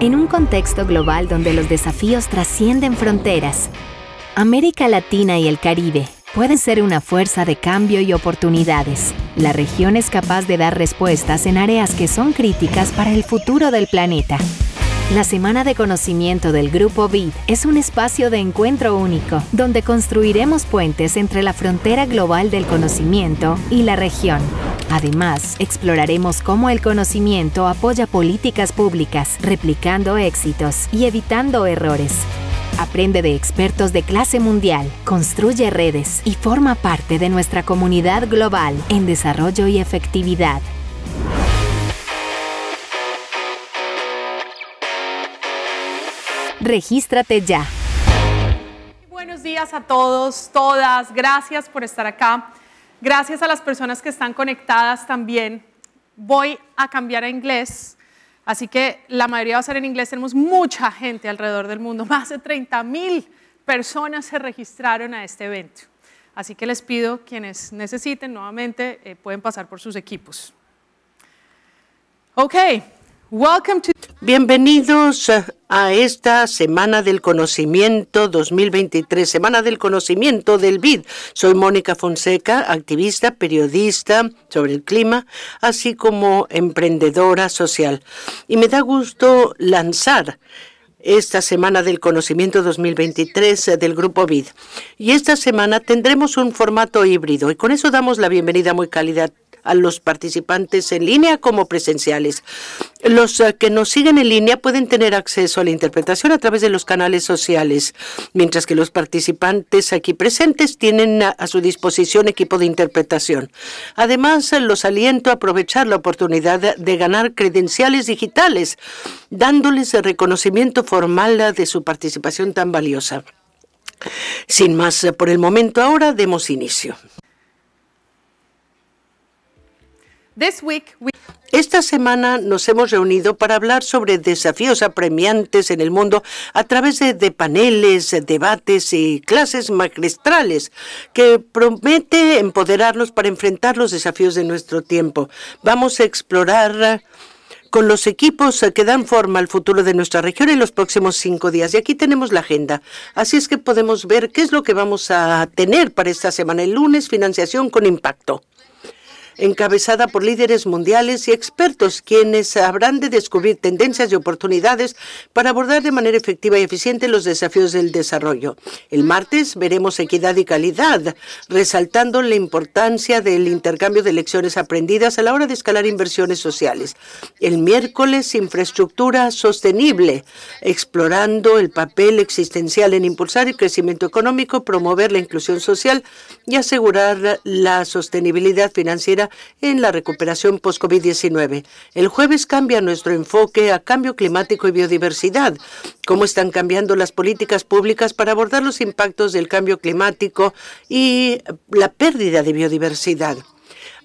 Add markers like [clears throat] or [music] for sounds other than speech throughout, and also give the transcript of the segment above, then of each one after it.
En un contexto global donde los desafíos trascienden fronteras, América Latina y el Caribe pueden ser una fuerza de cambio y oportunidades. La región es capaz de dar respuestas en áreas que son críticas para el futuro del planeta. La Semana de Conocimiento del Grupo BID es un espacio de encuentro único, donde construiremos puentes entre la frontera global del conocimiento y la región. Además, exploraremos cómo el conocimiento apoya políticas públicas, replicando éxitos y evitando errores. Aprende de expertos de clase mundial, construye redes y forma parte de nuestra comunidad global en desarrollo y efectividad. Regístrate ya. Buenos días a todos, todas. Gracias por estar acá. Gracias a las personas que están conectadas también. Voy a cambiar a inglés, así que la mayoría va a ser en inglés. Tenemos mucha gente alrededor del mundo, [laughs] más de 30 mil personas se registraron a este evento. Así que les pido, quienes necesiten, nuevamente eh, pueden pasar por sus equipos. Okay, Bienvenidos a esta Semana del Conocimiento 2023, Semana del Conocimiento del BID. Soy Mónica Fonseca, activista, periodista sobre el clima, así como emprendedora social. Y me da gusto lanzar esta Semana del Conocimiento 2023 eh, del Grupo BID. Y esta semana tendremos un formato híbrido y con eso damos la bienvenida muy cálida a los participantes en línea como presenciales. Los eh, que nos siguen en línea pueden tener acceso a la interpretación a través de los canales sociales, mientras que los participantes aquí presentes tienen a su disposición equipo de interpretación. Además, los aliento a aprovechar la oportunidad de ganar credenciales digitales, dándoles el reconocimiento formal de su participación tan valiosa. Sin más por el momento, ahora demos inicio. Esta semana nos hemos reunido para hablar sobre desafíos apremiantes en el mundo a través de, paneles, debates y clases magistrales que promete empoderarnos para enfrentar los desafíos de nuestro tiempo. Vamos a explorar con los equipos que dan forma al futuro de nuestra región en los próximos cinco días. Y aquí tenemos la agenda. Así es que podemos ver qué es lo que vamos a tener para esta semana. El lunes, financiación con impacto encabezada por líderes mundiales y expertos, quienes habrán de descubrir tendencias y oportunidades para abordar de manera efectiva y eficiente los desafíos del desarrollo. El martes veremos equidad y calidad, resaltando la importancia del intercambio de lecciones aprendidas a la hora de escalar inversiones sociales. El miércoles, infraestructura sostenible, explorando el papel existencial en impulsar el crecimiento económico, promover la inclusión social y asegurar la sostenibilidad financiera en la recuperación post-COVID-19. El jueves cambia nuestro enfoque a cambio climático y biodiversidad, cómo están cambiando las políticas públicas para abordar los impactos del cambio climático y la pérdida de biodiversidad.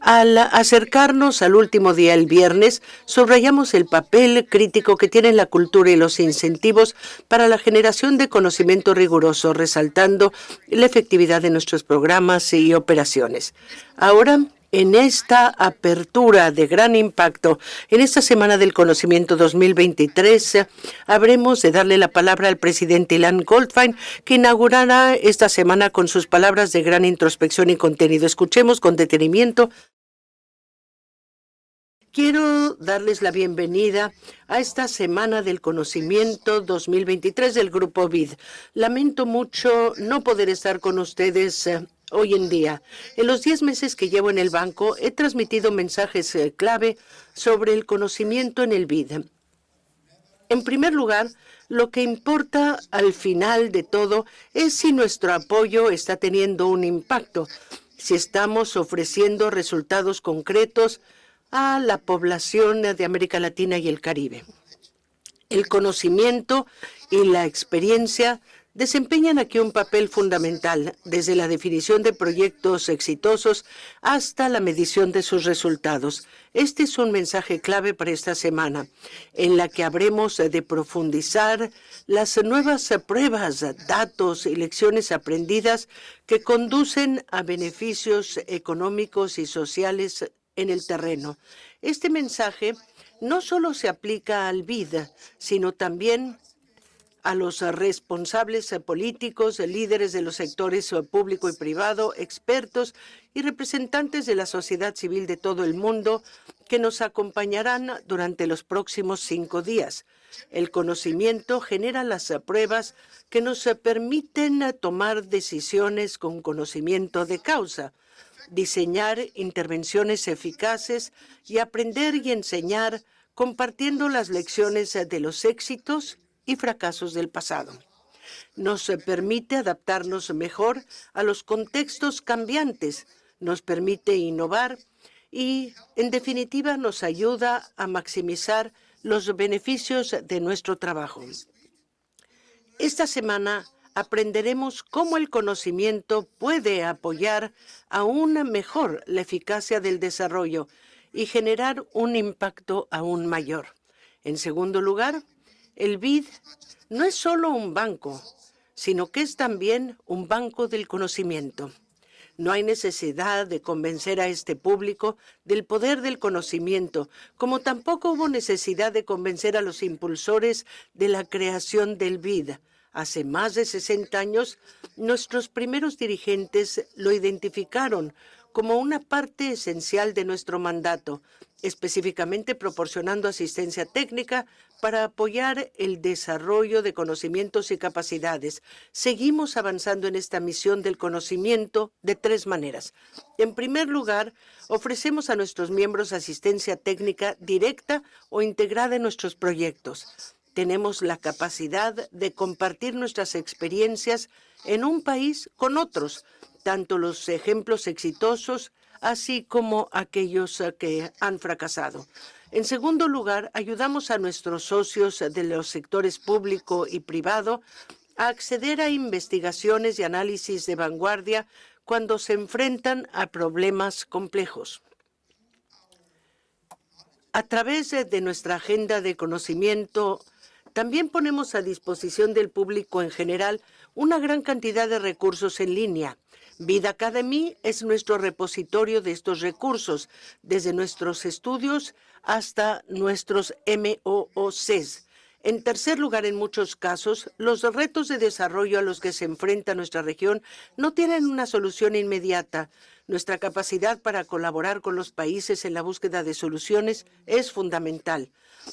Al acercarnos al último día el viernes, subrayamos el papel crítico que tienen la cultura y los incentivos para la generación de conocimiento riguroso, resaltando la efectividad de nuestros programas y operaciones. Ahora en esta apertura de gran impacto. En esta Semana del Conocimiento 2023 habremos de darle la palabra al presidente Ilan Goldfein, que inaugurará esta semana con sus palabras de gran introspección y contenido. Escuchemos con detenimiento Quiero darles la bienvenida a esta Semana del Conocimiento 2023 del Grupo VID. Lamento mucho no poder estar con ustedes hoy en día. En los 10 meses que llevo en el banco he transmitido mensajes eh, clave sobre el conocimiento en el BID. En primer lugar, lo que importa al final de todo es si nuestro apoyo está teniendo un impacto, si estamos ofreciendo resultados concretos a la población de América Latina y el Caribe. El conocimiento y la experiencia desempeñan aquí un papel fundamental, desde la definición de proyectos exitosos hasta la medición de sus resultados. Este es un mensaje clave para esta semana, en la que habremos de profundizar las nuevas pruebas, datos y lecciones aprendidas que conducen a beneficios económicos y sociales en el terreno. Este mensaje no solo se aplica al BID, sino también a los eh, responsables eh, políticos, eh, líderes de los sectores público y privado, expertos y representantes de la sociedad civil de todo el mundo que nos acompañarán durante los próximos cinco días. El conocimiento genera las pruebas que nos permiten tomar decisiones con conocimiento de causa, diseñar intervenciones eficaces y aprender y enseñar compartiendo las lecciones de los éxitos y fracasos del pasado. Nos permite adaptarnos mejor a los contextos cambiantes, nos permite innovar y, en definitiva, nos ayuda a maximizar los beneficios de nuestro trabajo. Esta semana aprenderemos cómo el conocimiento puede apoyar aún mejor la eficacia del desarrollo y generar un impacto aún mayor. En segundo lugar, el BID no es solo un banco, sino que es también un banco del conocimiento. No hay necesidad de convencer a este público del poder del conocimiento, como tampoco hubo necesidad de convencer a los impulsores de la creación del BID. Hace más de 60 años, nuestros primeros dirigentes lo identificaron como una parte esencial de nuestro mandato, específicamente proporcionando asistencia técnica para apoyar el desarrollo de conocimientos y capacidades. Seguimos avanzando en esta misión del conocimiento de tres maneras. En primer lugar, ofrecemos a nuestros miembros asistencia técnica directa o integrada en nuestros proyectos. Tenemos la capacidad de compartir nuestras experiencias en un país con otros tanto los ejemplos exitosos así como aquellos eh, que han fracasado. En segundo lugar, ayudamos a nuestros socios de los sectores público y privado a acceder a investigaciones y análisis de vanguardia cuando se enfrentan a problemas complejos. A través de nuestra agenda de conocimiento, también ponemos a disposición del público en general una gran cantidad de recursos en línea Vida Academy es nuestro repositorio de estos recursos, desde nuestros estudios hasta nuestros MOOCs. En tercer lugar, en muchos casos, los retos de desarrollo a los que se enfrenta nuestra región no tienen una solución inmediata. Nuestra capacidad para colaborar con los países en la búsqueda de soluciones es fundamental.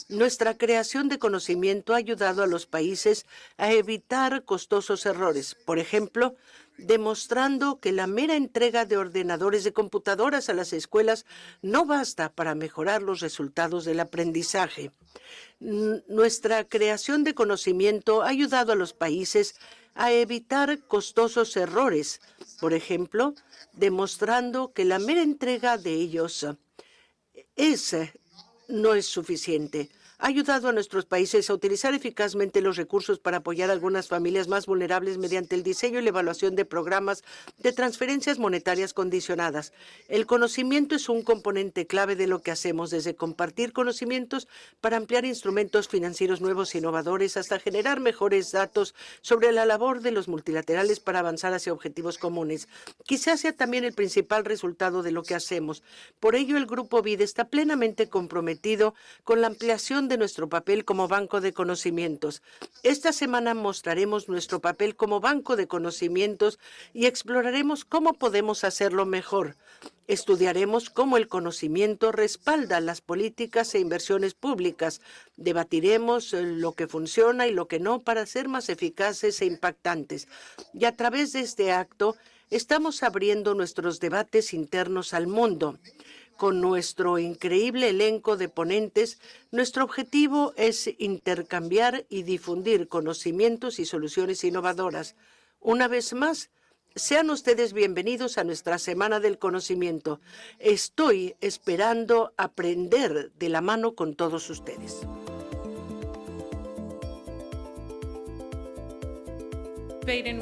Nuestra creación de conocimiento ha ayudado a los países a evitar costosos errores, por ejemplo, demostrando que la mera entrega de ordenadores de computadoras a las escuelas no basta para mejorar los resultados del aprendizaje. nuestra creación de conocimiento ha ayudado a los países a evitar costosos errores, por ejemplo, demostrando que la mera entrega de ellos no es suficiente ha ayudado a nuestros países a utilizar eficazmente los recursos para apoyar a algunas familias más vulnerables mediante el diseño y la evaluación de programas de transferencias monetarias condicionadas. El conocimiento es un componente clave de lo que hacemos, desde compartir conocimientos para ampliar instrumentos financieros nuevos e innovadores hasta generar mejores datos sobre la labor de los multilaterales para avanzar hacia objetivos comunes. Quizás sea también el principal resultado de lo que hacemos. Por ello, el Grupo BID está plenamente comprometido con la ampliación de nuestro papel como banco de conocimientos. Esta semana mostraremos nuestro papel como banco de conocimientos y exploraremos cómo podemos hacerlo mejor. Estudiaremos cómo el conocimiento respalda las políticas e inversiones públicas. Debatiremos eh, lo que funciona y lo que no para ser más eficaces e impactantes. Y a través de este acto, estamos abriendo nuestros debates internos al mundo. Con nuestro increíble elenco de ponentes, nuestro objetivo es intercambiar y difundir conocimientos y soluciones innovadoras. Una vez más, sean ustedes bienvenidos a nuestra Semana del Conocimiento. Estoy esperando aprender de la mano con todos ustedes. Baden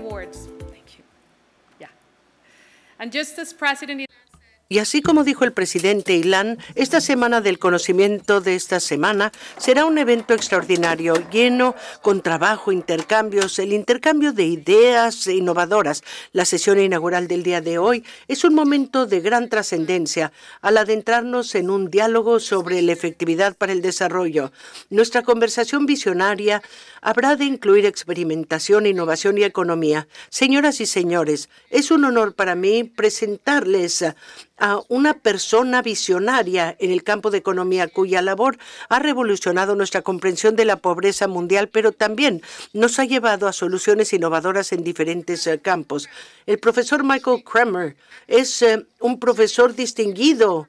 y así como dijo el presidente Ilan, esta semana del conocimiento de esta semana será un evento extraordinario, lleno con trabajo, intercambios, el intercambio de ideas e innovadoras. La sesión inaugural del día de hoy es un momento de gran trascendencia al adentrarnos en un diálogo sobre la efectividad para el desarrollo. Nuestra conversación visionaria habrá de incluir experimentación, innovación y economía. Señoras y señores, es un honor para mí presentarles a una persona visionaria en el campo de economía cuya labor ha revolucionado nuestra comprensión de la pobreza mundial, pero también nos ha llevado a soluciones innovadoras en diferentes eh, campos. El profesor Michael Kramer es eh, un profesor distinguido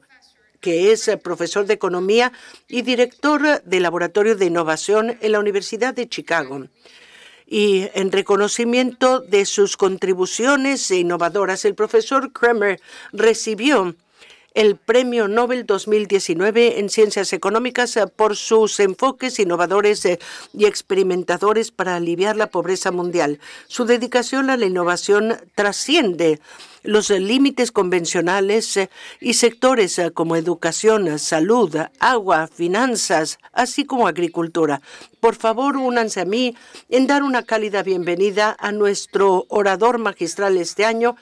que es eh, profesor de economía y director eh, del Laboratorio de Innovación en la Universidad de Chicago. Y en reconocimiento de sus contribuciones e innovadoras, el profesor Kremer recibió el Premio Nobel 2019 en Ciencias Económicas eh, por sus enfoques innovadores y experimentadores para aliviar la pobreza mundial. Su dedicación a la innovación trasciende los límites convencionales eh, y sectores eh, como educación, salud, agua, finanzas, así como agricultura. Por favor, únanse a mí en dar una cálida bienvenida a nuestro orador magistral este año,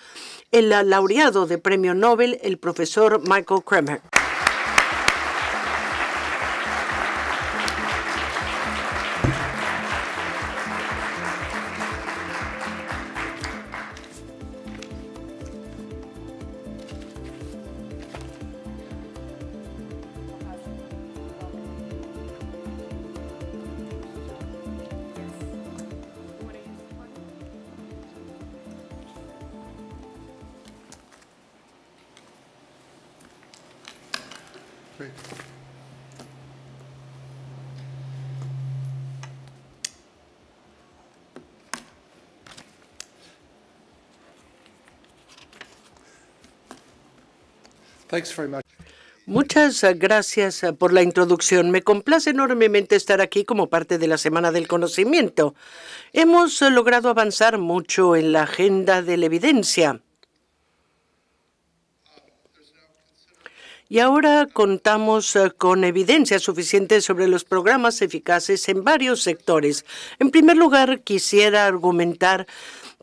el eh, laureado de Premio Nobel, el profesor Michael Kramer. Muchas eh, gracias eh, por la introducción. Me complace enormemente estar aquí como parte de la Semana del Conocimiento. Hemos eh, logrado avanzar mucho en la agenda de la evidencia. Y ahora contamos con evidencia suficiente sobre los programas eficaces en varios sectores. En primer lugar, quisiera argumentar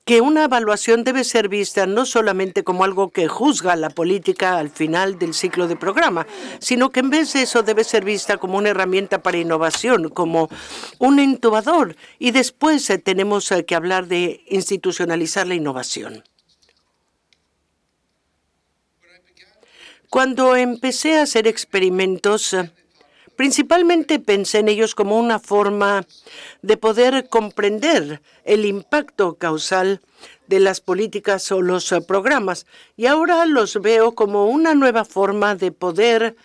que una evaluación debe ser vista no solamente como algo que juzga la política al final del ciclo de programa, sino que en vez de eso debe ser vista como una herramienta para innovación, como un intubador. Y después eh, tenemos eh, que hablar de institucionalizar la innovación. Cuando empecé a hacer experimentos, eh, Principalmente pensé en ellos como una forma de poder comprender el impacto causal de las políticas o los eh, programas. Y ahora los veo como una nueva forma de poder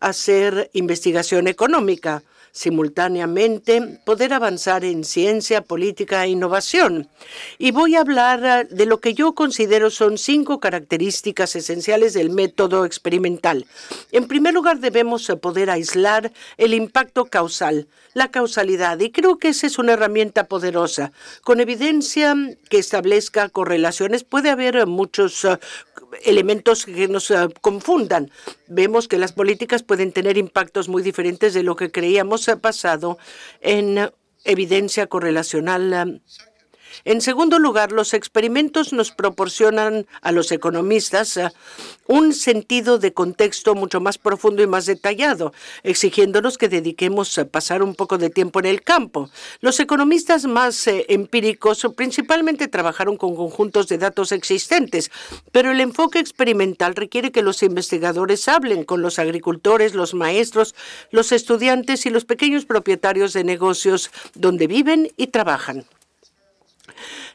hacer investigación económica simultáneamente poder avanzar en ciencia, política e innovación. Y voy a hablar ah, de lo que yo considero son cinco características esenciales del método experimental. En primer lugar, debemos eh, poder aislar el impacto causal, la causalidad, y creo que esa es una herramienta poderosa. Con evidencia que establezca correlaciones, puede haber eh, muchos eh, elementos que nos eh, confundan. Vemos que las políticas pueden tener impactos muy diferentes de lo que creíamos ha pasado en evidencia correlacional eh, en segundo lugar, los experimentos nos proporcionan a los economistas eh, un sentido de contexto mucho más profundo y más detallado, exigiéndonos que dediquemos a eh, pasar un poco de tiempo en el campo. Los economistas más eh, empíricos principalmente trabajaron con conjuntos de datos existentes, pero el enfoque experimental requiere que los investigadores hablen con los agricultores, los maestros, los estudiantes y los pequeños propietarios de negocios donde viven y trabajan.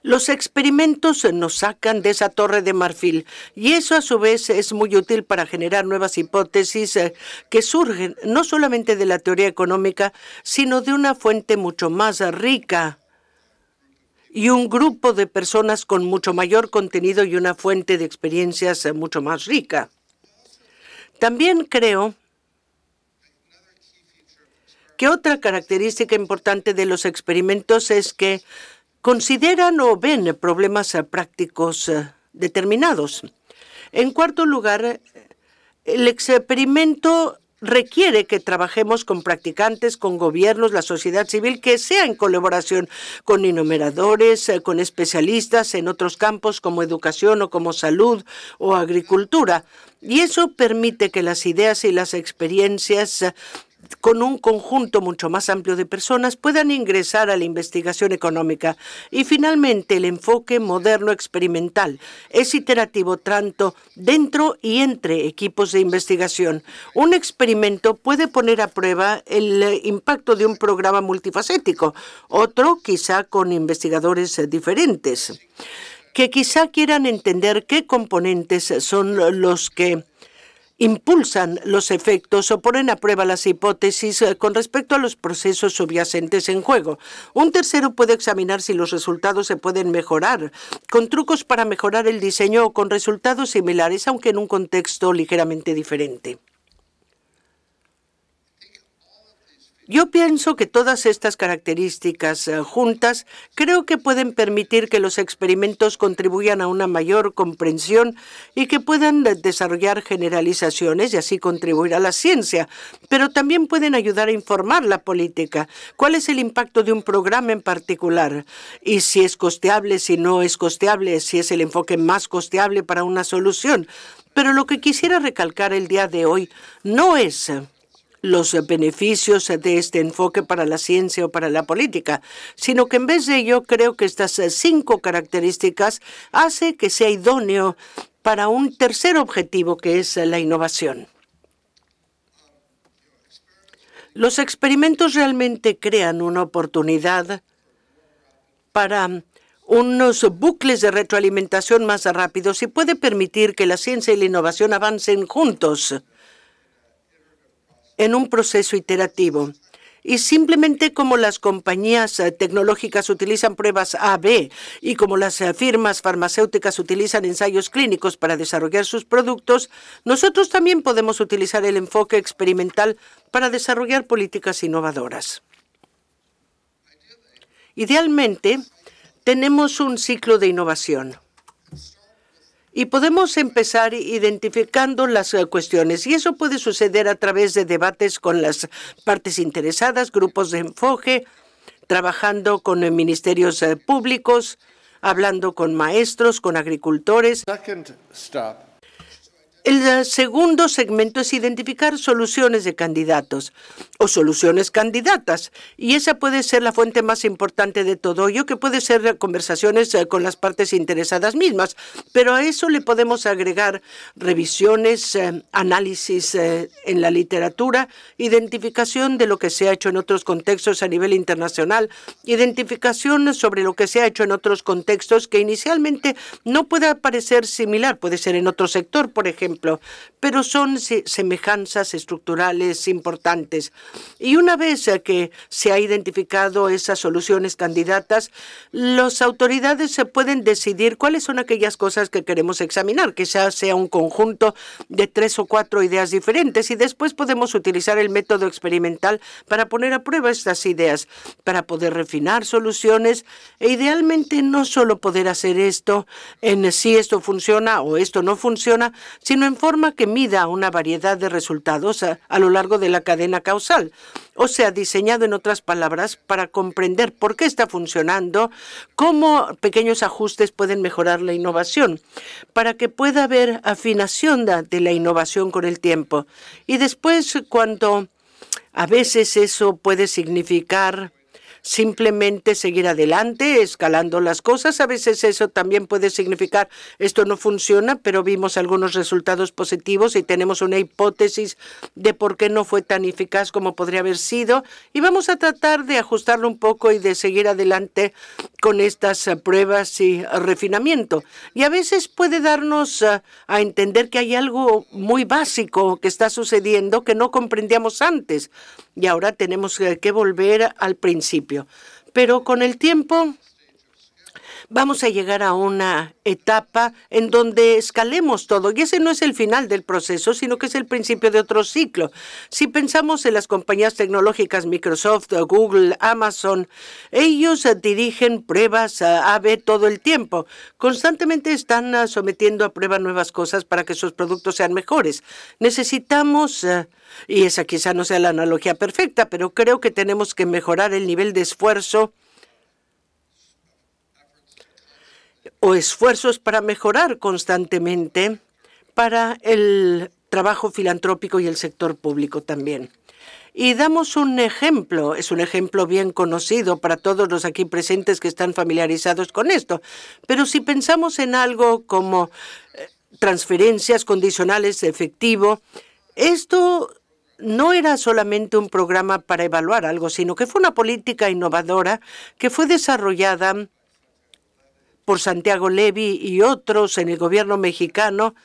Los experimentos nos sacan de esa torre de marfil y eso a su vez es muy útil para generar nuevas hipótesis eh, que surgen no solamente de la teoría económica, sino de una fuente mucho más rica y un grupo de personas con mucho mayor contenido y una fuente de experiencias eh, mucho más rica. También creo que otra característica importante de los experimentos es que consideran o ven problemas eh, prácticos eh, determinados. En cuarto lugar, eh, el experimento requiere que trabajemos con practicantes, con gobiernos, la sociedad civil, que sea en colaboración con enumeradores, con especialistas en otros campos como educación o como salud o agricultura. Y eso permite que las ideas y las experiencias con un conjunto mucho más amplio de personas puedan ingresar a la investigación económica. Y finalmente, el enfoque moderno experimental es iterativo tanto dentro y entre equipos de investigación. Un experimento puede poner a prueba el eh, impacto de un programa multifacético, otro quizá con investigadores eh, diferentes que quizá quieran entender qué componentes son los que impulsan los efectos o ponen a prueba las hipótesis eh, con respecto a los procesos subyacentes en juego. Un tercero puede examinar si los resultados se pueden mejorar, con trucos para mejorar el diseño o con resultados similares, aunque en un contexto ligeramente diferente. Yo pienso que todas estas características eh, juntas creo que pueden permitir que los experimentos contribuyan a una mayor comprensión y que puedan eh, desarrollar generalizaciones y así contribuir a la ciencia, pero también pueden ayudar a informar la política, cuál es el impacto de un programa en particular y si es costeable, si no es costeable, si es el enfoque más costeable para una solución. Pero lo que quisiera recalcar el día de hoy no es eh, los beneficios de este enfoque para la ciencia o para la política, sino que en vez de ello creo que estas eh, cinco características hace que sea idóneo para un tercer objetivo que es eh, la innovación. Los experimentos realmente crean una oportunidad para mm, unos bucles de retroalimentación más rápidos y puede permitir que la ciencia y la innovación avancen juntos en un proceso iterativo. Y simplemente como las compañías eh, tecnológicas utilizan pruebas A-B y como las eh, firmas farmacéuticas utilizan ensayos clínicos para desarrollar sus productos, nosotros también podemos utilizar el enfoque experimental para desarrollar políticas innovadoras. Idealmente, tenemos un ciclo de innovación y podemos empezar identificando las eh, cuestiones. Y eso puede suceder a través de debates con las partes interesadas, grupos de enfoque, trabajando con eh, ministerios eh, públicos, hablando con maestros, con agricultores. El segundo segmento es identificar soluciones de candidatos o soluciones candidatas. Y esa puede ser la fuente más importante de todo ello, que puede ser conversaciones eh, con las partes interesadas mismas. Pero a eso le podemos agregar revisiones, eh, análisis eh, en la literatura, identificación de lo que se ha hecho en otros contextos a nivel internacional, identificación sobre lo que se ha hecho en otros contextos que inicialmente no puede parecer similar, puede ser en otro sector, por ejemplo pero son semejanzas estructurales importantes. Y una vez que se ha identificado esas soluciones candidatas, las autoridades se pueden decidir cuáles son aquellas cosas que queremos examinar, que sea un conjunto de tres o cuatro ideas diferentes y después podemos utilizar el método experimental para poner a prueba estas ideas, para poder refinar soluciones e idealmente no solo poder hacer esto en si esto funciona o esto no funciona, sino en forma que mida una variedad de resultados a, lo largo de la cadena causal, o sea, diseñado en otras palabras para comprender por qué está funcionando, cómo pequeños ajustes pueden mejorar la innovación, para que pueda haber afinación de la innovación con el tiempo. Y después, cuando a veces eso puede significar simplemente seguir adelante, escalando las cosas. A veces eso también puede significar esto no funciona, pero vimos algunos resultados positivos y tenemos una hipótesis de por qué no fue tan eficaz como podría haber sido. Y vamos a tratar de ajustarlo un poco y de seguir adelante con estas eh, pruebas y refinamiento. Y a veces puede darnos eh, a, entender que hay algo muy básico que está sucediendo que no comprendíamos antes y ahora tenemos eh, que volver al principio. Pero con el tiempo vamos a llegar a una etapa en donde escalemos todo. Y ese no es el final del proceso, sino que es el principio de otro ciclo. Si pensamos en las compañías tecnológicas Microsoft, Google, Amazon, ellos eh, dirigen pruebas eh, A-B todo el tiempo. Constantemente están eh, sometiendo a prueba nuevas cosas para que sus productos sean mejores. Necesitamos... Y esa quizá no sea la analogía perfecta, pero creo que tenemos que mejorar el nivel de esfuerzo o esfuerzos para mejorar constantemente para el trabajo filantrópico y el sector público también. Y damos un ejemplo, es un ejemplo bien conocido para todos los aquí presentes que están familiarizados con esto, pero si pensamos en algo como eh, transferencias condicionales de efectivo, esto no era solamente un programa para evaluar algo, sino que fue una política innovadora que fue desarrollada por Santiago Levi y otros en el gobierno mexicano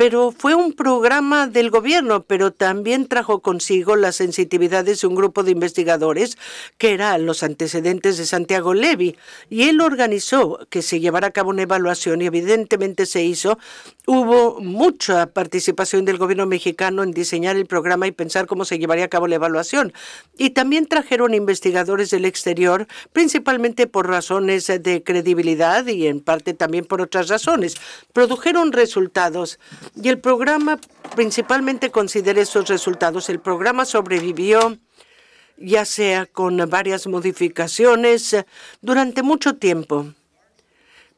pero fue un programa del gobierno, pero también trajo consigo las sensitividades de un grupo de investigadores que eran los antecedentes de Santiago Levy, y él organizó que se llevara a cabo una evaluación y evidentemente se hizo. Hubo mucha participación del gobierno mexicano en diseñar el programa y pensar cómo se llevaría a cabo la evaluación. Y también trajeron investigadores del exterior, principalmente por razones de credibilidad y en parte también por otras razones. Produjeron resultados y el programa principalmente considera esos resultados. El programa sobrevivió ya sea con varias modificaciones durante mucho tiempo,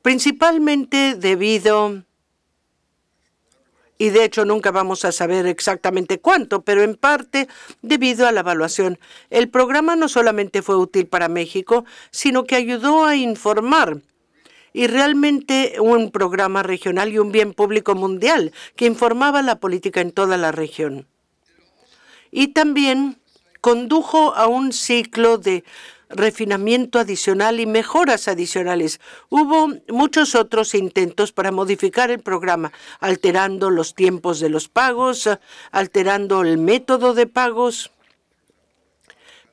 principalmente debido, y de hecho nunca vamos a saber exactamente cuánto, pero en parte debido a la evaluación. El programa no solamente fue útil para México, sino que ayudó a informar y realmente un programa regional y un bien público mundial que informaba la política en toda la región. Y también condujo a un ciclo de refinamiento adicional y mejoras adicionales. Hubo muchos otros intentos para modificar el programa, alterando los tiempos de los pagos, alterando el método de pagos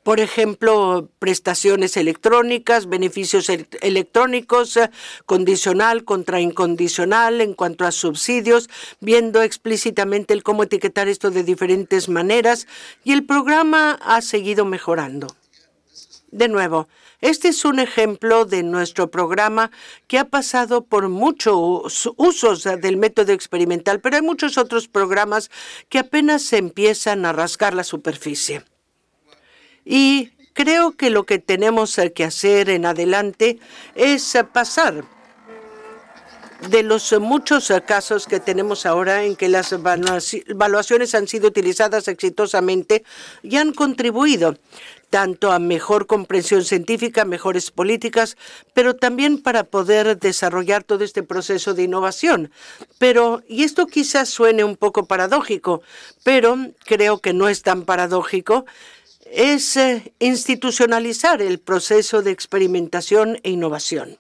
por ejemplo, prestaciones electrónicas, beneficios e-, electrónicos, eh, condicional contra incondicional en cuanto a subsidios, viendo explícitamente el cómo etiquetar esto de diferentes maneras y el programa ha seguido mejorando. De nuevo, este es un ejemplo de nuestro programa que ha pasado por muchos usos del método experimental, pero hay muchos otros programas que apenas empiezan a rascar la superficie. Y creo que lo que tenemos que hacer en adelante es pasar de los muchos casos que tenemos ahora en que las evaluaciones han sido utilizadas exitosamente y han contribuido tanto a mejor comprensión científica, mejores políticas, pero también para poder desarrollar todo este proceso de innovación. Pero, y esto quizás suene un poco paradójico, pero creo que no es tan paradójico es eh, institucionalizar el proceso de experimentación e innovación.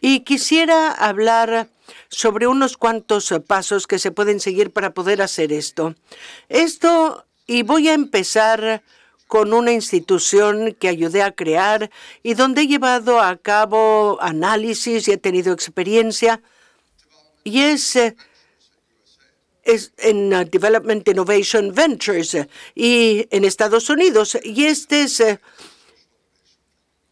Y quisiera hablar sobre unos cuantos pasos que se pueden seguir para poder hacer esto. Esto, y voy a empezar con una institución que ayudé a crear y donde he llevado a cabo análisis y he tenido experiencia, y es eh, en uh, Development Innovation Ventures eh, y en Estados Unidos. Y este es eh,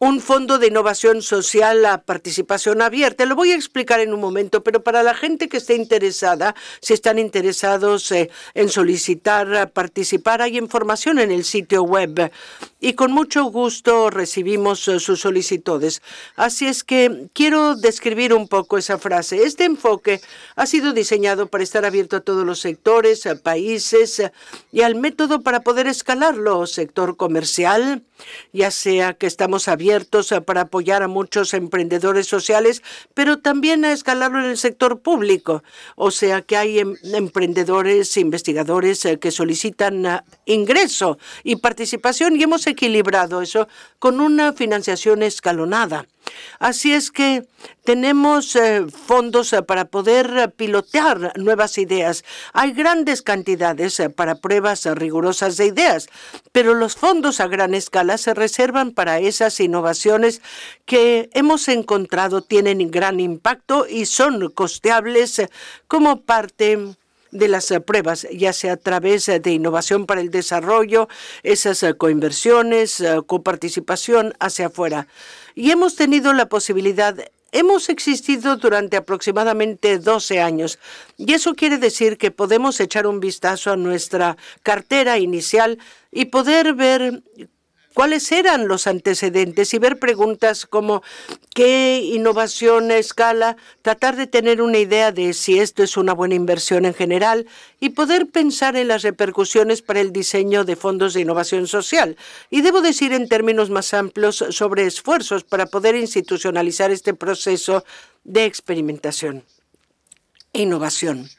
un fondo de innovación social a participación abierta. Lo voy a explicar en un momento, pero para la gente que esté interesada, si están interesados eh, en solicitar eh, participar, hay información en el sitio web y con mucho gusto recibimos eh, sus solicitudes. Así es que quiero describir un poco esa frase. Este enfoque ha sido diseñado para estar abierto a todos los sectores, a países y al método para poder escalarlo, sector comercial ya sea que estamos abiertos eh, para apoyar a muchos emprendedores sociales, pero también a escalarlo en el sector público. O sea que hay em, emprendedores, investigadores eh, que solicitan eh, ingreso y participación y hemos equilibrado eso con una financiación escalonada. Así es que tenemos eh, fondos eh, para poder eh, pilotear nuevas ideas. Hay grandes cantidades para pruebas rigurosas de ideas, pero los fondos a gran escala se reservan para esas innovaciones que hemos encontrado tienen gran impacto y son costeables como parte de las pruebas, ya sea a través de innovación para el desarrollo, esas coinversiones, coparticipación hacia afuera y hemos tenido la posibilidad Hemos existido durante aproximadamente 12 años y eso quiere decir que podemos echar un vistazo a nuestra cartera inicial y poder ver cuáles eran los antecedentes y ver preguntas como qué innovación a escala, tratar de tener una idea de si esto es una buena inversión en general y poder pensar en las repercusiones para el diseño de fondos de innovación social. Y debo decir en términos más amplios sobre esfuerzos para poder institucionalizar este proceso de experimentación e innovación.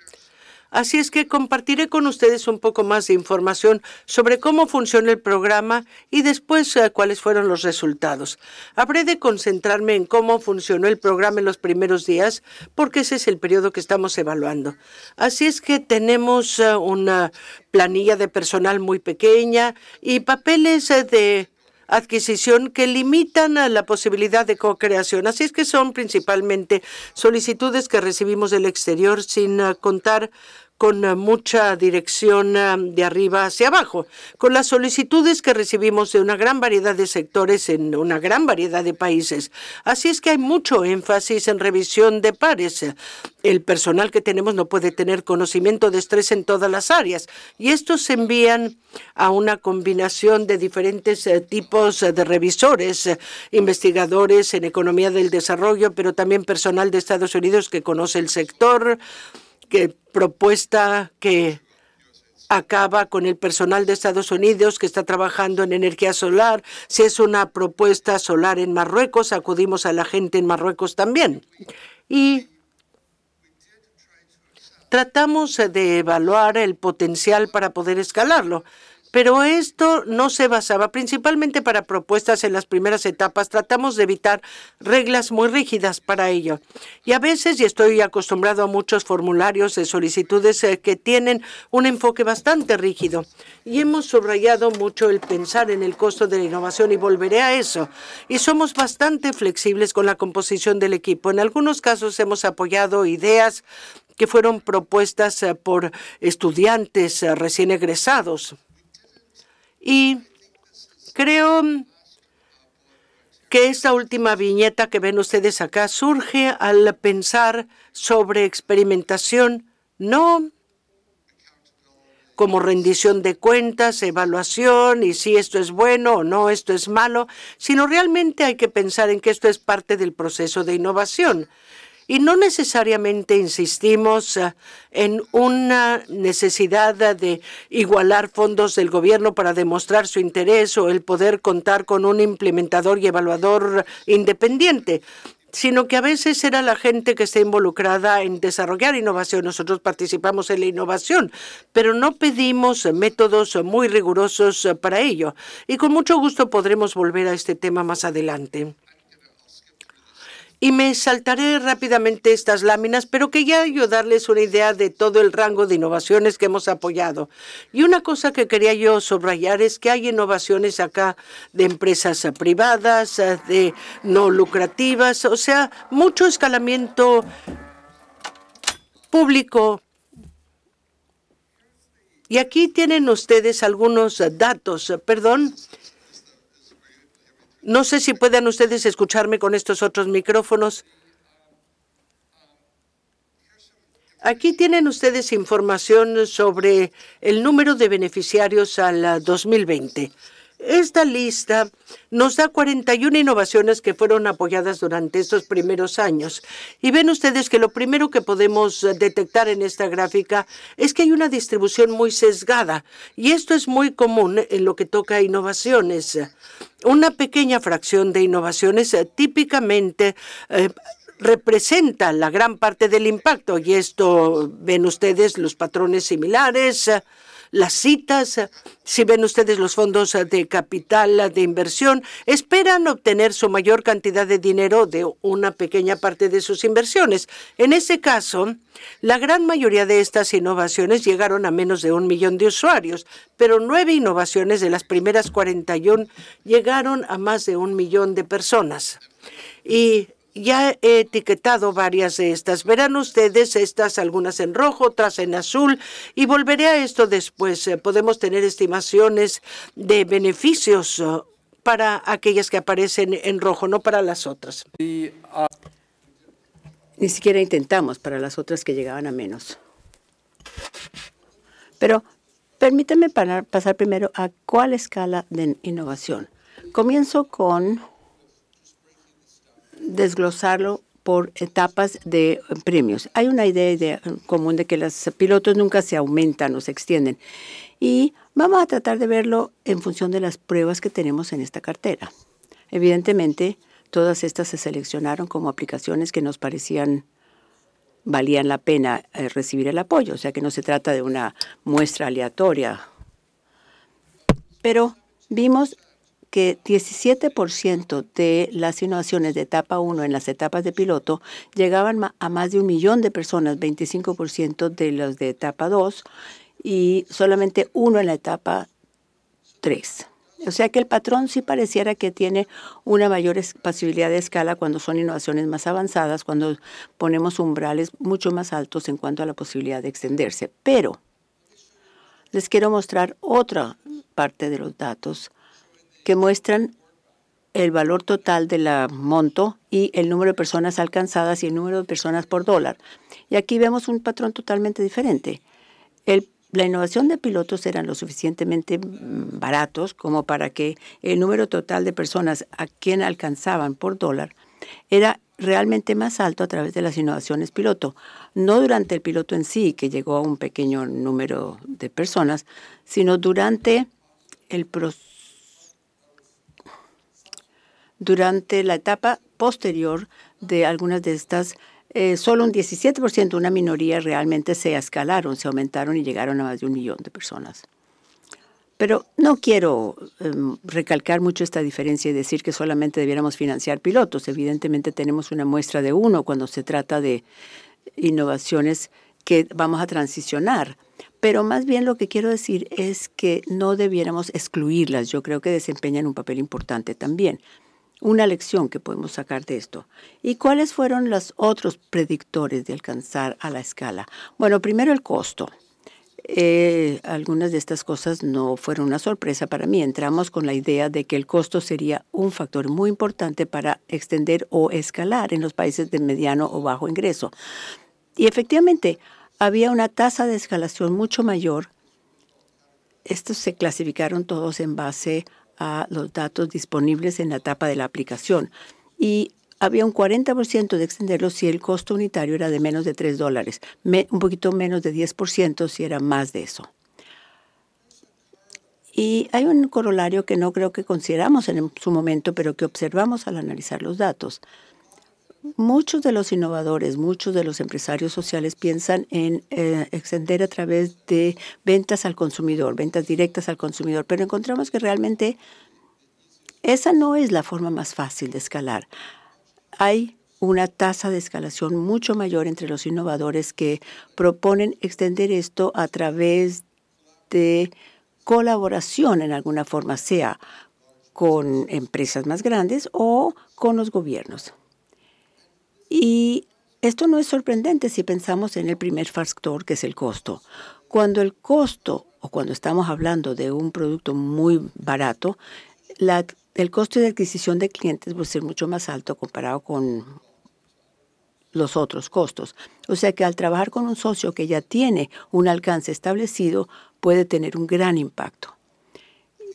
Así es que compartiré con ustedes un poco más de información sobre cómo funciona el programa y después eh, cuáles fueron los resultados. Habré de concentrarme en cómo funcionó el programa en los primeros días porque ese es el periodo que estamos evaluando. Así es que tenemos eh, una planilla de personal muy pequeña y papeles eh, de adquisición que limitan la posibilidad de co-creación. Así es que son principalmente solicitudes que recibimos del exterior sin contar con eh, mucha dirección eh, de arriba hacia abajo, con las solicitudes que recibimos de una gran variedad de sectores en una gran variedad de países. Así es que hay mucho énfasis en revisión de pares. El personal que tenemos no puede tener conocimiento de estrés en todas las áreas y estos se envían a una combinación de diferentes eh, tipos de revisores, investigadores en economía del desarrollo, pero también personal de Estados Unidos que conoce el sector, que propuesta que acaba con el personal de Estados Unidos que está trabajando en energía solar. Si es una propuesta solar en Marruecos, acudimos a la gente en Marruecos también. Y tratamos de evaluar el potencial para poder escalarlo. Pero esto no se basaba principalmente para propuestas en las primeras etapas. Tratamos de evitar reglas muy rígidas para ello. Y a veces, y estoy acostumbrado a muchos formularios de solicitudes eh, que tienen un enfoque bastante rígido. Y hemos subrayado mucho el pensar en el costo de la innovación y volveré a eso. Y somos bastante flexibles con la composición del equipo. En algunos casos hemos apoyado ideas que fueron propuestas eh, por estudiantes eh, recién egresados. Y creo que esta última viñeta que ven ustedes acá surge al pensar sobre experimentación, no como rendición de cuentas, evaluación y si esto es bueno o no, esto es malo, sino realmente hay que pensar en que esto es parte del proceso de innovación y no necesariamente insistimos eh, en una necesidad de igualar fondos del gobierno para demostrar su interés o el poder contar con un implementador y evaluador independiente sino que a veces era la gente que está involucrada en desarrollar innovación. Nosotros participamos en la innovación, pero no pedimos métodos muy rigurosos eh, para ello. Y con mucho gusto podremos volver a este tema más adelante y me saltaré rápidamente estas láminas, pero quería yo darles una idea de todo el rango de innovaciones que hemos apoyado. Y una cosa que quería yo subrayar es que hay innovaciones acá de empresas privadas, eh, de no lucrativas, o sea, mucho escalamiento público. Y aquí tienen ustedes algunos datos, perdón, no sé si puedan ustedes escucharme con estos otros micrófonos. Aquí tienen ustedes información sobre el número de beneficiarios al 2020. Ah, esta lista nos da 41 innovaciones que fueron apoyadas durante estos primeros años. Y ven ustedes que lo primero que podemos eh, detectar en esta gráfica es que hay una distribución muy sesgada y esto es muy común en lo que toca a innovaciones. Una pequeña fracción de innovaciones eh, típicamente eh, representa la gran parte del impacto y esto ven ustedes los patrones similares las citas, eh, si ven ustedes los fondos eh, de capital eh, de inversión, esperan obtener su mayor cantidad de dinero de una pequeña parte de sus inversiones. En ese caso, la gran mayoría de estas innovaciones llegaron a menos de un millón de usuarios, pero nueve innovaciones de las primeras 41 llegaron a más de un millón de personas. Y ya he etiquetado varias de estas. Verán ustedes estas algunas en rojo, otras en azul y volveré a esto después. Eh, podemos tener estimaciones de beneficios eh, para aquellas que aparecen en rojo, no para las otras. Ah, Ni siquiera intentamos para las otras que llegaban a menos. Pero permítanme pasar primero a cuál escala de innovación. Comienzo con desglosarlo por etapas de eh, premios. Hay una idea común de que los pilotos nunca se aumentan o se extienden. Y vamos a tratar de verlo en función de las pruebas que tenemos en esta cartera. Evidentemente, todas estas se seleccionaron como aplicaciones que nos parecían valían la pena eh, recibir el apoyo, o sea que no se trata de una muestra aleatoria. Pero vimos que 17% de las innovaciones de etapa 1 en las etapas de piloto llegaban a más de un millón de personas, 25% de los de etapa 2 y solamente uno en la etapa 3. O sea que el patrón sí pareciera que tiene una mayor posibilidad de escala cuando son innovaciones más avanzadas, cuando ponemos umbrales mucho más altos en cuanto a la posibilidad de extenderse. Pero les quiero mostrar otra parte de los datos muestran el valor total del monto y el número de personas alcanzadas y el número de personas por dólar. Y aquí vemos un patrón totalmente diferente. El, la innovación de pilotos eran lo suficientemente mm, baratos como para que el número total de personas a quien alcanzaban por dólar era realmente más alto a través de las innovaciones piloto, no durante el piloto en sí, que llegó a un pequeño número de personas, sino durante el proceso durante la etapa posterior de algunas de estas. Eh, solo un 17%, una minoría, realmente se escalaron, se aumentaron y llegaron a más de un millón de personas. Pero no quiero em, recalcar mucho esta diferencia y decir que solamente debiéramos financiar pilotos. Evidentemente tenemos una muestra de uno cuando se trata de innovaciones que vamos a transicionar. Pero más bien lo que quiero decir es que no debiéramos excluirlas. Yo creo que desempeñan un papel importante también una lección que podemos sacar de esto. ¿Y cuáles fueron los otros predictores de alcanzar a la escala? Bueno, primero el costo. Eh, algunas de estas cosas no fueron una sorpresa para mí. Entramos con la idea de que el costo sería un factor muy importante para extender o escalar en los países de mediano o bajo ingreso. Y efectivamente, había una tasa de escalación mucho mayor. Estos se clasificaron todos en base a a los datos disponibles en la etapa de la aplicación. Y había un 40% de extenderlo si el costo unitario era de menos de 3 dólares, un poquito menos de 10% si era más de eso. Y hay un corolario que no creo que consideramos en su momento, pero que observamos al analizar los datos. Muchos de los innovadores, muchos de los empresarios sociales piensan en eh, extender a través de ventas al consumidor, ventas directas al consumidor, pero encontramos que realmente esa no es la forma más fácil de escalar. Hay una tasa de escalación mucho mayor entre los innovadores que proponen extender esto a través de colaboración en alguna forma, sea con empresas más grandes o con los gobiernos. Y esto no es sorprendente si pensamos en el primer factor, que es el costo. Cuando el costo, o cuando estamos hablando de un producto muy barato, el costo de adquisición de clientes va a ser mucho más alto comparado con los otros costos. O sea que al trabajar con un socio que ya tiene un alcance establecido, puede tener un gran impacto.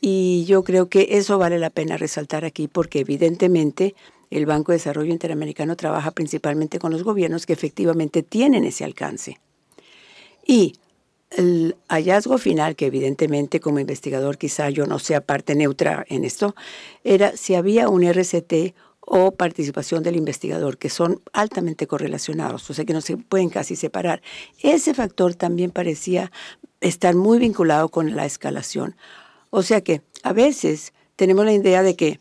Y yo creo que eso vale la pena resaltar aquí porque evidentemente el Banco de Desarrollo Interamericano trabaja principalmente con los gobiernos que efectivamente tienen ese alcance. Y el hallazgo final, que evidentemente como investigador quizá yo no sea parte neutra en esto, era si había un RCT o participación del investigador, que son altamente correlacionados, o sea que no se pueden casi separar. Ese factor también parecía estar muy vinculado con la escalación. O sea que a veces tenemos la idea de que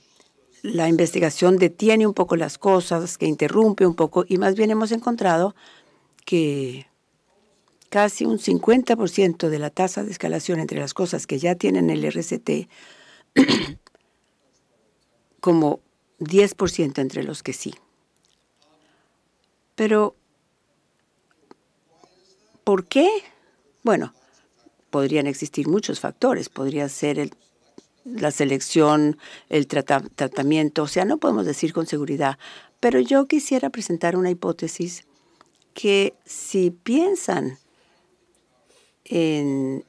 la investigación detiene un poco las cosas, que interrumpe un poco, y más bien hemos encontrado que casi un 50% de la tasa de escalación entre las cosas que ya tienen el RCT, [clears throat] como 10% entre los que sí. Pero, ¿por qué? Bueno, podrían existir muchos factores. Podría ser el la selección, el tratamiento, o sea, no podemos decir con seguridad, pero yo quisiera presentar una hipótesis que si piensan en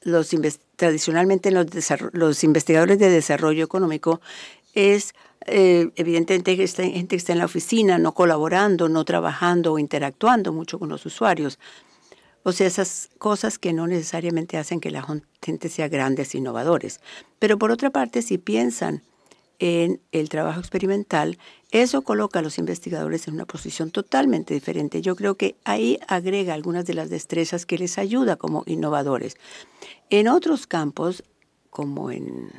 los tradicionalmente en los, investigadores de desarrollo económico es eh, evidentemente que gente que está en la oficina, no colaborando, no trabajando o interactuando mucho con los usuarios. O sea, esas cosas que no necesariamente hacen que la gente sea grandes innovadores. Pero por otra parte, si piensan en el trabajo experimental, eso coloca a los investigadores en una posición totalmente diferente. Yo creo que ahí agrega algunas de las destrezas que les ayuda como innovadores. En otros campos, como en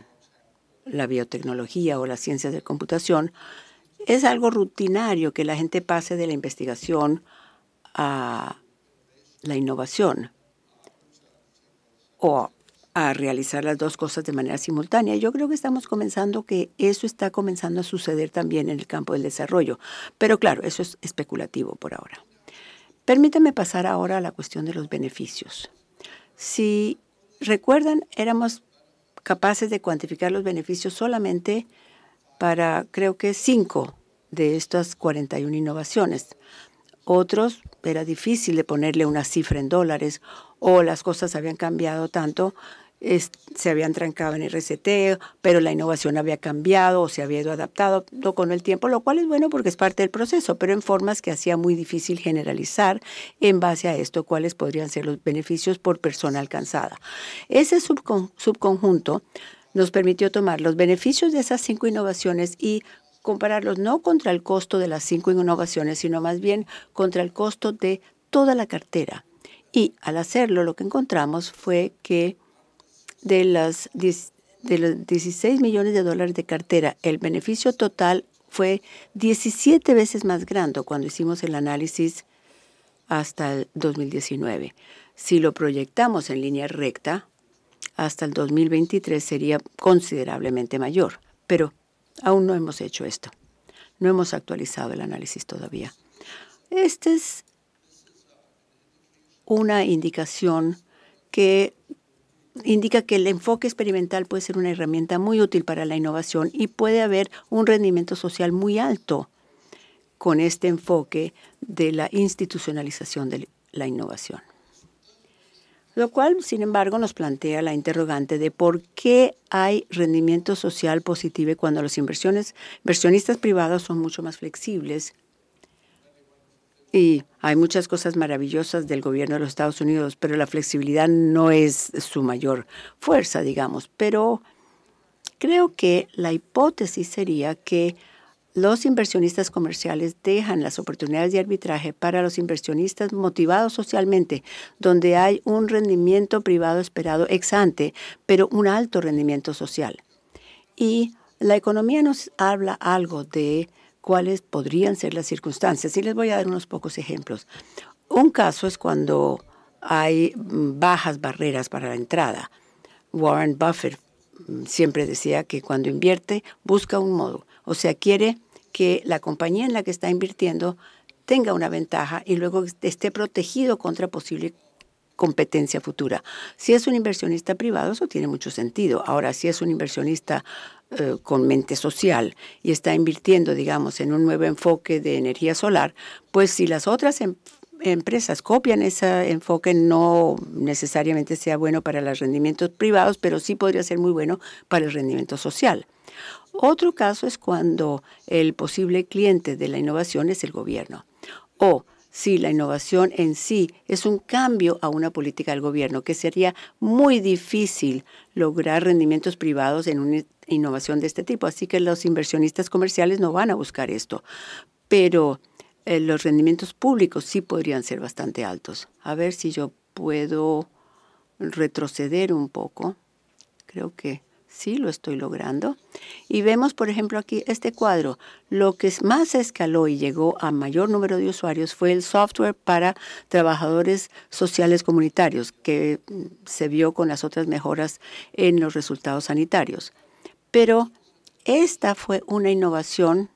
la biotecnología o las ciencias de computación, es algo rutinario que la gente pase de la investigación a la innovación o a realizar las dos cosas de manera simultánea. Yo creo que estamos comenzando, que eso está comenzando a suceder también en el campo del desarrollo. Pero claro, eso es especulativo por ahora. Permítanme pasar ahora a la cuestión de los beneficios. Si recuerdan, éramos capaces de cuantificar los beneficios solamente para, creo que, cinco de estas 41 innovaciones. Otros era difícil de ponerle una cifra en dólares o las cosas habían cambiado tanto, se habían trancado en el pero la innovación había cambiado o se había ido adaptado con el tiempo, lo cual es bueno porque es parte del proceso, pero en formas que hacía muy difícil generalizar en base a esto cuáles podrían ser los beneficios por persona alcanzada. Ese subconjunto nos permitió tomar los beneficios de esas cinco innovaciones y compararlos no contra el costo de las cinco innovaciones, sino más bien contra el costo de toda la cartera. Y al hacerlo, lo que encontramos fue que de, las, de los 16 millones de dólares de cartera, el beneficio total fue 17 veces más grande cuando hicimos el análisis hasta el 2019. Si lo proyectamos en línea recta, hasta el 2023 sería considerablemente mayor. Pero Aún no hemos hecho esto. No hemos actualizado el análisis todavía. Esta es una indicación que indica que el enfoque experimental puede ser una herramienta muy útil para la innovación y puede haber un rendimiento social muy alto con este enfoque de la institucionalización de la innovación. Lo cual, sin embargo, nos plantea la interrogante de por qué hay rendimiento social positivo cuando los inversiones, inversionistas privados son mucho más flexibles y hay muchas cosas maravillosas del gobierno de los Estados Unidos, pero la flexibilidad no es su mayor fuerza, digamos. Pero creo que la hipótesis sería que los inversionistas comerciales dejan las oportunidades de arbitraje para los inversionistas motivados socialmente, donde hay un rendimiento privado esperado ex ante, pero un alto rendimiento social. Y la economía nos habla algo de cuáles podrían ser las circunstancias. Y les voy a dar unos pocos ejemplos. Un caso es cuando hay mm, bajas barreras para la entrada. Warren Buffett mm, siempre decía que cuando invierte busca un modo, o sea, quiere que la compañía en la que está invirtiendo tenga una ventaja y luego esté protegido contra posible competencia futura. Si es un inversionista privado, eso tiene mucho sentido. Ahora, si es un inversionista eh, con mente social y está invirtiendo, digamos, en un nuevo enfoque de energía solar, pues si las otras em, empresas copian ese enfoque, no necesariamente sea bueno para los rendimientos privados, pero sí podría ser muy bueno para el rendimiento social. Otro caso es cuando el posible cliente de la innovación es el gobierno o si la innovación en sí es un cambio a una política del gobierno, que sería muy difícil lograr rendimientos privados en una innovación de este tipo. Así que los inversionistas comerciales no van a buscar esto. Pero eh, los rendimientos públicos sí podrían ser bastante altos. A ver si yo puedo retroceder un poco. Creo que sí lo estoy logrando. Y vemos, por ejemplo, aquí este cuadro. Lo que más escaló y llegó a mayor número de usuarios fue el software para trabajadores sociales comunitarios, que mm, se vio con las otras mejoras en los resultados sanitarios. Pero esta fue una innovación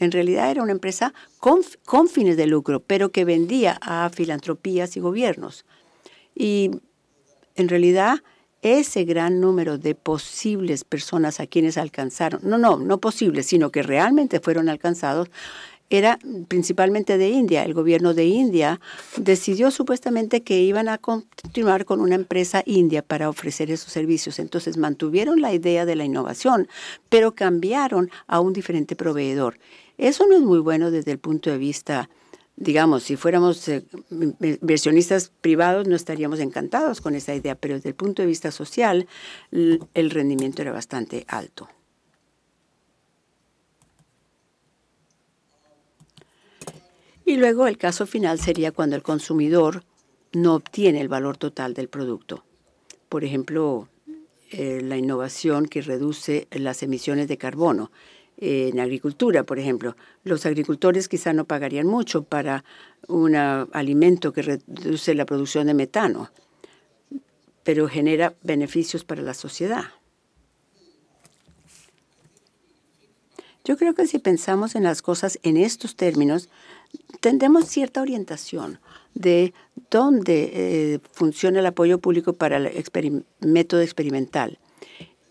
en realidad era una empresa con, con, fines de lucro, pero que vendía a filantropías y gobiernos. Y en realidad ese gran número de posibles personas a quienes alcanzaron, no, no, no posibles, sino que realmente fueron alcanzados, era principalmente de India. El gobierno de India decidió supuestamente que iban a continuar con una empresa india para ofrecer esos servicios. Entonces mantuvieron la idea de la innovación, pero cambiaron a un diferente proveedor. Eso no es muy bueno desde el punto de vista digamos, si fuéramos eh, versionistas privados no estaríamos encantados con esa idea, pero desde el punto de vista social el rendimiento era bastante alto. Y luego el caso final sería cuando el consumidor no obtiene el valor total del producto. Por ejemplo, eh, la innovación que reduce las emisiones de carbono en agricultura, por ejemplo. Los agricultores quizá no pagarían mucho para un alimento que reduce la producción de metano, pero genera beneficios para la sociedad. Yo creo que si pensamos en las cosas en estos términos, tendremos cierta orientación de dónde eh, funciona el apoyo público para el método experimental.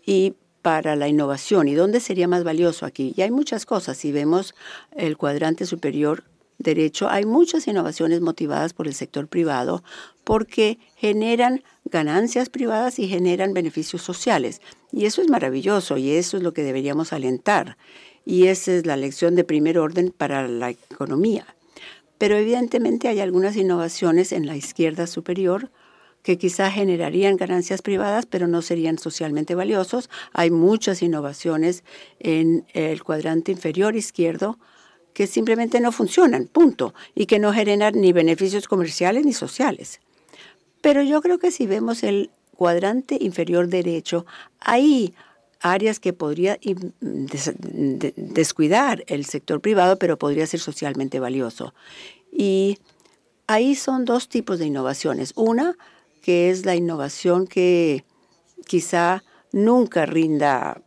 Y para la innovación y dónde sería más valioso aquí. Y hay muchas cosas. Si vemos el cuadrante superior derecho, hay muchas innovaciones motivadas por el sector privado porque generan ganancias privadas y generan beneficios sociales. Y eso es maravilloso y eso es lo que deberíamos alentar. Y esa es la lección de primer orden para la economía. Pero evidentemente hay algunas innovaciones en la izquierda superior que quizá generarían ganancias privadas, pero no serían socialmente valiosos. Hay muchas innovaciones en el cuadrante inferior izquierdo que simplemente no funcionan, punto, y que no generan ni beneficios comerciales ni sociales. Pero yo creo que si vemos el cuadrante inferior derecho, hay áreas que podría descuidar el sector privado, pero podría ser socialmente valioso. Y ahí son dos tipos de innovaciones. Una, que es la innovación que quizá nunca rinda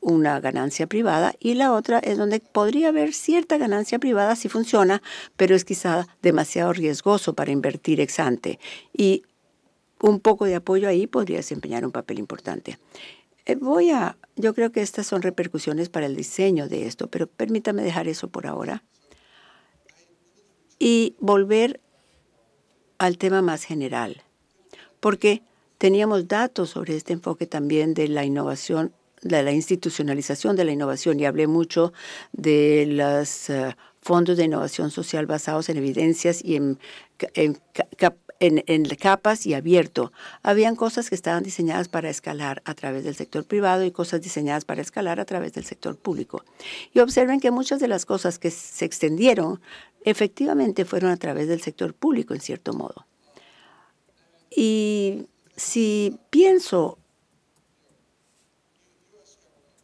una ganancia privada y la otra es donde podría haber cierta ganancia privada si funciona, pero es quizá demasiado riesgoso para invertir ex ante y un poco de apoyo ahí podría desempeñar un papel importante. Eh, voy a, yo creo que estas son repercusiones para el diseño de esto, pero permítame dejar eso por ahora y volver al tema más general porque teníamos datos sobre este enfoque también de la innovación, de la institucionalización de la innovación y hablé mucho de los eh, fondos de innovación social basados en evidencias y en, capas y abierto. Habían cosas que estaban diseñadas para escalar a través del sector privado y cosas diseñadas para escalar a través del sector público. Y observen que muchas de las cosas que se extendieron efectivamente fueron a través del sector público en cierto modo. Y si pienso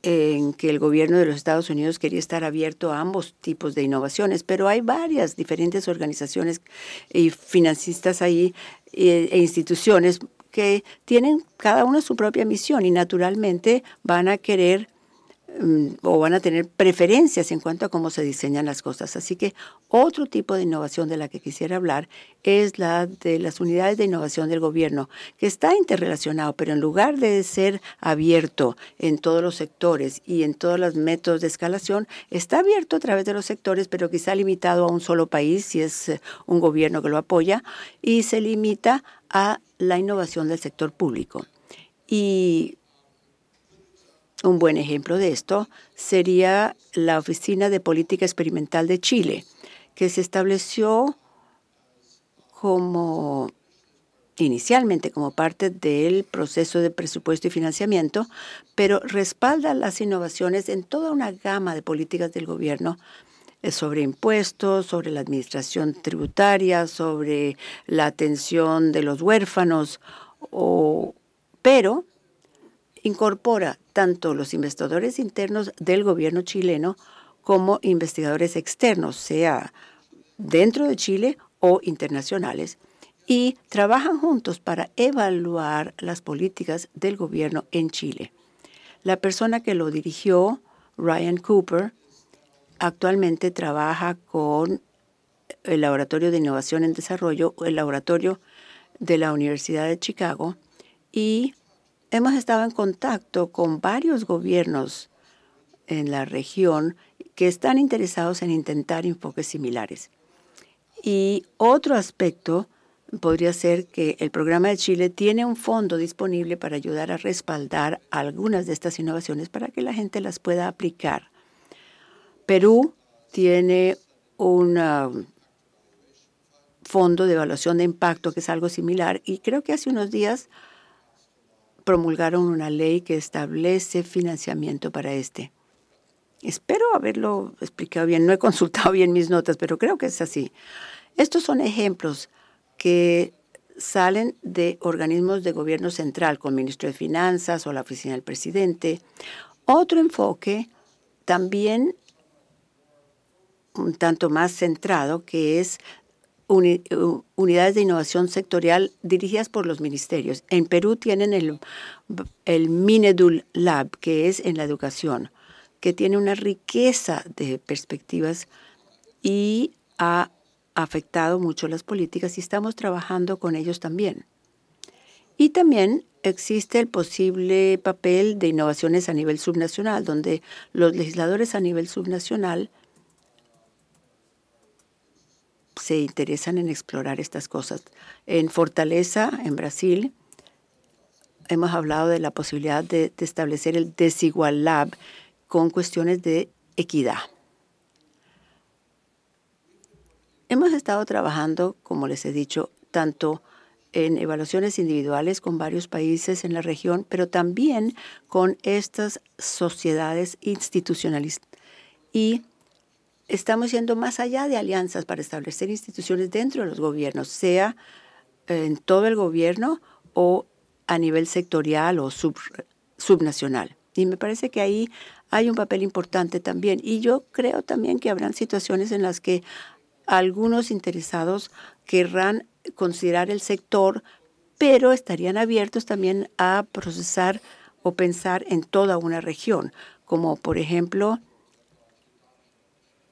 en que el gobierno de los Estados Unidos quería estar abierto a ambos tipos de innovaciones, pero hay varias diferentes organizaciones y financistas ahí e, e instituciones que tienen cada una su propia misión y naturalmente van a querer Mm, o van a tener preferencias en cuanto a cómo se diseñan las cosas. Así que otro tipo de innovación de la que quisiera hablar es la de las unidades de innovación del gobierno, que está interrelacionado, pero en lugar de ser abierto en todos los sectores y en todos los métodos de escalación, está abierto a través de los sectores, pero quizá limitado a un solo país, si es eh, un gobierno que lo apoya, y se limita a la innovación del sector público. Y un buen ejemplo de esto sería la Oficina de Política Experimental de Chile, que se estableció como inicialmente como parte del proceso de presupuesto y financiamiento, pero respalda las innovaciones en toda una gama de políticas del gobierno eh, sobre impuestos, sobre la administración tributaria, sobre la atención de los huérfanos, o, pero incorpora tanto los investigadores internos del gobierno chileno como investigadores externos, sea dentro de Chile o internacionales, y trabajan juntos para evaluar las políticas del gobierno en Chile. La persona que lo dirigió, Ryan Cooper, actualmente trabaja con el Laboratorio de Innovación en Desarrollo, el Laboratorio de la Universidad de Chicago, y Hemos estado en contacto con varios gobiernos en la región que están interesados en intentar enfoques similares. Y otro aspecto podría ser que el programa de Chile tiene un fondo disponible para ayudar a respaldar algunas de estas innovaciones para que la gente las pueda aplicar. Perú tiene un ah, fondo de evaluación de impacto que es algo similar y creo que hace unos días promulgaron una ley que establece financiamiento para este. Espero haberlo explicado bien. No he consultado bien mis notas, pero creo que es así. Estos son ejemplos que salen de organismos de gobierno central, con el ministro de Finanzas o la oficina del presidente. Otro enfoque también un tanto más centrado, que es unidades de innovación sectorial dirigidas por los ministerios. En Perú tienen el, el Minedul Lab, que es en la educación, que tiene una riqueza de perspectivas y ha afectado mucho las políticas y estamos trabajando con ellos también. Y también existe el posible papel de innovaciones a nivel subnacional, donde los legisladores a nivel subnacional se interesan en explorar estas cosas. En Fortaleza, en Brasil, hemos hablado de la posibilidad de, establecer el Desigual Lab con cuestiones de equidad. Hemos estado trabajando, como les he dicho, tanto en evaluaciones individuales con varios países en la región, pero también con estas sociedades institucionalistas Y estamos yendo más allá de alianzas para establecer instituciones dentro de los gobiernos, sea eh, en todo el gobierno o a nivel sectorial o subnacional. Y me parece que ahí hay un papel importante también. Y yo creo también que habrán situaciones en las que algunos interesados querrán considerar el sector, pero estarían abiertos también a procesar o pensar en toda una región, como por ejemplo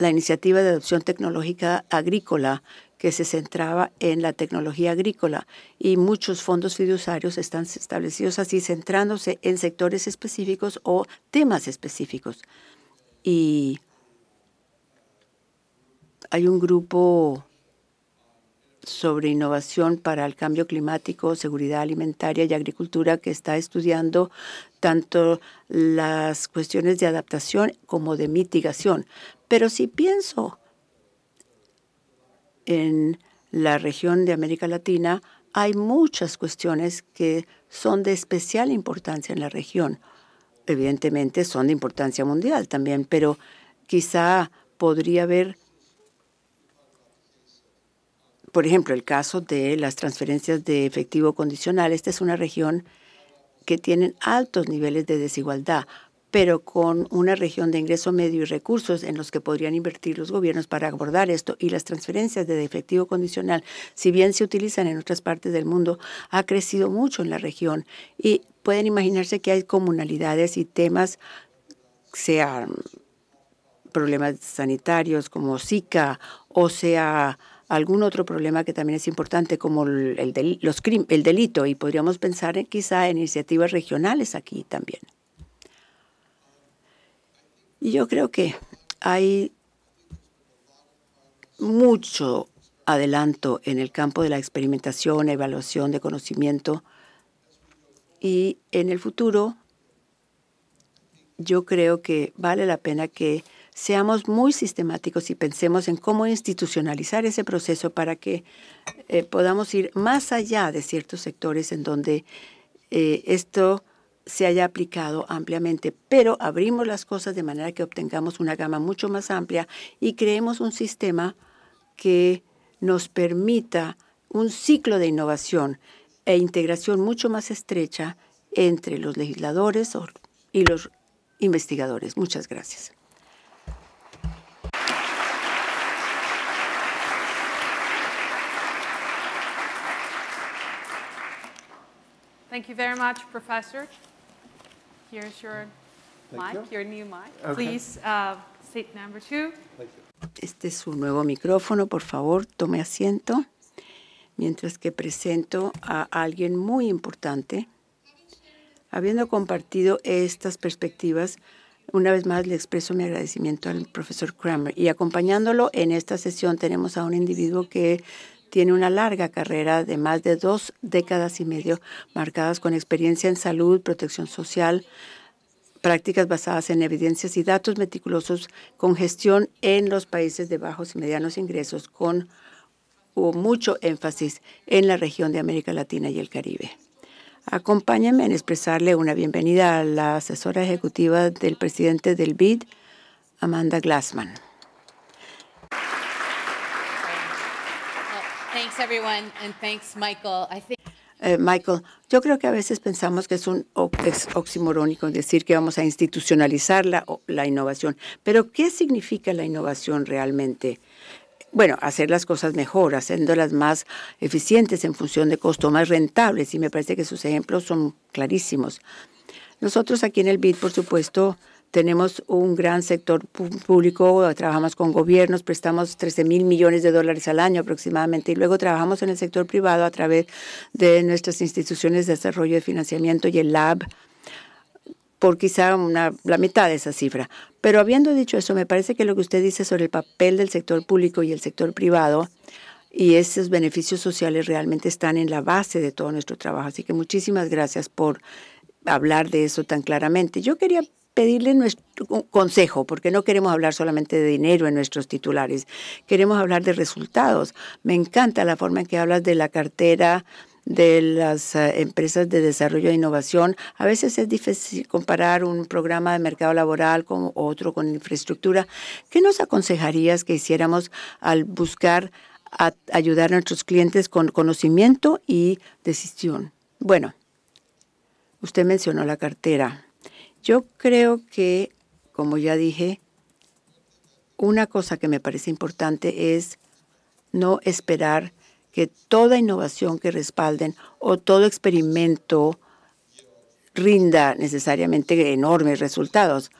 la iniciativa de adopción tecnológica agrícola que se centraba en la tecnología agrícola y muchos fondos fiduciarios están establecidos así, centrándose en sectores específicos o temas específicos. Y hay un grupo sobre innovación para el cambio climático, seguridad alimentaria y agricultura que está estudiando tanto las cuestiones de adaptación como de mitigación pero si pienso en la región de América Latina, hay muchas cuestiones que son de especial importancia en la región. Evidentemente son de importancia mundial también, pero quizá podría haber, por ejemplo, el caso de las transferencias de efectivo condicional. Esta es una región que tiene altos niveles de desigualdad pero con una región de ingreso medio y recursos en los que podrían invertir los gobiernos para abordar esto. Y las transferencias de efectivo condicional, si bien se utilizan en otras partes del mundo, ha crecido mucho en la región. Y pueden imaginarse que hay comunalidades y temas, sea mm, problemas sanitarios como Zika o sea algún otro problema que también es importante como el, los, el delito y podríamos pensar en, quizá en iniciativas regionales aquí también. Y yo creo que hay mucho adelanto en el campo de la experimentación, evaluación de conocimiento y en el futuro yo creo que vale la pena que seamos muy sistemáticos y pensemos en cómo institucionalizar ese proceso para que eh, podamos ir más allá de ciertos sectores en donde eh, esto se haya aplicado ampliamente, pero abrimos las cosas de manera que obtengamos una gama mucho más amplia y creemos un sistema que nos permita un ciclo de innovación e integración mucho más estrecha entre los legisladores y los investigadores. Muchas gracias. Thank you very much, Professor. Este es su nuevo micrófono, por favor, tome asiento mientras que presento a alguien muy importante. Habiendo compartido estas perspectivas, una vez más le expreso mi agradecimiento al profesor Kramer y acompañándolo en esta sesión tenemos a un individuo que tiene una larga carrera de más de dos décadas y medio, marcadas con experiencia en salud, protección social, prácticas basadas en evidencias y datos meticulosos con gestión en los países de bajos y medianos ingresos, con mucho énfasis en la región de América Latina y el Caribe. Acompáñame en expresarle una bienvenida a la asesora ejecutiva del presidente del BID, Amanda Glassman. Thanks everyone and thanks Michael. Eh, Michael, yo creo que a veces pensamos que es un es oximorónico decir que vamos a institucionalizar la, la innovación, pero ¿qué significa la innovación realmente? bueno, hacer las cosas mejor, haciéndolas más eficientes en función de costo, más rentables. Y me parece que sus ejemplos son clarísimos. Nosotros aquí en el BID, por supuesto, tenemos un gran sector público, trabajamos con gobiernos, prestamos 13 mil millones de dólares al año aproximadamente y luego trabajamos en el sector privado a través de nuestras instituciones de desarrollo de financiamiento y el LAB por quizá una, la mitad de esa cifra. Pero habiendo dicho eso, me parece que lo que usted dice sobre el papel del sector público y el sector privado y esos beneficios sociales realmente están en la base de todo nuestro trabajo. Así que muchísimas gracias por hablar de eso tan claramente. Yo quería pedirle nuestro consejo, porque no queremos hablar solamente de dinero en nuestros titulares, queremos hablar de resultados. Me encanta la forma en que hablas de la cartera de las eh, empresas de desarrollo e innovación. A veces es difícil comparar un programa de mercado laboral con otro, con infraestructura. ¿Qué nos aconsejarías que hiciéramos al buscar ayudar a nuestros clientes con conocimiento y decisión? Bueno, usted mencionó la cartera yo creo que, como ya dije, una cosa que me parece importante es no esperar que toda innovación que respalden o todo experimento rinda necesariamente enormes resultados.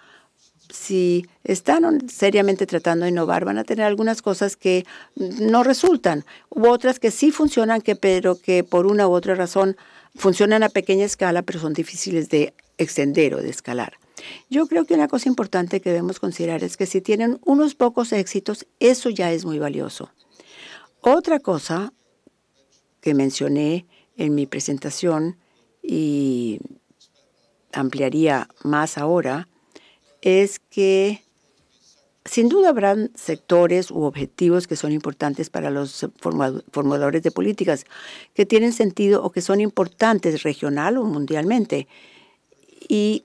Si están seriamente tratando de innovar, van a tener algunas cosas que no resultan u otras que sí funcionan, que, pero que por una u otra razón Funcionan a pequeña escala, pero son difíciles de extender o de escalar. Yo creo que una cosa importante que debemos considerar es que si tienen unos pocos éxitos, eso ya es muy valioso. Otra cosa que mencioné en mi presentación y ampliaría más ahora es que sin duda habrán sectores u objetivos que son importantes para los formuladores de políticas, que tienen sentido o que son importantes regional o mundialmente. Y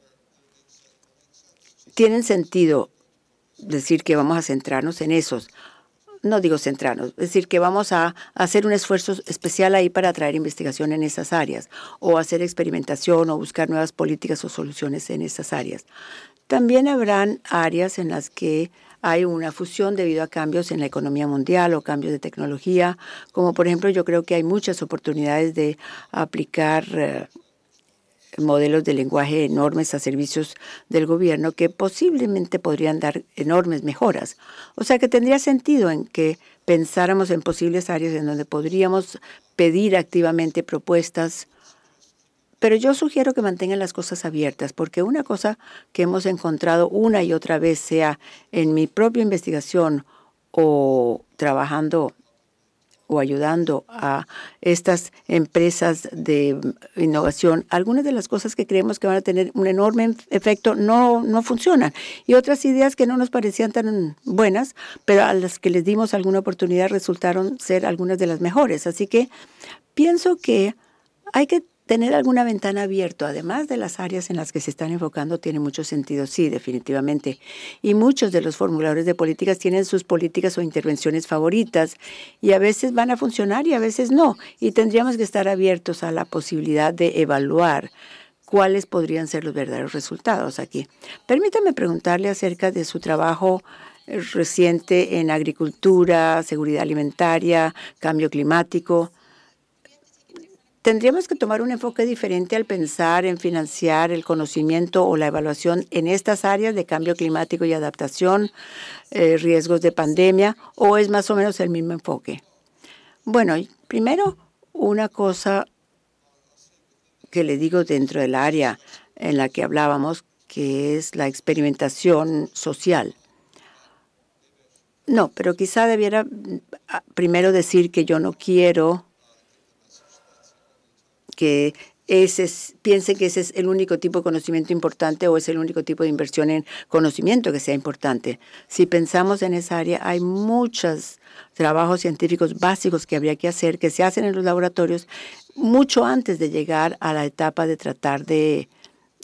tienen sentido decir que vamos a centrarnos en esos. No digo centrarnos, es decir, que vamos a hacer un esfuerzo especial ahí para atraer investigación en esas áreas o hacer experimentación o buscar nuevas políticas o soluciones en esas áreas. También habrán áreas en las que hay una fusión debido a cambios en la economía mundial o cambios de tecnología, como por ejemplo yo creo que hay muchas oportunidades de aplicar eh, modelos de lenguaje enormes a servicios del gobierno que posiblemente podrían dar enormes mejoras. O sea que tendría sentido en que pensáramos en posibles áreas en donde podríamos pedir activamente propuestas pero yo sugiero que mantengan las cosas abiertas, porque una cosa que hemos encontrado una y otra vez, sea en mi propia investigación o trabajando o ayudando a estas empresas de innovación, algunas de las cosas que creemos que van a tener un enorme efecto no, no funcionan. Y otras ideas que no nos parecían tan buenas, pero a las que les dimos alguna oportunidad resultaron ser algunas de las mejores. Así que pienso que hay que Tener alguna ventana abierta, además de las áreas en las que se están enfocando, tiene mucho sentido, sí, definitivamente. Y muchos de los formuladores de políticas tienen sus políticas o intervenciones favoritas y a veces van a funcionar y a veces no. Y tendríamos que estar abiertos a la posibilidad de evaluar cuáles podrían ser los verdaderos resultados aquí. Permítame preguntarle acerca de su trabajo eh, reciente en agricultura, seguridad alimentaria, cambio climático. Tendríamos que tomar un enfoque diferente al pensar en financiar el conocimiento o la evaluación en estas áreas de cambio climático y adaptación, eh, riesgos de pandemia, o es más o menos el mismo enfoque. Bueno, primero, una cosa que le digo dentro del área en la que hablábamos, que es la experimentación social. No, pero quizá debiera mm, primero decir que yo no quiero que ese piensen que ese es el único tipo de conocimiento importante o es el único tipo de inversión en conocimiento que sea importante. Si pensamos en esa área, hay muchos trabajos científicos básicos que habría que hacer, que se hacen en los laboratorios mucho antes de llegar a la etapa de tratar de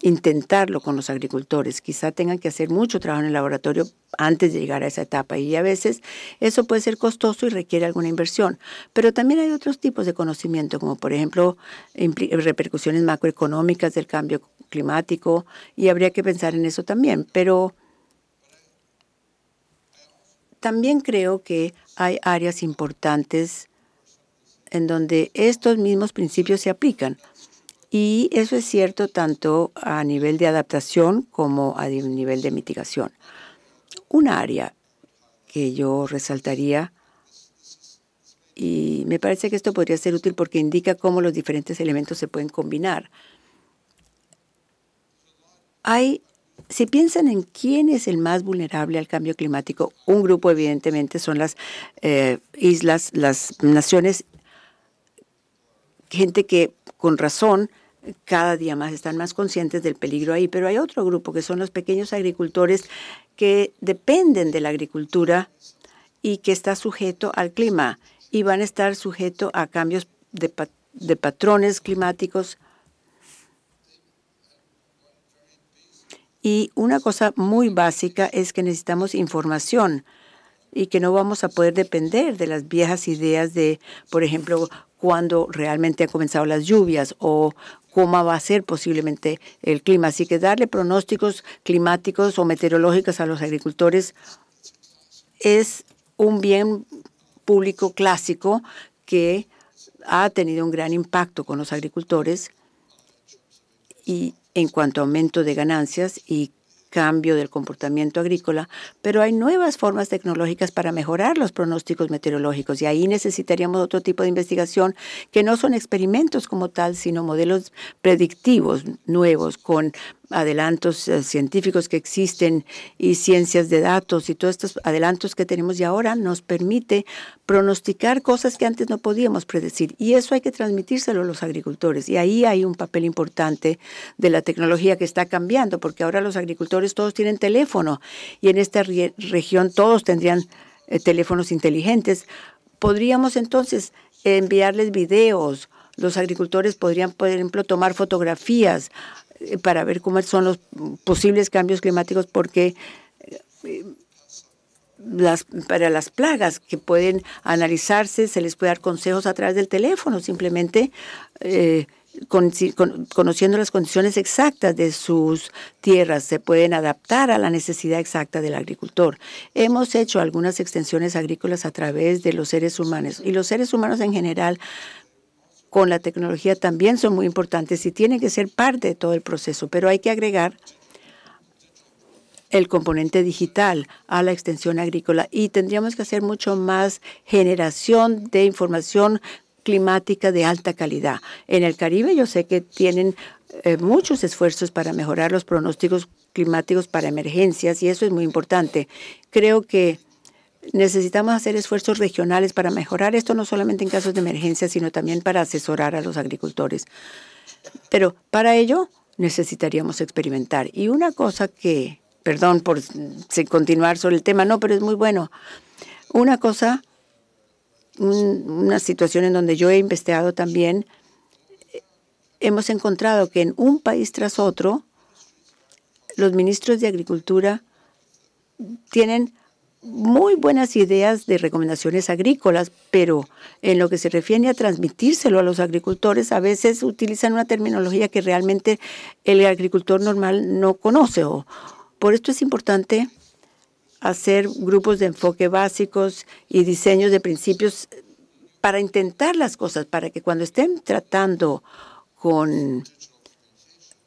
intentarlo con los agricultores. Quizá tengan que hacer mucho trabajo en el laboratorio antes de llegar a esa etapa y a veces eso puede ser costoso y requiere alguna inversión. Pero también hay otros tipos de conocimiento, como por ejemplo repercusiones macroeconómicas del cambio climático y habría que pensar en eso también. Pero también creo que hay áreas importantes en donde estos mismos principios se aplican. Y eso es cierto tanto a nivel de adaptación como a nivel de mitigación. Un área que yo resaltaría, y me parece que esto podría ser útil porque indica cómo los diferentes elementos se pueden combinar. Hay, si piensan en quién es el más vulnerable al cambio climático, un grupo evidentemente son las eh, islas, las naciones, gente que con razón cada día más están más conscientes del peligro ahí, pero hay otro grupo que son los pequeños agricultores que dependen de la agricultura y que está sujeto al clima y van a estar sujetos a cambios de, de patrones climáticos. Y una cosa muy básica es que necesitamos información y que no vamos a poder depender de las viejas ideas de, por ejemplo, cuando realmente han comenzado las lluvias o cómo va a ser posiblemente el clima. Así que darle pronósticos climáticos o meteorológicos a los agricultores es un bien público clásico que ha tenido un gran impacto con los agricultores y en cuanto a aumento de ganancias y cambio del comportamiento agrícola, pero hay nuevas formas tecnológicas para mejorar los pronósticos meteorológicos y ahí necesitaríamos otro tipo de investigación que no son experimentos como tal, sino modelos predictivos nuevos con adelantos eh, científicos que existen y ciencias de datos y todos estos adelantos que tenemos Y ahora nos permite pronosticar cosas que antes no podíamos predecir y eso hay que transmitírselo a los agricultores y ahí hay un papel importante de la tecnología que está cambiando porque ahora los agricultores todos tienen teléfono y en esta región todos tendrían eh, teléfonos inteligentes. Podríamos entonces enviarles videos, los agricultores podrían, por ejemplo, tomar fotografías, eh, para ver cómo son los posibles cambios climáticos porque eh, para las plagas que pueden analizarse, se les puede dar consejos a través del teléfono, simplemente eh, conociendo las condiciones exactas de sus tierras, se pueden adaptar a la necesidad exacta del agricultor. Hemos hecho algunas extensiones agrícolas a través de los seres humanos y los seres humanos en general con la tecnología también son muy importantes y tienen que ser parte de todo el proceso, pero hay que agregar el componente digital a la extensión agrícola y tendríamos que hacer mucho más generación de información climática de alta calidad. En el Caribe yo sé que tienen eh, muchos esfuerzos para mejorar los pronósticos climáticos para emergencias y eso es muy importante. Creo que Necesitamos hacer esfuerzos regionales para mejorar esto, no solamente en casos de emergencia, sino también para asesorar a los agricultores. Pero para ello necesitaríamos experimentar. Y una cosa que, perdón por continuar sobre el tema, no, pero es muy bueno. Una cosa, una situación en donde yo he investigado también, hemos encontrado que en un país tras otro, los ministros de Agricultura tienen muy buenas ideas de recomendaciones agrícolas, pero en lo que se refiere a transmitírselo a los agricultores, a veces utilizan una terminología que realmente el agricultor normal no conoce. por esto es importante hacer grupos de enfoque básicos y diseños de principios para intentar las cosas, para que cuando estén tratando con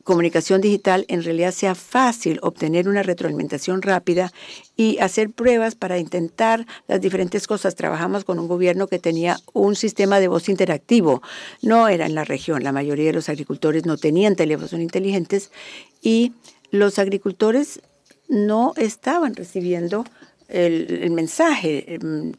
comunicación digital en realidad sea fácil obtener una retroalimentación rápida y hacer pruebas para intentar las diferentes cosas. Trabajamos con un gobierno que tenía un sistema de voz interactivo. No era en la región. La mayoría de los agricultores no tenían teléfonos inteligentes y los agricultores no estaban recibiendo el, el mensaje. Em,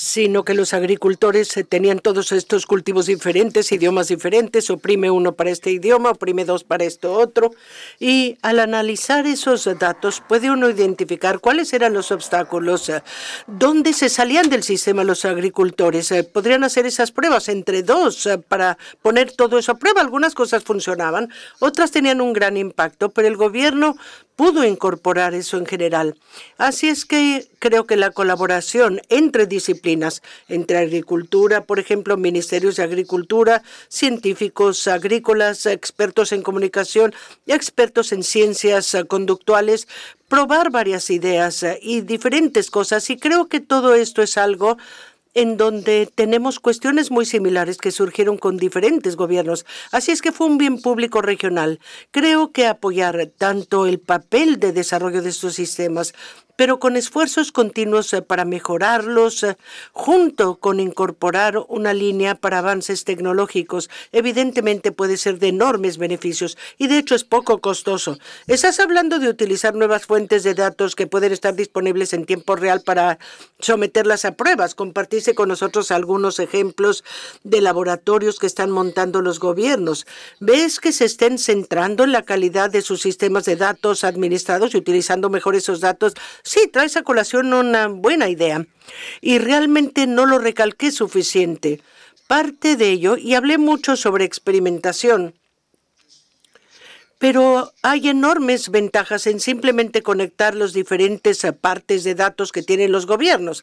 sino que los agricultores eh, tenían todos estos cultivos diferentes, idiomas diferentes, oprime uno para este idioma, oprime dos para esto otro. Y al analizar esos datos puede uno identificar cuáles eran los obstáculos, eh, dónde se salían del sistema los agricultores. Eh, podrían hacer esas pruebas entre dos para poner todo eso a prueba. Algunas cosas funcionaban, otras tenían un gran impacto, pero el gobierno pudo incorporar eso en general. Así es que creo que la colaboración entre disciplinas, entre agricultura, por ejemplo, ministerios de agricultura, científicos agrícolas, expertos en comunicación, expertos en ciencias eh, conductuales, probar varias ideas eh, y diferentes cosas. Y creo que todo esto es algo en donde tenemos cuestiones muy similares que surgieron con diferentes gobiernos. Así es que fue un bien público regional. Creo que apoyar tanto el papel de desarrollo de estos sistemas pero con esfuerzos continuos eh, para mejorarlos, eh, junto con incorporar una línea para avances tecnológicos. Evidentemente puede ser de enormes beneficios y de hecho es poco costoso. Estás hablando de utilizar nuevas fuentes de datos que pueden estar disponibles en tiempo real para someterlas a pruebas. Compartirse con nosotros algunos ejemplos de laboratorios que están montando los gobiernos. ¿Ves que se estén centrando en la calidad de sus sistemas de datos administrados y utilizando mejor esos datos Sí, traes esa colación una buena idea y realmente no lo recalqué suficiente. Parte de ello, y hablé mucho sobre experimentación, pero hay enormes ventajas en simplemente conectar los diferentes eh, partes de datos que tienen los gobiernos.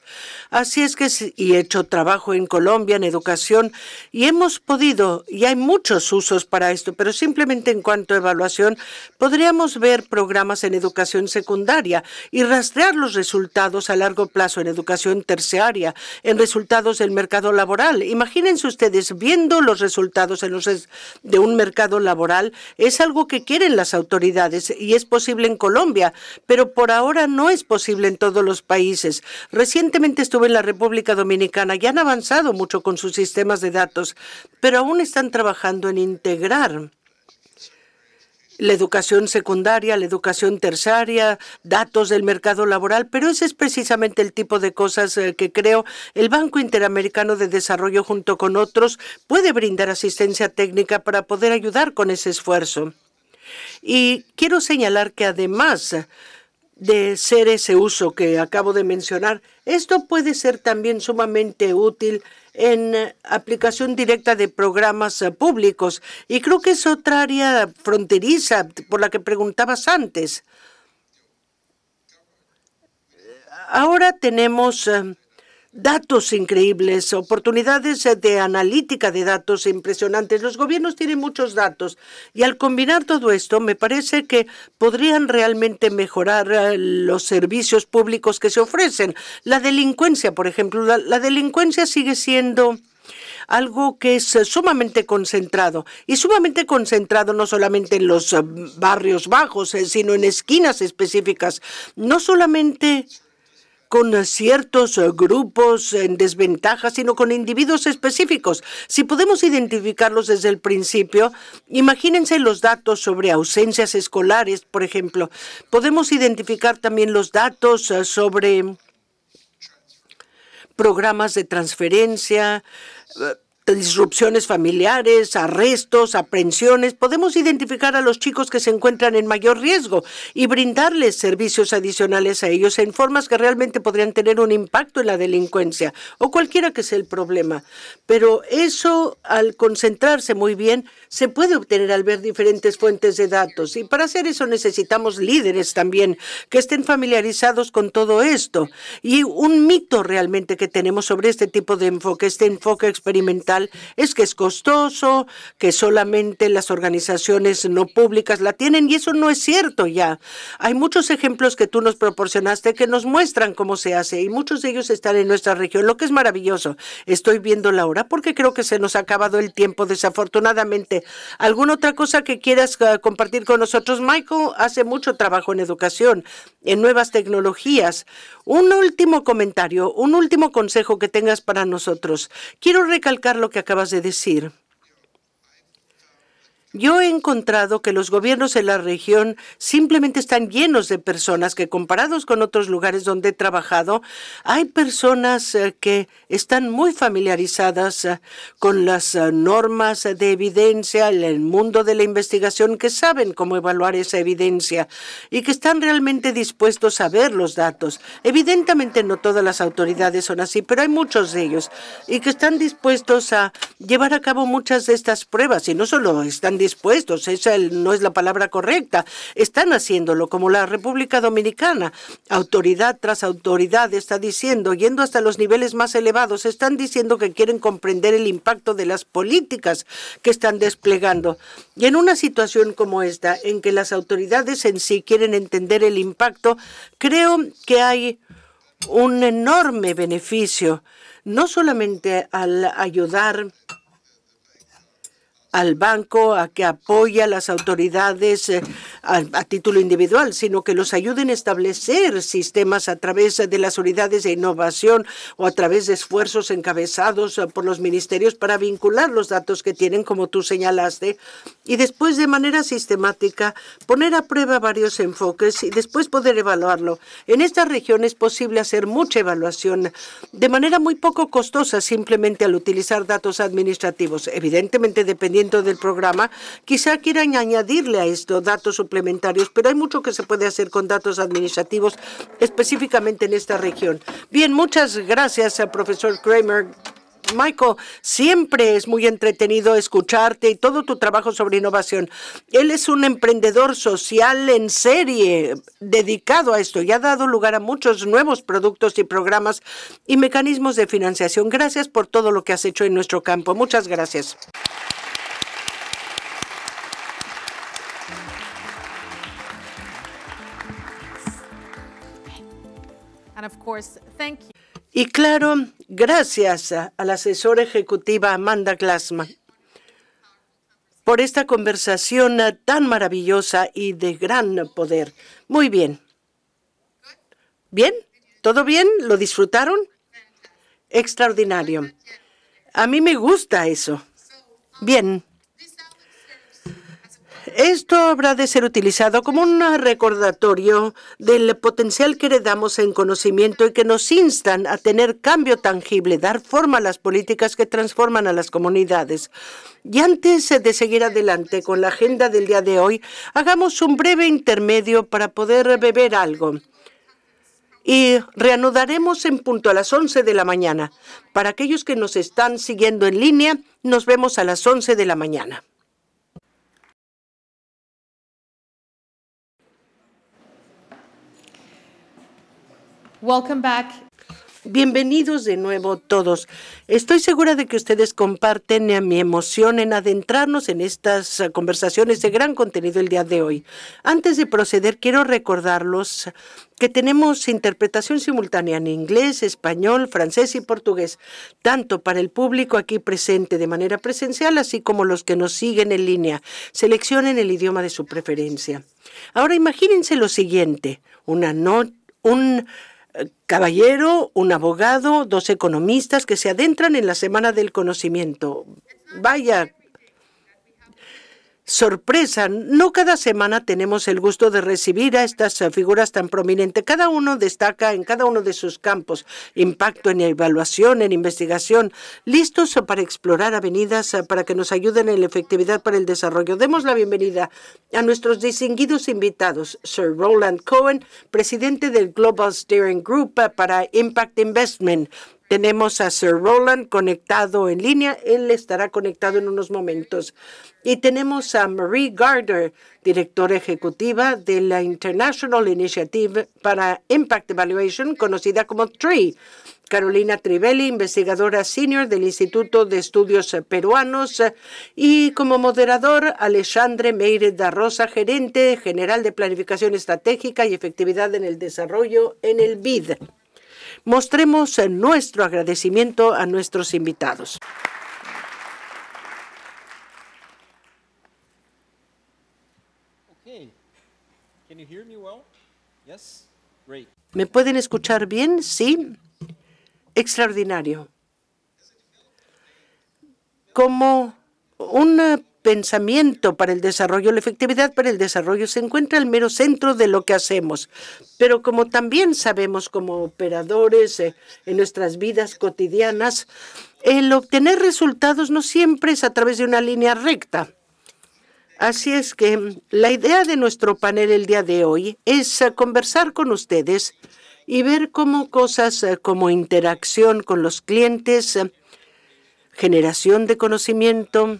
Así es que, he hecho trabajo en Colombia, en educación, y hemos podido, y hay muchos usos para esto, pero simplemente en cuanto a evaluación, podríamos ver programas en educación secundaria y rastrear los resultados a largo plazo en educación terciaria, en resultados del mercado laboral. Imagínense ustedes, viendo los resultados de un mercado laboral, es algo que quieren las autoridades y es posible en Colombia, pero por ahora no es posible en todos los países. Recientemente estuve en la República Dominicana y han avanzado mucho con sus sistemas de datos, pero aún están trabajando en integrar la educación secundaria, la educación terciaria, datos del mercado laboral, pero ese es precisamente el tipo de cosas eh, que creo el Banco Interamericano de Desarrollo junto con otros puede brindar asistencia técnica para poder ayudar con ese esfuerzo. Y quiero señalar que además de ser ese uso que acabo de mencionar, esto puede ser también sumamente útil en aplicación directa de programas públicos. Y creo que es otra área fronteriza por la que preguntabas antes. Ahora tenemos eh, datos increíbles, oportunidades de analítica de datos impresionantes. Los gobiernos tienen muchos datos y al combinar todo esto me parece que podrían realmente mejorar eh, los servicios públicos que se ofrecen. La delincuencia, por ejemplo, la, delincuencia sigue siendo algo que es sumamente concentrado y sumamente concentrado no solamente en los eh, barrios bajos, eh, sino en esquinas específicas, no solamente con ciertos eh, grupos en desventaja, sino con individuos específicos. Si podemos identificarlos desde el principio, imagínense los datos sobre ausencias escolares, por ejemplo. Podemos identificar también los datos eh, sobre programas de transferencia, eh, disrupciones familiares, arrestos, aprensiones. podemos identificar a los chicos que se encuentran en mayor riesgo y brindarles servicios adicionales a ellos en formas que realmente podrían tener un impacto en la delincuencia o cualquiera que sea el problema. Pero eso, al concentrarse muy bien, se puede obtener al ver diferentes fuentes de datos. Y para hacer eso necesitamos líderes también que estén familiarizados con todo esto. Y un mito realmente que tenemos sobre este tipo de enfoque, este enfoque experimental es que es costoso, que solamente las organizaciones no públicas la tienen y eso no es cierto ya. Hay muchos ejemplos que tú nos proporcionaste que nos muestran cómo se hace y muchos de ellos están en nuestra región, lo que es maravilloso. Estoy viendo la hora porque creo que se nos ha acabado el tiempo desafortunadamente. ¿Alguna otra cosa que quieras ah, compartir con nosotros? Michael hace mucho trabajo en educación, en nuevas tecnologías. Un último comentario, un último consejo que tengas para nosotros. Quiero recalcar lo que acabas de decir. Yo he encontrado que los gobiernos en la región simplemente están llenos de personas que comparados con otros lugares donde he trabajado, hay personas eh, que están muy familiarizadas eh, con las eh, normas de evidencia, el mundo de la investigación, que saben cómo evaluar esa evidencia y que están realmente dispuestos a ver los datos. Evidentemente no todas las autoridades son así, pero hay muchos de ellos y que están dispuestos a llevar a cabo muchas de estas pruebas y no solo están dispuestos esa no es la palabra correcta. Están haciéndolo como la República Dominicana. Autoridad tras autoridad está diciendo, yendo hasta los niveles más elevados, están diciendo que quieren comprender el impacto de las políticas que están desplegando. Y en una situación como esta, en que las autoridades en sí quieren entender el impacto, creo que hay un enorme beneficio, no solamente al ayudar al banco a que apoye a las autoridades eh, a, título individual, sino que los ayuden a establecer sistemas a través de las unidades de innovación o a través de esfuerzos encabezados eh, por los ministerios para vincular los datos que tienen, como tú señalaste, y después de manera sistemática poner a prueba varios enfoques y después poder evaluarlo. En esta región es posible hacer mucha evaluación de manera muy poco costosa simplemente al utilizar datos administrativos, evidentemente dependiendo del programa, quizá quieran añadirle a esto datos suplementarios, pero hay mucho que se puede hacer con datos administrativos específicamente en esta región. Bien, muchas gracias al eh, profesor Kramer. Michael, siempre es muy entretenido escucharte y todo tu trabajo sobre innovación. Él es un emprendedor social en serie dedicado a esto y ha dado lugar a muchos nuevos productos y programas y mecanismos de financiación. Gracias por todo lo que has hecho en nuestro campo. Muchas gracias. Y claro, gracias a la asesora ejecutiva Amanda Glassman por esta conversación tan maravillosa y de gran poder. Muy bien. ¿Bien? ¿Todo bien? ¿Lo disfrutaron? Extraordinario. A mí me gusta eso. Bien. Esto habrá de ser utilizado como un recordatorio del potencial que heredamos en conocimiento y que nos instan a tener cambio tangible, dar forma a las políticas que transforman a las comunidades. Y antes de seguir adelante con la agenda del día de hoy, hagamos un breve intermedio para poder beber algo y reanudaremos en punto a las 11 de la mañana. Para aquellos que nos están siguiendo en línea, nos vemos a las 11 de la mañana. Welcome back. Bienvenidos de nuevo todos. Estoy segura de que ustedes comparten mi emoción en adentrarnos en estas conversaciones de gran contenido el día de hoy. Antes de proceder, quiero recordarlos que tenemos interpretación simultánea en inglés, español, francés y portugués, tanto para el público aquí presente de manera presencial, así como los que nos siguen en línea. Seleccionen el idioma de su preferencia. Ahora imagínense lo siguiente, una no, un caballero, un abogado, dos economistas que se adentran en la Semana del Conocimiento. Vaya sorpresa. No cada semana tenemos el gusto de recibir a estas eh, figuras tan prominentes. Cada uno destaca en cada uno de sus campos, impacto en evaluación, en investigación, listos para explorar avenidas eh, para que nos ayuden en la efectividad para el desarrollo. Demos la bienvenida a nuestros distinguidos invitados, Sir Roland Cohen, presidente del Global Steering Group eh, para Impact Investment, tenemos a Sir Roland conectado en línea. Él estará conectado en unos momentos. Y tenemos a Marie Gardner, directora ejecutiva de la International Initiative para Impact Evaluation, conocida como TREE. Carolina Trivelli, investigadora senior del Instituto de Estudios Peruanos, y como moderador, Alexandre Meire da Rosa, gerente general de Planificación Estratégica y Efectividad en el Desarrollo en el BID mostremos nuestro agradecimiento a nuestros invitados. ¿Me pueden escuchar bien? Sí. Extraordinario. Como un pensamiento para el desarrollo, la efectividad para el desarrollo se encuentra al mero centro de lo que hacemos. Pero como también sabemos como operadores eh, en nuestras vidas cotidianas, el obtener resultados no siempre es a través de una línea recta. Así es que mm, la idea de nuestro panel el día de hoy es eh, conversar con ustedes y ver cómo cosas eh, como interacción con los clientes, generación de conocimiento,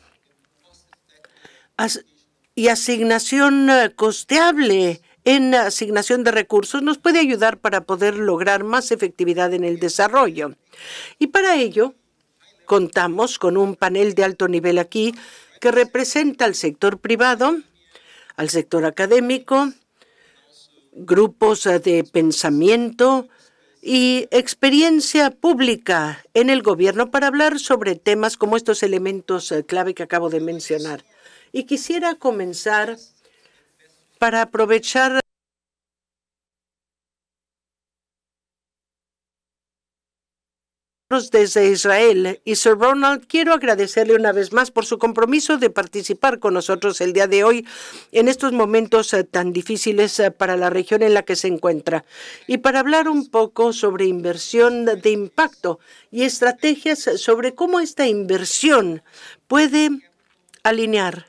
y asignación eh, costeable en asignación de recursos nos puede ayudar para poder lograr más efectividad en el desarrollo. Y para ello, contamos con un panel de alto nivel aquí que representa al sector privado, al sector académico, grupos eh, de pensamiento y experiencia pública en el gobierno para hablar sobre temas como estos elementos eh, clave que acabo de mencionar. Y quisiera comenzar para aprovechar desde Israel. Y Sir Ronald, quiero agradecerle una vez más por su compromiso de participar con nosotros el día de hoy en estos momentos eh, tan difíciles eh, para la región en la que se encuentra. Y para hablar un poco sobre inversión de impacto y estrategias sobre cómo esta inversión puede alinear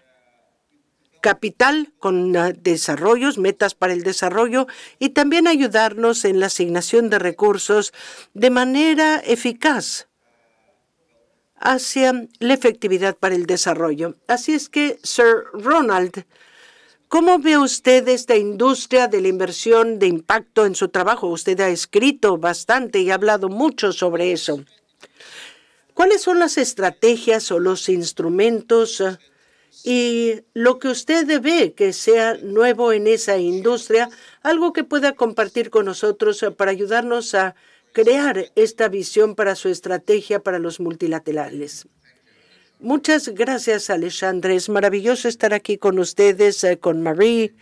capital con ah, desarrollos, metas para el desarrollo y también ayudarnos en la asignación de recursos de manera eficaz hacia la efectividad para el desarrollo. Así es que, Sir Ronald, ¿Cómo ve usted esta industria de la inversión de impacto en su trabajo? Usted ha escrito bastante y ha hablado mucho sobre eso. ¿Cuáles son las estrategias o los instrumentos ah, y lo que usted ve que sea nuevo en esa industria, algo que pueda compartir con nosotros eh, para ayudarnos a crear esta visión para su estrategia para los multilaterales. Muchas gracias, Alexandre. Es maravilloso estar aquí con ustedes, eh, con Marie,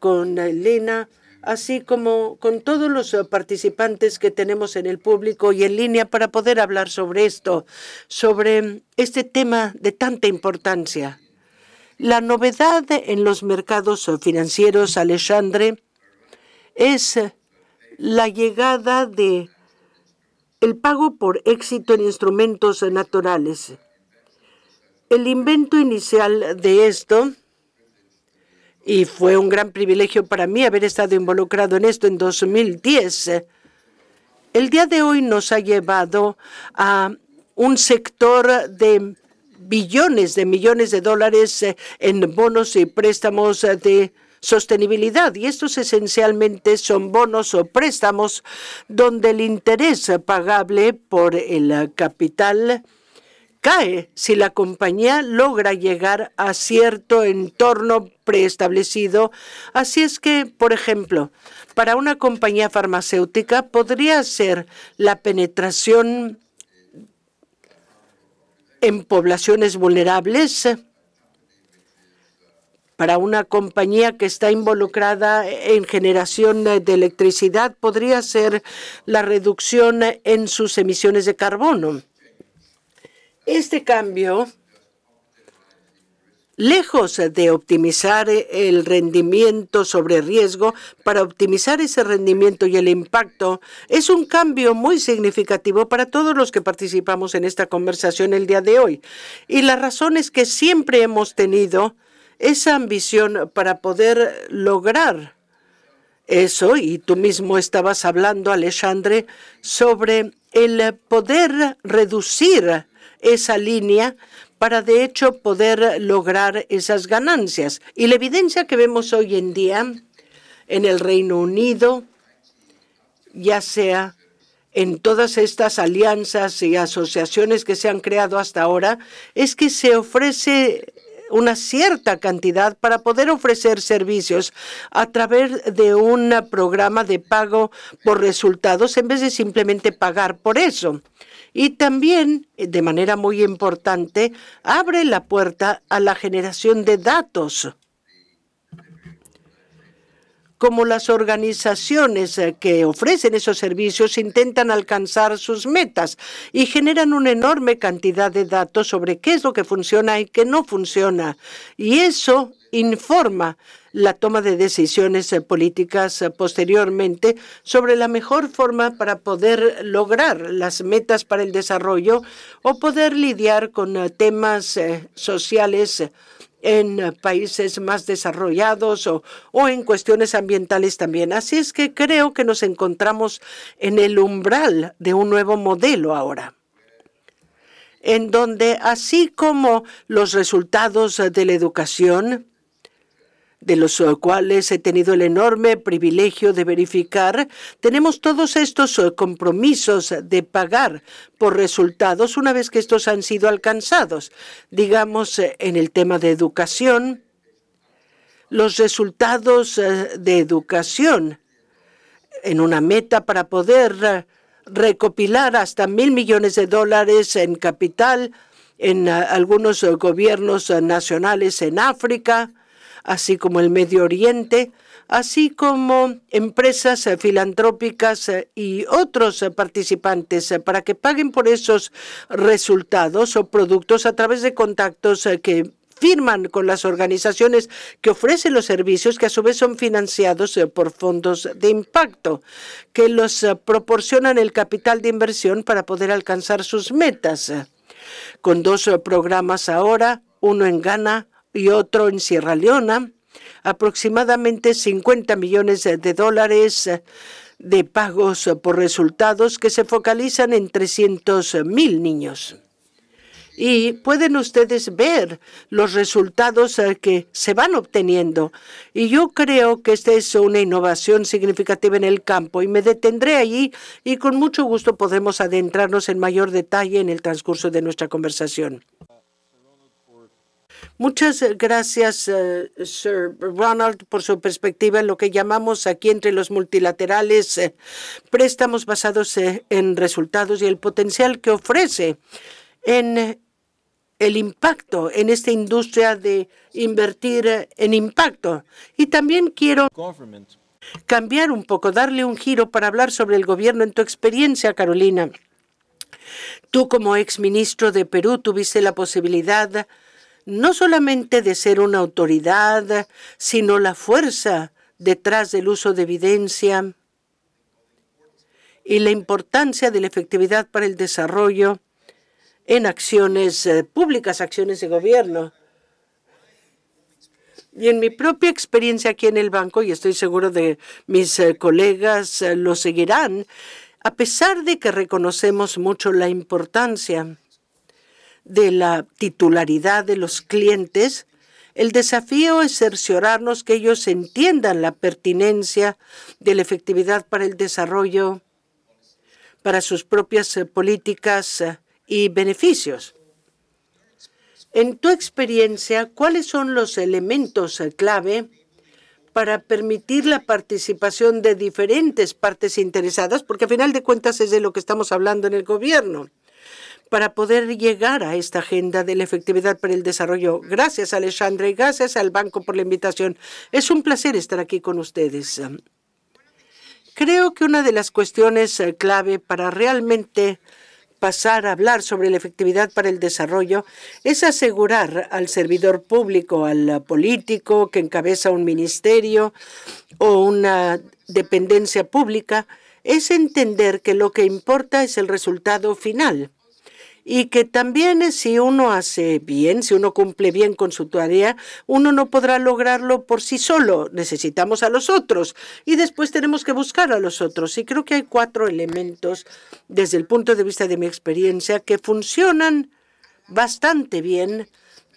con Elena, eh, así como con todos los participantes que tenemos en el público y en línea para poder hablar sobre esto, sobre este tema de tanta importancia. La novedad en los mercados financieros, Alexandre, es la llegada de el pago por éxito en instrumentos naturales. El invento inicial de esto, y fue un gran privilegio para mí haber estado involucrado en esto en 2010, el día de hoy nos ha llevado a un sector de billones de millones de dólares eh, en bonos y préstamos eh, de sostenibilidad. Y estos esencialmente son bonos o préstamos donde el interés pagable por el capital cae si la compañía logra llegar a cierto entorno preestablecido. Así es que, por ejemplo, para una compañía farmacéutica podría ser la penetración en poblaciones vulnerables para una compañía que está involucrada en generación de electricidad podría ser la reducción en sus emisiones de carbono. Este cambio Lejos de optimizar eh, el rendimiento sobre riesgo, para optimizar ese rendimiento y el impacto, es un cambio muy significativo para todos los que participamos en esta conversación el día de hoy. Y la razón es que siempre hemos tenido esa ambición para poder lograr eso, y tú mismo estabas hablando, Alexandre, sobre el poder reducir esa línea para de hecho poder lograr esas ganancias. Y la evidencia que vemos hoy en día en el Reino Unido, ya sea en todas estas alianzas y asociaciones que se han creado hasta ahora, es que se ofrece una cierta cantidad para poder ofrecer servicios a través de un programa de pago por resultados en vez de simplemente pagar por eso y también, eh, de manera muy importante, abre la puerta a la generación de datos como las organizaciones eh, que ofrecen esos servicios intentan alcanzar sus metas y generan una enorme cantidad de datos sobre qué es lo que funciona y qué no funciona. Y eso informa la toma de decisiones eh, políticas eh, posteriormente sobre la mejor forma para poder lograr las metas para el desarrollo o poder lidiar con eh, temas sociales en países más desarrollados o, o, en cuestiones ambientales también. Así es que creo que nos encontramos en el umbral de un nuevo modelo ahora en donde así como los resultados de la educación de los eh, cuales he tenido el enorme privilegio de verificar, tenemos todos estos eh, compromisos de pagar por resultados una vez que estos han sido alcanzados. Digamos, eh, en el tema de educación, los resultados de educación en una meta para poder recopilar hasta mil millones de dólares en capital en algunos gobiernos nacionales en África así como el Medio Oriente, así como empresas eh, filantrópicas eh, y otros eh, participantes para que paguen por esos resultados o productos a través de contactos que firman con las organizaciones que ofrecen los servicios, que a su vez son financiados por fondos de impacto, que los proporcionan el capital de inversión para poder alcanzar sus metas. Con dos programas ahora, uno en Ghana, y otro en Sierra Leona, aproximadamente 50 millones de dólares eh, de pagos eh, por resultados que se focalizan en 300.000 niños. Y pueden ustedes ver los resultados eh, que se van obteniendo. Y yo creo que esta es una innovación significativa en el campo. Y me detendré allí y con mucho gusto podemos adentrarnos en mayor detalle en el transcurso de nuestra conversación. Muchas gracias, eh, Sir Ronald, por su perspectiva en lo que llamamos aquí entre los multilaterales eh, préstamos basados eh, en resultados y el potencial que ofrece en el impacto en esta industria de invertir en impacto. Y también quiero cambiar un poco, darle un giro para hablar sobre el gobierno en tu experiencia, Carolina. Tú como exministro de Perú tuviste la posibilidad no solamente de ser una autoridad, sino la fuerza detrás del uso de evidencia y la importancia de la efectividad para el desarrollo en acciones eh, públicas, acciones de gobierno. Y en mi propia experiencia aquí en el banco, y estoy seguro de mis eh, colegas eh, lo seguirán, a pesar de que reconocemos mucho la importancia de la titularidad de los clientes, el desafío es cerciorarnos que ellos entiendan la pertinencia de la efectividad para el desarrollo, para sus propias eh, políticas eh, y beneficios. En tu experiencia, ¿cuáles son los elementos eh, clave para permitir la participación de diferentes partes interesadas? Porque a final de cuentas es de lo que estamos hablando en el gobierno para poder llegar a esta agenda de la efectividad para el desarrollo. Gracias, Alexandre. y gracias al banco por la invitación. Es un placer estar aquí con ustedes. Creo que una de las cuestiones eh, clave para realmente pasar a hablar sobre la efectividad para el desarrollo es asegurar al servidor público, al eh, político que encabeza un ministerio o una dependencia pública, es entender que lo que importa es el resultado final y que también eh, si uno hace bien, si uno cumple bien con su tarea, uno no podrá lograrlo por sí solo. Necesitamos a los otros y después tenemos que buscar a los otros. Y creo que hay cuatro elementos desde el punto de vista de mi experiencia que funcionan bastante bien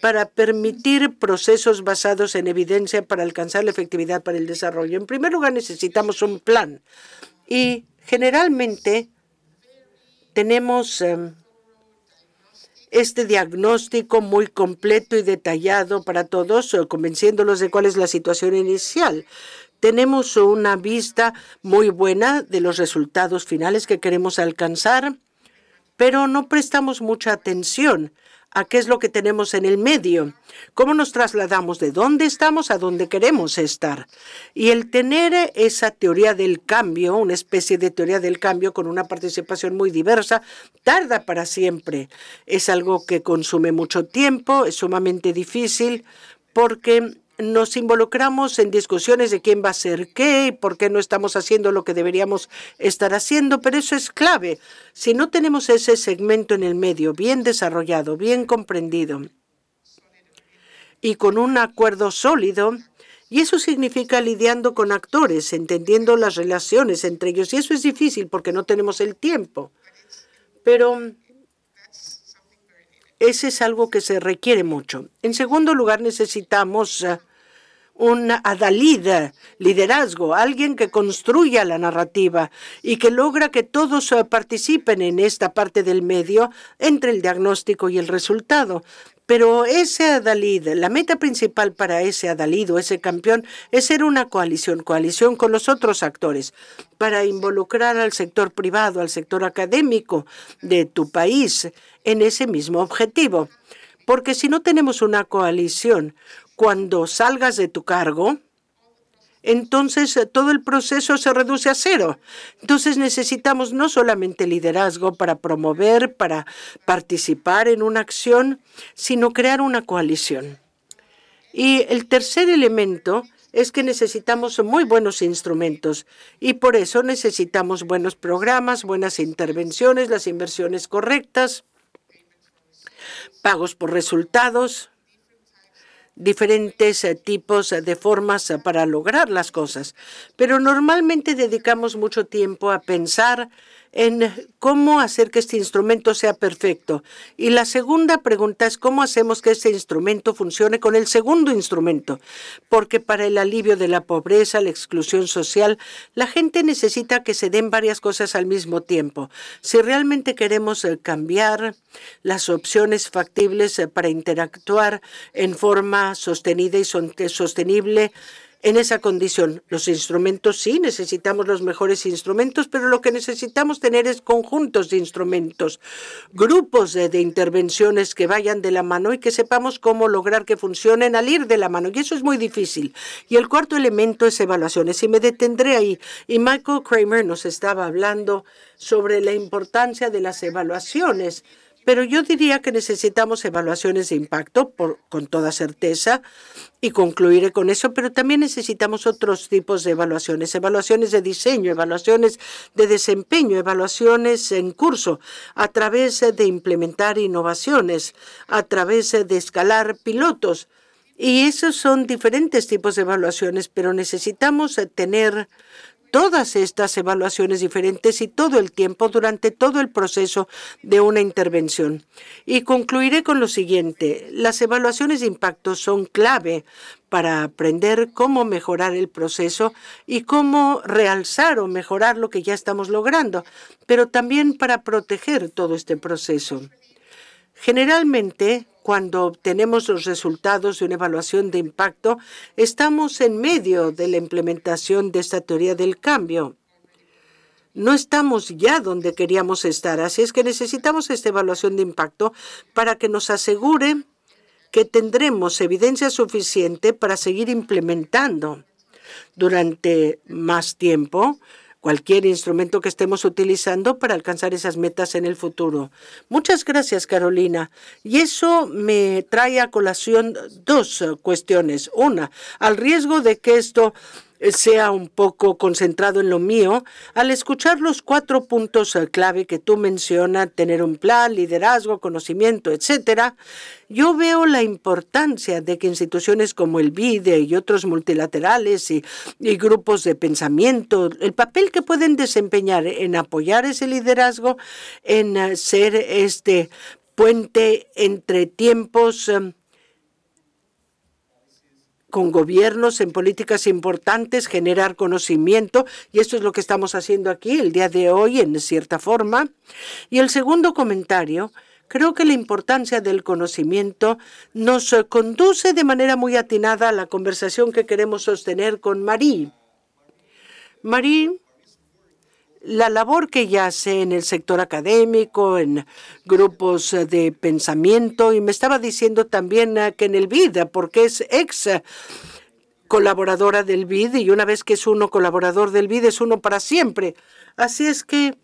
para permitir procesos basados en evidencia para alcanzar la efectividad para el desarrollo. En primer lugar, necesitamos un plan y generalmente tenemos em, este diagnóstico muy completo y detallado para todos, eh, convenciéndolos de cuál es la situación inicial. Tenemos una vista muy buena de los resultados finales que queremos alcanzar, pero no prestamos mucha atención a qué es lo que tenemos en el medio, cómo nos trasladamos de dónde estamos a dónde queremos estar. Y el tener esa teoría del cambio, una especie de teoría del cambio con una participación muy diversa, tarda para siempre. Es algo que consume mucho tiempo, es sumamente difícil porque nos involucramos en discusiones de quién va a hacer qué y por qué no estamos haciendo lo que deberíamos estar haciendo, pero eso es clave. Si no tenemos ese segmento en el medio bien desarrollado, bien comprendido y con un acuerdo sólido, y eso significa lidiando con actores, entendiendo las relaciones entre ellos. Y eso es difícil porque no tenemos el tiempo. Pero ese es algo que se requiere mucho. En segundo lugar, necesitamos ah, un adalid, liderazgo, alguien que construya la narrativa y que logra que todos eh, participen en esta parte del medio entre el diagnóstico y el resultado. Pero ese Adalid, la meta principal para ese Adalid o ese campeón es ser una coalición, coalición con los otros actores, para involucrar al sector privado, al sector académico de tu país en ese mismo objetivo. Porque si no tenemos una coalición, cuando salgas de tu cargo, entonces eh, todo el proceso se reduce a cero. Entonces necesitamos no solamente liderazgo para promover, para participar en una acción, sino crear una coalición. Y el tercer elemento es que necesitamos muy buenos instrumentos y por eso necesitamos buenos programas, buenas intervenciones, las inversiones correctas, pagos por resultados diferentes eh, tipos eh, de formas eh, para lograr las cosas. Pero normalmente dedicamos mucho tiempo a pensar en eh, cómo hacer que este instrumento sea perfecto. Y la segunda pregunta es cómo hacemos que este instrumento funcione con el segundo instrumento, porque para el alivio de la pobreza, la exclusión social, la gente necesita que se den varias cosas al mismo tiempo. Si realmente queremos eh, cambiar las opciones factibles eh, para interactuar en forma sostenida y sostenible, en esa condición. Los instrumentos sí, necesitamos los mejores instrumentos, pero lo que necesitamos tener es conjuntos de instrumentos, grupos de, intervenciones que vayan de la mano y que sepamos cómo lograr que funcionen al ir de la mano. Y eso es muy difícil. Y el cuarto elemento es evaluaciones. Y me detendré ahí. Y Michael Kramer nos estaba hablando sobre la importancia de las evaluaciones pero yo diría que necesitamos evaluaciones de impacto con toda certeza y concluiré con eso, pero también necesitamos otros tipos de evaluaciones, evaluaciones de diseño, evaluaciones de desempeño, evaluaciones en curso, a través de implementar innovaciones, a través de escalar pilotos. Y esos son diferentes tipos de evaluaciones, pero necesitamos tener todas estas evaluaciones diferentes y todo el tiempo durante todo el proceso de una intervención. Y concluiré con lo siguiente. Las evaluaciones de impacto son clave para aprender cómo mejorar el proceso y cómo realzar o mejorar lo que ya estamos logrando, pero también para proteger todo este proceso. Generalmente, cuando obtenemos los resultados de una evaluación de impacto, estamos en medio de la implementación de esta teoría del cambio. No estamos ya donde queríamos estar, así es que necesitamos esta evaluación de impacto para que nos asegure que tendremos evidencia suficiente para seguir implementando durante más tiempo cualquier instrumento que estemos utilizando para alcanzar esas metas en el futuro. Muchas gracias, Carolina. Y eso me trae a colación dos eh, cuestiones. Una, al riesgo de que esto sea un poco concentrado en lo mío, al escuchar los cuatro puntos eh, clave que tú mencionas, tener un plan, liderazgo, conocimiento, etcétera, yo veo la importancia de que instituciones como el BIDE y otros multilaterales y, y grupos de pensamiento, el papel que pueden desempeñar en apoyar ese liderazgo, en eh, ser este puente entre tiempos em, con gobiernos en políticas importantes, generar conocimiento, y esto es lo que estamos haciendo aquí el día de hoy en cierta forma. Y el segundo comentario, creo que la importancia del conocimiento nos conduce de manera muy atinada a la conversación que queremos sostener con Marie. Marie la labor que ella hace en el sector académico, en grupos eh, de pensamiento, y me estaba diciendo también eh, que en el BID, eh, porque es ex colaboradora del BID, y una vez que es uno colaborador del BID, es uno para siempre. Así es que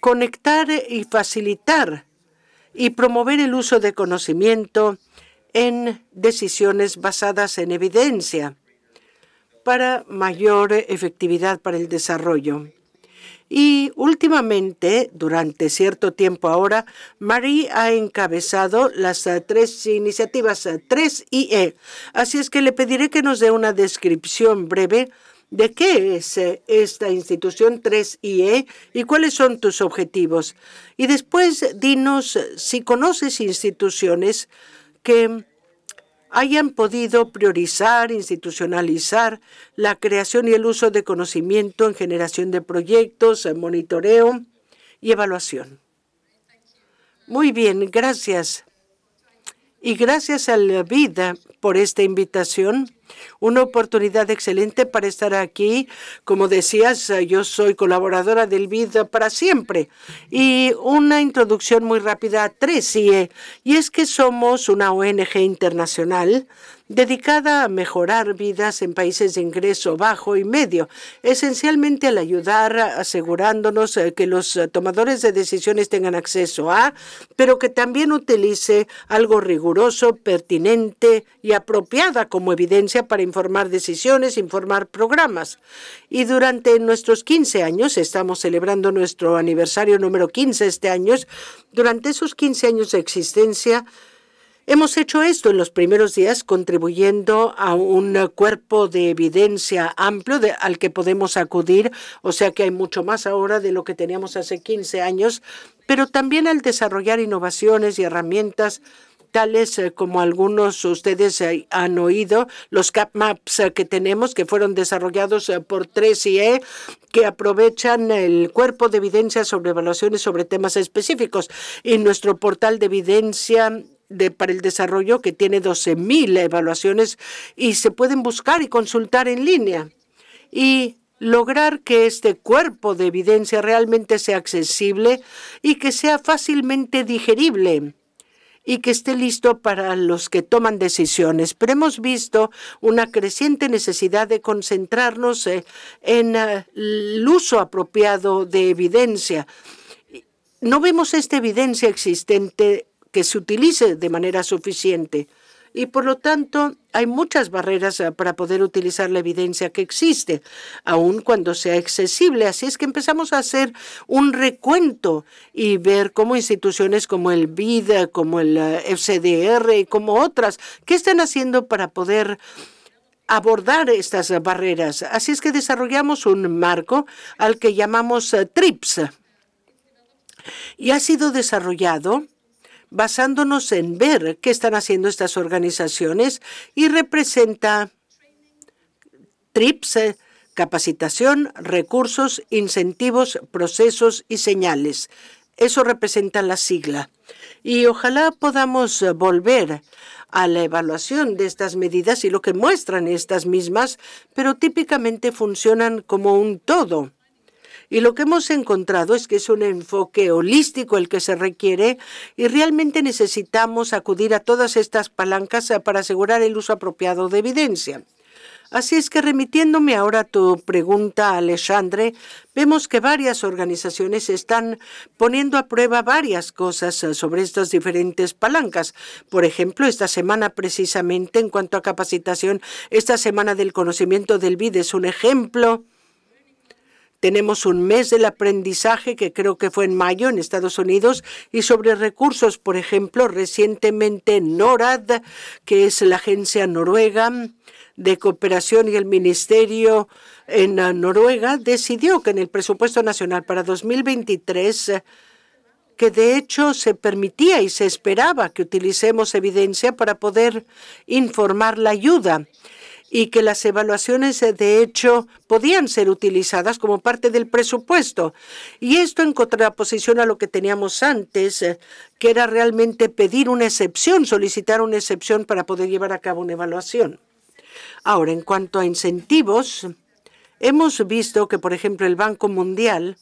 conectar y facilitar y promover el uso de conocimiento en decisiones basadas en evidencia para mayor efectividad para el desarrollo. Y últimamente, durante cierto tiempo ahora, Marie ha encabezado las eh, tres iniciativas 3 eh, ie Así es que le pediré que nos dé una descripción breve de qué es eh, esta institución 3IE y cuáles son tus objetivos. Y después dinos si conoces instituciones que hayan podido priorizar, institucionalizar la creación y el uso de conocimiento en generación de proyectos, en monitoreo y evaluación. Muy bien, gracias. Y gracias a la vida por esta invitación una oportunidad excelente para estar aquí. Como decías, eh, yo soy colaboradora del BID para siempre. Y una introducción muy rápida a 3IE. Y es que somos una ONG internacional dedicada a mejorar vidas en países de ingreso bajo y medio, esencialmente al ayudar asegurándonos eh, que los eh, tomadores de decisiones tengan acceso a, pero que también utilice algo riguroso, pertinente y apropiada como evidencia para informar decisiones, informar programas. Y durante nuestros 15 años, estamos celebrando nuestro aniversario número 15 este año, durante esos 15 años de existencia, Hemos hecho esto en los primeros días contribuyendo a un cuerpo de evidencia amplio al que podemos acudir, o sea que hay mucho más ahora de lo que teníamos hace 15 años, pero también al desarrollar innovaciones y herramientas tales eh, como algunos de ustedes eh, han oído, los CAP maps eh, que tenemos, que fueron desarrollados por 3IE, que aprovechan el cuerpo de evidencia sobre evaluaciones sobre temas específicos. Y nuestro portal de evidencia para el desarrollo que tiene 12.000 evaluaciones y se pueden buscar y consultar en línea. Y lograr que este cuerpo de evidencia realmente sea accesible y que sea fácilmente digerible y que esté listo para los que toman decisiones. Pero hemos visto una creciente necesidad de concentrarnos eh, en eh, el uso apropiado de evidencia. No vemos esta evidencia existente que se utilice de manera suficiente y por lo tanto hay muchas barreras eh, para poder utilizar la evidencia que existe, aun cuando sea accesible. Así es que empezamos a hacer un recuento y ver cómo instituciones como el BID, eh, como el eh, FCDR y como otras, ¿qué están haciendo para poder abordar estas barreras? Así es que desarrollamos un marco al que llamamos TRIPS y ha sido desarrollado basándonos en ver qué están haciendo estas organizaciones y representa TRIPS, eh, capacitación, recursos, incentivos, procesos y señales. Eso representa la sigla. Y ojalá podamos eh, volver a la evaluación de estas medidas y lo que muestran estas mismas, pero típicamente funcionan como un todo y lo que hemos encontrado es que es un enfoque holístico el que se requiere y realmente necesitamos acudir a todas estas palancas eh, para asegurar el uso apropiado de evidencia. Así es que remitiéndome ahora a tu pregunta, Alexandre, vemos que varias organizaciones están poniendo a prueba varias cosas eh, sobre estas diferentes palancas. Por ejemplo, esta semana precisamente en cuanto a capacitación, esta semana del conocimiento del BID e es un ejemplo tenemos un mes del aprendizaje que creo que fue en mayo en Estados Unidos y sobre recursos, por ejemplo, recientemente NORAD, que es la agencia noruega de cooperación y el ministerio en ah, Noruega decidió que en el presupuesto nacional para 2023 que de hecho se permitía y se esperaba que utilicemos evidencia para poder informar la ayuda y que las evaluaciones eh, de hecho podían ser utilizadas como parte del presupuesto. Y esto en contraposición a lo que teníamos antes, eh, que era realmente pedir una excepción, solicitar una excepción para poder llevar a cabo una evaluación. Ahora, en cuanto a incentivos, hemos visto que, por ejemplo, el Banco Mundial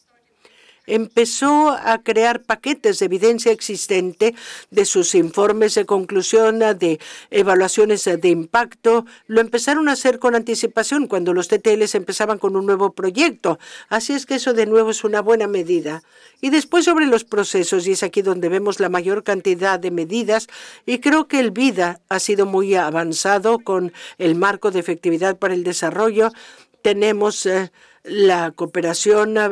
empezó a crear paquetes de evidencia existente de sus informes de conclusión, de evaluaciones de impacto. Lo empezaron a hacer con anticipación cuando los TTLs empezaban con un nuevo proyecto. Así es que eso de nuevo es una buena medida. Y después sobre los procesos, y es aquí donde vemos la mayor cantidad de medidas, y creo que el VIDA ha sido muy avanzado con el marco de efectividad para el desarrollo. Tenemos eh, la cooperación, ah,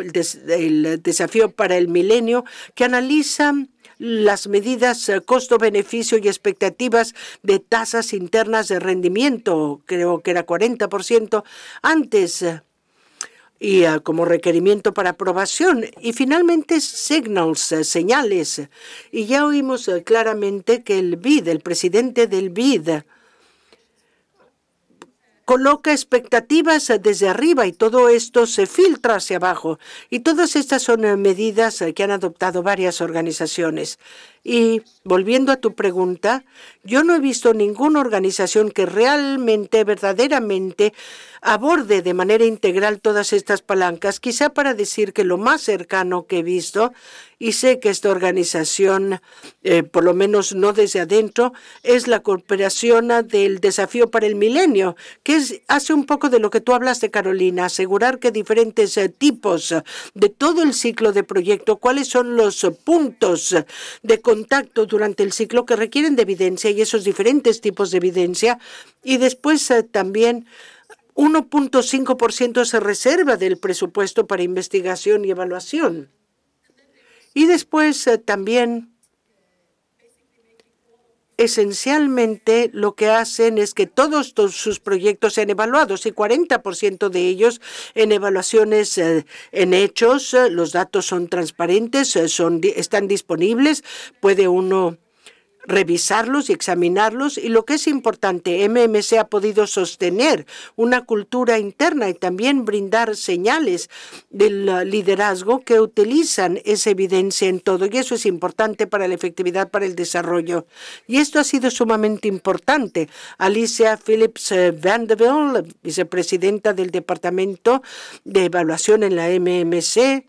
el desafío para el milenio, que analiza las medidas eh, costo-beneficio y expectativas de tasas internas de rendimiento, creo que era 40% antes y ah, como requerimiento para aprobación. Y finalmente, signals, eh, señales. Y ya oímos eh, claramente que el BID, el presidente del BID, coloca expectativas desde arriba y todo esto se filtra hacia abajo. Y todas estas son eh, medidas eh, que han adoptado varias organizaciones. Y volviendo a tu pregunta, yo no he visto ninguna organización que realmente, verdaderamente, aborde de manera integral todas estas palancas, quizá para decir que lo más cercano que he visto, y sé que esta organización, eh, por lo menos no desde adentro, es la cooperación del desafío para el milenio, que hace un poco de lo que tú hablaste, Carolina, asegurar que diferentes eh, tipos de todo el ciclo de proyecto, cuáles son los eh, puntos de contacto durante el ciclo que requieren de evidencia y esos diferentes tipos de evidencia. Y después eh, también 1.5% se reserva del presupuesto para investigación y evaluación. Y después eh, también esencialmente lo que hacen es que todos sus proyectos sean evaluados y 40% de ellos en evaluaciones eh, en hechos. Eh, los datos son transparentes, eh, son, están disponibles. Puede uno revisarlos y examinarlos y lo que es importante, MMC ha podido sostener una cultura interna y también brindar señales del ah, liderazgo que utilizan esa evidencia en todo y eso es importante para la efectividad, para el desarrollo. Y esto ha sido sumamente importante. Alicia Phillips eh, Vanderbilt, vicepresidenta del Departamento de Evaluación en la MMC,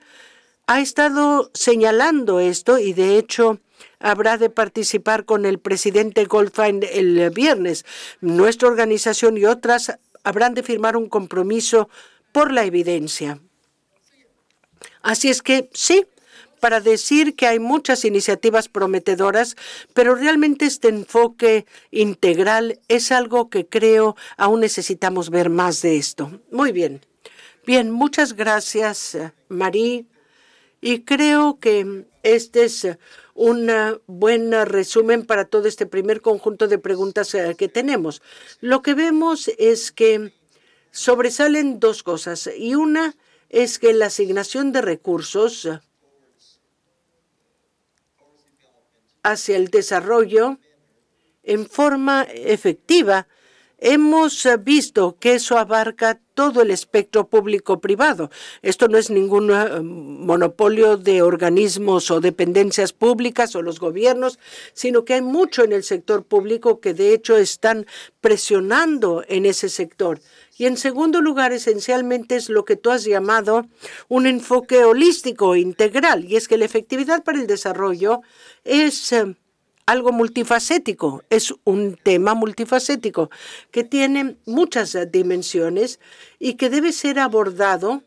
ha estado señalando esto y de hecho habrá de participar con el presidente Goldfein el viernes. Nuestra organización y otras habrán de firmar un compromiso por la evidencia. Así es que sí, para decir que hay muchas iniciativas prometedoras, pero realmente este enfoque integral es algo que creo aún necesitamos ver más de esto. Muy bien. Bien, muchas gracias, Marí. Y creo que este es eh, un buen resumen para todo este primer conjunto de preguntas eh, que tenemos. Lo que vemos es que sobresalen dos cosas y una es que la asignación de recursos hacia el desarrollo en forma efectiva Hemos eh, visto que eso abarca todo el espectro público-privado. Esto no es ningún eh, monopolio de organismos o dependencias públicas o los gobiernos, sino que hay mucho en el sector público que de hecho están presionando en ese sector. Y en segundo lugar, esencialmente es lo que tú has llamado un enfoque holístico, integral, y es que la efectividad para el desarrollo es eh, algo multifacético, es un tema multifacético que tiene muchas dimensiones y que debe ser abordado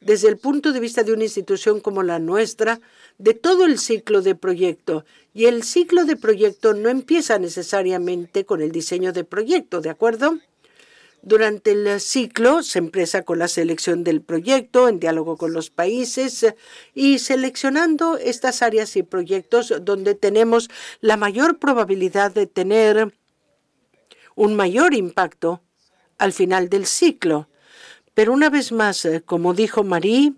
desde el punto de vista de una institución como la nuestra, de todo el ciclo de proyecto. Y el ciclo de proyecto no empieza necesariamente con el diseño de proyecto, ¿de acuerdo? Durante el ciclo se empresa con la selección del proyecto en diálogo con los países y seleccionando estas áreas y proyectos donde tenemos la mayor probabilidad de tener un mayor impacto al final del ciclo. Pero una vez más, eh, como dijo Marie,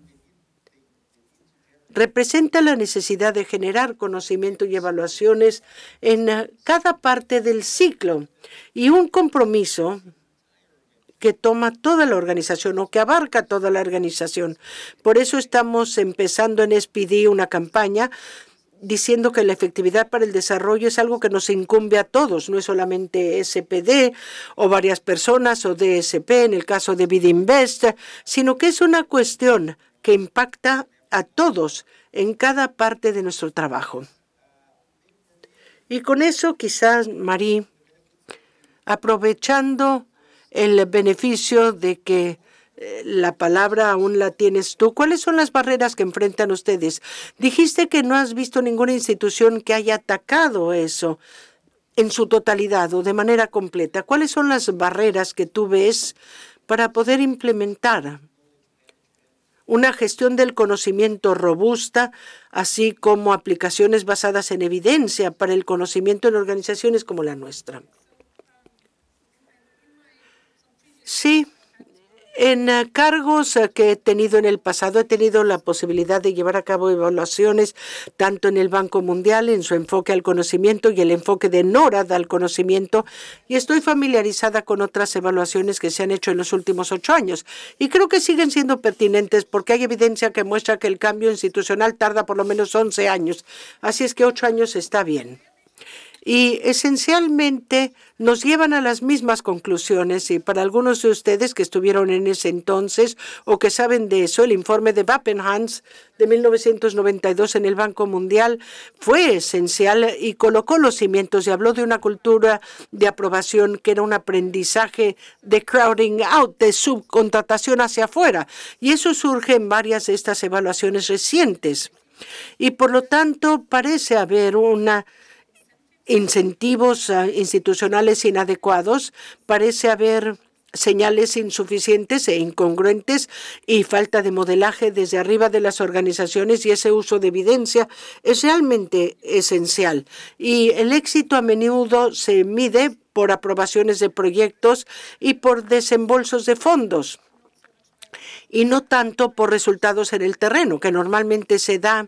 representa la necesidad de generar conocimiento y evaluaciones en eh, cada parte del ciclo y un compromiso que toma toda la organización o que abarca toda la organización. Por eso estamos empezando en SPD una campaña diciendo que la efectividad para el desarrollo es algo que nos incumbe a todos, no es solamente SPD o varias personas o DSP en el caso de Invest, sino que es una cuestión que impacta a todos en cada parte de nuestro trabajo. Y con eso quizás, Marí, aprovechando el beneficio de que eh, la palabra aún la tienes tú. ¿Cuáles son las barreras que enfrentan ustedes? Dijiste que no has visto ninguna institución que haya atacado eso en su totalidad o de manera completa. ¿Cuáles son las barreras que tú ves para poder implementar una gestión del conocimiento robusta, así como aplicaciones basadas en evidencia para el conocimiento en organizaciones como la nuestra? Sí, en eh, cargos eh, que he tenido en el pasado, he tenido la posibilidad de llevar a cabo evaluaciones tanto en el Banco Mundial, en su enfoque al conocimiento y el enfoque de Nora al conocimiento, y estoy familiarizada con otras evaluaciones que se han hecho en los últimos ocho años. Y creo que siguen siendo pertinentes porque hay evidencia que muestra que el cambio institucional tarda por lo menos 11 años. Así es que ocho años está bien y esencialmente nos llevan a las mismas conclusiones y para algunos de ustedes que estuvieron en ese entonces o que saben de eso, el informe de Wappenhans de 1992 en el Banco Mundial fue esencial y colocó los cimientos y habló de una cultura de aprobación que era un aprendizaje de crowding out, de subcontratación hacia afuera. Y eso surge en varias de estas evaluaciones recientes. Y por lo tanto parece haber una incentivos ah, institucionales inadecuados, parece haber señales insuficientes e incongruentes y falta de modelaje desde arriba de las organizaciones y ese uso de evidencia es realmente esencial. Y el éxito a menudo se mide por aprobaciones de proyectos y por desembolsos de fondos y no tanto por resultados en el terreno, que normalmente se da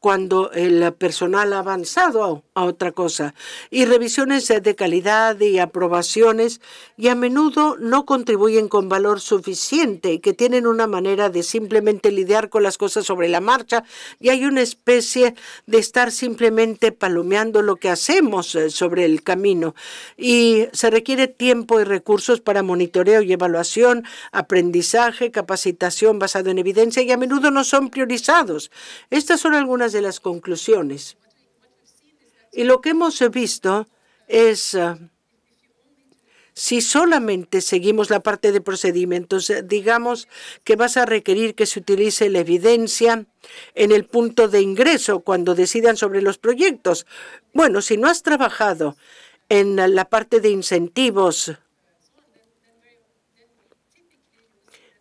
cuando el personal ha avanzado a otra cosa, y revisiones de calidad y aprobaciones, y a menudo no contribuyen con valor suficiente y que tienen una manera de simplemente lidiar con las cosas sobre la marcha, y hay una especie de estar simplemente palomeando lo que hacemos eh, sobre el camino, y se requiere tiempo y recursos para monitoreo y evaluación, aprendizaje, capacitación, basado en evidencia y a menudo no son priorizados. Estas son algunas de las conclusiones. Y lo que hemos visto es eh, si solamente seguimos la parte de procedimientos, eh, digamos que vas a requerir que se utilice la evidencia en el punto de ingreso cuando decidan sobre los proyectos. Bueno, si no has trabajado en la parte de incentivos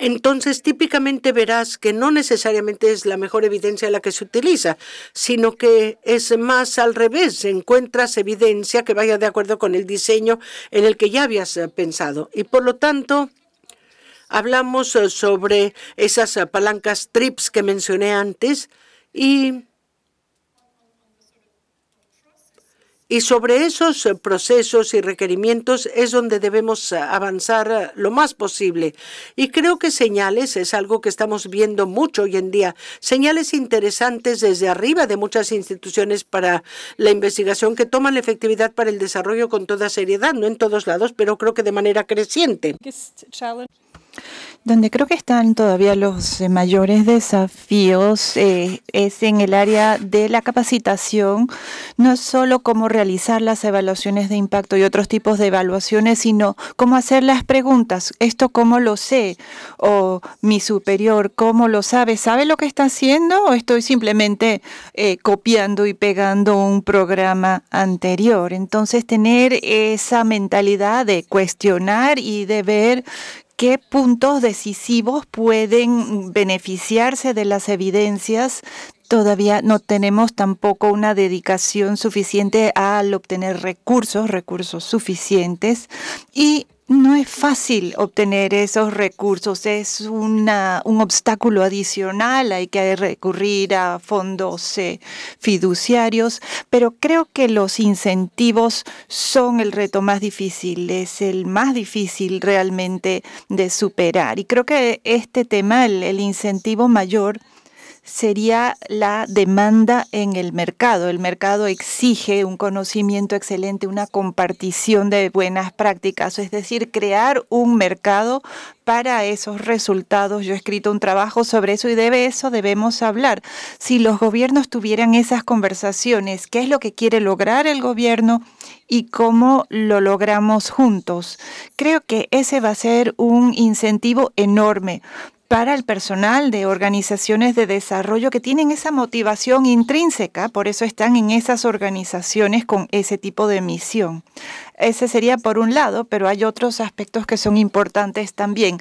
entonces típicamente verás que no necesariamente es la mejor evidencia la que se utiliza, sino que es más al revés, encuentras evidencia que vaya de acuerdo con el diseño en el que ya habías eh, pensado. Y por lo tanto, hablamos eh, sobre esas eh, palancas TRIPS que mencioné antes y Y sobre esos eh, procesos y requerimientos es donde debemos eh, avanzar eh, lo más posible. Y creo que señales es algo que estamos viendo mucho hoy en día. Señales interesantes desde arriba de muchas instituciones para la investigación que toman la efectividad para el desarrollo con toda seriedad, no en todos lados, pero creo que de manera creciente. Donde creo que están todavía los eh, mayores desafíos eh, es en el área de la capacitación, no solo cómo realizar las evaluaciones de impacto y otros tipos de evaluaciones, sino cómo hacer las preguntas. ¿Esto cómo lo sé? ¿O mi superior cómo lo sabe? ¿Sabe lo que está haciendo o estoy simplemente eh, copiando y pegando un programa anterior? Entonces, tener esa mentalidad de cuestionar y de ver qué puntos decisivos pueden beneficiarse de las evidencias. Todavía no tenemos tampoco una dedicación suficiente al obtener recursos, recursos suficientes. Y no es fácil obtener esos recursos, es un obstáculo adicional, hay que recurrir a fondos eh, fiduciarios, pero creo que los incentivos son el reto más difícil, es el más difícil realmente de superar. Y creo que este tema, el incentivo mayor, sería la demanda en el mercado. El mercado exige un conocimiento excelente, una compartición de buenas prácticas, es decir, crear un mercado para esos resultados. Yo he escrito un trabajo sobre eso y de eso debemos hablar. Si los gobiernos tuvieran esas conversaciones, ¿qué es lo que quiere lograr el gobierno y cómo lo logramos juntos? Creo que ese va a ser un incentivo enorme para el personal de organizaciones de desarrollo que tienen esa motivación intrínseca, por eso están en esas organizaciones con ese tipo de misión. Ese sería por un lado, pero hay otros aspectos que son importantes también.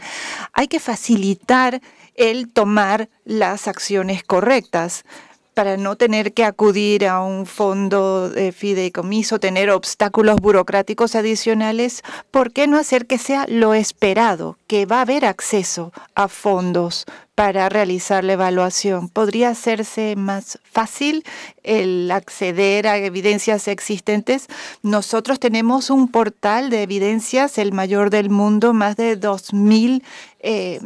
Hay que facilitar el tomar las acciones correctas para no tener que acudir a un fondo de fideicomiso, tener obstáculos burocráticos adicionales, ¿por qué no hacer que sea lo esperado, que va a haber acceso a fondos para realizar la evaluación? ¿Podría hacerse más fácil el acceder a evidencias existentes? Nosotros tenemos un portal de evidencias, el mayor del mundo, más de 2.000 eh,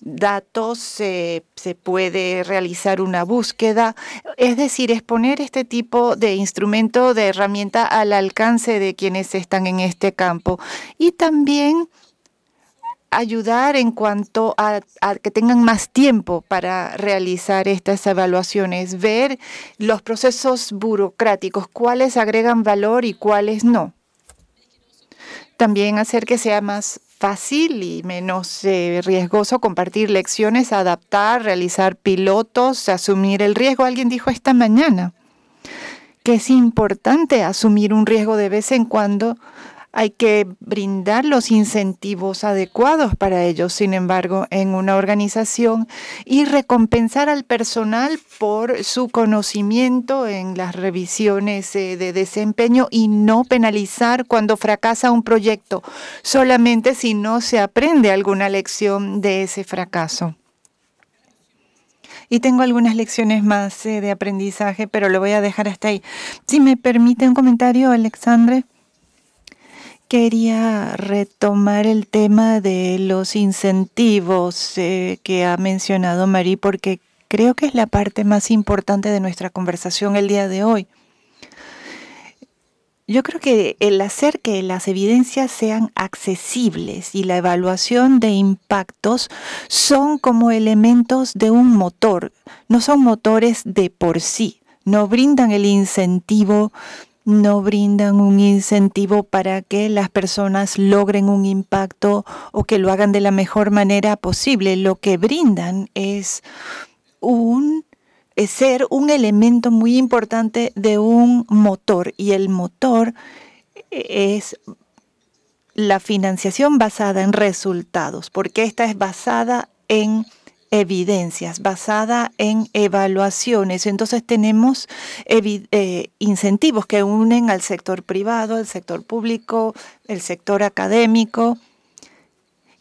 datos, se, puede realizar una búsqueda. Es decir, exponer este tipo de instrumento, de herramienta al alcance de quienes están en este campo. Y también ayudar en cuanto a, que tengan más tiempo para realizar estas evaluaciones, ver los procesos burocráticos, cuáles agregan valor y cuáles no. También hacer que sea más fácil y menos eh, riesgoso compartir lecciones, adaptar, realizar pilotos, asumir el riesgo. Alguien dijo esta mañana que es importante asumir un riesgo de vez en cuando hay que brindar los incentivos adecuados para ellos, sin embargo, en una organización y recompensar al personal por su conocimiento en las revisiones eh, de desempeño y no penalizar cuando fracasa un proyecto, solamente si no se aprende alguna lección de ese fracaso. Y tengo algunas lecciones más eh, de aprendizaje, pero lo voy a dejar hasta ahí. Si me permite un comentario, Alexandre quería retomar el tema de los incentivos eh, que ha mencionado Mari, porque creo que es la parte más importante de nuestra conversación el día de hoy. Yo creo que el hacer que las evidencias sean accesibles y la evaluación de impactos son como elementos de un motor, no son motores de por sí, no brindan el incentivo no brindan un incentivo para que las personas logren un impacto o que lo hagan de la mejor manera posible. Lo que brindan es un ser un elemento muy importante de un motor y el motor es la financiación basada en resultados, porque esta es basada en evidencias, basada en evaluaciones. Entonces tenemos eh, incentivos que unen al sector privado, al sector público, el sector académico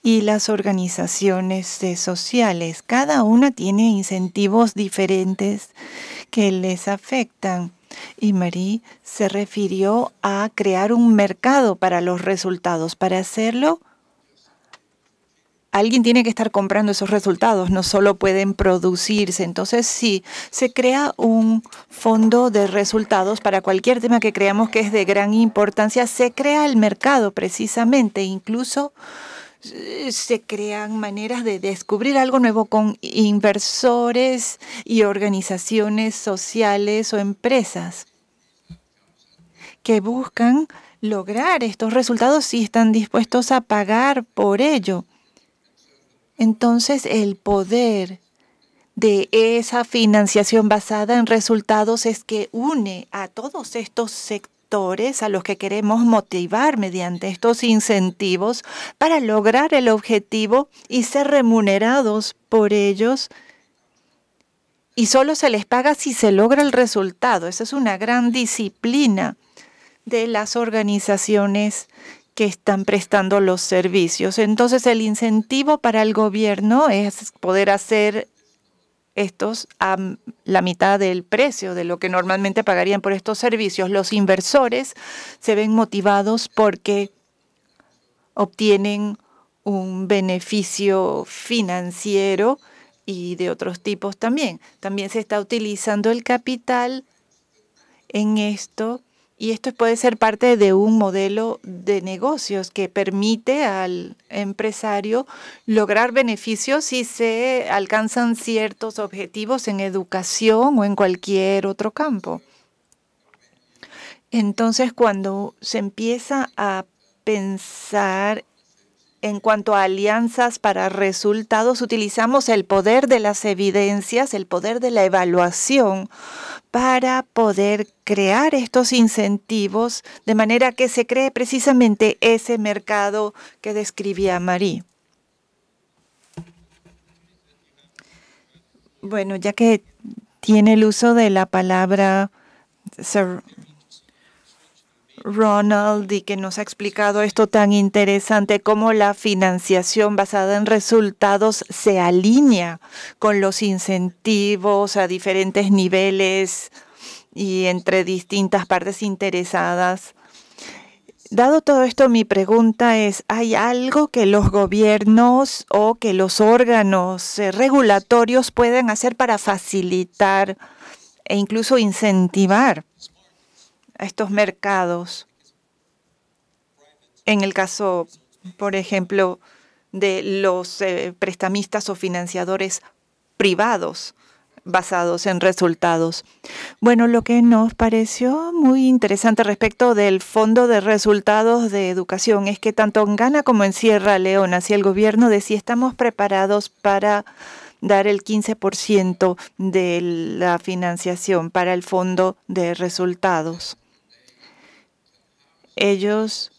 y las organizaciones sociales. Cada una tiene incentivos diferentes que les afectan. Y Marie se refirió a crear un mercado para los resultados. Para hacerlo, alguien tiene que estar comprando esos resultados, no solo pueden producirse. Entonces, sí, se crea un fondo de resultados para cualquier tema que creamos que es de gran importancia. Se crea el mercado precisamente, incluso eh, se crean maneras de descubrir algo nuevo con inversores y organizaciones sociales o empresas que buscan lograr estos resultados y están dispuestos a pagar por ello. Entonces el poder de esa financiación basada en resultados es que une a todos estos sectores a los que queremos motivar mediante estos incentivos para lograr el objetivo y ser remunerados por ellos. Y solo se les paga si se logra el resultado. Esa es una gran disciplina de las organizaciones que están prestando los servicios. Entonces, el incentivo para el gobierno es poder hacer estos a la mitad del precio de lo que normalmente pagarían por estos servicios. Los inversores se ven motivados porque obtienen un beneficio financiero y de otros tipos también. También se está utilizando el capital en esto y esto puede ser parte de un modelo de negocios que permite al empresario lograr beneficios si se alcanzan ciertos objetivos en educación o en cualquier otro campo. Entonces, cuando se empieza a pensar en cuanto a alianzas para resultados, utilizamos el poder de las evidencias, el poder de la evaluación para poder crear estos incentivos de manera que se cree precisamente ese mercado que describía Marie. Bueno, ya que tiene el uso de la palabra Ronald y que nos ha explicado esto tan interesante, cómo la financiación basada en resultados se alinea con los incentivos a diferentes niveles y entre distintas partes interesadas. Dado todo esto, mi pregunta es, ¿hay algo que los gobiernos o que los órganos regulatorios pueden hacer para facilitar e incluso incentivar a estos mercados. En el caso, por ejemplo, de los eh, prestamistas o financiadores privados basados en resultados. Bueno, lo que nos pareció muy interesante respecto del Fondo de Resultados de Educación es que tanto en Ghana como en Sierra Leona, si el gobierno decía estamos preparados para dar el 15% de la financiación para el Fondo de Resultados ellos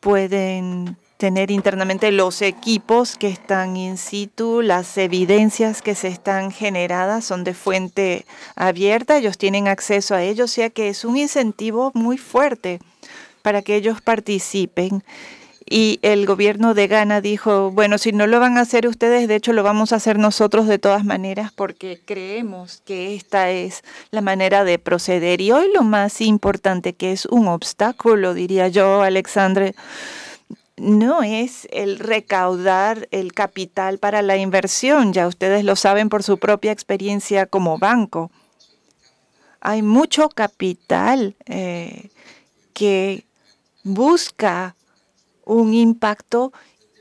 pueden tener internamente los equipos que están in situ, las evidencias que se están generadas son de fuente abierta, ellos tienen acceso a ellos, o sea que es un incentivo muy fuerte para que ellos participen y el gobierno de Ghana dijo, bueno, si no lo van a hacer ustedes, de hecho lo vamos a hacer nosotros de todas maneras porque creemos que esta es la manera de proceder. Y hoy lo más importante, que es un obstáculo, diría yo, Alexandre, no es el recaudar el capital para la inversión, ya ustedes lo saben por su propia experiencia como banco. Hay mucho capital eh, que busca un impacto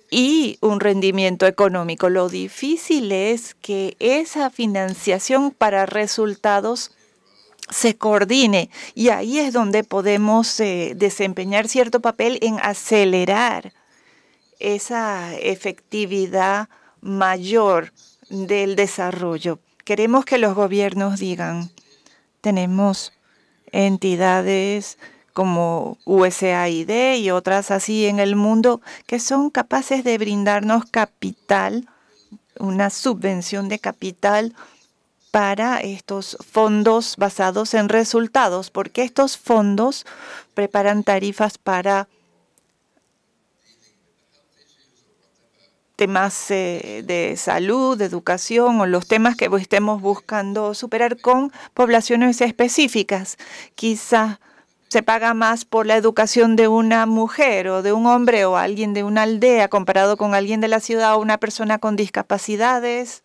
y un rendimiento económico. Lo difícil es que esa financiación para resultados se coordine y ahí es donde podemos eh, desempeñar cierto papel en acelerar esa efectividad mayor del desarrollo. Queremos que los gobiernos digan, tenemos entidades como USAID y otras así en el mundo, que son capaces de brindarnos capital, una subvención de capital para estos fondos basados en resultados, porque estos fondos preparan tarifas para temas eh, de salud, de educación o los temas que estemos buscando superar con poblaciones específicas. Quizás se paga más por la educación de una mujer o de un hombre o alguien de una aldea comparado con alguien de la ciudad o una persona con discapacidades.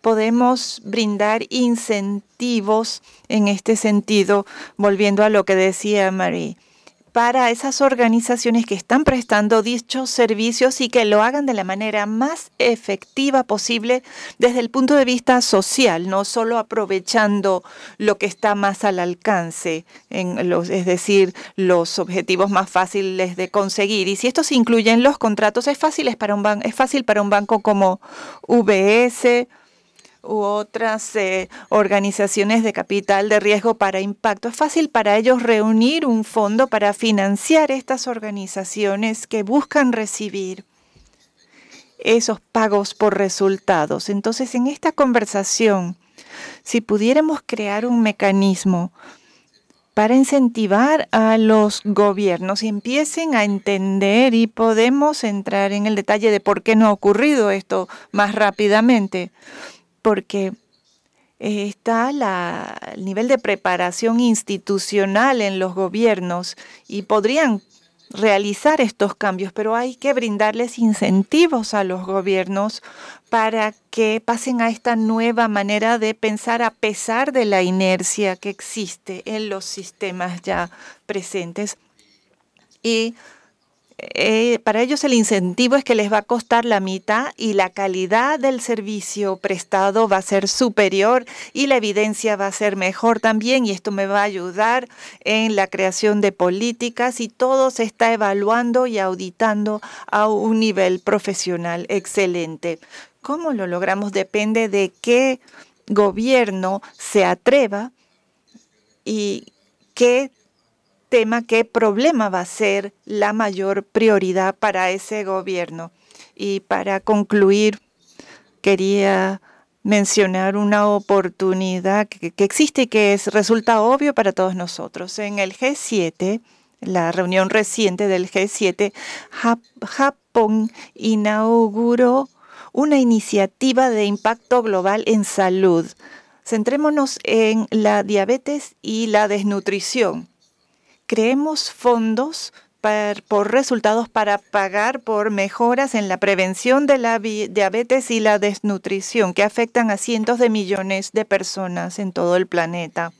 Podemos brindar incentivos en este sentido, volviendo a lo que decía Marie para esas organizaciones que están prestando dichos servicios y que lo hagan de la manera más efectiva posible desde el punto de vista social, no solo aprovechando lo que está más al alcance, en los, es decir, los objetivos más fáciles de conseguir. Y si estos incluyen los contratos, es, fácil, para un es fácil para un banco como VS u otras eh, organizaciones de capital de riesgo para impacto. Es fácil para ellos reunir un fondo para financiar estas organizaciones que buscan recibir esos pagos por resultados. Entonces, en esta conversación, si pudiéramos crear un mecanismo para incentivar a los gobiernos y empiecen a entender y podemos entrar en el detalle de por qué no ha ocurrido esto más rápidamente porque eh, está el nivel de preparación institucional en los gobiernos y podrían realizar estos cambios, pero hay que brindarles incentivos a los gobiernos para que pasen a esta nueva manera de pensar a pesar de la inercia que existe en los sistemas ya presentes. Y eh, para ellos el incentivo es que les va a costar la mitad y la calidad del servicio prestado va a ser superior y la evidencia va a ser mejor también y esto me va a ayudar en la creación de políticas y todo se está evaluando y auditando a un nivel profesional excelente. ¿Cómo lo logramos? Depende de qué gobierno se atreva y qué tema, qué problema va a ser la mayor prioridad para ese gobierno. Y para concluir, quería mencionar una oportunidad que, existe y que es, resulta obvio para todos nosotros. En el G7, la reunión reciente del G7, Japón inauguró una iniciativa de impacto global en salud. Centrémonos en la diabetes y la desnutrición creemos fondos por, resultados para pagar por mejoras en la prevención de la diabetes y la desnutrición que afectan a cientos de millones de personas en todo el planeta.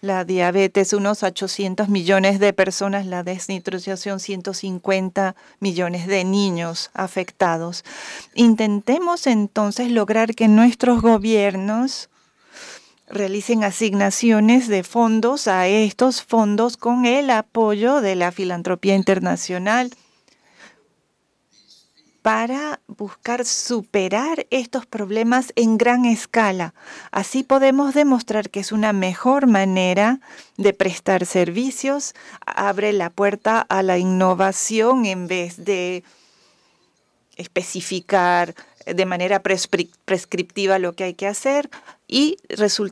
La diabetes, unos 800 millones de personas, la desnutrición, 150 millones de niños afectados. Intentemos entonces lograr que nuestros gobiernos realicen asignaciones de fondos a estos fondos con el apoyo de la filantropía internacional para buscar superar estos problemas en gran escala. Así podemos demostrar que es una mejor manera de prestar servicios, abre la puerta a la innovación en vez de especificar de manera prescriptiva lo que hay que hacer, y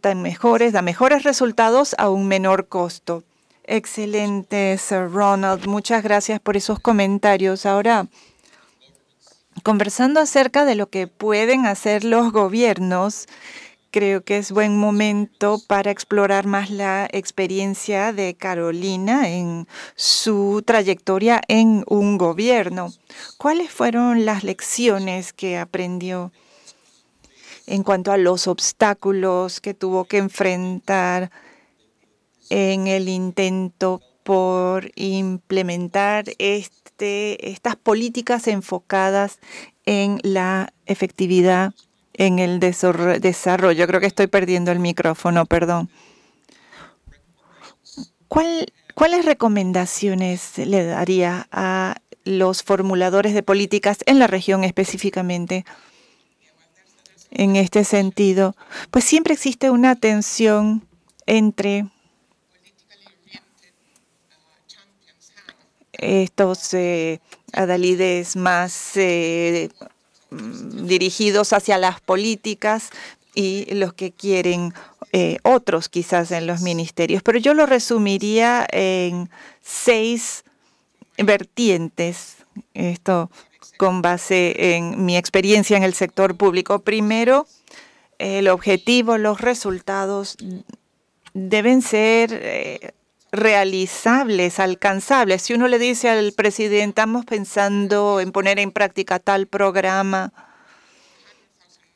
en mejores, da mejores resultados a un menor costo. Excelente, Sir Ronald. Muchas gracias por esos comentarios. Ahora, conversando acerca de lo que pueden hacer los gobiernos, creo que es buen momento para explorar más la experiencia de Carolina en su trayectoria en un gobierno. ¿Cuáles fueron las lecciones que aprendió? en cuanto a los obstáculos que tuvo que enfrentar en el intento por implementar este, estas políticas enfocadas en la efectividad en el desarrollo. Creo que estoy perdiendo el micrófono, perdón. ¿Cuáles recomendaciones le daría a los formuladores de políticas en la región específicamente? en este sentido, pues siempre existe una tensión entre estos eh, adalides más eh, mm, dirigidos hacia las políticas y los que quieren eh, otros quizás en los ministerios. Pero yo lo resumiría en seis vertientes. Esto con base en mi experiencia en el sector público. Primero, el objetivo, los resultados deben ser eh, realizables, alcanzables. Si uno le dice al presidente, estamos pensando en poner en práctica tal programa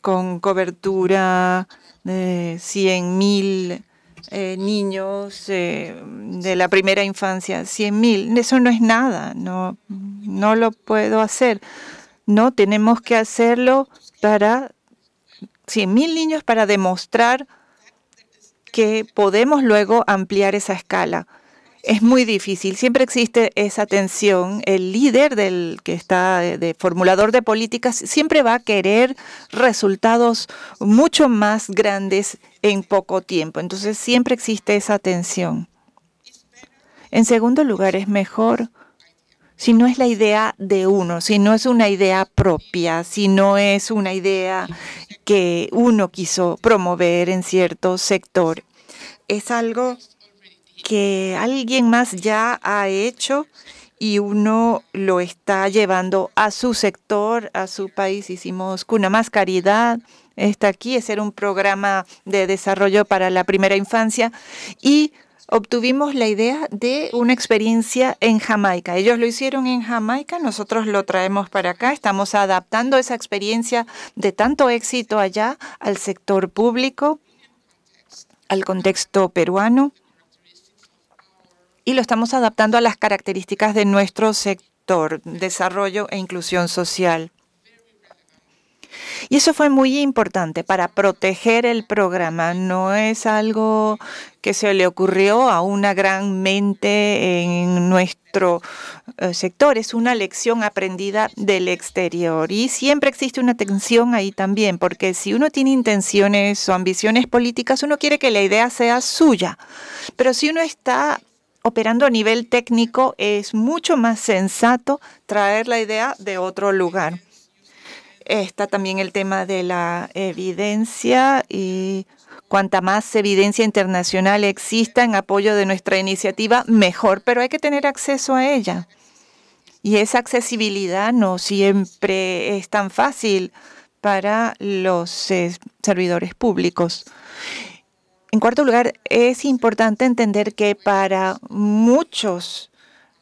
con cobertura de 100.000... mil eh, niños eh, de la primera infancia, 100.000, mil. Eso no es nada, no, no lo puedo hacer. No, tenemos que hacerlo para 100.000 mil niños para demostrar que podemos luego ampliar esa escala. Es muy difícil, siempre existe esa tensión. El líder del que está de, formulador de políticas siempre va a querer resultados mucho más grandes en poco tiempo. Entonces siempre existe esa tensión. En segundo lugar, es mejor si no es la idea de uno, si no es una idea propia, si no es una idea que uno quiso promover en cierto sector. Es algo que alguien más ya ha hecho y uno lo está llevando a su sector, a su país. Hicimos Cuna Más Caridad, está aquí, es era un programa de desarrollo para la primera infancia y obtuvimos la idea de una experiencia en Jamaica. Ellos lo hicieron en Jamaica, nosotros lo traemos para acá, estamos adaptando esa experiencia de tanto éxito allá al sector público, al contexto peruano y lo estamos adaptando a las características de nuestro sector, desarrollo e inclusión social. Y eso fue muy importante para proteger el programa. No es algo que se le ocurrió a una gran mente en nuestro eh, sector. Es una lección aprendida del exterior. Y siempre existe una tensión ahí también, porque si uno tiene intenciones o ambiciones políticas, uno quiere que la idea sea suya. Pero si uno está operando a nivel técnico, es mucho más sensato traer la idea de otro lugar. Está también el tema de la evidencia y cuanta más evidencia internacional exista en apoyo de nuestra iniciativa, mejor, pero hay que tener acceso a ella. Y esa accesibilidad no siempre es tan fácil para los eh, servidores públicos. En cuarto lugar, es importante entender que para muchos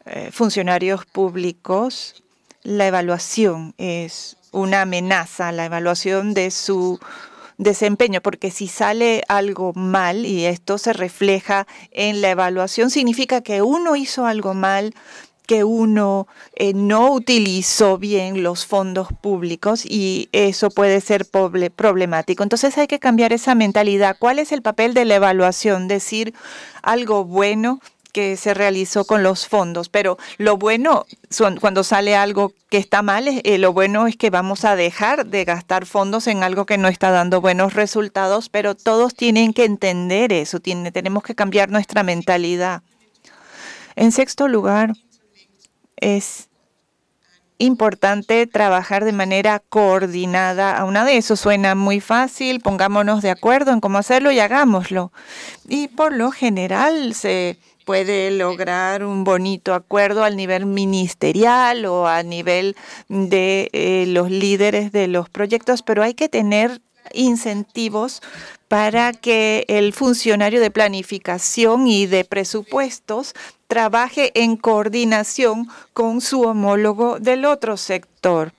eh, funcionarios públicos, la evaluación es una amenaza, la evaluación de su desempeño, porque si sale algo mal y esto se refleja en la evaluación, significa que uno hizo algo mal que uno eh, no utilizó bien los fondos públicos y eso puede ser problemático. Entonces hay que cambiar esa mentalidad. ¿Cuál es el papel de la evaluación? Decir algo bueno que se realizó con los fondos, pero lo bueno, cuando sale algo que está mal, eh, lo bueno es que vamos a dejar de gastar fondos en algo que no está dando buenos resultados, pero todos tienen que entender eso, tenemos que cambiar nuestra mentalidad. En sexto lugar, es importante trabajar de manera coordinada a una de eso. Suena muy fácil, pongámonos de acuerdo en cómo hacerlo y hagámoslo. Y por lo general se puede lograr un bonito acuerdo al nivel ministerial o a nivel de eh, los líderes de los proyectos, pero hay que tener incentivos para que el funcionario de planificación y de presupuestos trabaje en coordinación con su homólogo del otro sector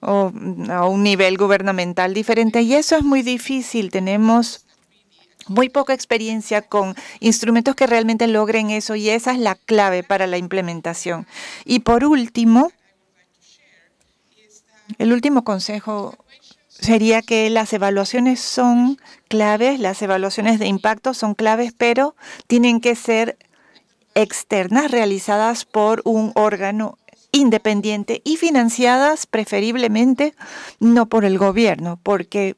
o a un nivel gubernamental diferente. Y eso es muy difícil. Tenemos muy poca experiencia con instrumentos que realmente logren eso y esa es la clave para la implementación. Y por último, el último consejo sería que las evaluaciones son claves, las evaluaciones de impacto son claves, pero tienen que ser externas, realizadas por un órgano independiente y financiadas preferiblemente no por el gobierno, porque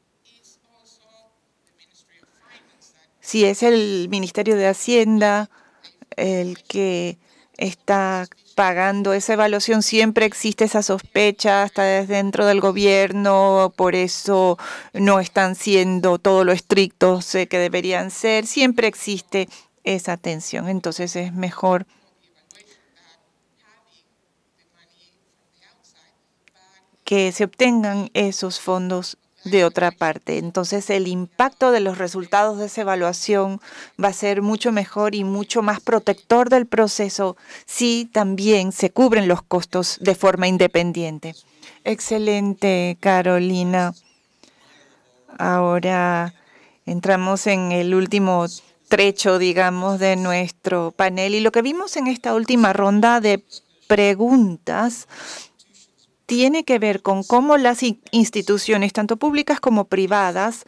si es el Ministerio de Hacienda el que está pagando esa evaluación. Siempre existe esa sospecha hasta dentro del gobierno, por eso no están siendo todo lo estrictos eh, que deberían ser. Siempre existe esa tensión, entonces es mejor que se obtengan esos fondos de otra parte. Entonces el impacto de los resultados de esa evaluación va a ser mucho mejor y mucho más protector del proceso si también se cubren los costos de forma independiente. Excelente, Carolina. Ahora entramos en el último trecho, digamos, de nuestro panel y lo que vimos en esta última ronda de preguntas tiene que ver con cómo las instituciones, tanto públicas como privadas,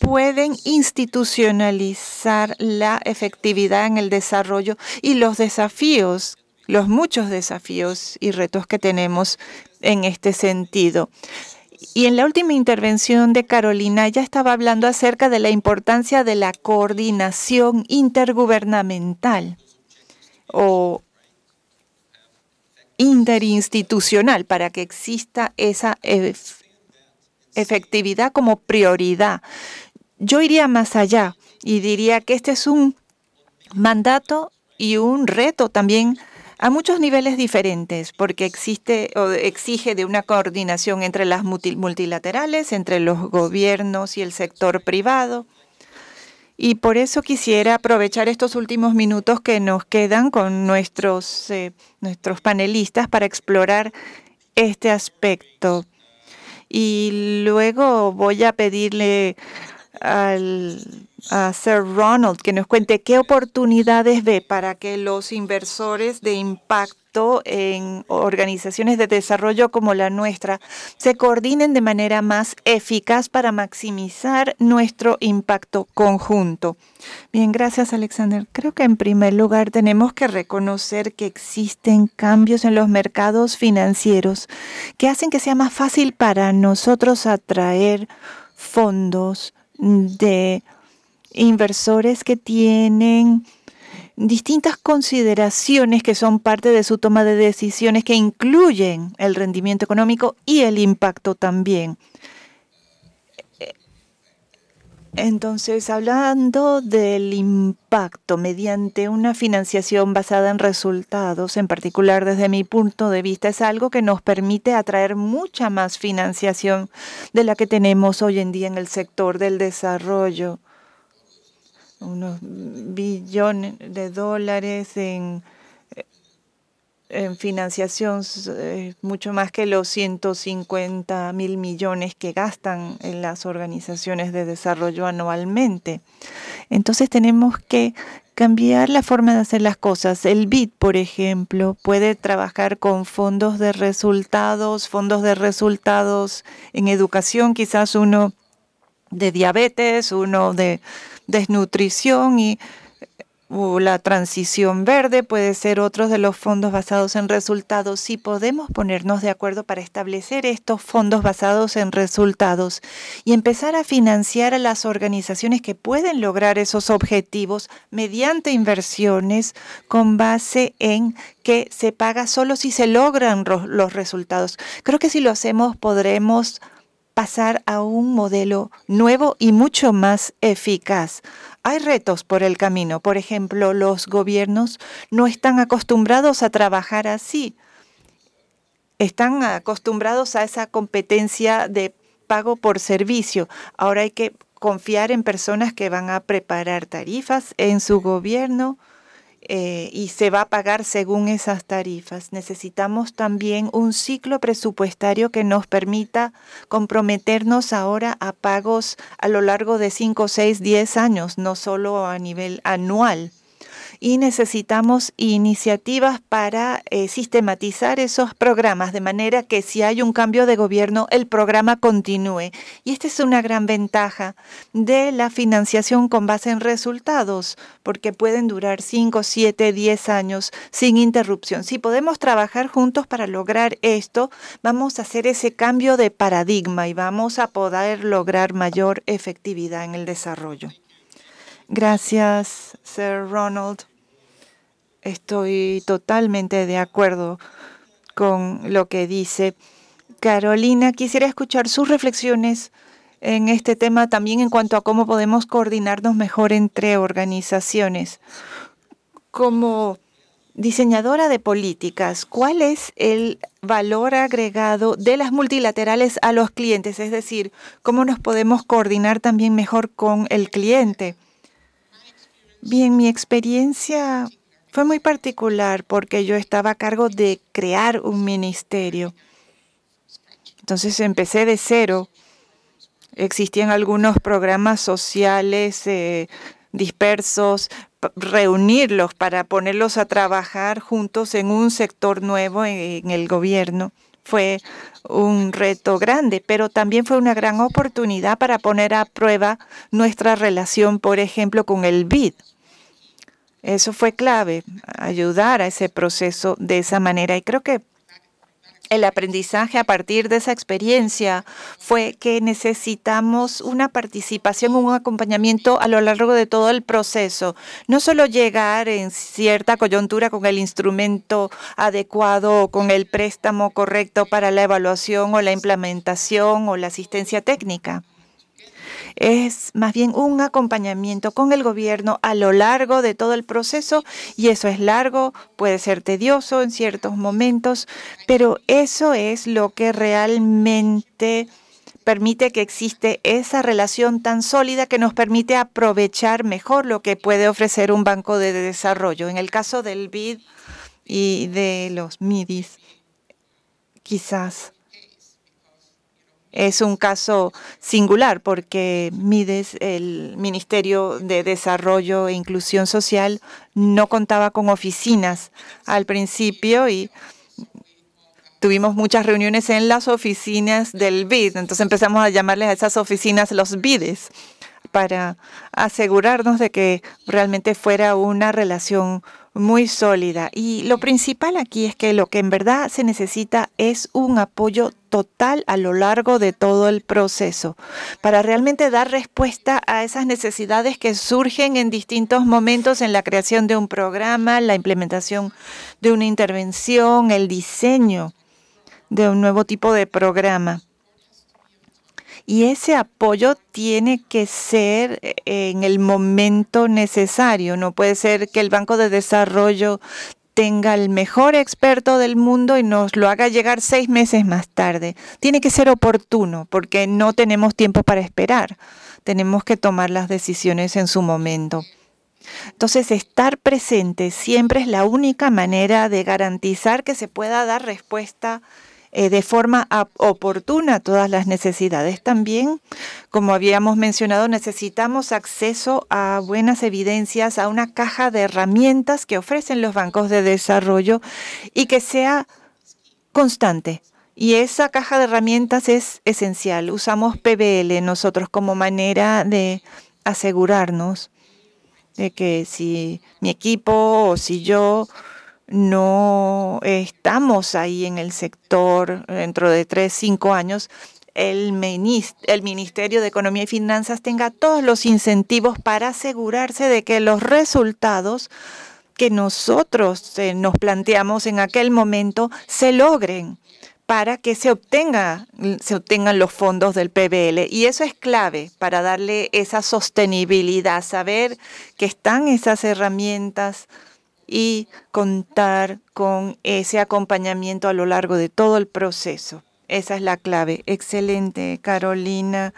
pueden institucionalizar la efectividad en el desarrollo y los desafíos, los muchos desafíos y retos que tenemos en este sentido. Y en la última intervención de Carolina, ya estaba hablando acerca de la importancia de la coordinación intergubernamental o interinstitucional para que exista esa efectividad como prioridad. Yo iría más allá y diría que este es un mandato y un reto también a muchos niveles diferentes, porque existe o exige de una coordinación entre las multilaterales, entre los gobiernos y el sector privado, y por eso quisiera aprovechar estos últimos minutos que nos quedan con nuestros, eh, nuestros panelistas para explorar este aspecto. Y luego voy a pedirle al a Sir Ronald que nos cuente qué oportunidades ve para que los inversores de impacto en organizaciones de desarrollo como la nuestra se coordinen de manera más eficaz para maximizar nuestro impacto conjunto. Bien, gracias Alexander. Creo que en primer lugar tenemos que reconocer que existen cambios en los mercados financieros que hacen que sea más fácil para nosotros atraer fondos de inversores que tienen distintas consideraciones que son parte de su toma de decisiones que incluyen el rendimiento económico y el impacto también. Entonces, hablando del impacto mediante una financiación basada en resultados, en particular desde mi punto de vista, es algo que nos permite atraer mucha más financiación de la que tenemos hoy en día en el sector del desarrollo unos billones de dólares en, financiación, eh, mucho más que los 150 mil millones que gastan en las organizaciones de desarrollo anualmente. Entonces tenemos que cambiar la forma de hacer las cosas. El BID, por ejemplo, puede trabajar con fondos de resultados, fondos de resultados en educación, quizás uno de diabetes, uno de desnutrición y la transición verde, puede ser otro de los fondos basados en resultados. Si podemos ponernos de acuerdo para establecer estos fondos basados en resultados y empezar a financiar a las organizaciones que pueden lograr esos objetivos mediante inversiones con base en que se paga solo si se logran los resultados. Creo que si lo hacemos podremos pasar a un modelo nuevo y mucho más eficaz. Hay retos por el camino. Por ejemplo, los gobiernos no están acostumbrados a trabajar así. Están acostumbrados a esa competencia de pago por servicio. Ahora hay que confiar en personas que van a preparar tarifas en su gobierno eh, y se va a pagar según esas tarifas. Necesitamos también un ciclo presupuestario que nos permita comprometernos ahora a pagos a lo largo de 5, 6, 10 años, no solo a nivel anual y necesitamos iniciativas para eh, sistematizar esos programas de manera que si hay un cambio de gobierno el programa continúe. Y esta es una gran ventaja de la financiación con base en resultados porque pueden durar 5, 7, 10 años sin interrupción. Si podemos trabajar juntos para lograr esto, vamos a hacer ese cambio de paradigma y vamos a poder lograr mayor efectividad en el desarrollo. Gracias, Sir Ronald. Estoy totalmente de acuerdo con lo que dice Carolina. Quisiera escuchar sus reflexiones en este tema también en cuanto a cómo podemos coordinarnos mejor entre organizaciones. Como diseñadora de políticas, ¿cuál es el valor agregado de las multilaterales a los clientes? Es decir, ¿cómo nos podemos coordinar también mejor con el cliente? Bien, mi experiencia fue muy particular porque yo estaba a cargo de crear un ministerio. Entonces empecé de cero. Existían algunos programas sociales eh, dispersos, reunirlos para ponerlos a trabajar juntos en un sector nuevo e-, en el gobierno. Fue un reto grande, pero también fue una gran oportunidad para poner a prueba nuestra relación, por ejemplo, con el BID. Eso fue clave, ayudar a ese proceso de esa manera. Y creo que el aprendizaje a partir de esa experiencia fue que necesitamos una participación, un acompañamiento a lo largo de todo el proceso. No solo llegar en cierta coyuntura con el instrumento adecuado o con el préstamo correcto para la evaluación o la implementación o la asistencia técnica es más bien un acompañamiento con el gobierno a lo largo de todo el proceso y eso es largo, puede ser tedioso en ciertos momentos, pero eso es lo que realmente permite que existe esa relación tan sólida que nos permite aprovechar mejor lo que puede ofrecer un banco de desarrollo. En el caso del BID y de los MIDIs, quizás es un caso singular porque Mides, el Ministerio de Desarrollo e Inclusión Social, no contaba con oficinas al principio y tuvimos muchas reuniones en las oficinas del BID. Entonces empezamos a llamarles a esas oficinas los BIDES para asegurarnos de que realmente fuera una relación muy sólida. Y lo principal aquí es que lo que en verdad se necesita es un apoyo total a lo largo de todo el proceso para realmente dar respuesta a esas necesidades que surgen en distintos momentos en la creación de un programa, la implementación de una intervención, el diseño de un nuevo tipo de programa. Y ese apoyo tiene que ser eh, en el momento necesario. No puede ser que el Banco de Desarrollo tenga el mejor experto del mundo y nos lo haga llegar seis meses más tarde. Tiene que ser oportuno porque no tenemos tiempo para esperar. Tenemos que tomar las decisiones en su momento. Entonces, estar presente siempre es la única manera de garantizar que se pueda dar respuesta eh, de forma oportuna todas las necesidades. También, como habíamos mencionado, necesitamos acceso a buenas evidencias, a una caja de herramientas que ofrecen los bancos de desarrollo y que sea constante. Y esa caja de herramientas es esencial. Usamos PBL nosotros como manera de asegurarnos de que si mi equipo o si yo no estamos ahí en el sector dentro de tres, cinco años, el, Ministerio de Economía y Finanzas tenga todos los incentivos para asegurarse de que los resultados que nosotros eh, nos planteamos en aquel momento se logren para que se, obtenga, se obtengan los fondos del PBL. Y eso es clave para darle esa sostenibilidad, saber que están esas herramientas y contar con ese acompañamiento a lo largo de todo el proceso. Esa es la clave. Excelente, Carolina.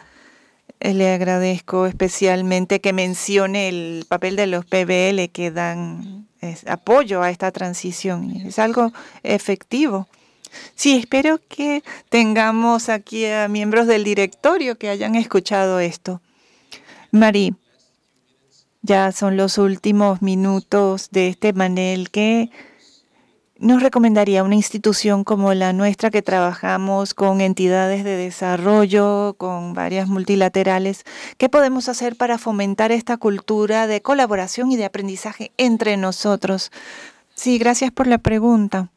Eh, le agradezco especialmente que mencione el papel de los PBL que dan apoyo a esta transición. Es algo efectivo. Sí, espero que tengamos aquí a miembros del directorio que hayan escuchado esto. Marí, ya son los últimos minutos de este panel que nos recomendaría una institución como la nuestra que trabajamos con entidades de desarrollo, con varias multilaterales. ¿Qué podemos hacer para fomentar esta cultura de colaboración y de aprendizaje entre nosotros? Sí, gracias por la pregunta.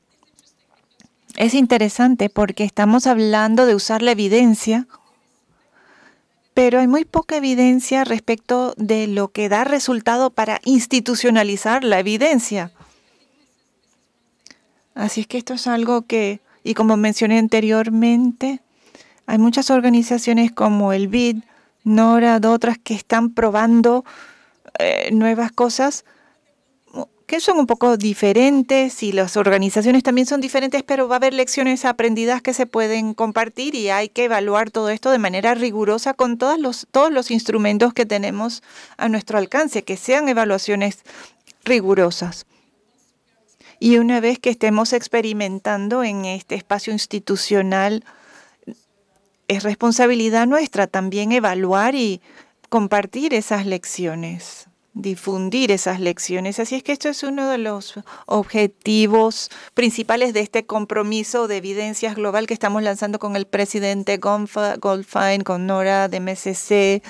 Es interesante porque estamos hablando de usar la evidencia pero hay muy poca evidencia respecto de lo que da resultado para institucionalizar la evidencia. Así es que esto es algo que, y como mencioné anteriormente, hay muchas organizaciones como el BID, NORAD, otras que están probando eh, nuevas cosas, que son un poco diferentes y las organizaciones también son diferentes, pero va a haber lecciones aprendidas que se pueden compartir y hay que evaluar todo esto de manera rigurosa con todos los, todos los instrumentos que tenemos a nuestro alcance, que sean evaluaciones rigurosas. Y una vez que estemos experimentando en este espacio institucional, es responsabilidad nuestra también evaluar y compartir esas lecciones difundir esas lecciones. Así es que esto es uno de los objetivos principales de este compromiso de evidencias global que estamos lanzando con el presidente Goldfine con Nora de MSC,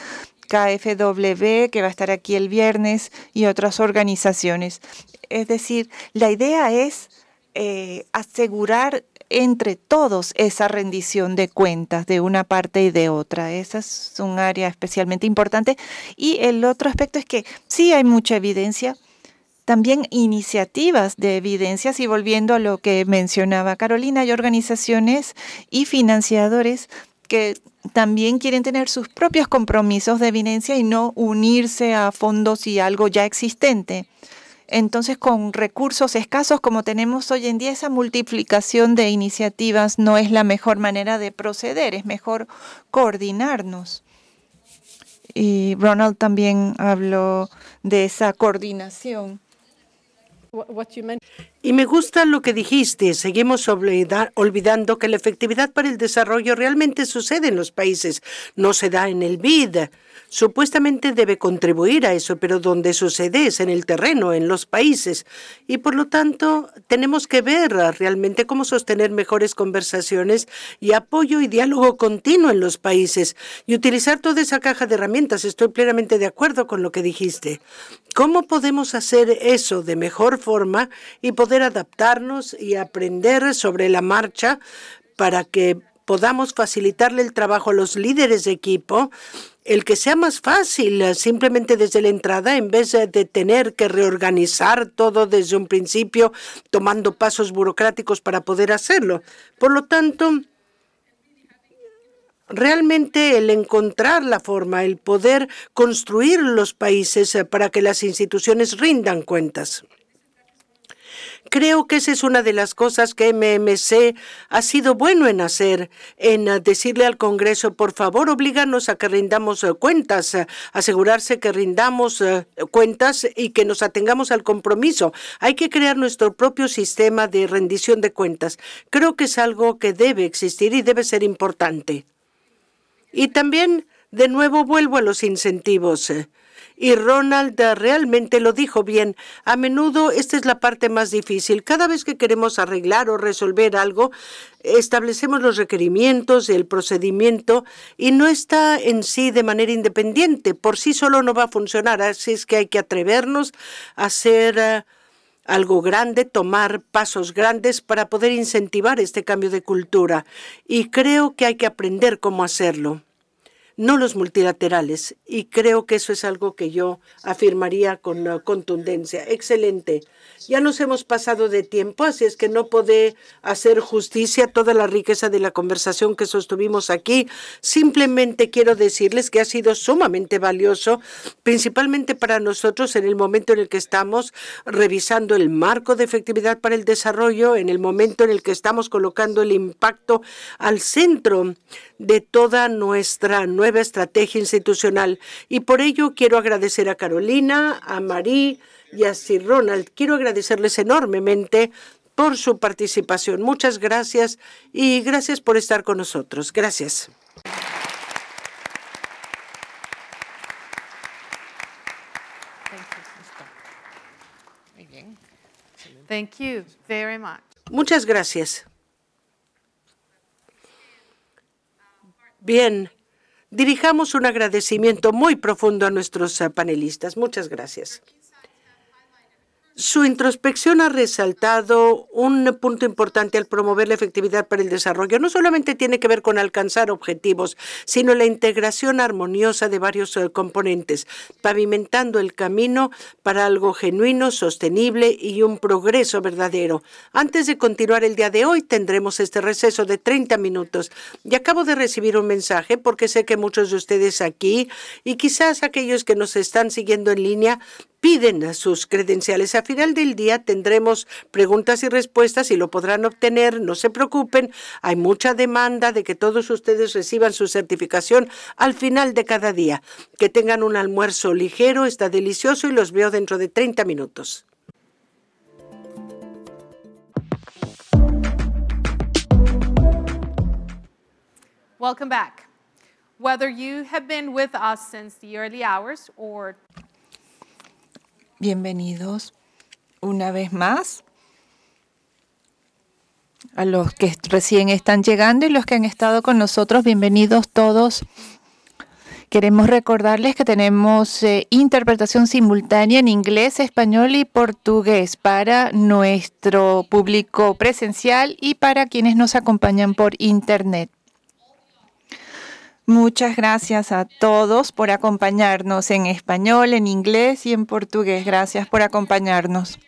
KFW, que va a estar aquí el viernes, y otras organizaciones. Es decir, la idea es eh, asegurar entre todos esa rendición de cuentas de una parte y de otra. Esa es un área especialmente importante. Y el otro aspecto es que sí hay mucha evidencia, también iniciativas de evidencias y volviendo a lo que mencionaba Carolina, hay organizaciones y financiadores que también quieren tener sus propios compromisos de evidencia y no unirse a fondos y algo ya existente. Entonces, con recursos escasos como tenemos hoy en día, esa multiplicación de iniciativas no es la mejor manera de proceder, es mejor coordinarnos. Y Ronald también habló de esa coordinación. Y me gusta lo que dijiste. Seguimos olvidando que la efectividad para el desarrollo realmente sucede en los países, no se da en el BID supuestamente debe contribuir a eso, pero donde sucede es en el terreno, en los países. Y por lo tanto, tenemos que ver realmente cómo sostener mejores conversaciones y apoyo y diálogo continuo en los países y utilizar toda esa caja de herramientas. Estoy plenamente de acuerdo con lo que dijiste. ¿Cómo podemos hacer eso de mejor forma y poder adaptarnos y aprender sobre la marcha para que podamos facilitarle el trabajo a los líderes de equipo el que sea más fácil, eh, simplemente desde la entrada, en vez de tener que reorganizar todo desde un principio, tomando pasos burocráticos para poder hacerlo. Por lo tanto, realmente el encontrar la forma, el poder construir los países eh, para que las instituciones rindan cuentas. Creo que esa es una de las cosas que MMC ha sido bueno en hacer, en ah, decirle al Congreso, por favor, obligarnos a que rindamos eh, cuentas, eh, asegurarse que rindamos eh, cuentas y que nos atengamos al compromiso. Hay que crear nuestro propio sistema de rendición de cuentas. Creo que es algo que debe existir y debe ser importante. Y también, de nuevo, vuelvo a los incentivos. Y Ronald realmente lo dijo bien. A menudo esta es la parte más difícil. Cada vez que queremos arreglar o resolver algo, establecemos los requerimientos, el procedimiento y no está en sí de manera independiente. Por sí solo no va a funcionar. Así es que hay que atrevernos a hacer eh, algo grande, tomar pasos grandes para poder incentivar este cambio de cultura. Y creo que hay que aprender cómo hacerlo no los multilaterales. Y creo que eso es algo que yo afirmaría con uh, contundencia. Excelente. Ya nos hemos pasado de tiempo, así es que no puede hacer justicia a toda la riqueza de la conversación que sostuvimos aquí. Simplemente quiero decirles que ha sido sumamente valioso, principalmente para nosotros en el momento en el que estamos revisando el marco de efectividad para el desarrollo, en el momento en el que estamos colocando el impacto al centro de toda nuestra nueva estrategia institucional. Y por ello quiero agradecer a Carolina, a Marie y a Sir Ronald. Quiero agradecerles enormemente por su participación. Muchas gracias y gracias por estar con nosotros. Gracias. Muchas gracias. Bien, dirijamos un agradecimiento muy profundo a nuestros eh, panelistas. Muchas gracias. Su introspección ha resaltado un punto importante al promover la efectividad para el desarrollo. No solamente tiene que ver con alcanzar objetivos, sino la integración armoniosa de varios eh, componentes, pavimentando el camino para algo genuino, sostenible y un progreso verdadero. Antes de continuar el día de hoy, tendremos este receso de 30 minutos. Y acabo de recibir un mensaje porque sé que muchos de ustedes aquí y quizás aquellos que nos están siguiendo en línea piden sus credenciales. A final del día tendremos preguntas y respuestas y lo podrán obtener, no se preocupen. Hay mucha demanda de que todos ustedes reciban su certificación al final de cada día. Que tengan un almuerzo ligero, está delicioso y los veo dentro de 30 minutos. Welcome back. Whether you have been with us since the early hours or Bienvenidos una vez más a los que recién están llegando y los que han estado con nosotros. Bienvenidos todos. Queremos recordarles que tenemos eh, interpretación simultánea en inglés, español y portugués para nuestro público presencial y para quienes nos acompañan por internet. Muchas gracias a todos por acompañarnos en español, en inglés y en portugués. Gracias por acompañarnos.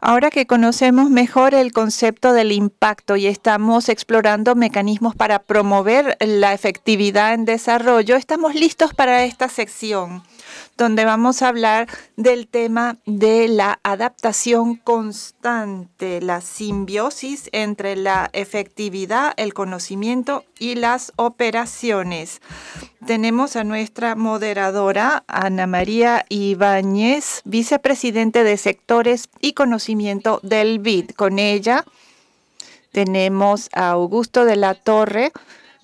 Ahora que conocemos mejor el concepto del impacto y estamos explorando mecanismos para promover la efectividad en desarrollo, estamos listos para esta sección donde vamos a hablar del tema de la adaptación constante, la simbiosis entre la efectividad, el conocimiento y las operaciones. Tenemos a nuestra moderadora, Ana María Ibáñez, vicepresidente de Sectores y Conocimiento del BID. Con ella tenemos a Augusto de la Torre,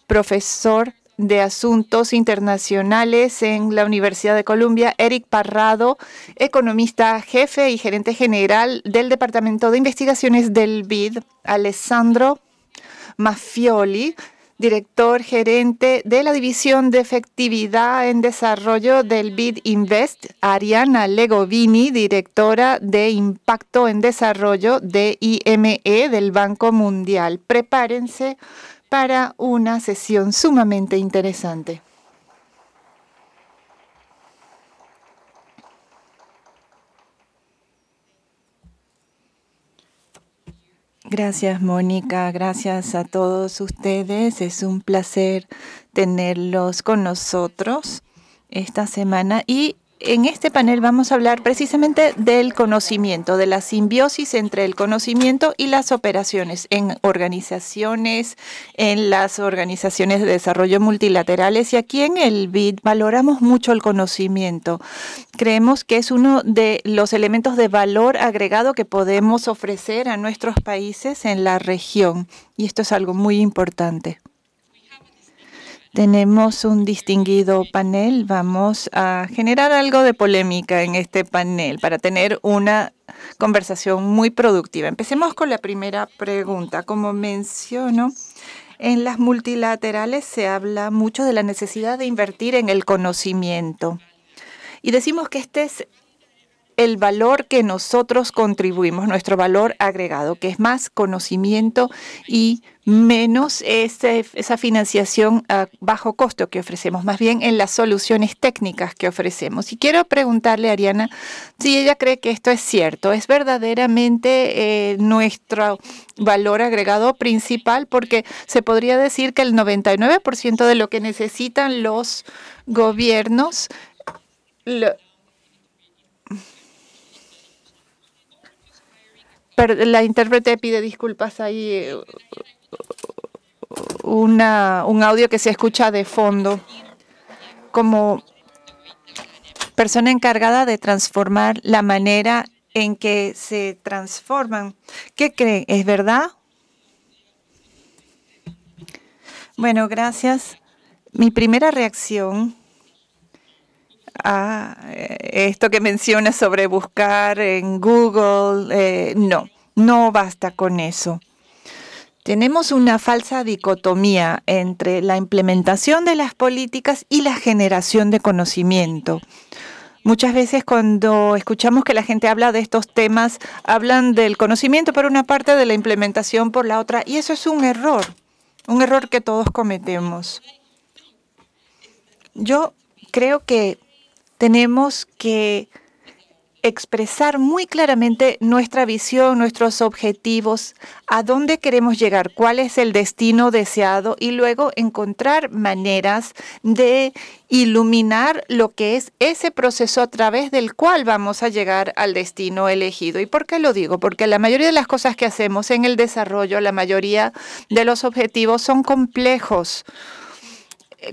profesor de Asuntos Internacionales en la Universidad de Columbia, Eric Parrado, economista jefe y gerente general del Departamento de Investigaciones del BID, Alessandro Mafioli, director gerente de la División de Efectividad en Desarrollo del BID Invest, Ariana Legovini, directora de Impacto en Desarrollo de IME del Banco Mundial. Prepárense para una sesión sumamente interesante. Gracias, Mónica. Gracias a todos ustedes. Es un placer tenerlos con nosotros esta semana y en este panel vamos a hablar precisamente del conocimiento, de la simbiosis entre el conocimiento y las operaciones en organizaciones, en las organizaciones de desarrollo multilaterales. Y aquí en el BID valoramos mucho el conocimiento. Creemos que es uno de los elementos de valor agregado que podemos ofrecer a nuestros países en la región. Y esto es algo muy importante. Tenemos un distinguido panel. Vamos a generar algo de polémica en este panel para tener una conversación muy productiva. Empecemos con la primera pregunta. Como menciono, en las multilaterales se habla mucho de la necesidad de invertir en el conocimiento. Y decimos que este es el valor que nosotros contribuimos, nuestro valor agregado, que es más conocimiento y menos esa financiación a bajo costo que ofrecemos, más bien en las soluciones técnicas que ofrecemos. Y quiero preguntarle a Ariana si ella cree que esto es cierto, es verdaderamente eh, nuestro valor agregado principal, porque se podría decir que el 99% de lo que necesitan los gobiernos la intérprete pide disculpas, hay eh, un audio que se escucha de fondo. Como persona encargada de transformar la manera en que se transforman, ¿qué cree? ¿Es verdad? Bueno, gracias. Mi primera reacción a eh, esto que menciona sobre buscar en Google. Eh, no, no basta con eso. Tenemos una falsa dicotomía entre la implementación de las políticas y la generación de conocimiento. Muchas veces cuando escuchamos que la gente habla de estos temas, hablan del conocimiento por una parte, de la implementación por la otra, y eso es un error, un error que todos cometemos. Yo creo que tenemos que expresar muy claramente nuestra visión, nuestros objetivos, a dónde queremos llegar, cuál es el destino deseado y luego encontrar maneras de iluminar lo que es ese proceso a través del cual vamos a llegar al destino elegido. ¿Y por qué lo digo? Porque la mayoría de las cosas que hacemos en el desarrollo, la mayoría de los objetivos son complejos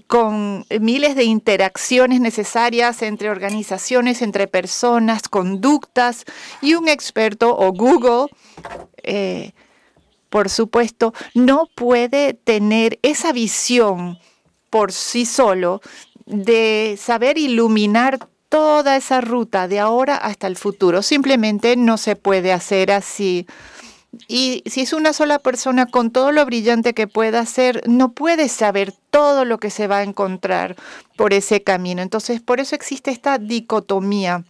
con miles de interacciones necesarias entre organizaciones, entre personas, conductas y un experto o Google, eh, por supuesto, no puede tener esa visión por sí solo de saber iluminar toda esa ruta de ahora hasta el futuro. Simplemente no se puede hacer así. Y si es una sola persona, con todo lo brillante que pueda ser, no puede saber todo lo que se va a encontrar por ese camino. Entonces, por eso existe esta dicotomía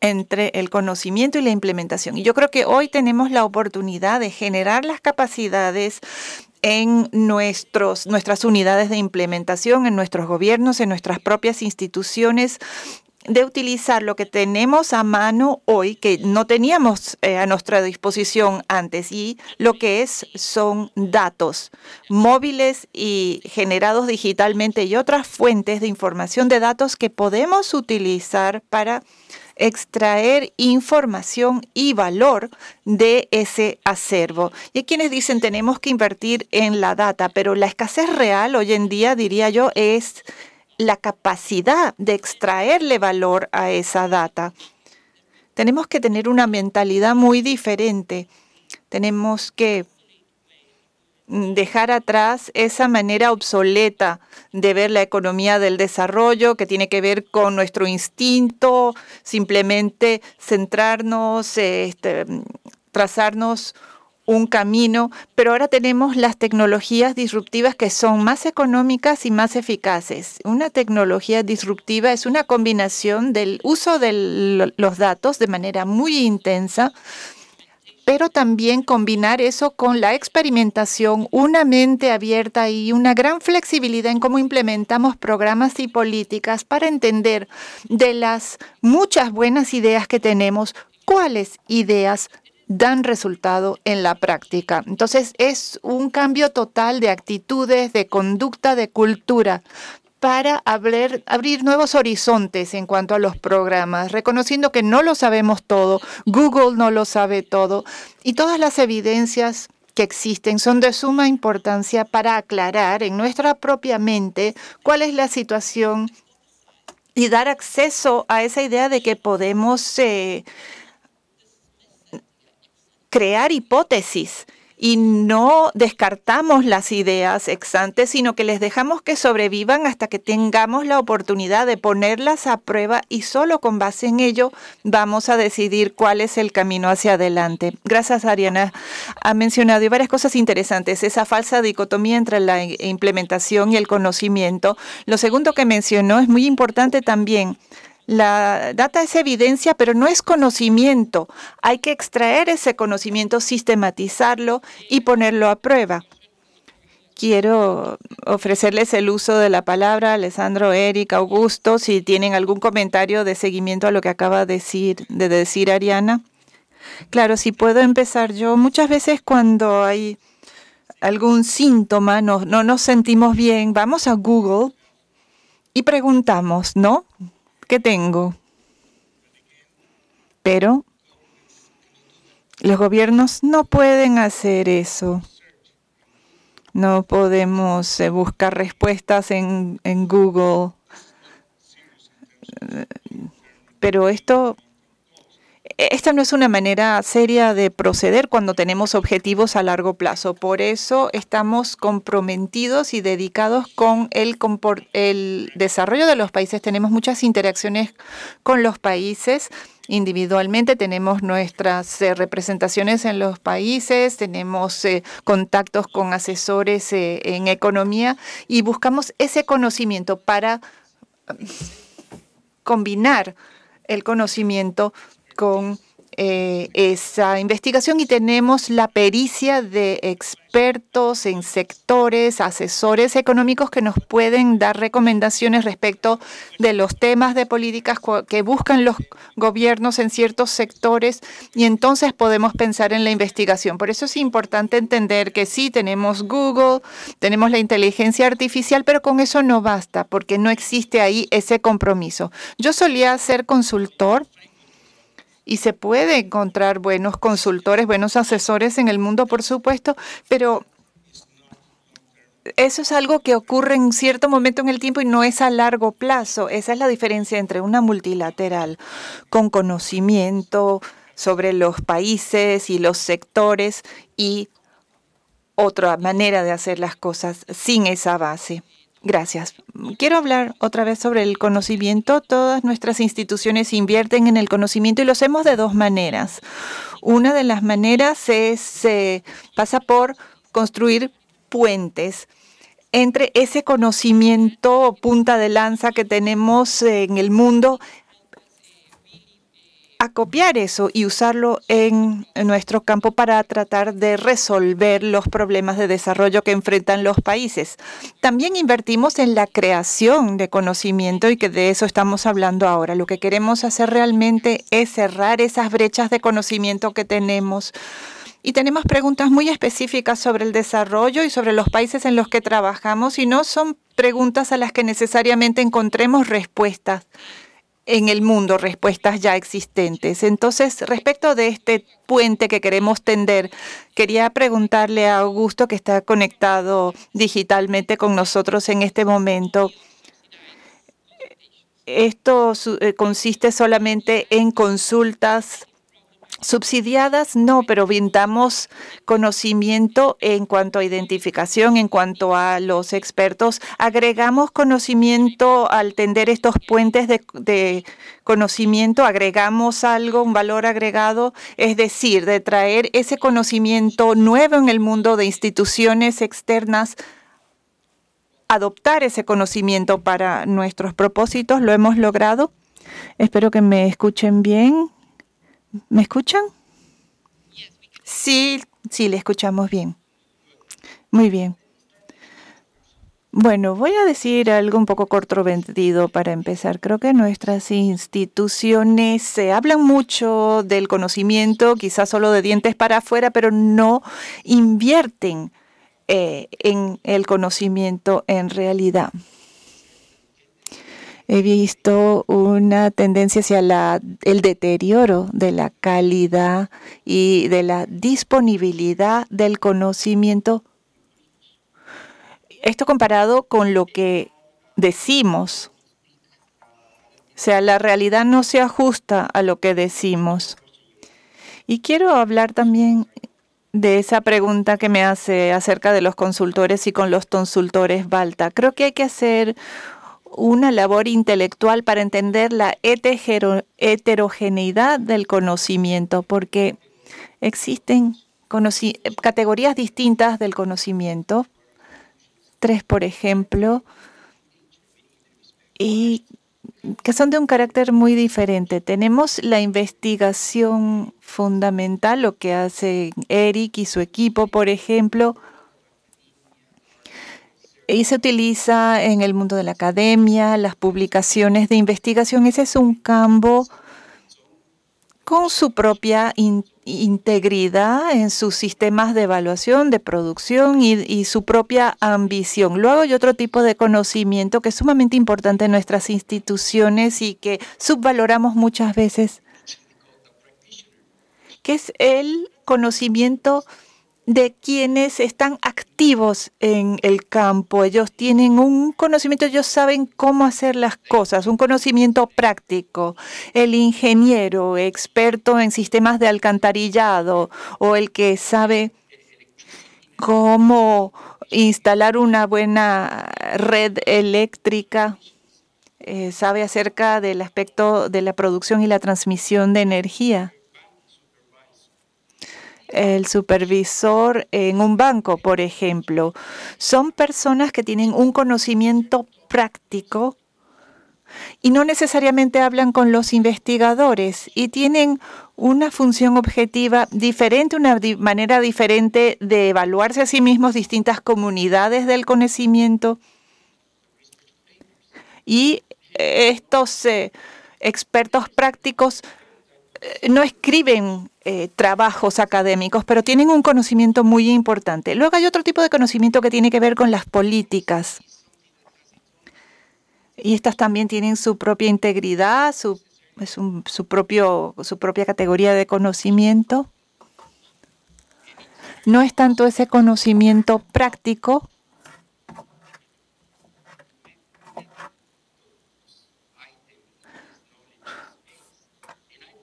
entre el conocimiento y la implementación. Y yo creo que hoy tenemos la oportunidad de generar las capacidades en nuestros, nuestras unidades de implementación, en nuestros gobiernos, en nuestras propias instituciones, de utilizar lo que tenemos a mano hoy, que no teníamos eh, a nuestra disposición antes, y lo que es son datos móviles y generados digitalmente y otras fuentes de información de datos que podemos utilizar para extraer información y valor de ese acervo. Y hay quienes dicen tenemos que invertir en la data, pero la escasez real hoy en día, diría yo, es la capacidad de extraerle valor a esa data. Tenemos que tener una mentalidad muy diferente. Tenemos que mm, dejar atrás esa manera obsoleta de ver la economía del desarrollo que tiene que ver con nuestro instinto, simplemente centrarnos, este, mm, trazarnos un camino, pero ahora tenemos las tecnologías disruptivas que son más económicas y más eficaces. Una tecnología disruptiva es una combinación del uso de los datos de manera muy intensa, pero también combinar eso con la experimentación, una mente abierta y una gran flexibilidad en cómo implementamos programas y políticas para entender de las muchas buenas ideas que tenemos, cuáles ideas dan resultado en la práctica. Entonces es un cambio total de actitudes, de conducta, de cultura para abrir, nuevos horizontes en cuanto a los programas, reconociendo que no lo sabemos todo, Google no lo sabe todo, y todas las evidencias que existen son de suma importancia para aclarar en nuestra propia mente cuál es la situación y dar acceso a esa idea de que podemos eh, crear hipótesis y no descartamos las ideas ex ante, sino que les dejamos que sobrevivan hasta que tengamos la oportunidad de ponerlas a prueba y solo con base en ello vamos a decidir cuál es el camino hacia adelante. Gracias, Ariana. Ha mencionado varias cosas interesantes, esa falsa dicotomía entre la implementación y el conocimiento. Lo segundo que mencionó es muy importante también la data es evidencia, pero no es conocimiento. Hay que extraer ese conocimiento, sistematizarlo y ponerlo a prueba. Quiero ofrecerles el uso de la palabra, Alessandro, Eric, Augusto, si tienen algún comentario de seguimiento a lo que acaba de decir, de decir Ariana. Claro, si puedo empezar yo. Muchas veces cuando hay algún síntoma, no nos sentimos bien, vamos a Google y preguntamos, ¿no? que tengo. Pero los gobiernos no pueden hacer eso. No podemos eh, buscar respuestas en, en Google. Pero esto esta no es una manera seria de proceder cuando tenemos objetivos a largo plazo. Por eso estamos comprometidos y dedicados con el, desarrollo de los países. Tenemos muchas interacciones con los países individualmente, tenemos nuestras eh, representaciones en los países, tenemos eh, contactos con asesores eh, en economía y buscamos ese conocimiento para um, combinar el conocimiento con eh, esa investigación y tenemos la pericia de expertos en sectores, asesores económicos que nos pueden dar recomendaciones respecto de los temas de políticas que buscan los gobiernos en ciertos sectores y entonces podemos pensar en la investigación. Por eso es importante entender que sí, tenemos Google, tenemos la inteligencia artificial, pero con eso no basta porque no existe ahí ese compromiso. Yo solía ser consultor y se puede encontrar buenos consultores, buenos asesores en el mundo, por supuesto, pero eso es algo que ocurre en cierto momento en el tiempo y no es a largo plazo. Esa es la diferencia entre una multilateral con conocimiento sobre los países y los sectores y otra manera de hacer las cosas sin esa base. Gracias. Quiero hablar otra vez sobre el conocimiento. Todas nuestras instituciones invierten en el conocimiento y lo hacemos de dos maneras. Una de las maneras es, pasa por construir puentes entre ese conocimiento o punta de lanza que tenemos en el mundo a copiar eso y usarlo en nuestro campo para tratar de resolver los problemas de desarrollo que enfrentan los países. También invertimos en la creación de conocimiento y que de eso estamos hablando ahora. Lo que queremos hacer realmente es cerrar esas brechas de conocimiento que tenemos. Y tenemos preguntas muy específicas sobre el desarrollo y sobre los países en los que trabajamos y no son preguntas a las que necesariamente encontremos respuestas en el mundo respuestas ya existentes. Entonces, respecto de este puente que queremos tender, quería preguntarle a Augusto, que está conectado digitalmente con nosotros en este momento. ¿Esto eh, consiste solamente en consultas Subsidiadas, no, pero brindamos conocimiento en cuanto a identificación, en cuanto a los expertos. Agregamos conocimiento al tender estos puentes de, de conocimiento, agregamos algo, un valor agregado, es decir, de traer ese conocimiento nuevo en el mundo de instituciones externas adoptar ese conocimiento para nuestros propósitos. Lo hemos logrado. Espero que me escuchen bien. ¿Me escuchan? Sí, sí, le escuchamos bien. Muy bien. Bueno, voy a decir algo un poco vendido para empezar. Creo que nuestras instituciones se eh, hablan mucho del conocimiento, quizás solo de dientes para afuera, pero no invierten eh, en el conocimiento en realidad he visto una tendencia hacia el deterioro de la calidad y de la disponibilidad del conocimiento. Esto comparado con lo que decimos. O sea, la realidad no se ajusta a lo que decimos. Y quiero hablar también de esa pregunta que me hace acerca de los consultores y con los consultores Balta. Creo que hay que hacer una labor intelectual para entender la heterogeneidad del conocimiento, porque existen categorías distintas del conocimiento. Tres, por ejemplo, y que son de un carácter muy diferente. Tenemos la investigación fundamental, lo que hace Eric y su equipo, por ejemplo, y se utiliza en el mundo de la academia, las publicaciones de investigación. Ese es un campo con su propia integridad en sus sistemas de evaluación, de producción y, y, su propia ambición. Luego hay otro tipo de conocimiento que es sumamente importante en nuestras instituciones y que subvaloramos muchas veces, que es el conocimiento de quienes están activos en el campo. Ellos tienen un conocimiento, ellos saben cómo hacer las cosas, un conocimiento práctico. El ingeniero experto en sistemas de alcantarillado o el que sabe cómo instalar una buena red eléctrica. Eh, sabe acerca del aspecto de la producción y la transmisión de energía el supervisor en un banco, por ejemplo. Son personas que tienen un conocimiento práctico y no necesariamente hablan con los investigadores y tienen una función objetiva diferente, una manera diferente de evaluarse a sí mismos, distintas comunidades del conocimiento. Y eh, estos eh, expertos prácticos eh, no escriben eh, trabajos académicos, pero tienen un conocimiento muy importante. Luego hay otro tipo de conocimiento que tiene que ver con las políticas. Y estas también tienen su propia integridad, su, propio, su propia categoría de conocimiento. No es tanto ese conocimiento práctico,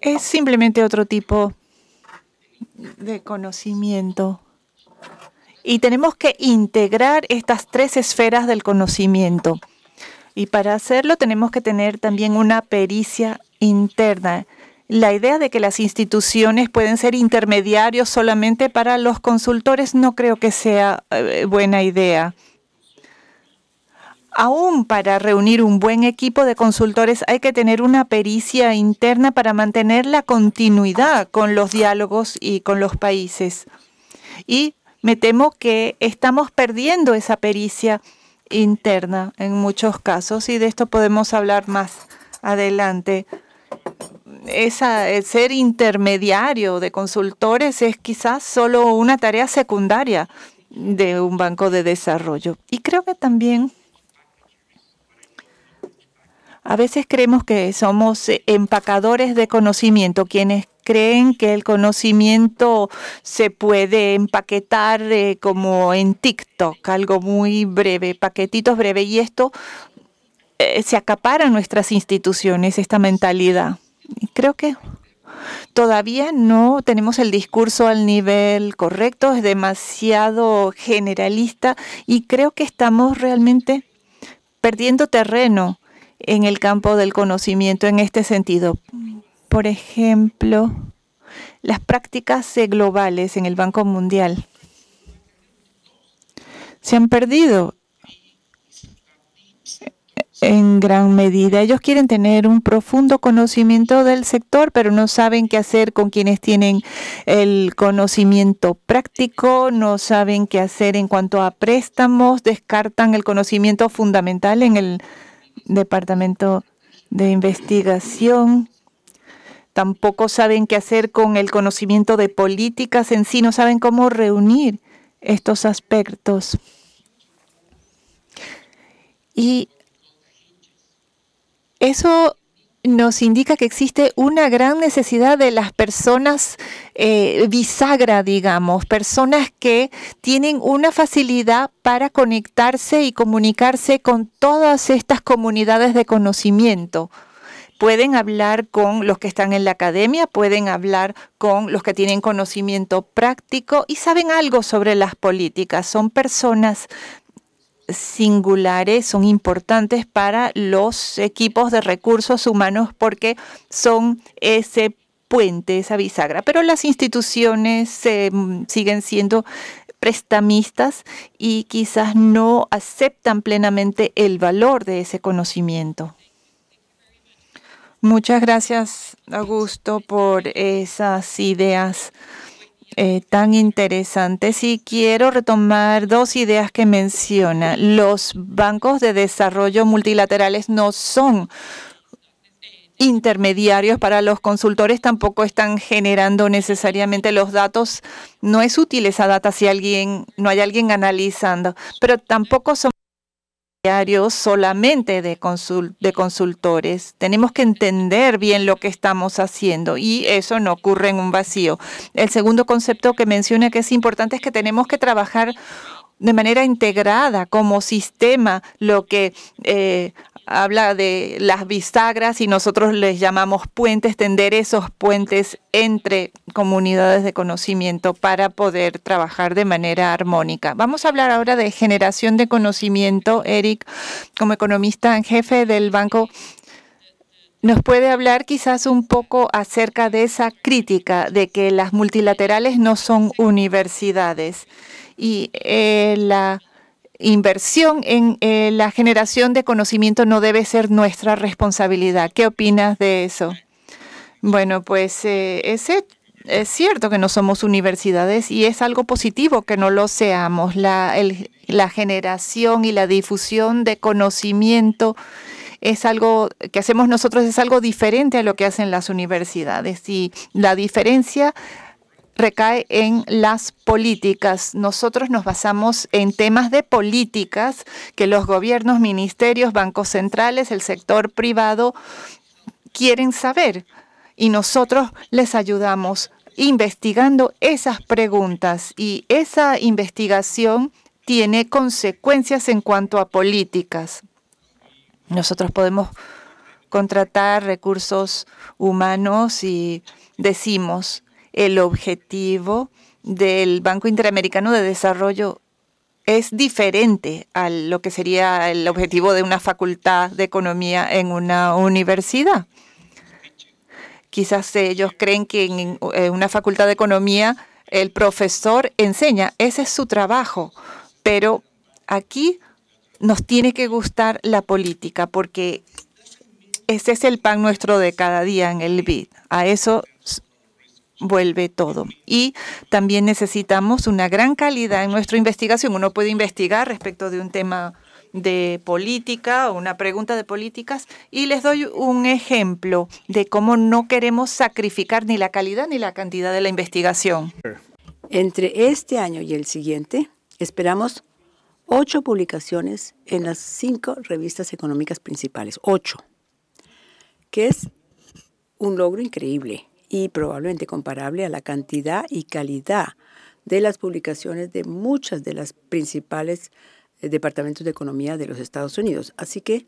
Es simplemente otro tipo de conocimiento. Y tenemos que integrar estas tres esferas del conocimiento. Y para hacerlo tenemos que tener también una pericia interna. La idea de que las instituciones pueden ser intermediarios solamente para los consultores no creo que sea eh, buena idea. Aún para reunir un buen equipo de consultores hay que tener una pericia interna para mantener la continuidad con los diálogos y con los países. Y me temo que estamos perdiendo esa pericia interna en muchos casos y de esto podemos hablar más adelante. ser intermediario de consultores es quizás solo una tarea secundaria de un banco de desarrollo. Y creo que también a veces creemos que somos eh, empacadores de conocimiento, quienes creen que el conocimiento se puede empaquetar eh, como en TikTok, algo muy breve, paquetitos breves. Y esto eh, se acapara en nuestras instituciones, esta mentalidad. Creo que todavía no tenemos el discurso al nivel correcto, es demasiado generalista y creo que estamos realmente perdiendo terreno en el campo del conocimiento en este sentido. Por ejemplo, las prácticas eh, globales en el Banco Mundial se han perdido eh, en gran medida. Ellos quieren tener un profundo conocimiento del sector, pero no saben qué hacer con quienes tienen el conocimiento práctico, no saben qué hacer en cuanto a préstamos, descartan el conocimiento fundamental en el departamento de investigación. Tampoco saben qué hacer con el conocimiento de políticas en sí, no saben cómo reunir estos aspectos. Y eso nos indica que existe una gran necesidad de las personas eh, bisagra, digamos, personas que tienen una facilidad para conectarse y comunicarse con todas estas comunidades de conocimiento pueden hablar con los que están en la academia, pueden hablar con los que tienen conocimiento práctico y saben algo sobre las políticas. Son personas singulares son importantes para los equipos de recursos humanos porque son ese puente, esa bisagra. Pero las instituciones em, siguen siendo prestamistas y quizás no aceptan plenamente el valor de ese conocimiento. Muchas gracias, Augusto, por esas ideas eh, tan interesante. y quiero retomar dos ideas que menciona. Los bancos de desarrollo multilaterales no son intermediarios para los consultores tampoco están generando necesariamente los datos. No es útil esa data si alguien no hay alguien analizando, pero tampoco son solamente de, consultores. Tenemos que entender bien lo que estamos haciendo y eso no ocurre en un vacío. El segundo concepto que menciona que es importante es que tenemos que trabajar de manera integrada como sistema lo que eh, habla de las bisagras y nosotros les llamamos puentes, tender esos puentes entre comunidades de conocimiento para poder trabajar de manera armónica. Vamos a hablar ahora de generación de conocimiento. Eric, como economista en jefe del Banco ¿Nos puede hablar quizás un poco acerca de esa crítica de que las multilaterales no son universidades y eh, la inversión en eh, la generación de conocimiento no debe ser nuestra responsabilidad. ¿Qué opinas de eso? Bueno, pues eh, ese eh, es cierto que no somos universidades y es algo positivo que no lo seamos. La, la generación y la difusión de conocimiento es algo que hacemos nosotros, es algo diferente a lo que hacen las universidades. Y la diferencia recae en las políticas. Nosotros nos basamos en temas de políticas que los gobiernos, ministerios, bancos centrales, el sector privado quieren saber y nosotros les ayudamos investigando esas preguntas y esa investigación tiene consecuencias en cuanto a políticas. Nosotros podemos contratar recursos humanos y decimos, el objetivo del Banco Interamericano de Desarrollo es diferente a lo que sería el objetivo de una facultad de economía en una universidad. Quizás ellos creen que en eh, una facultad de economía el profesor enseña, ese es su trabajo, pero aquí nos tiene que gustar la política porque ese es el pan nuestro de cada día en el BID. A eso vuelve todo. Y también necesitamos una gran calidad en nuestra investigación. Uno puede investigar respecto de un tema de política o una pregunta de políticas y les doy un ejemplo de cómo no queremos sacrificar ni la calidad ni la cantidad de la investigación. Entre este año y el siguiente esperamos ocho publicaciones en las cinco revistas económicas principales, ocho, que es un logro increíble y probablemente comparable a la cantidad y calidad de las publicaciones de muchas de las principales eh, departamentos de economía de los Estados Unidos. Así que,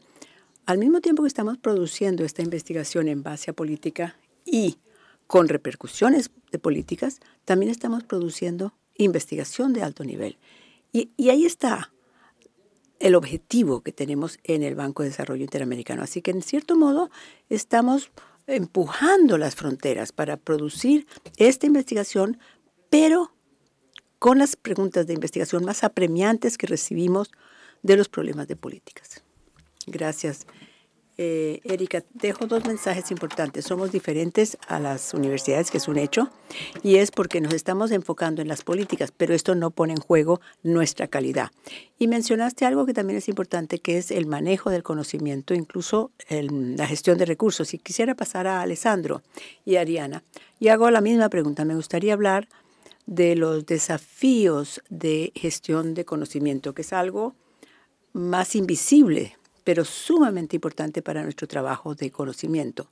al mismo tiempo que estamos produciendo esta investigación en base a política y con repercusiones de políticas, también estamos produciendo investigación de alto nivel. Y, y ahí está el objetivo que tenemos en el Banco de Desarrollo Interamericano. Así que, en cierto modo, estamos empujando las fronteras para producir esta investigación, pero con las preguntas de investigación más apremiantes que recibimos de los problemas de políticas. Gracias. Eh, Erika, dejo dos mensajes importantes. Somos diferentes a las universidades, que es un hecho, y es porque nos estamos enfocando en las políticas, pero esto no pone en juego nuestra calidad. Y mencionaste algo que también es importante, que es el manejo del conocimiento, incluso la gestión de recursos. Y quisiera pasar a Alessandro y Ariana. Y hago la misma pregunta. Me gustaría hablar de los desafíos de gestión de conocimiento, que es algo más invisible pero sumamente importante para nuestro trabajo de conocimiento.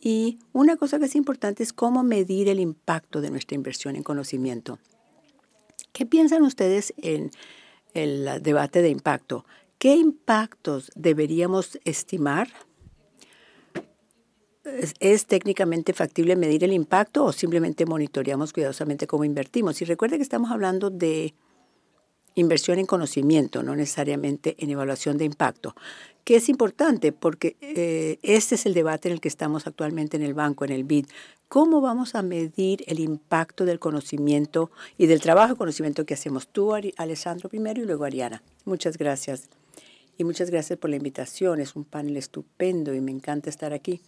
Y una cosa que es importante es cómo medir el impacto de nuestra inversión en conocimiento. ¿Qué piensan ustedes en el debate de impacto? ¿Qué impactos deberíamos estimar? ¿Es, técnicamente factible medir el impacto o simplemente monitoreamos cuidadosamente cómo invertimos? Y recuerde que estamos hablando de inversión en conocimiento, no necesariamente en evaluación de impacto, que es importante porque eh, este es el debate en el que estamos actualmente en el banco, en el BID. ¿Cómo vamos a medir el impacto del conocimiento y del trabajo de conocimiento que hacemos tú, Alessandro, primero y luego Ariana? Muchas gracias. Y muchas gracias por la invitación. Es un panel estupendo y me encanta estar aquí.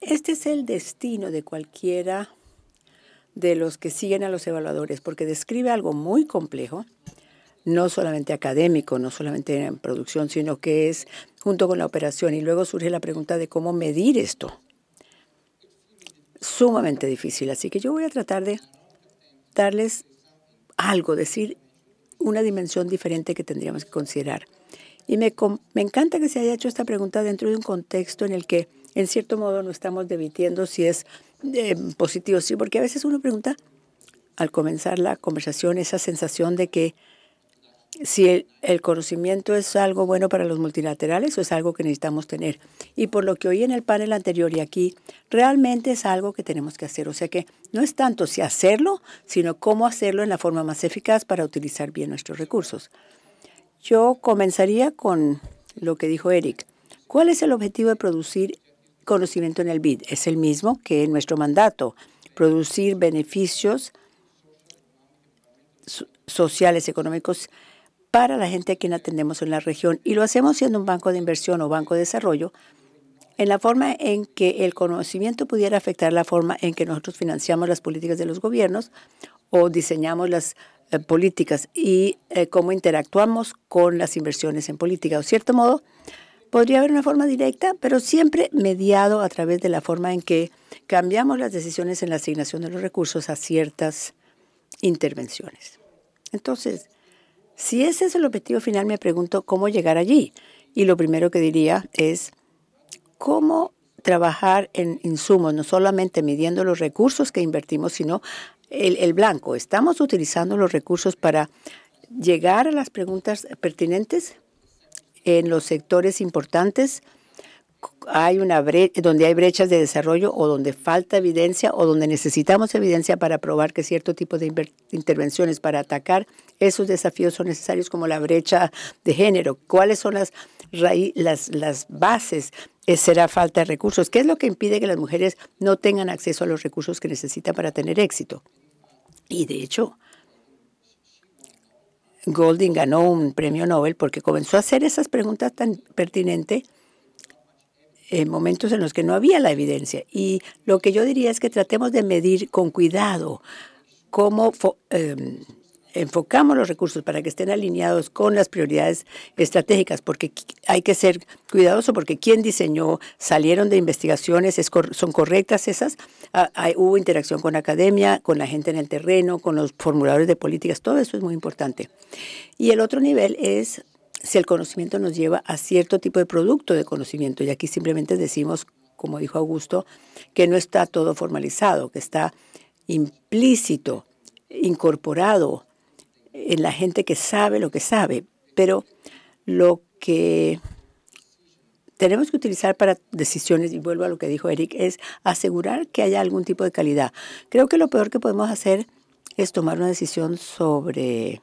Este es el destino de cualquiera de los que siguen a los evaluadores, porque describe algo muy complejo, no solamente académico, no solamente en producción, sino que es junto con la operación. Y luego surge la pregunta de cómo medir esto. Sumamente difícil. Así que yo voy a tratar de darles algo, decir una dimensión diferente que tendríamos que considerar. Y me, encanta que se haya hecho esta pregunta dentro de un contexto en el que, en cierto modo, no estamos debatiendo si es positivo, sí, porque a veces uno pregunta al comenzar la conversación esa sensación de que si el, conocimiento es algo bueno para los multilaterales o es algo que necesitamos tener. Y por lo que oí en el panel anterior y aquí, realmente es algo que tenemos que hacer. O sea que no es tanto si hacerlo, sino cómo hacerlo en la forma más eficaz para utilizar bien nuestros recursos. Yo comenzaría con lo que dijo Eric. ¿Cuál es el objetivo de producir conocimiento en el BID. Es el mismo que en nuestro mandato, producir beneficios sociales, económicos para la gente a quien atendemos en la región. Y lo hacemos siendo un banco de inversión o banco de desarrollo en la forma en que el conocimiento pudiera afectar la forma en que nosotros financiamos las políticas de los gobiernos o diseñamos las eh, políticas y eh, cómo interactuamos con las inversiones en política. De cierto modo, Podría haber una forma directa, pero siempre mediado a través de la forma en que cambiamos las decisiones en la asignación de los recursos a ciertas intervenciones. Entonces, si ese es el objetivo final, me pregunto cómo llegar allí. Y lo primero que diría es cómo trabajar en insumos, no solamente midiendo los recursos que invertimos, sino el, blanco. ¿Estamos utilizando los recursos para llegar a las preguntas pertinentes? en los sectores importantes hay una donde hay brechas de desarrollo o donde falta evidencia o donde necesitamos evidencia para probar que cierto tipo de intervenciones para atacar esos desafíos son necesarios como la brecha de género. ¿Cuáles son las, las, las bases? Eh, Será falta de recursos. ¿Qué es lo que impide que las mujeres no tengan acceso a los recursos que necesitan para tener éxito? Y de hecho, Golding ganó un premio Nobel porque comenzó a hacer esas preguntas tan pertinentes en momentos en los que no había la evidencia. Y lo que yo diría es que tratemos de medir con cuidado cómo em, enfocamos los recursos para que estén alineados con las prioridades estratégicas, porque hay que ser cuidadoso, porque quien diseñó, salieron de investigaciones, son correctas esas, ah, hubo interacción con la academia, con la gente en el terreno, con los formuladores de políticas, todo eso es muy importante. Y el otro nivel es si el conocimiento nos lleva a cierto tipo de producto de conocimiento, y aquí simplemente decimos, como dijo Augusto, que no está todo formalizado, que está implícito, incorporado, en eh, la gente que sabe lo que sabe, pero lo que tenemos que utilizar para decisiones, y vuelvo a lo que dijo Eric, es asegurar que haya algún tipo de calidad. Creo que lo peor que podemos hacer es tomar una decisión sobre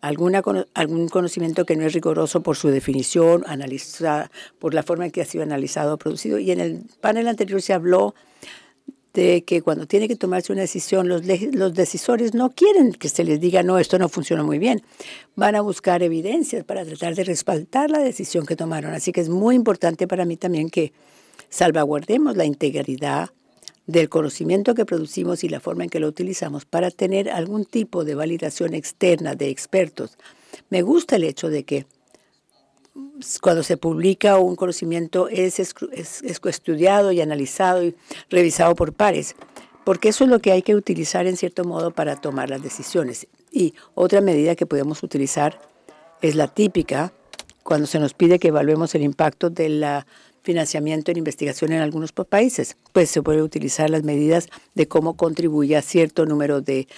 alguna, algún conocimiento que no es rigoroso por su definición, analizada por la forma en que ha sido analizado o producido. Y en el panel anterior se habló de que cuando tiene que tomarse una decisión, los, los decisores no quieren que se les diga, no, esto no funciona muy bien. Van a buscar evidencias para tratar de respaldar la decisión que tomaron. Así que es muy importante para mí también que salvaguardemos la integridad del conocimiento que producimos y la forma en que lo utilizamos para tener algún tipo de validación externa de expertos. Me gusta el hecho de que cuando se publica un conocimiento es, es, es, estudiado y analizado y revisado por pares, porque eso es lo que hay que utilizar en cierto modo para tomar las decisiones. Y otra medida que podemos utilizar es la típica, cuando se nos pide que evaluemos el impacto del financiamiento en investigación en algunos países, pues se puede utilizar las medidas de cómo contribuye a cierto número de,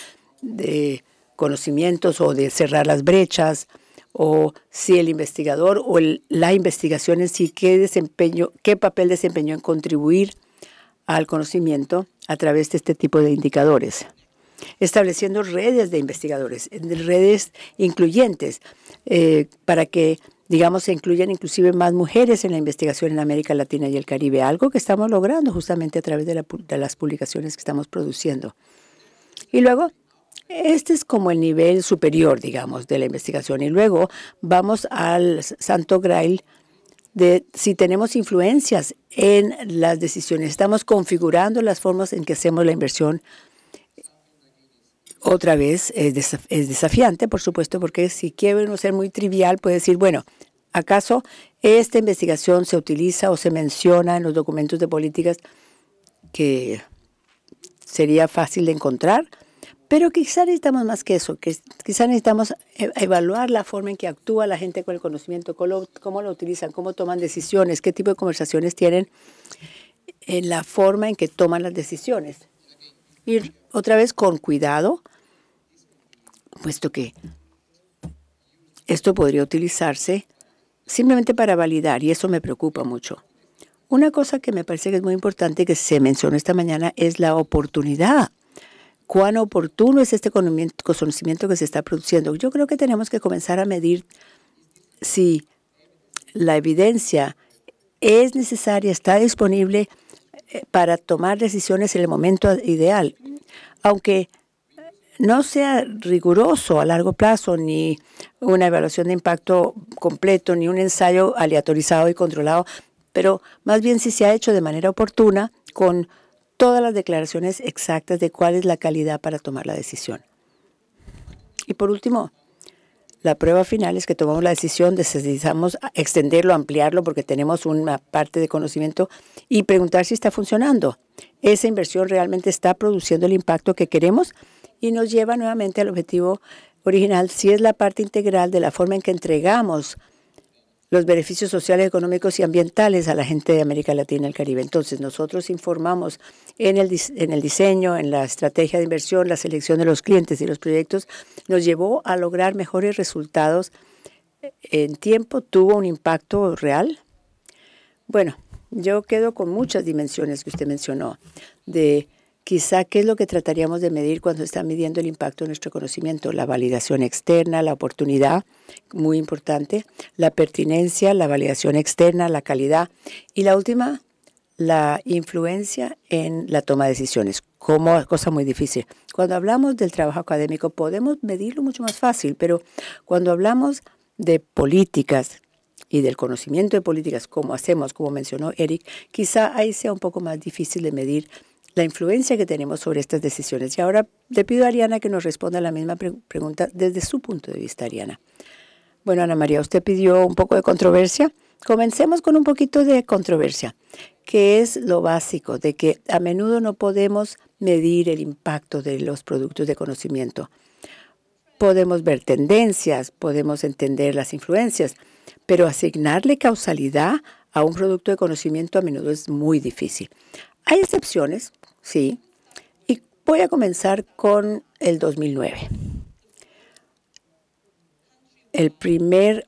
de conocimientos o de cerrar las brechas, o si el investigador o la investigación en sí, qué, desempeño, qué papel desempeñó en contribuir al conocimiento a través de este tipo de indicadores, estableciendo redes de investigadores, redes incluyentes, eh, para que, digamos, se incluyan inclusive más mujeres en la investigación en América Latina y el Caribe, algo que estamos logrando justamente a través de, de las publicaciones que estamos produciendo. Y luego, este es como el nivel superior, digamos, de la investigación. Y luego vamos al Santo Grail de si tenemos influencias en las decisiones. Estamos configurando las formas en que hacemos la inversión. Otra vez es, desafiante, por supuesto, porque si quiere no ser muy trivial, puede decir, bueno, ¿acaso esta investigación se utiliza o se menciona en los documentos de políticas que sería fácil de encontrar? Pero quizá necesitamos más que eso, que quizá necesitamos e-, evaluar la forma en que actúa la gente con el conocimiento, cómo lo, utilizan, cómo toman decisiones, qué tipo de conversaciones tienen en la forma en que toman las decisiones. Ir otra vez con cuidado, puesto que esto podría utilizarse simplemente para validar, y eso me preocupa mucho. Una cosa que me parece que es muy importante que se mencionó esta mañana es la oportunidad cuán oportuno es este conocimiento que se está produciendo. Yo creo que tenemos que comenzar a medir si la evidencia es necesaria, está disponible eh, para tomar decisiones en el momento ideal. Aunque no sea riguroso a largo plazo, ni una evaluación de impacto completo, ni un ensayo aleatorizado y controlado, pero más bien si se ha hecho de manera oportuna con todas las declaraciones exactas de cuál es la calidad para tomar la decisión. Y por último, la prueba final es que tomamos la decisión, necesitamos extenderlo, ampliarlo, porque tenemos una parte de conocimiento y preguntar si está funcionando. Esa inversión realmente está produciendo el impacto que queremos y nos lleva nuevamente al objetivo original, si es la parte integral de la forma en que entregamos los beneficios sociales, económicos y ambientales a la gente de América Latina y el Caribe. Entonces, nosotros informamos en el, en el diseño, en la estrategia de inversión, la selección de los clientes y los proyectos, nos llevó a lograr mejores resultados en tiempo, tuvo un impacto real. Bueno, yo quedo con muchas dimensiones que usted mencionó, de Quizá, ¿qué es lo que trataríamos de medir cuando está midiendo el impacto de nuestro conocimiento? La validación externa, la oportunidad, muy importante, la pertinencia, la validación externa, la calidad y la última, la influencia en la toma de decisiones, como cosa muy difícil. Cuando hablamos del trabajo académico podemos medirlo mucho más fácil, pero cuando hablamos de políticas y del conocimiento de políticas, como hacemos, como mencionó Eric, quizá ahí sea un poco más difícil de medir la influencia que tenemos sobre estas decisiones. Y ahora le pido a Ariana que nos responda la misma pregunta desde su punto de vista, Ariana. Bueno, Ana María, usted pidió un poco de controversia. Comencemos con un poquito de controversia, que es lo básico, de que a menudo no podemos medir el impacto de los productos de conocimiento. Podemos ver tendencias, podemos entender las influencias, pero asignarle causalidad a un producto de conocimiento a menudo es muy difícil. Hay excepciones, ¿sí? Y voy a comenzar con el 2009. El primer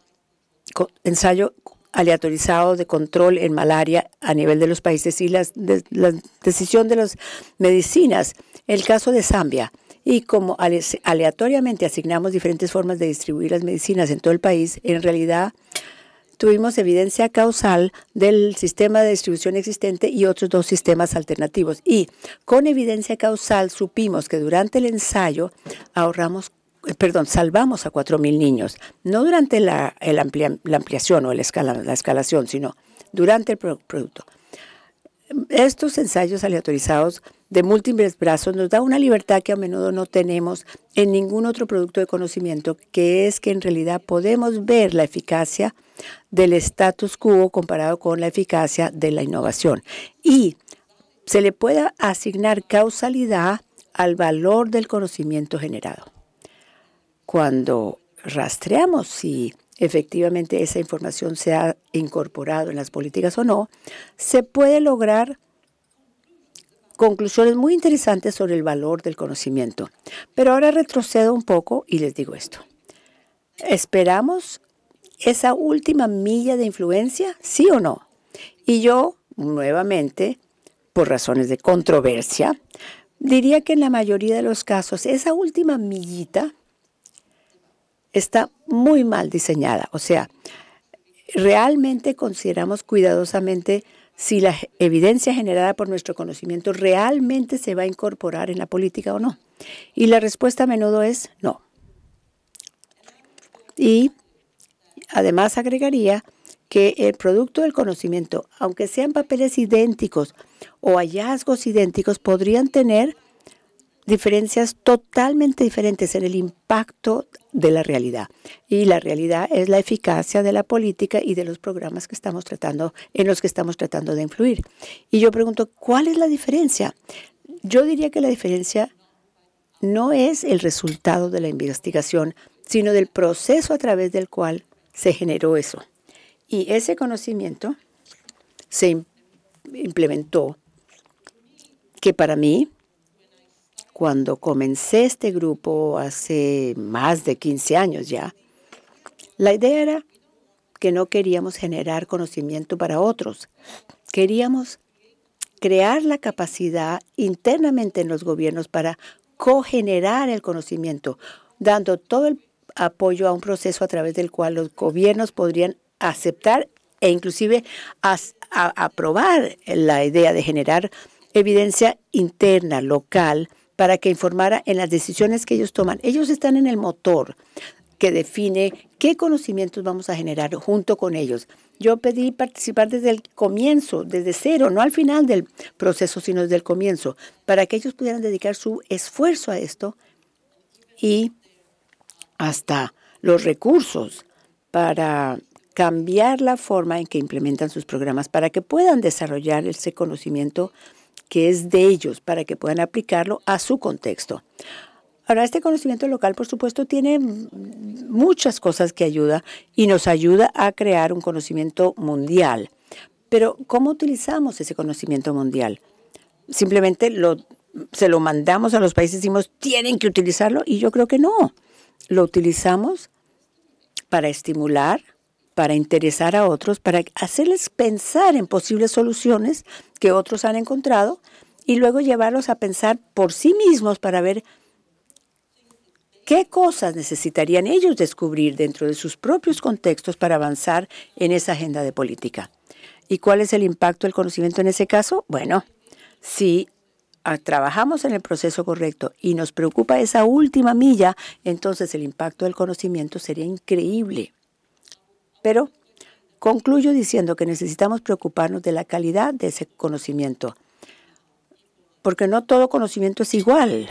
ensayo aleatorizado de control en malaria a nivel de los países y las, la decisión de las medicinas. El caso de Zambia. Y como aleatoriamente asignamos diferentes formas de distribuir las medicinas en todo el país, en realidad tuvimos evidencia causal del sistema de distribución existente y otros dos sistemas alternativos. Y con evidencia causal supimos que durante el ensayo ahorramos eh, perdón, salvamos a 4.000 niños, no durante la, la ampliación o la, escala, la escalación, sino durante el producto. Estos ensayos aleatorizados de múltiples brazos nos da una libertad que a menudo no tenemos en ningún otro producto de conocimiento, que es que en realidad podemos ver la eficacia del status quo comparado con la eficacia de la innovación. Y se le pueda asignar causalidad al valor del conocimiento generado. Cuando rastreamos si efectivamente esa información se ha incorporado en las políticas o no, se puede lograr conclusiones muy interesantes sobre el valor del conocimiento. Pero ahora retrocedo un poco y les digo esto. Esperamos esa última milla de influencia, sí o no. Y yo, nuevamente, por razones de controversia, diría que en la mayoría de los casos esa última millita está muy mal diseñada. O sea, realmente consideramos cuidadosamente si la evidencia generada por nuestro conocimiento realmente se va a incorporar en la política o no. Y la respuesta a menudo es no. Y Además, agregaría que el producto del conocimiento, aunque sean papeles idénticos o hallazgos idénticos, podrían tener diferencias totalmente diferentes en el impacto de la realidad. Y la realidad es la eficacia de la política y de los programas que estamos tratando, en los que estamos tratando de influir. Y yo pregunto, ¿cuál es la diferencia? Yo diría que la diferencia no es el resultado de la investigación, sino del proceso a través del cual se generó eso. Y ese conocimiento se implementó que para mí, cuando comencé este grupo hace más de 15 años ya, la idea era que no queríamos generar conocimiento para otros. Queríamos crear la capacidad internamente en los gobiernos para cogenerar el conocimiento, dando todo el apoyo a un proceso a través del cual los gobiernos podrían aceptar e inclusive aprobar la idea de generar evidencia interna, local, para que informara en las decisiones que ellos toman. Ellos están en el motor que define qué conocimientos vamos a generar junto con ellos. Yo pedí participar desde el comienzo, desde cero, no al final del proceso, sino desde el comienzo, para que ellos pudieran dedicar su esfuerzo a esto y hasta los recursos para cambiar la forma en que implementan sus programas, para que puedan desarrollar ese conocimiento que es de ellos, para que puedan aplicarlo a su contexto. Ahora, este conocimiento local, por supuesto, tiene muchas cosas que ayuda y nos ayuda a crear un conocimiento mundial. Pero, ¿cómo utilizamos ese conocimiento mundial? Simplemente se lo mandamos a los países y decimos, tienen que utilizarlo, y yo creo que no lo utilizamos para estimular, para interesar a otros, para hacerles pensar en posibles soluciones que otros han encontrado y luego llevarlos a pensar por sí mismos para ver qué cosas necesitarían ellos descubrir dentro de sus propios contextos para avanzar en esa agenda de política. ¿Y cuál es el impacto del conocimiento en ese caso? Bueno, sí. Ah, trabajamos en el proceso correcto y nos preocupa esa última milla, entonces el impacto del conocimiento sería increíble. Pero concluyo diciendo que necesitamos preocuparnos de la calidad de ese conocimiento, porque no todo conocimiento es igual.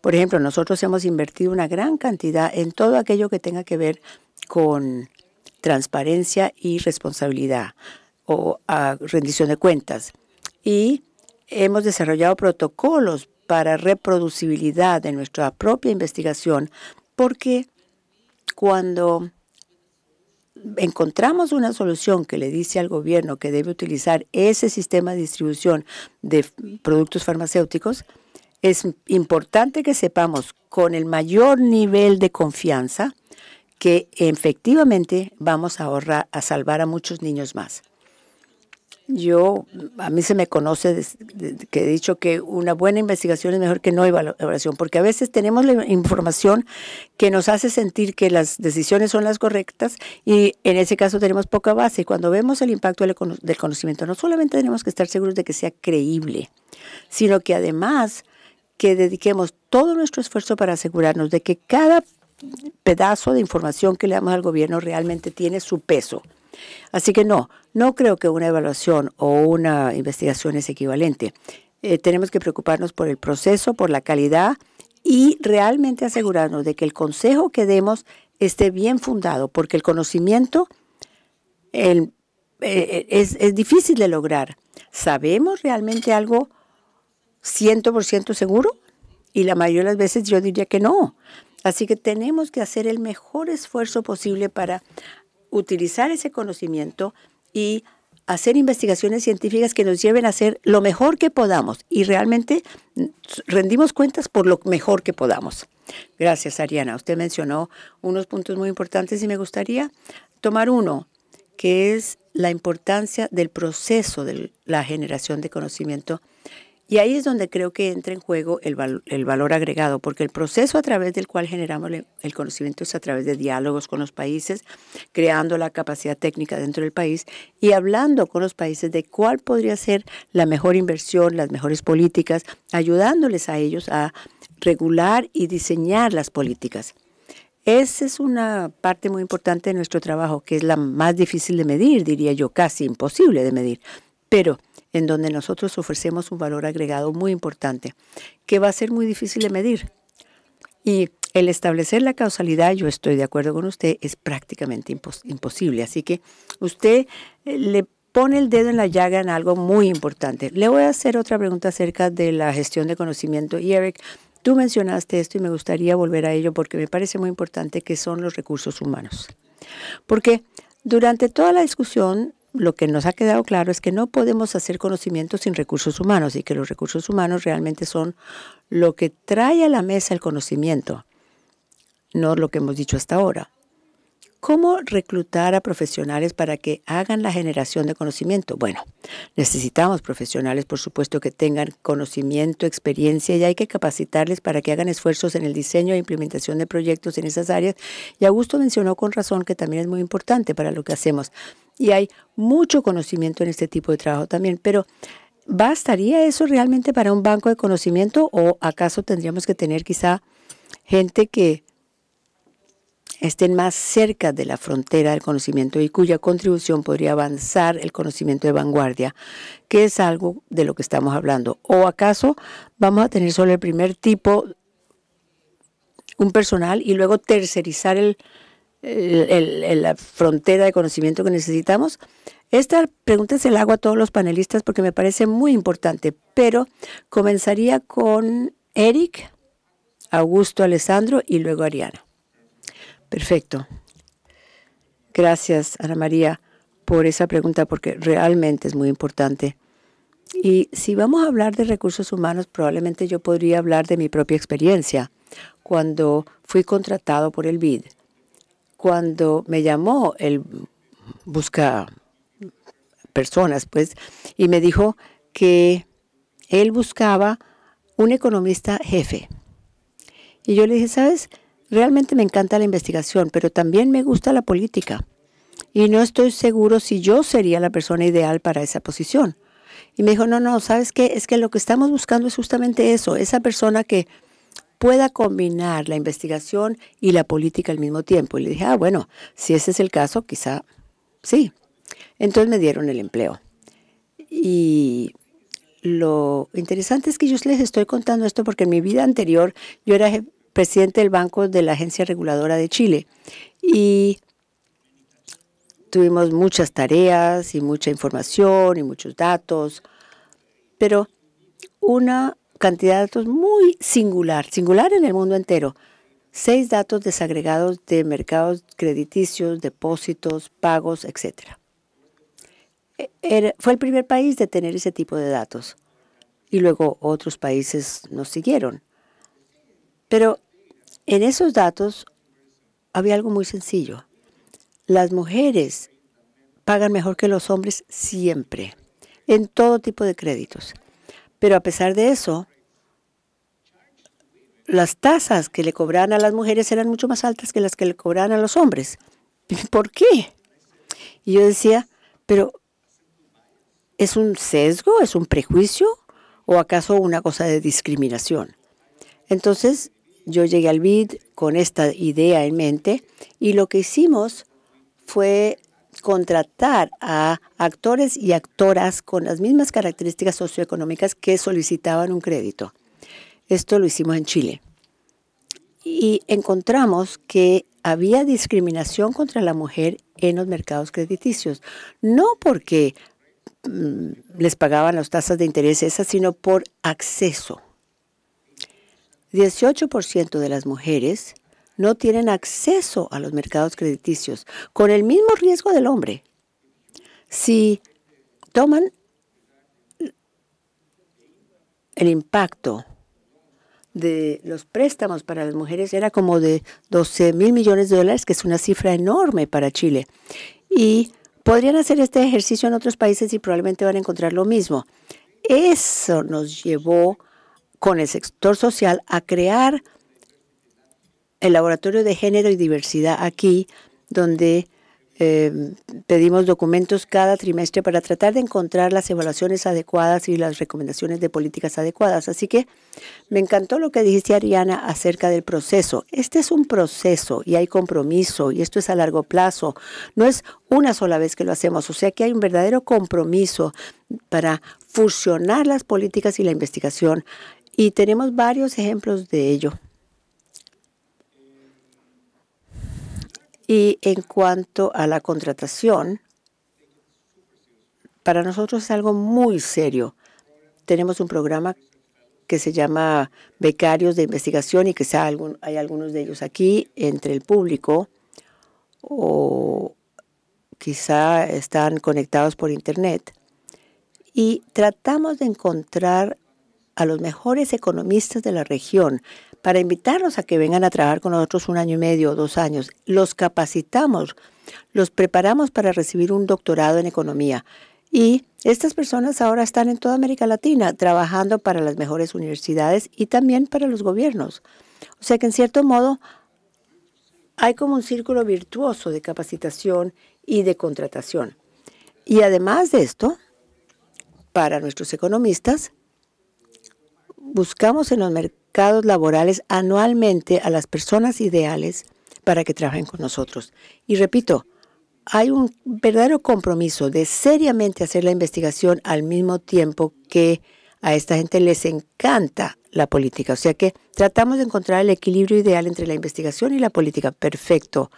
Por ejemplo, nosotros hemos invertido una gran cantidad en todo aquello que tenga que ver con transparencia y responsabilidad o ah, rendición de cuentas. Y hemos desarrollado protocolos para reproducibilidad de nuestra propia investigación, porque cuando encontramos una solución que le dice al gobierno que debe utilizar ese sistema de distribución de productos farmacéuticos, es importante que sepamos con el mayor nivel de confianza que efectivamente vamos a, ahorrar, a salvar a muchos niños más. Yo, a mí se me conoce que he dicho que una buena investigación es mejor que no evaluación, porque a veces tenemos la información que nos hace sentir que las decisiones son las correctas y en ese caso tenemos poca base. Y cuando vemos el impacto del, del conocimiento, no solamente tenemos que estar seguros de que sea creíble, sino que además que dediquemos todo nuestro esfuerzo para asegurarnos de que cada pedazo de información que le damos al gobierno realmente tiene su peso Así que no, no creo que una evaluación o una investigación es equivalente. Eh, tenemos que preocuparnos por el proceso, por la calidad y realmente asegurarnos de que el consejo que demos esté bien fundado, porque el conocimiento eh, eh, es, es difícil de lograr. ¿Sabemos realmente algo 100% seguro? Y la mayoría de las veces yo diría que no. Así que tenemos que hacer el mejor esfuerzo posible para utilizar ese conocimiento y hacer investigaciones científicas que nos lleven a hacer lo mejor que podamos y realmente mm, rendimos cuentas por lo mejor que podamos. Gracias, Ariana. Usted mencionó unos puntos muy importantes y me gustaría tomar uno, que es la importancia del proceso de la generación de conocimiento y ahí es donde creo que entra en juego el, valor agregado, porque el proceso a través del cual generamos el conocimiento es a través de diálogos con los países, creando la capacidad técnica dentro del país y hablando con los países de cuál podría ser la mejor inversión, las mejores políticas, ayudándoles a ellos a regular y diseñar las políticas. Esa es una parte muy importante de nuestro trabajo, que es la más difícil de medir, diría yo, casi imposible de medir. Pero en donde nosotros ofrecemos un valor agregado muy importante, que va a ser muy difícil de medir. Y el establecer la causalidad, yo estoy de acuerdo con usted, es prácticamente imposible. Así que usted eh, le pone el dedo en la llaga en algo muy importante. Le voy a hacer otra pregunta acerca de la gestión de conocimiento. Y Eric, tú mencionaste esto y me gustaría volver a ello porque me parece muy importante que son los recursos humanos. Porque durante toda la discusión lo que nos ha quedado claro es que no podemos hacer conocimiento sin recursos humanos y que los recursos humanos realmente son lo que trae a la mesa el conocimiento, no lo que hemos dicho hasta ahora. ¿Cómo reclutar a profesionales para que hagan la generación de conocimiento? Bueno, necesitamos profesionales, por supuesto, que tengan conocimiento, experiencia y hay que capacitarles para que hagan esfuerzos en el diseño e implementación de proyectos en esas áreas. Y Augusto mencionó con razón que también es muy importante para lo que hacemos. Y hay mucho conocimiento en este tipo de trabajo también, pero ¿bastaría eso realmente para un banco de conocimiento o acaso tendríamos que tener quizá gente que estén más cerca de la frontera del conocimiento y cuya contribución podría avanzar el conocimiento de vanguardia, que es algo de lo que estamos hablando. ¿O acaso vamos a tener solo el primer tipo, un personal, y luego tercerizar el, el, la frontera de conocimiento que necesitamos? Esta pregunta se la hago a todos los panelistas porque me parece muy importante, pero comenzaría con Eric, Augusto, Alessandro y luego Ariana. Perfecto. Gracias, Ana María, por esa pregunta porque realmente es muy importante. Y si vamos a hablar de recursos humanos, probablemente yo podría hablar de mi propia experiencia cuando fui contratado por el BID cuando me llamó el busca personas, pues, y me dijo que él buscaba un economista jefe. Y yo le dije, ¿sabes? Realmente me encanta la investigación, pero también me gusta la política. Y no estoy seguro si yo sería la persona ideal para esa posición. Y me dijo, no, no, ¿sabes qué? Es que lo que estamos buscando es justamente eso, esa persona que pueda combinar la investigación y la política al mismo tiempo. Y le dije, ah, bueno, si ese es el caso, quizá sí. Entonces me dieron el empleo. Y lo interesante es que yo les estoy contando esto porque en mi vida anterior yo era presidente del banco de la Agencia Reguladora de Chile y tuvimos muchas tareas y mucha información y muchos datos, pero una cantidad de datos muy singular, singular en el mundo entero. Seis datos desagregados de mercados crediticios, depósitos, pagos, etc. E, er, fue el primer país de tener ese tipo de datos y luego otros países nos siguieron. Pero en esos datos había algo muy sencillo. Las mujeres pagan mejor que los hombres siempre, en todo tipo de créditos. Pero a pesar de eso, las tasas que le cobraban a las mujeres eran mucho más altas que las que le cobraban a los hombres. [laughs] ¿Por qué? Y yo decía, pero ¿es un sesgo? ¿Es un prejuicio? ¿O acaso una cosa de discriminación? Entonces yo llegué al BID con esta idea en mente y lo que hicimos fue contratar a actores y actoras con las mismas características socioeconómicas que solicitaban un crédito. Esto lo hicimos en Chile. Y encontramos que había discriminación contra la mujer en los mercados crediticios, no porque mm, les pagaban las tasas de interés esas, sino por acceso. 18% de las mujeres no tienen acceso a los mercados crediticios con el mismo riesgo del hombre. Si toman el impacto de los préstamos para las mujeres era como de 12 mil millones de dólares, que es una cifra enorme para Chile. Y podrían hacer este ejercicio en otros países y probablemente van a encontrar lo mismo. Eso nos llevó con el sector social a crear el Laboratorio de Género y Diversidad aquí, donde eh, pedimos documentos cada trimestre para tratar de encontrar las evaluaciones adecuadas y las recomendaciones de políticas adecuadas. Así que me encantó lo que dijiste, Ariana, acerca del proceso. Este es un proceso y hay compromiso y esto es a largo plazo. No es una sola vez que lo hacemos, o sea que hay un verdadero compromiso para fusionar las políticas y la investigación. Y tenemos varios ejemplos de ello. Y en cuanto a la contratación, para nosotros es algo muy serio. Tenemos un programa que se llama Becarios de Investigación y quizá hay algunos de ellos aquí entre el público o quizá están conectados por Internet. Y tratamos de encontrar a los mejores economistas de la región, para invitarlos a que vengan a trabajar con nosotros un año y medio o dos años. Los capacitamos, los preparamos para recibir un doctorado en economía. Y estas personas ahora están en toda América Latina trabajando para las mejores universidades y también para los gobiernos. O sea que en cierto modo hay como un círculo virtuoso de capacitación y de contratación. Y además de esto, para nuestros economistas, buscamos en los mercados laborales anualmente a las personas ideales para que trabajen con nosotros. Y repito, hay un verdadero compromiso de seriamente hacer la investigación al mismo tiempo que a esta gente les encanta la política. O sea que tratamos de encontrar el equilibrio ideal entre la investigación y la política. Perfecto.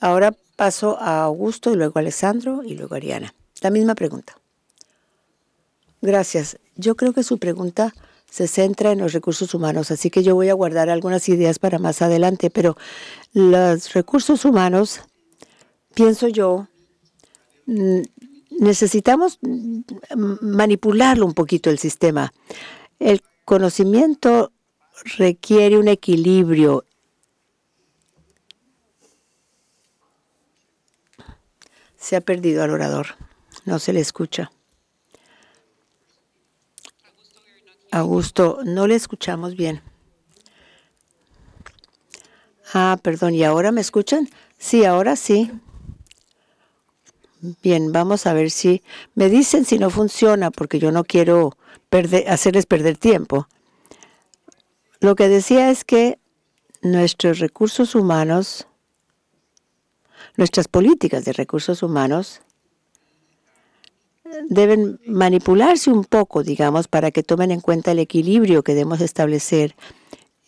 Ahora paso a Augusto y luego a Alessandro y luego a Ariana. La misma pregunta. Gracias. Yo creo que su pregunta se centra en los recursos humanos. Así que yo voy a guardar algunas ideas para más adelante, pero los recursos humanos, pienso yo, mm, necesitamos manipularlo un poquito el sistema. El conocimiento requiere un equilibrio. Se ha perdido al orador. No se le escucha. Augusto, no le escuchamos bien. Ah, perdón, ¿y ahora me escuchan? Sí, ahora sí. Bien, vamos a ver si me dicen si no funciona, porque yo no quiero hacerles perder tiempo. Lo que decía es que nuestros recursos humanos, nuestras políticas de recursos humanos, deben manipularse un poco, digamos, para que tomen en cuenta el equilibrio que debemos establecer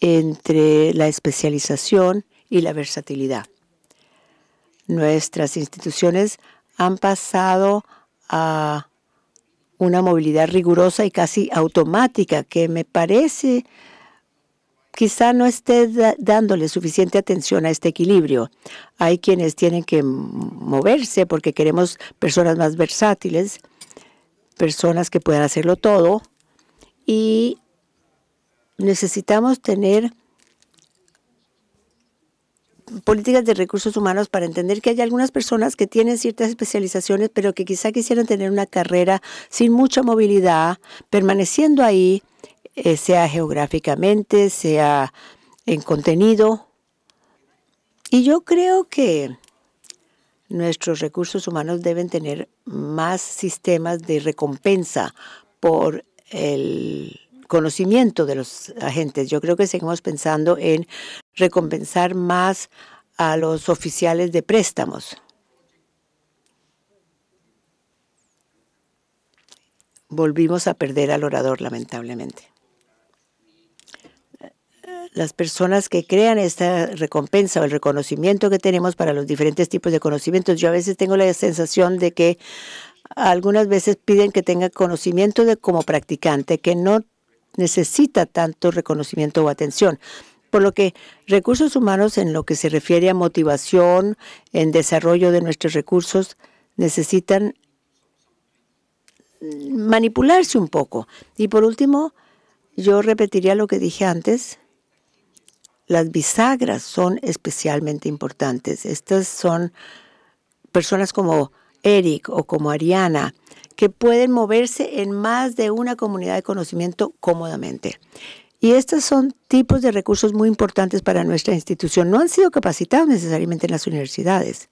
entre la especialización y la versatilidad. Nuestras instituciones han pasado a una movilidad rigurosa y casi automática que me parece quizá no esté dándole suficiente atención a este equilibrio. Hay quienes tienen que moverse porque queremos personas más versátiles, personas que puedan hacerlo todo y necesitamos tener políticas de recursos humanos para entender que hay algunas personas que tienen ciertas especializaciones, pero que quizá quisieran tener una carrera sin mucha movilidad, permaneciendo ahí eh, sea geográficamente, sea en contenido. Y yo creo que nuestros recursos humanos deben tener más sistemas de recompensa por el conocimiento de los agentes. Yo creo que seguimos pensando en recompensar más a los oficiales de préstamos. Volvimos a perder al orador, lamentablemente las personas que crean esta recompensa o el reconocimiento que tenemos para los diferentes tipos de conocimientos. Yo a veces tengo la sensación de que algunas veces piden que tenga conocimiento de como practicante, que no necesita tanto reconocimiento o atención. Por lo que recursos humanos en lo que se refiere a motivación, en desarrollo de nuestros recursos, necesitan manipularse un poco. Y por último, yo repetiría lo que dije antes las bisagras son especialmente importantes. Estas son personas como Eric o como Ariana que pueden moverse en más de una comunidad de conocimiento cómodamente. Y estos son tipos de recursos muy importantes para nuestra institución. No han sido capacitados necesariamente en las universidades.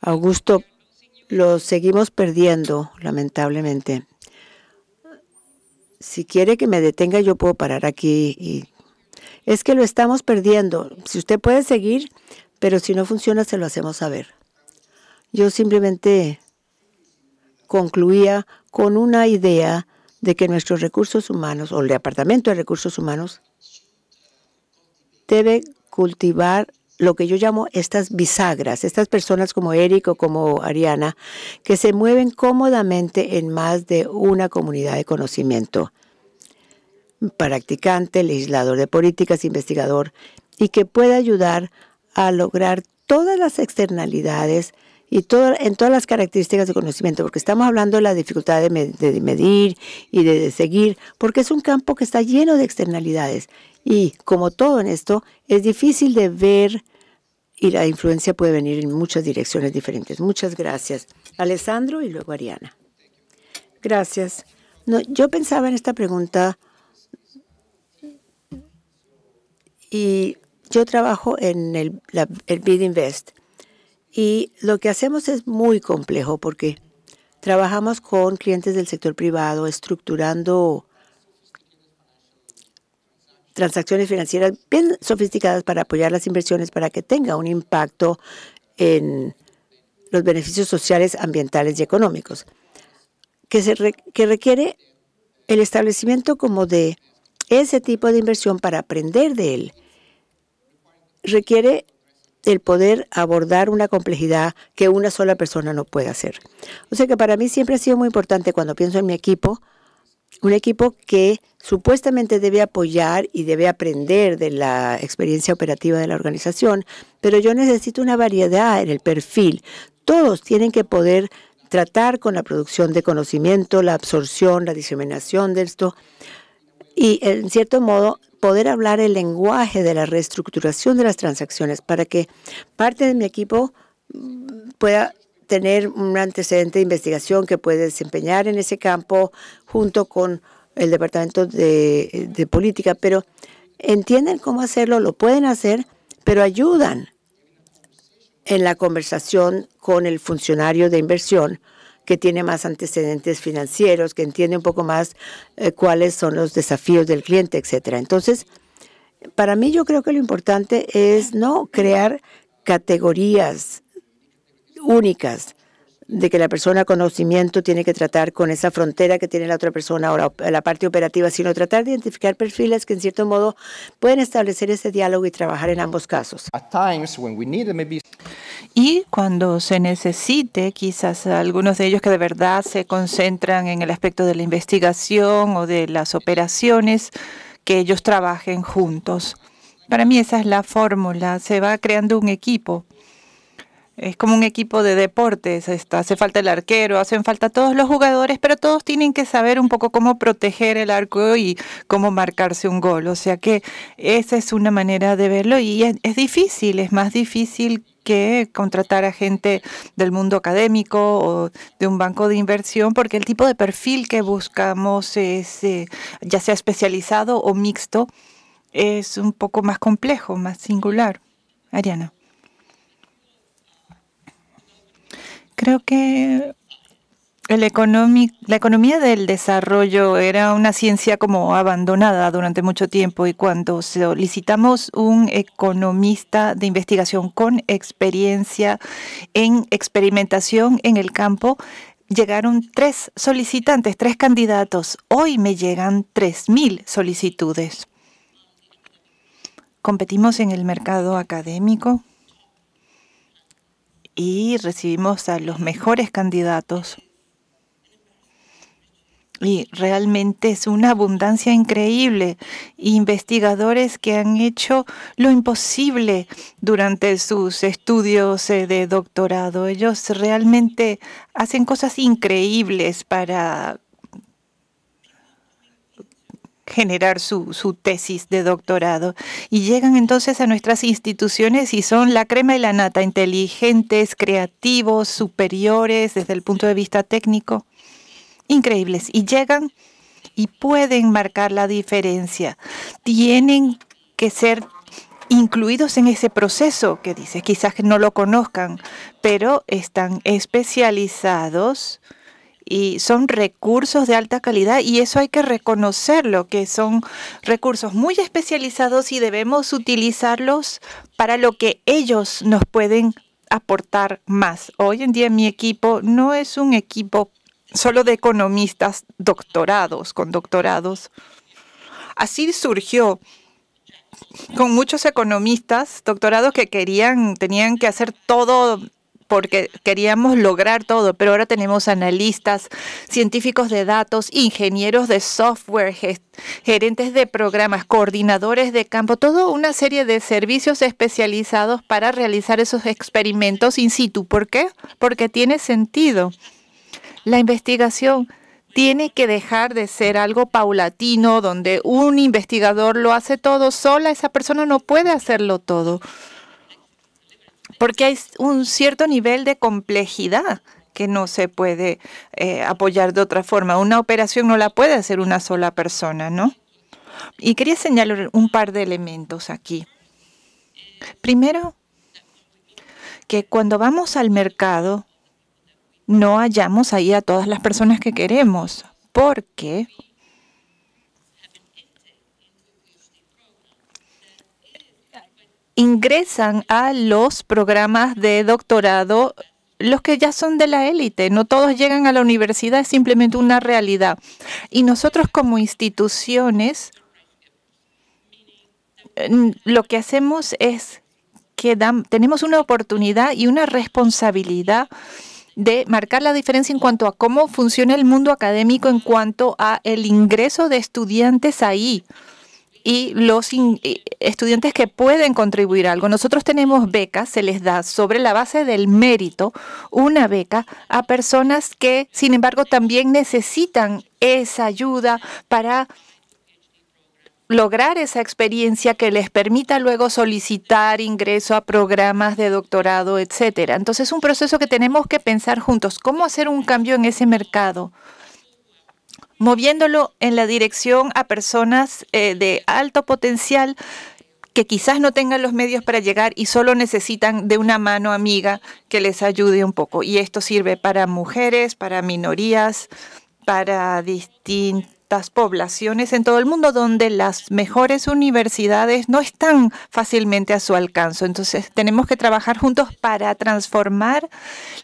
Augusto, lo seguimos perdiendo, lamentablemente. Si quiere que me detenga, yo puedo parar aquí y es que lo estamos perdiendo. Si usted puede seguir, pero si no funciona, se lo hacemos saber. Yo simplemente concluía con una idea de que nuestros recursos humanos o el Departamento de Recursos Humanos debe cultivar lo que yo llamo estas bisagras, estas personas como Eric o como Ariana, que se mueven cómodamente en más de una comunidad de conocimiento practicante, legislador de políticas, investigador, y que pueda ayudar a lograr todas las externalidades y todo, en todas las características de conocimiento, porque estamos hablando de la dificultad de, medir y de, seguir, porque es un campo que está lleno de externalidades. Y como todo en esto, es difícil de ver y la influencia puede venir en muchas direcciones diferentes. Muchas gracias, Alessandro y luego Ariana. Gracias. yo pensaba en esta pregunta Y yo trabajo en el, Bid Invest. Y lo que hacemos es muy complejo porque trabajamos con clientes del sector privado estructurando transacciones financieras bien sofisticadas para apoyar las inversiones para que tenga un impacto en los beneficios sociales, ambientales y económicos, que, se que requiere el establecimiento como de ese tipo de inversión para aprender de él requiere el poder abordar una complejidad que una sola persona no puede hacer. O sea que para mí siempre ha sido muy importante cuando pienso en mi equipo, un equipo que supuestamente debe apoyar y debe aprender de la experiencia operativa de la organización, pero yo necesito una variedad en el perfil. Todos tienen que poder tratar con la producción de conocimiento, la absorción, la diseminación de esto y en cierto modo poder hablar el lenguaje de la reestructuración de las transacciones para que parte de mi equipo mm, pueda tener un antecedente de investigación que puede desempeñar en ese campo junto con el Departamento de, de Política, pero entienden cómo hacerlo, lo pueden hacer, pero ayudan en la conversación con el funcionario de inversión que tiene más antecedentes financieros, que entiende un poco más eh, cuáles son los desafíos del cliente, etcétera. Entonces, para mí yo creo que lo importante es no crear categorías únicas de que la persona conocimiento tiene que tratar con esa frontera que tiene la otra persona o la, la, parte operativa, sino tratar de identificar perfiles que en cierto modo pueden establecer ese diálogo y trabajar en ambos casos. Y cuando se necesite, quizás algunos de ellos que de verdad se concentran en el aspecto de la investigación o de las operaciones, que ellos trabajen juntos. Para mí esa es la fórmula. Se va creando un equipo es como un equipo de deportes, está, hace falta el arquero, hacen falta todos los jugadores, pero todos tienen que saber un poco cómo proteger el arco y cómo marcarse un gol. O sea que esa es una manera de verlo y es, difícil, es más difícil que contratar a gente del mundo académico o de un banco de inversión, porque el tipo de perfil que buscamos es eh, ya sea especializado o mixto, es un poco más complejo, más singular. Ariana. Creo que la economía del desarrollo era una ciencia como abandonada durante mucho tiempo y cuando solicitamos un economista de investigación con experiencia en experimentación en el campo, llegaron tres solicitantes, tres candidatos. Hoy me llegan 3.000 solicitudes. Competimos en el mercado académico y recibimos a los mejores candidatos. Y realmente es una abundancia increíble. Investigadores que han hecho lo imposible durante sus estudios eh, de doctorado. Ellos realmente hacen cosas increíbles para generar su, su, tesis de doctorado. Y llegan entonces a nuestras instituciones y son la crema y la nata, inteligentes, creativos, superiores desde el punto de vista técnico, increíbles. Y llegan y pueden marcar la diferencia. Tienen que ser incluidos en ese proceso que dices, quizás no lo conozcan, pero están especializados y son recursos de alta calidad y eso hay que reconocerlo, que son recursos muy especializados y debemos utilizarlos para lo que ellos nos pueden aportar más. Hoy en día mi equipo no es un equipo solo de economistas doctorados, con doctorados. Así surgió con muchos economistas doctorados que querían, tenían que hacer todo porque queríamos lograr todo, pero ahora tenemos analistas, científicos de datos, ingenieros de software, gerentes de programas, coordinadores de campo, toda una serie de servicios especializados para realizar esos experimentos in situ. ¿Por qué? Porque tiene sentido. La investigación tiene que dejar de ser algo paulatino, donde un investigador lo hace todo sola, esa persona no puede hacerlo todo porque hay un cierto nivel de complejidad que no se puede eh, apoyar de otra forma. Una operación no la puede hacer una sola persona, ¿no? Y quería señalar un par de elementos aquí. Primero, que cuando vamos al mercado no hallamos ahí a todas las personas que queremos, porque ingresan a los programas de doctorado los que ya son de la élite. No todos llegan a la universidad, es simplemente una realidad. Y nosotros como instituciones, lo que hacemos es que tenemos una oportunidad y una responsabilidad de marcar la diferencia en cuanto a cómo funciona el mundo académico, en cuanto a el ingreso de estudiantes ahí y los estudiantes que pueden contribuir algo. Nosotros tenemos becas, se les da sobre la base del mérito una beca a personas que, sin embargo, también necesitan esa ayuda para lograr esa experiencia que les permita luego solicitar ingreso a programas de doctorado, etcétera. Entonces es un proceso que tenemos que pensar juntos, cómo hacer un cambio en ese mercado moviéndolo en la dirección a personas eh, de alto potencial que quizás no tengan los medios para llegar y solo necesitan de una mano amiga que les ayude un poco. Y esto sirve para mujeres, para minorías, para distintos poblaciones en todo el mundo donde las mejores universidades no están fácilmente a su alcance. Entonces tenemos que trabajar juntos para transformar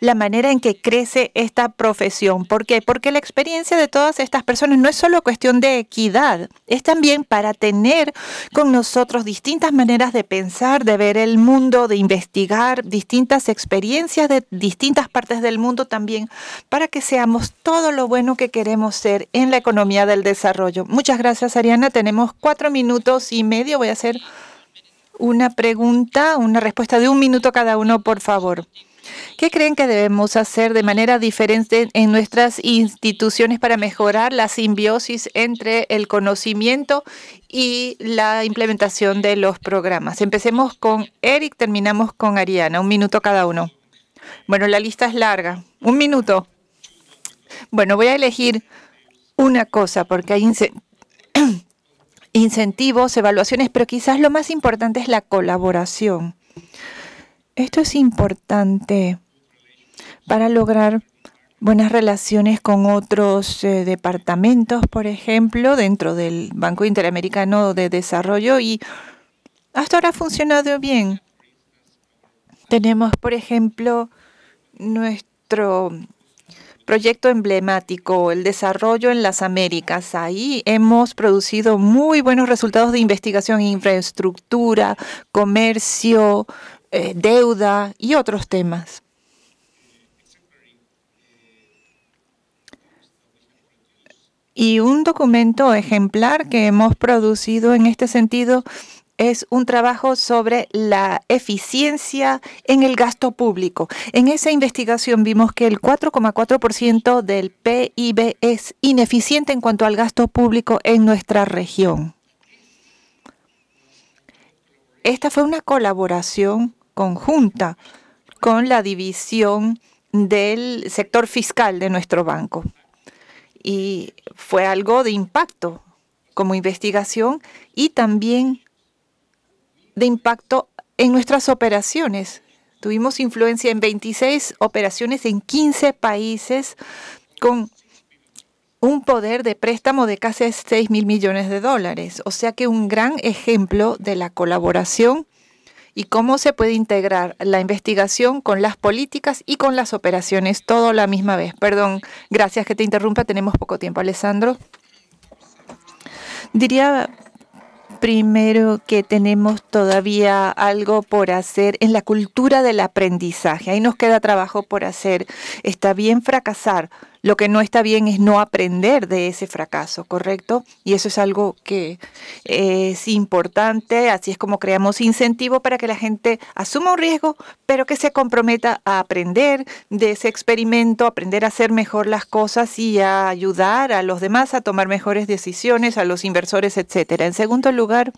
la manera en que crece esta profesión. ¿Por qué? Porque la experiencia de todas estas personas no es solo cuestión de equidad, es también para tener con nosotros distintas maneras de pensar, de ver el mundo, de investigar, distintas experiencias de distintas partes del mundo también, para que seamos todo lo bueno que queremos ser en la economía de el desarrollo. Muchas gracias, Ariana. Tenemos cuatro minutos y medio. Voy a hacer una pregunta, una respuesta de un minuto cada uno, por favor. ¿Qué creen que debemos hacer de manera diferente en nuestras instituciones para mejorar la simbiosis entre el conocimiento y la implementación de los programas? Empecemos con Eric, terminamos con Ariana. Un minuto cada uno. Bueno, la lista es larga. Un minuto. Bueno, voy a elegir una cosa, porque hay [clears throat] incentivos, evaluaciones, pero quizás lo más importante es la colaboración. Esto es importante para lograr buenas relaciones con otros eh, departamentos, por ejemplo, dentro del Banco Interamericano de Desarrollo y hasta ahora ha funcionado bien. Tenemos, por ejemplo, nuestro proyecto emblemático, el desarrollo en las Américas. Ahí hemos producido muy buenos resultados de investigación, infraestructura, comercio, eh, deuda y otros temas. Y un documento ejemplar que hemos producido en este sentido es un trabajo sobre la eficiencia en el gasto público. En esa investigación vimos que el 4,4% del PIB es ineficiente en cuanto al gasto público en nuestra región. Esta fue una colaboración conjunta con la división del sector fiscal de nuestro banco. Y fue algo de impacto como investigación y también de impacto en nuestras operaciones. Tuvimos influencia en 26 operaciones en 15 países con un poder de préstamo de casi 6 mil millones de dólares. O sea que un gran ejemplo de la colaboración y cómo se puede integrar la investigación con las políticas y con las operaciones, todo a la misma vez. Perdón, gracias que te interrumpa, tenemos poco tiempo, Alessandro. Diría primero que tenemos todavía algo por hacer en la cultura del aprendizaje. Ahí nos queda trabajo por hacer. Está bien fracasar, lo que no está bien es no aprender de ese fracaso, ¿correcto? Y eso es algo que es importante, así es como creamos incentivo para que la gente asuma un riesgo, pero que se comprometa a aprender de ese experimento, aprender a hacer mejor las cosas y a ayudar a los demás a tomar mejores decisiones, a los inversores, etcétera. En segundo lugar,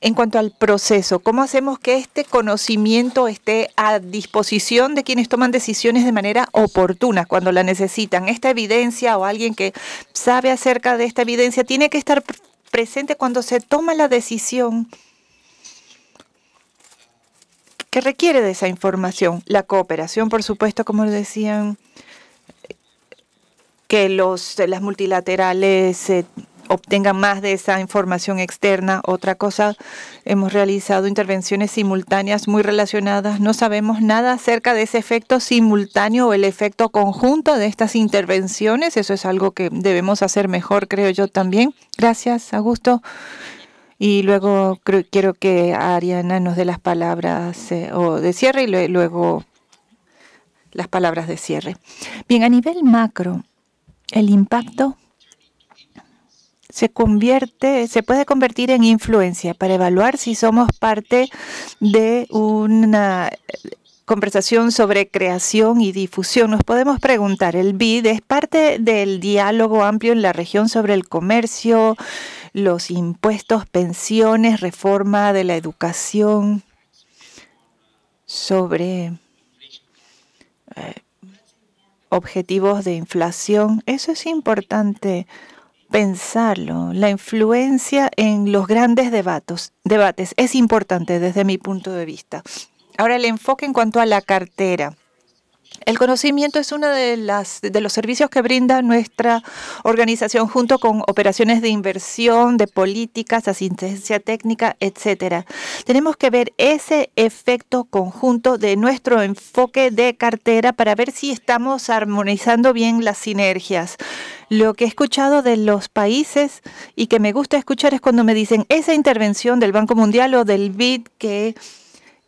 en cuanto al proceso, ¿cómo hacemos que este conocimiento esté a disposición de quienes toman decisiones de manera oportuna cuando la necesitan? Esta evidencia o alguien que sabe acerca de esta evidencia tiene que estar presente cuando se toma la decisión que requiere de esa información. La cooperación, por supuesto, como decían, que los, las multilaterales... Eh, obtengan más de esa información externa. Otra cosa, hemos realizado intervenciones simultáneas muy relacionadas. No sabemos nada acerca de ese efecto simultáneo o el efecto conjunto de estas intervenciones. Eso es algo que debemos hacer mejor, creo yo también. Gracias, Augusto. Y luego quiero que Ariana nos dé las palabras eh, o de cierre y luego las palabras de cierre. Bien, a nivel macro, el impacto se convierte, se puede convertir en influencia para evaluar si somos parte de una eh, conversación sobre creación y difusión. Nos podemos preguntar, el BID es parte del diálogo amplio en la región sobre el comercio, los impuestos, pensiones, reforma de la educación, sobre eh, objetivos de inflación. Eso es importante pensarlo. La influencia en los grandes debates, debates es importante desde mi punto de vista. Ahora el enfoque en cuanto a la cartera. El conocimiento es uno de, las, de los servicios que brinda nuestra organización junto con operaciones de inversión, de políticas, asistencia técnica, etcétera. Tenemos que ver ese efecto conjunto de nuestro enfoque de cartera para ver si estamos armonizando bien las sinergias. Lo que he escuchado de los países y que me gusta escuchar es cuando me dicen esa intervención del Banco Mundial o del BID que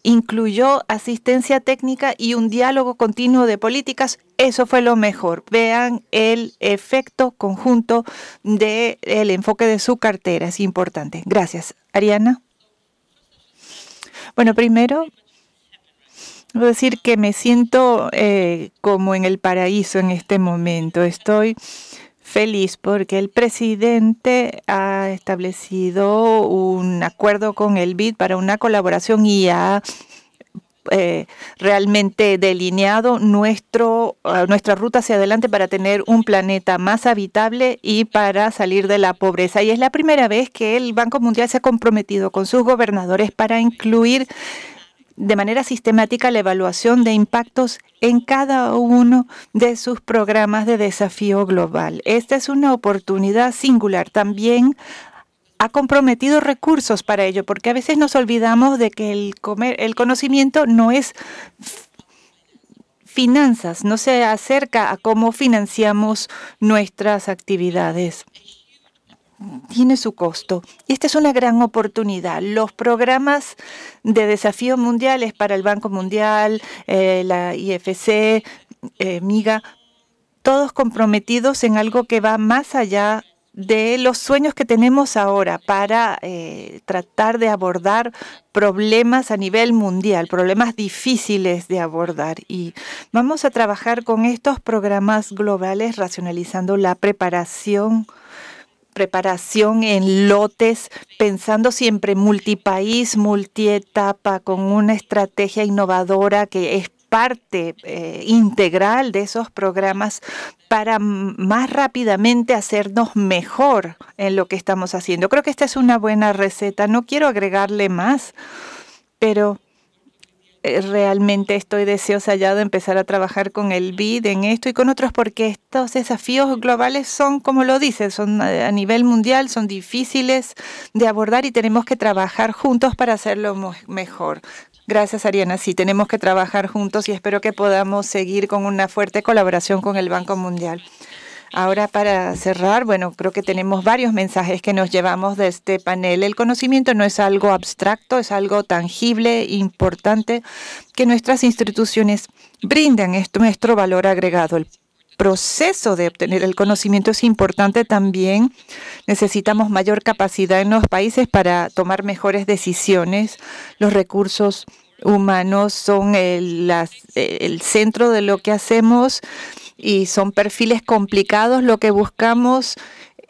incluyó asistencia técnica y un diálogo continuo de políticas. Eso fue lo mejor. Vean el efecto conjunto del enfoque de su cartera. Es importante. Gracias. Ariana. Bueno, primero, decir que me siento eh, como en el paraíso en este momento. Estoy feliz porque el presidente ha establecido un acuerdo con el BID para una colaboración y ha eh, realmente delineado nuestro, ah, nuestra ruta hacia adelante para tener un planeta más habitable y para salir de la pobreza. Y es la primera vez que el Banco Mundial se ha comprometido con sus gobernadores para incluir de manera sistemática la evaluación de impactos en cada uno de sus programas de desafío global. Esta es una oportunidad singular. También ha comprometido recursos para ello, porque a veces nos olvidamos de que el, comer, el conocimiento no es finanzas, no se acerca a cómo financiamos nuestras actividades tiene su costo. Y esta es una gran oportunidad. Los programas de desafío mundiales para el Banco Mundial, eh, la IFC, eh, MIGA, todos comprometidos en algo que va más allá de los sueños que tenemos ahora para eh, tratar de abordar problemas a nivel mundial, problemas difíciles de abordar. Y vamos a trabajar con estos programas globales racionalizando la preparación preparación en lotes, pensando siempre multipaís, multietapa, con una estrategia innovadora que es parte eh, integral de esos programas para más rápidamente hacernos mejor en lo que estamos haciendo. Creo que esta es una buena receta. No quiero agregarle más, pero realmente estoy deseosa ya de empezar a trabajar con el BID en esto y con otros porque estos desafíos globales son, como lo dices, son eh, a nivel mundial, son difíciles de abordar y tenemos que trabajar juntos para hacerlo mejor. Gracias, Ariana. Sí, tenemos que trabajar juntos y espero que podamos seguir con una fuerte colaboración con el Banco Mundial. Ahora para cerrar, bueno, creo que tenemos varios mensajes que nos llevamos de este panel. El conocimiento no es algo abstracto, es algo tangible, importante, que nuestras instituciones brindan. Es nuestro valor agregado. El proceso de obtener el conocimiento es importante también. Necesitamos mayor capacidad en los países para tomar mejores decisiones. Los recursos humanos son el centro de lo que hacemos y son perfiles complicados. Lo que buscamos,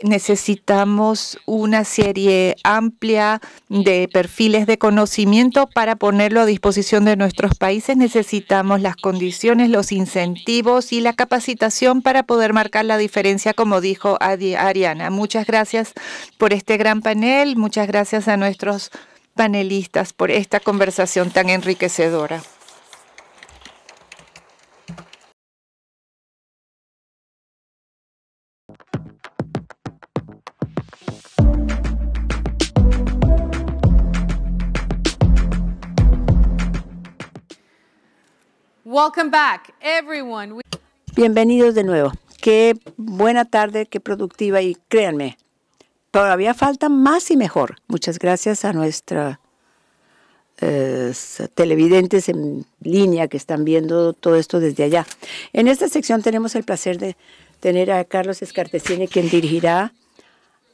necesitamos una serie amplia de perfiles de conocimiento para ponerlo a disposición de nuestros países. Necesitamos las condiciones, los incentivos y la capacitación para poder marcar la diferencia, como dijo Ariana. Muchas gracias por este gran panel. Muchas gracias a nuestros panelistas por esta conversación tan enriquecedora. Bienvenidos de nuevo. Qué buena tarde, qué productiva y créanme, todavía falta más y mejor. Muchas gracias a nuestros eh, televidentes en línea que están viendo todo esto desde allá. En esta sección tenemos el placer de tener a Carlos Escartesini, quien dirigirá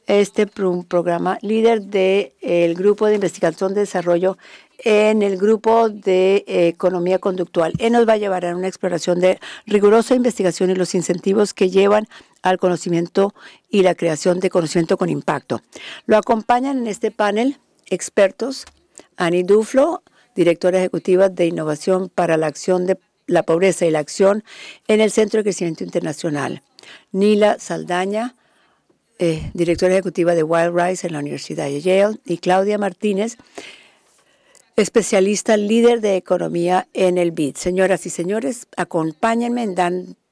este programa líder del el grupo de investigación de desarrollo en el grupo de eh, economía conductual. Él nos va a llevar a una exploración de rigurosa investigación y los incentivos que llevan al conocimiento y la creación de conocimiento con impacto. Lo acompañan en este panel expertos Annie Duflo, directora ejecutiva de Innovación para la Acción de la Pobreza y la Acción en el Centro de Crecimiento Internacional. Nila Saldaña, eh, directora ejecutiva de Wild Rice en la Universidad de Yale, y Claudia Martínez, especialista líder de economía en el BID. Señoras y señores, acompáñenme en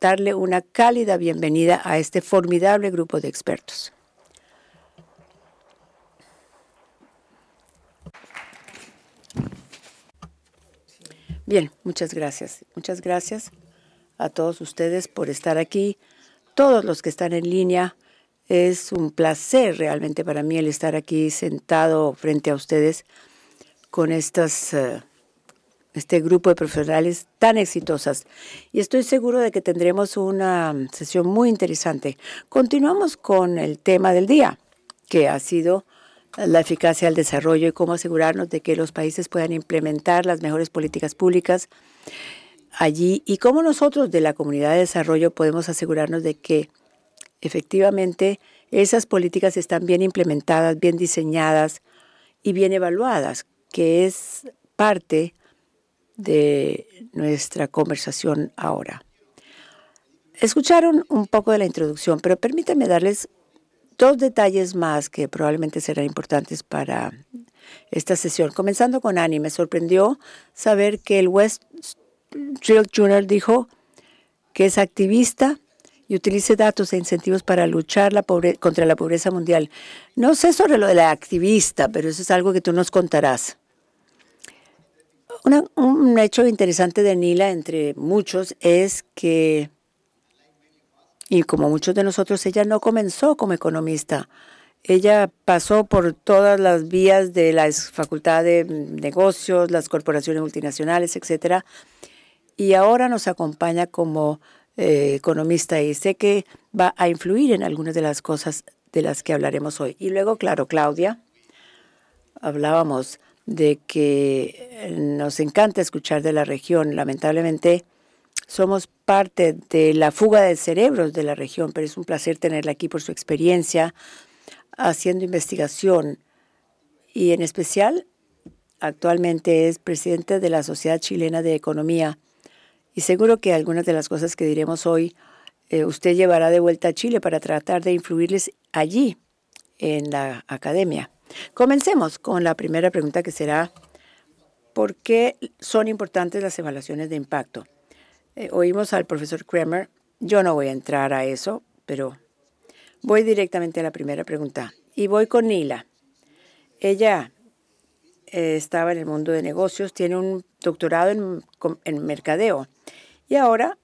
darle una cálida bienvenida a este formidable grupo de expertos. Bien, muchas gracias. Muchas gracias a todos ustedes por estar aquí. Todos los que están en línea, es un placer realmente para mí el estar aquí sentado frente a ustedes con estas, eh, este grupo de profesionales tan exitosas. Y estoy seguro de que tendremos una sesión muy interesante. Continuamos con el tema del día, que ha sido la eficacia del desarrollo y cómo asegurarnos de que los países puedan implementar las mejores políticas públicas allí y cómo nosotros de la comunidad de desarrollo podemos asegurarnos de que efectivamente esas políticas están bien implementadas, bien diseñadas y bien evaluadas que es parte de nuestra conversación ahora. Escucharon un poco de la introducción, pero permítanme darles dos detalles más que probablemente serán importantes para esta sesión. Comenzando con Annie, me sorprendió saber que el West Trill Jr. dijo que es activista y utilice datos e incentivos para luchar contra la pobreza mundial. No sé sobre lo de la activista, pero eso es algo que tú nos contarás un hecho interesante de Nila, entre muchos, es que, y como muchos de nosotros, ella no comenzó como economista. Ella pasó por todas las vías de la Facultad de mm, Negocios, las corporaciones multinacionales, etcétera, y ahora nos acompaña como eh, economista y sé que va a influir en algunas de las cosas de las que hablaremos hoy. Y luego, claro, Claudia, hablábamos de que eh, nos encanta escuchar de la región. Lamentablemente somos parte de la fuga de cerebros de la región, pero es un placer tenerla aquí por su experiencia haciendo investigación y en especial actualmente es presidente de la Sociedad Chilena de Economía y seguro que algunas de las cosas que diremos hoy eh, usted llevará de vuelta a Chile para tratar de influirles allí en la academia. Comencemos con la primera pregunta que será, ¿por qué son importantes las evaluaciones de impacto? Eh, oímos al profesor Kramer, yo no voy a entrar a eso, pero voy directamente a la primera pregunta. Y voy con Nila. Ella eh, estaba en el mundo de negocios, tiene un doctorado en, en mercadeo y ahora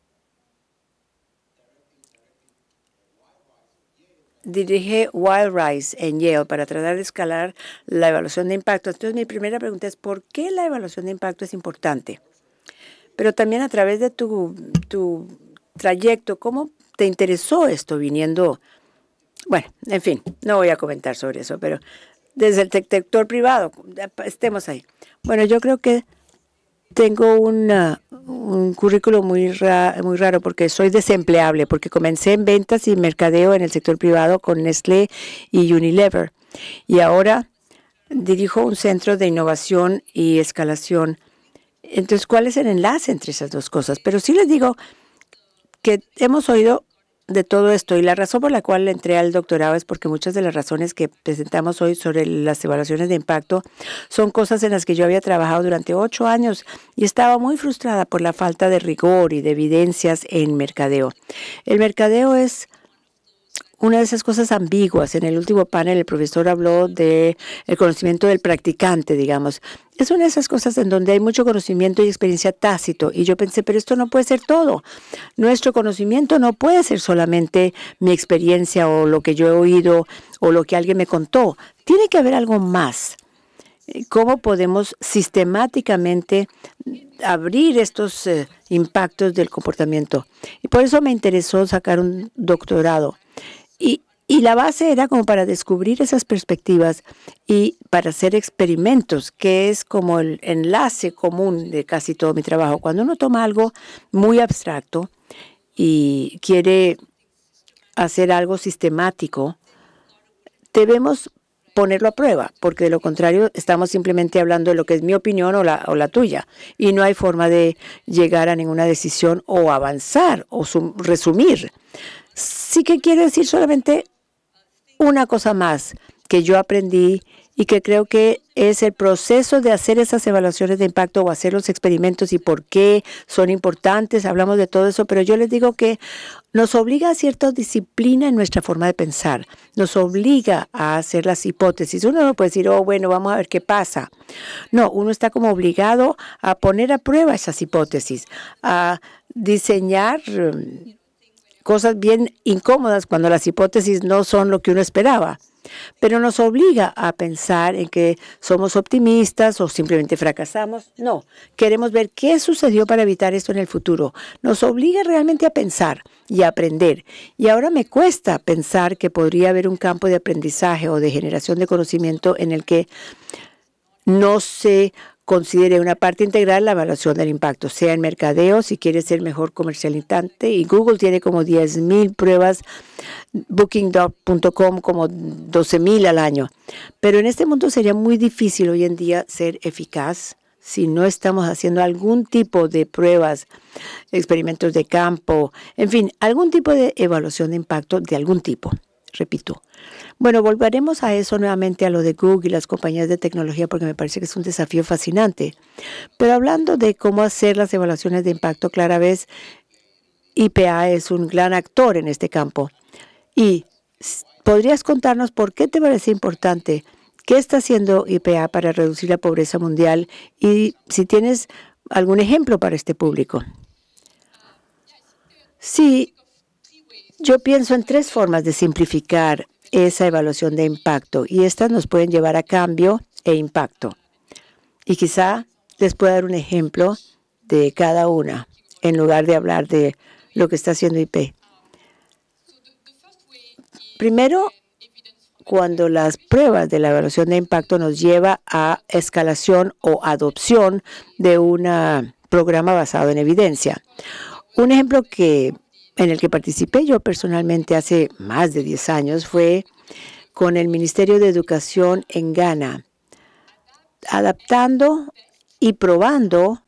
dirige Wild Rise en Yale para tratar de escalar la evaluación de impacto. Entonces mi primera pregunta es, ¿por qué la evaluación de impacto es importante? Pero también a través de tu, tu trayecto, ¿cómo te interesó esto viniendo? Bueno, en fin, no voy a comentar sobre eso, pero desde el sector privado, estemos ahí. Bueno, yo creo que tengo un currículo muy, muy raro porque soy desempleable, porque comencé en ventas y mercadeo en el sector privado con Nestlé y Unilever. Y ahora dirijo un centro de innovación y escalación. Entonces, ¿cuál es el enlace entre esas dos cosas? Pero sí les digo que hemos oído de todo esto y la razón por la cual entré al doctorado es porque muchas de las razones que presentamos hoy sobre las evaluaciones de impacto son cosas en las que yo había trabajado durante ocho años y estaba muy frustrada por la falta de rigor y de evidencias en mercadeo. El mercadeo es una de esas cosas ambiguas. En el último panel el profesor habló de el conocimiento del practicante, digamos. Es una de esas cosas en donde hay mucho conocimiento y experiencia tácito. Y yo pensé, pero esto no puede ser todo. Nuestro conocimiento no puede ser solamente mi experiencia o lo que yo he oído o lo que alguien me contó. Tiene que haber algo más. Eh, ¿Cómo podemos sistemáticamente abrir estos eh, impactos del comportamiento? Y por eso me interesó sacar un doctorado y, la base era como para descubrir esas perspectivas y para hacer experimentos, que es como el enlace común de casi todo mi trabajo. Cuando uno toma algo muy abstracto y quiere hacer algo sistemático, debemos ponerlo a prueba, porque de lo contrario estamos simplemente hablando de lo que es mi opinión o la, o la tuya, y no hay forma de llegar a ninguna decisión o avanzar o resumir. Sí que quiero decir solamente una cosa más que yo aprendí y que creo que es el proceso de hacer esas evaluaciones de impacto o hacer los experimentos y por qué son importantes. Hablamos de todo eso, pero yo les digo que nos obliga a cierta disciplina en nuestra forma de pensar. Nos obliga a hacer las hipótesis. Uno no puede decir, oh, bueno, vamos a ver qué pasa. No, uno está como obligado a poner a prueba esas hipótesis, a diseñar mm, cosas bien incómodas cuando las hipótesis no son lo que uno esperaba. Pero nos obliga a pensar en que somos optimistas o simplemente fracasamos. No, queremos ver qué sucedió para evitar esto en el futuro. Nos obliga realmente a pensar y a aprender. Y ahora me cuesta pensar que podría haber un campo de aprendizaje o de generación de conocimiento en el que no se Considere una parte integral la evaluación del impacto, sea en mercadeo, si quiere ser mejor comercializante. Y Google tiene como 10.000 pruebas, booking.com como 12.000 al año. Pero en este mundo sería muy difícil hoy en día ser eficaz si no estamos haciendo algún tipo de pruebas, experimentos de campo, en fin, algún tipo de evaluación de impacto de algún tipo repito. Bueno, volveremos a eso nuevamente, a lo de Google y las compañías de tecnología, porque me parece que es un desafío fascinante. Pero hablando de cómo hacer las evaluaciones de impacto, Clara vez, IPA es un gran actor en este campo. Y podrías contarnos por qué te parece importante, qué está haciendo IPA para reducir la pobreza mundial y si tienes algún ejemplo para este público. Sí, yo pienso en tres formas de simplificar esa evaluación de impacto y estas nos pueden llevar a cambio e impacto. Y quizá les pueda dar un ejemplo de cada una en lugar de hablar de lo que está haciendo IP. Primero, cuando las pruebas de la evaluación de impacto nos lleva a escalación o adopción de un programa basado en evidencia. Un ejemplo que en el que participé yo personalmente hace más de 10 años fue con el Ministerio de Educación en Ghana, adaptando y probando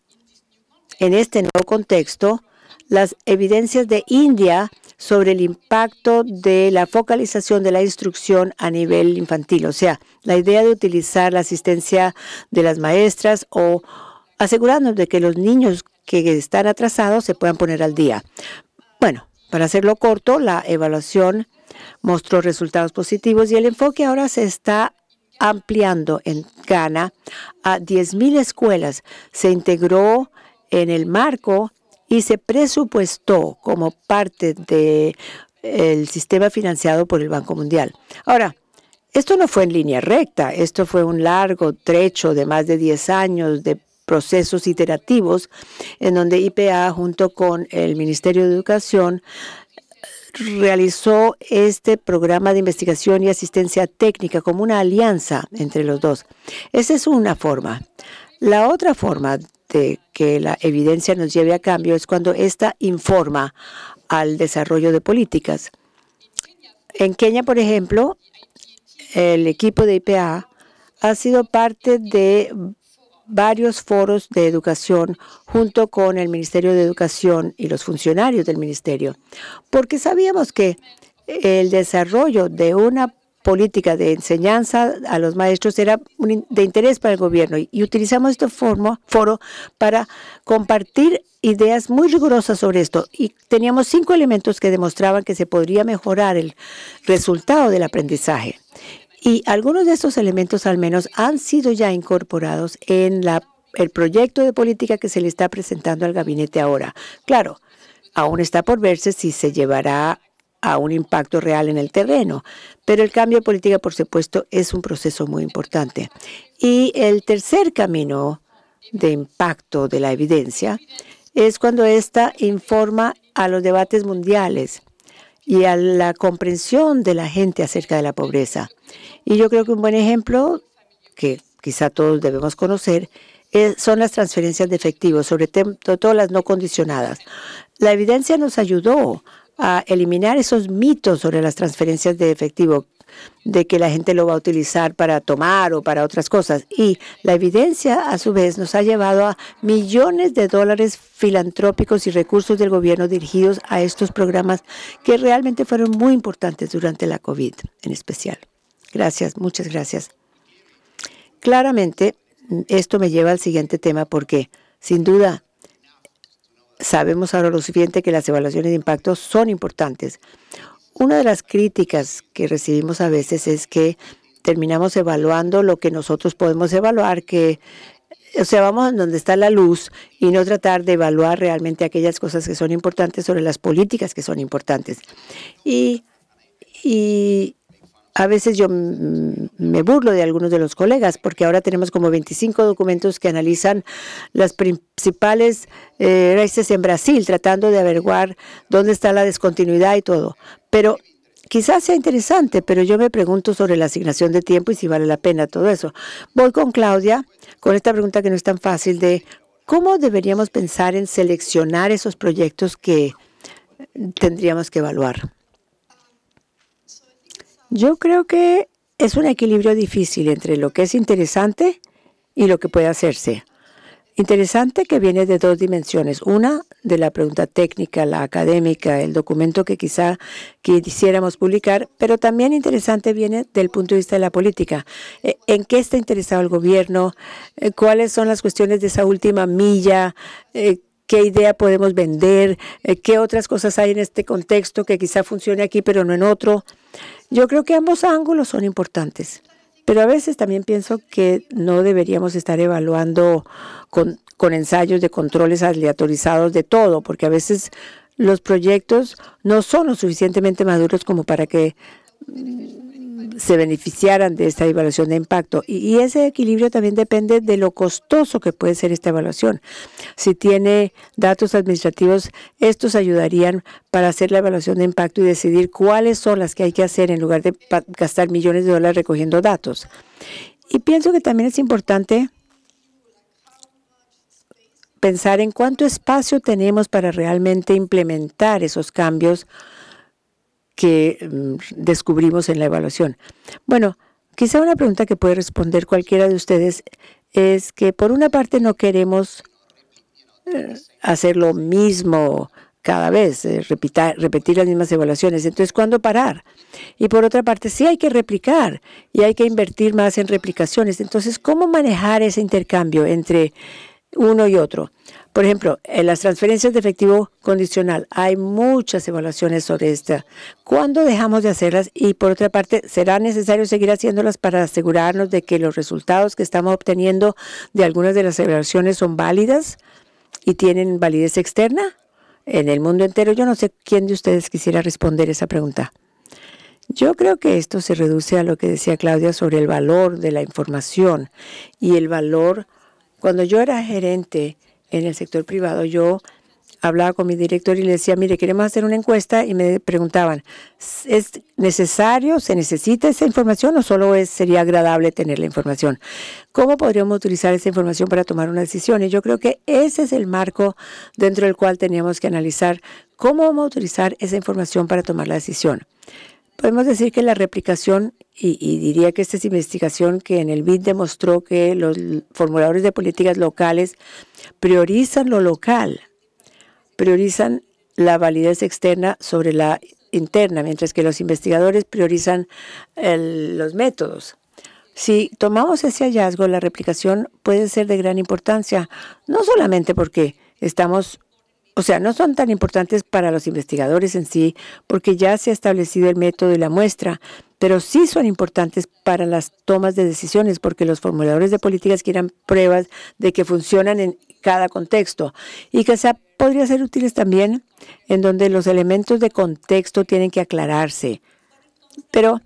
en este nuevo contexto las evidencias de India sobre el impacto de la focalización de la instrucción a nivel infantil, o sea, la idea de utilizar la asistencia de las maestras o asegurarnos de que los niños que están atrasados se puedan poner al día. Bueno, para hacerlo corto, la evaluación mostró resultados positivos y el enfoque ahora se está ampliando en Ghana a 10.000 escuelas. Se integró en el marco y se presupuestó como parte del eh, sistema financiado por el Banco Mundial. Ahora, esto no fue en línea recta, esto fue un largo trecho de más de 10 años de procesos iterativos en donde IPA junto con el Ministerio de Educación realizó este programa de investigación y asistencia técnica como una alianza entre los dos. Esa es una forma. La otra forma de que la evidencia nos lleve a cambio es cuando esta informa al desarrollo de políticas. En Kenia, por ejemplo, el equipo de IPA ha sido parte de varios foros de educación junto con el Ministerio de Educación y los funcionarios del ministerio, porque sabíamos que el desarrollo de una política de enseñanza a los maestros era de interés para el gobierno y utilizamos este foro para compartir ideas muy rigurosas sobre esto y teníamos cinco elementos que demostraban que se podría mejorar el resultado del aprendizaje. Y algunos de estos elementos al menos han sido ya incorporados en el proyecto de política que se le está presentando al gabinete ahora. Claro, aún está por verse si se llevará a un impacto real en el terreno. Pero el cambio de política, por supuesto, es un proceso muy importante. Y el tercer camino de impacto de la evidencia es cuando ésta informa a los debates mundiales y a la comprensión de la gente acerca de la pobreza. Y yo creo que un buen ejemplo que quizá todos debemos conocer son las transferencias de efectivo, sobre todo las no condicionadas. La evidencia nos ayudó a eliminar esos mitos sobre las transferencias de efectivo de que la gente lo va a utilizar para tomar o para otras cosas. Y la evidencia, a su vez, nos ha llevado a millones de dólares filantrópicos y recursos del gobierno dirigidos a estos programas que realmente fueron muy importantes durante la COVID en especial. Gracias, muchas gracias. Claramente, esto me lleva al siguiente tema porque, sin duda, sabemos ahora lo suficiente que las evaluaciones de impacto son importantes. Una de las críticas que recibimos a veces es que terminamos evaluando lo que nosotros podemos evaluar, que o sea, vamos donde está la luz y no tratar de evaluar realmente aquellas cosas que son importantes sobre las políticas que son importantes. Y, y, a veces yo me burlo de algunos de los colegas porque ahora tenemos como 25 documentos que analizan las principales eh, raíces en Brasil, tratando de averiguar dónde está la descontinuidad y todo. Pero quizás sea interesante, pero yo me pregunto sobre la asignación de tiempo y si vale la pena todo eso. Voy con Claudia con esta pregunta que no es tan fácil de cómo deberíamos pensar en seleccionar esos proyectos que tendríamos que evaluar. Yo creo que es un equilibrio difícil entre lo que es interesante y lo que puede hacerse. Interesante que viene de dos dimensiones. Una, de la pregunta técnica, la académica, el documento que quizá quisiéramos publicar, pero también interesante viene del punto de vista de la política. Eh, ¿En qué está interesado el gobierno? Eh, ¿Cuáles son las cuestiones de esa última milla? Eh, qué idea podemos vender, eh, qué otras cosas hay en este contexto que quizá funcione aquí pero no en otro. Yo creo que ambos ángulos son importantes, pero a veces también pienso que no deberíamos estar evaluando con, ensayos de controles aleatorizados de todo, porque a veces los proyectos no son lo suficientemente maduros como para que se beneficiaran de esta evaluación de impacto. Y, ese equilibrio también depende de lo costoso que puede ser esta evaluación. Si tiene datos administrativos, estos ayudarían para hacer la evaluación de impacto y decidir cuáles son las que hay que hacer en lugar de gastar millones de dólares recogiendo datos. Y pienso que también es importante pensar en cuánto espacio tenemos para realmente implementar esos cambios que mm, descubrimos en la evaluación. Bueno, quizá una pregunta que puede responder cualquiera de ustedes es que por una parte no queremos eh, hacer lo mismo cada vez, eh, repetir las mismas evaluaciones. Entonces, ¿cuándo parar? Y por otra parte, sí hay que replicar y hay que invertir más en replicaciones. Entonces, ¿cómo manejar ese intercambio entre uno y otro? Por ejemplo, en las transferencias de efectivo condicional hay muchas evaluaciones sobre esta. ¿Cuándo dejamos de hacerlas? Y por otra parte, ¿será necesario seguir haciéndolas para asegurarnos de que los resultados que estamos obteniendo de algunas de las evaluaciones son válidas y tienen validez externa? En el mundo entero, yo no sé quién de ustedes quisiera responder esa pregunta. Yo creo que esto se reduce a lo que decía Claudia sobre el valor de la información y el valor. Cuando yo era gerente, en el sector privado. Yo hablaba con mi director y le decía, mire, queremos hacer una encuesta y me preguntaban, ¿es necesario, se necesita esa información o solo sería agradable tener la información? ¿Cómo podríamos utilizar esa información para tomar una decisión? Y yo creo que ese es el marco dentro del cual teníamos que analizar cómo vamos a utilizar esa información para tomar la decisión. Podemos decir que la replicación, y, y diría que esta es investigación que en el BID demostró que los formuladores de políticas locales priorizan lo local, priorizan la validez externa sobre la interna, mientras que los investigadores priorizan los métodos. Si tomamos ese hallazgo, la replicación puede ser de gran importancia, no solamente porque estamos, o sea, no son tan importantes para los investigadores en sí, porque ya se ha establecido el método y la muestra, pero sí son importantes para las tomas de decisiones, porque los formuladores de políticas quieran pruebas de que funcionan en, cada contexto y que podría ser útiles también en donde los elementos de contexto tienen que aclararse. Pero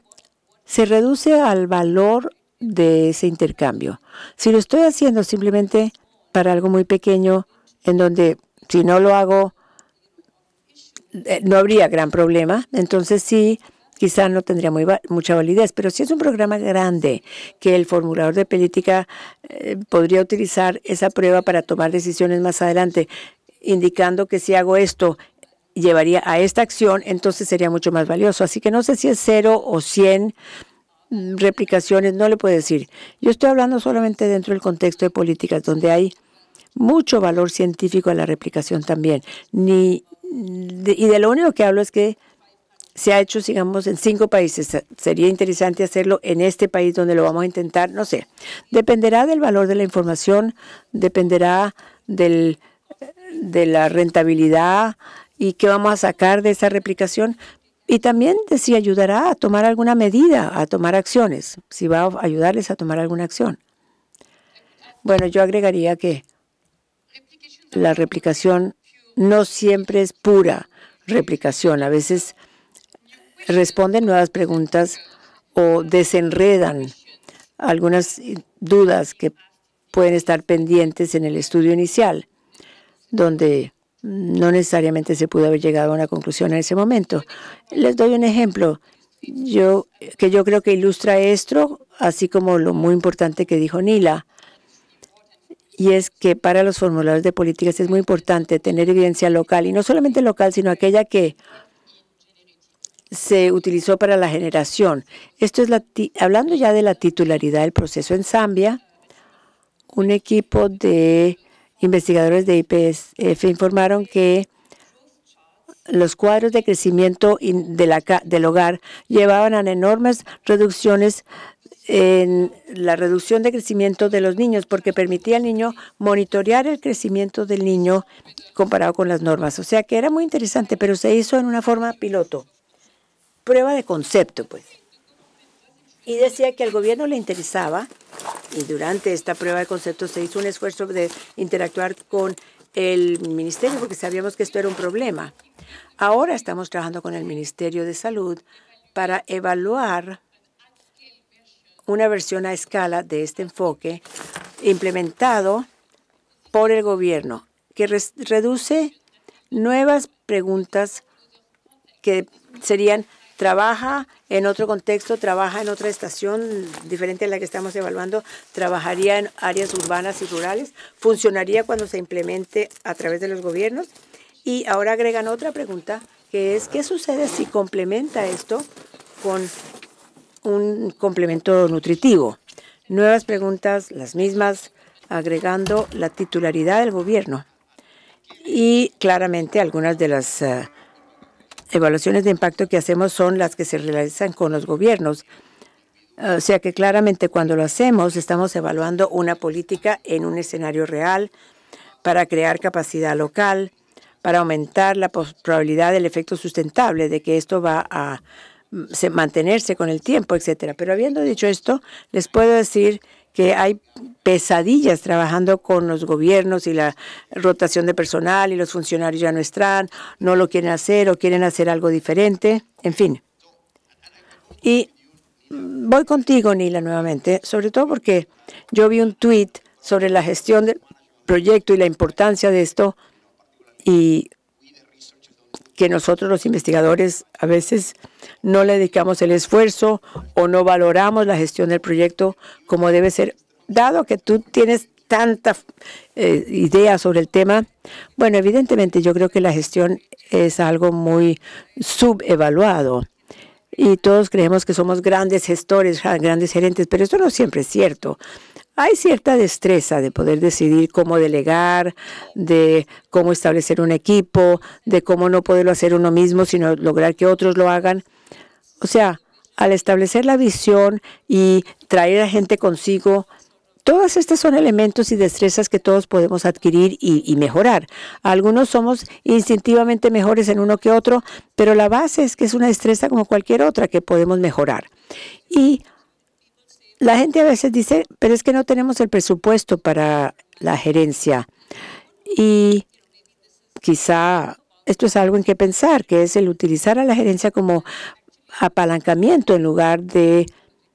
se reduce al valor de ese intercambio. Si lo estoy haciendo simplemente para algo muy pequeño, en donde si no lo hago, eh, no habría gran problema. Entonces sí, quizá no tendría mucha validez, pero si es un programa grande que el formulador de política eh, podría utilizar esa prueba para tomar decisiones más adelante, indicando que si hago esto llevaría a esta acción, entonces sería mucho más valioso. Así que no sé si es cero o 100 mm, replicaciones, no le puedo decir. Yo estoy hablando solamente dentro del contexto de políticas, donde hay mucho valor científico a la replicación también. Ni, y de lo único que hablo es que se ha hecho, digamos, en cinco países. Sería interesante hacerlo en este país donde lo vamos a intentar, no sé. Dependerá del valor de la información, dependerá de la rentabilidad y qué vamos a sacar de esa replicación. Y también de si ayudará a tomar alguna medida, a tomar acciones, si va a ayudarles a tomar alguna acción. Bueno, yo agregaría que la replicación no siempre es pura replicación. A veces responden nuevas preguntas o desenredan algunas dudas que pueden estar pendientes en el estudio inicial, donde no necesariamente se pudo haber llegado a una conclusión en ese momento. Les doy un ejemplo yo, que yo creo que ilustra esto, así como lo muy importante que dijo Nila, y es que para los formularios de políticas es muy importante tener evidencia local, y no solamente local, sino aquella que se utilizó para la generación. Esto es hablando ya de la titularidad del proceso en Zambia, un equipo de investigadores de IPSF eh, informaron que los cuadros de crecimiento de la, del hogar llevaban a enormes reducciones en la reducción de crecimiento de los niños porque permitía al niño monitorear el crecimiento del niño comparado con las normas. O sea que era muy interesante, pero se hizo en una forma piloto prueba de concepto, pues. Y decía que al gobierno le interesaba, y durante esta prueba de concepto se hizo un esfuerzo de interactuar con el ministerio, porque sabíamos que esto era un problema. Ahora estamos trabajando con el Ministerio de Salud para evaluar una versión a escala de este enfoque implementado por el gobierno, que reduce nuevas preguntas que serían trabaja en otro contexto, trabaja en otra estación diferente a la que estamos evaluando, trabajaría en áreas urbanas y rurales, funcionaría cuando se implemente a través de los gobiernos. Y ahora agregan otra pregunta, que es, ¿qué sucede si complementa esto con un complemento nutritivo? Nuevas preguntas, las mismas, agregando la titularidad del gobierno. Y claramente algunas de las... Eh, evaluaciones de impacto que hacemos son las que se realizan con los gobiernos. Ah, o sea que claramente cuando lo hacemos estamos evaluando una política en un escenario real para crear capacidad local, para aumentar la probabilidad del efecto sustentable de que esto va a mm, mantenerse con el tiempo, etcétera. Pero habiendo dicho esto, les puedo decir que hay pesadillas trabajando con los gobiernos y la rotación de personal y los funcionarios ya no están, no lo quieren hacer o quieren hacer algo diferente, en fin. Y voy contigo, Nila, nuevamente, sobre todo porque yo vi un tuit sobre la gestión del proyecto y la importancia de esto y que nosotros los investigadores a veces no le dedicamos el esfuerzo o no valoramos la gestión del proyecto como debe ser. Dado que tú tienes tanta eh, idea sobre el tema, bueno, evidentemente yo creo que la gestión es algo muy subevaluado y todos creemos que somos grandes gestores, grandes gerentes, pero esto no siempre es cierto hay cierta destreza de poder decidir cómo delegar, de cómo establecer un equipo, de cómo no poderlo hacer uno mismo, sino lograr que otros lo hagan. O sea, al establecer la visión y traer a gente consigo, todas estas son elementos y destrezas que todos podemos adquirir y, mejorar. Algunos somos instintivamente mejores en uno que otro, pero la base es que es una destreza como cualquier otra que podemos mejorar. Y la gente a veces dice, pero es que no tenemos el presupuesto para la gerencia. Y quizá esto es algo en que pensar, que es el utilizar a la gerencia como apalancamiento en lugar de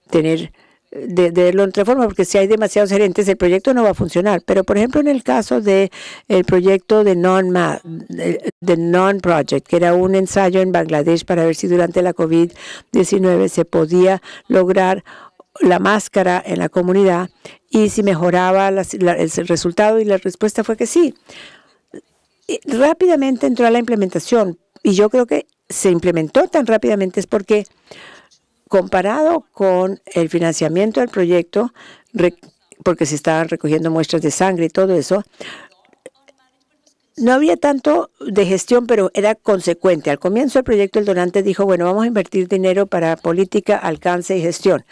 tener de, de verlo en otra forma, porque si hay demasiados gerentes, el proyecto no va a funcionar. Pero, por ejemplo, en el caso de el proyecto de non de non project que era un ensayo en Bangladesh para ver si durante la COVID-19 se podía lograr la máscara en la comunidad y si mejoraba el resultado y la respuesta fue que sí. rápidamente entró a la implementación y yo creo que se implementó tan rápidamente es porque comparado con el financiamiento del proyecto, porque se estaban recogiendo muestras de sangre y todo eso, no había tanto de gestión, pero era consecuente. Al comienzo del proyecto, el donante dijo, bueno, vamos a invertir dinero para política, alcance y gestión,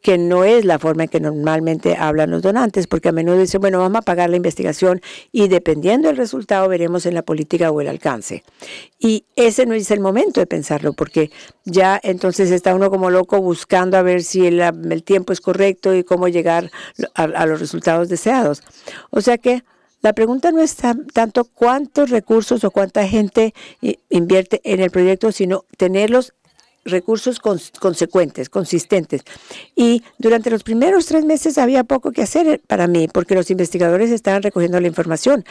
que no es la forma en que normalmente hablan los donantes, porque a menudo dicen, bueno, vamos a pagar la investigación y dependiendo del resultado veremos en la política o el alcance. Y ese no es el momento de pensarlo, porque ya entonces está uno como loco buscando a ver si el, tiempo es correcto y cómo llegar a los resultados deseados. O sea que la pregunta no es tanto cuántos recursos o cuánta gente invierte en el proyecto, sino tener los recursos consecuentes, consistentes. Y durante los primeros tres meses había poco que hacer eh, para mí, porque los investigadores estaban recogiendo la información.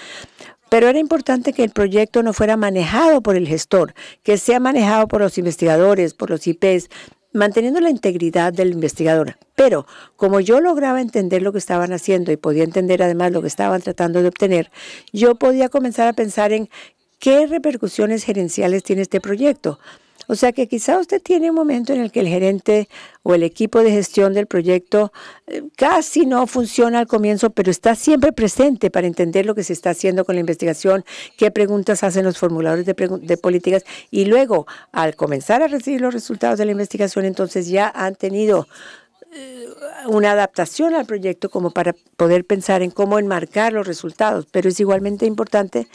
Pero era importante que el proyecto no fuera manejado por el gestor, que sea manejado por los investigadores, por los IPs, manteniendo la integridad del investigador. investigadora. Pero como yo lograba entender lo que estaban haciendo y podía entender además lo que estaban tratando de obtener, yo podía comenzar a pensar en qué repercusiones gerenciales tiene este proyecto. O sea que quizá usted tiene un momento en el que el gerente o el equipo de gestión del proyecto eh, casi no funciona al comienzo, pero está siempre presente para entender lo que se está haciendo con la investigación, qué preguntas hacen los formuladores de, políticas y luego al comenzar a recibir los resultados de la investigación, entonces ya han tenido eh, una adaptación al proyecto como para poder pensar en cómo enmarcar los resultados, pero es igualmente importante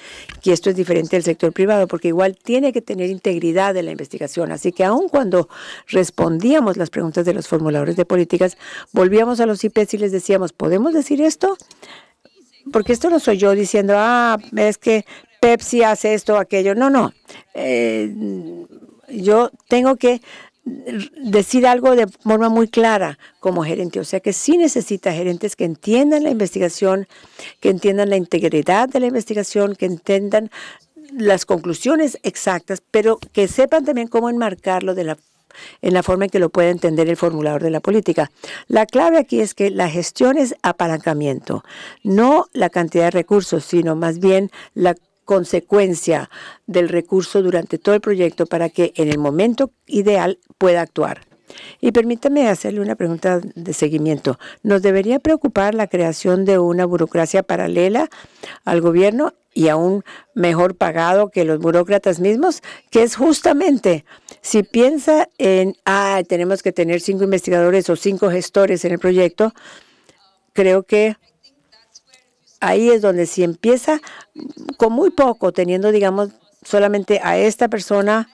que esto es diferente del sector privado, porque igual tiene que tener integridad de la investigación. Así que aun cuando respondíamos las preguntas de los formuladores de políticas, volvíamos a los IPs y les decíamos, ¿podemos decir esto? Porque esto no soy yo diciendo, ah, es que Pepsi hace esto o aquello. No, no. Eh, yo tengo que decir algo de forma muy clara como gerente. O sea que sí necesita gerentes que entiendan la investigación, que entiendan la integridad de la investigación, que entiendan las conclusiones exactas, pero que sepan también cómo enmarcarlo de la en la forma en que lo puede entender el formulador de la política. La clave aquí es que la gestión es apalancamiento, no la cantidad de recursos, sino más bien la consecuencia del recurso durante todo el proyecto para que en el momento ideal pueda actuar. Y permítame hacerle una pregunta de seguimiento. ¿Nos debería preocupar la creación de una burocracia paralela al gobierno y aún mejor pagado que los burócratas mismos? Que es justamente, si piensa en, ah, tenemos que tener cinco investigadores o cinco gestores en el proyecto, creo que ahí es donde si empieza con muy poco, teniendo, digamos, solamente a esta persona.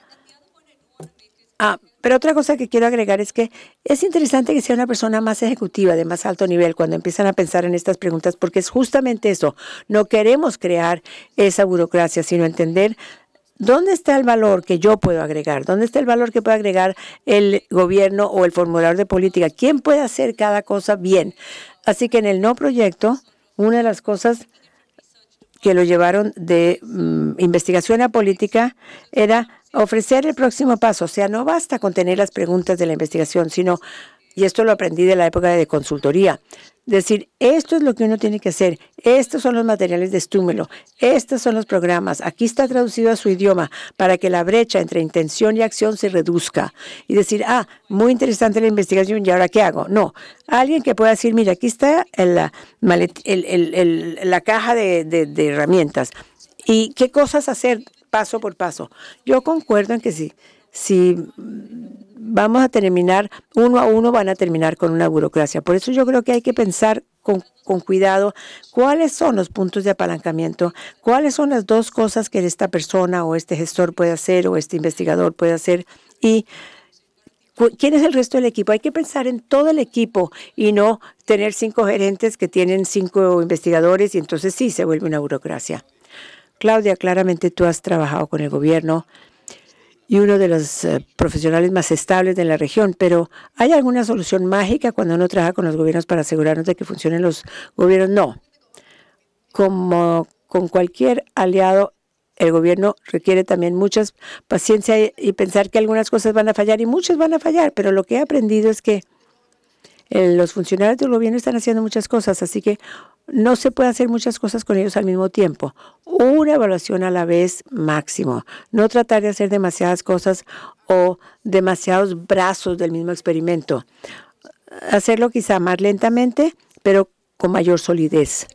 Ah, pero otra cosa que quiero agregar es que es interesante que sea una persona más ejecutiva, de más alto nivel, cuando empiezan a pensar en estas preguntas, porque es justamente eso. No queremos crear esa burocracia, sino entender ¿Dónde está el valor que yo puedo agregar? ¿Dónde está el valor que puede agregar el gobierno o el formulador de política? ¿Quién puede hacer cada cosa bien? Así que en el no proyecto, una de las cosas que lo llevaron de mm, investigación a política era ofrecer el próximo paso. O sea, no basta con tener las preguntas de la investigación, sino y esto lo aprendí de la época de consultoría, decir, esto es lo que uno tiene que hacer, estos son los materiales de estímulo, estos son los programas, aquí está traducido a su idioma para que la brecha entre intención y acción se reduzca. Y decir, ah, muy interesante la investigación, ¿y ahora qué hago? No, alguien que pueda decir, mira, aquí está la caja de, herramientas y qué cosas hacer paso por paso. Yo concuerdo en que sí, si vamos a terminar, uno a uno van a terminar con una burocracia. Por eso yo creo que hay que pensar con, cuidado cuáles son los puntos de apalancamiento, cuáles son las dos cosas que esta persona o este gestor puede hacer o este investigador puede hacer y ¿Quién es el resto del equipo? Hay que pensar en todo el equipo y no tener cinco gerentes que tienen cinco investigadores y entonces sí se vuelve una burocracia. Claudia, claramente tú has trabajado con el gobierno, y uno de los eh, profesionales más estables de la región, pero ¿hay alguna solución mágica cuando uno trabaja con los gobiernos para asegurarnos de que funcionen los gobiernos? No. Como con cualquier aliado, el gobierno requiere también mucha paciencia y, y pensar que algunas cosas van a fallar y muchas van a fallar, pero lo que he aprendido es que eh, los funcionarios del gobierno están haciendo muchas cosas, así que no se puede hacer muchas cosas con ellos al mismo tiempo. Una evaluación a la vez máximo. No tratar de hacer demasiadas cosas o demasiados brazos del mismo experimento. Hacerlo quizá más lentamente, pero con mayor solidez.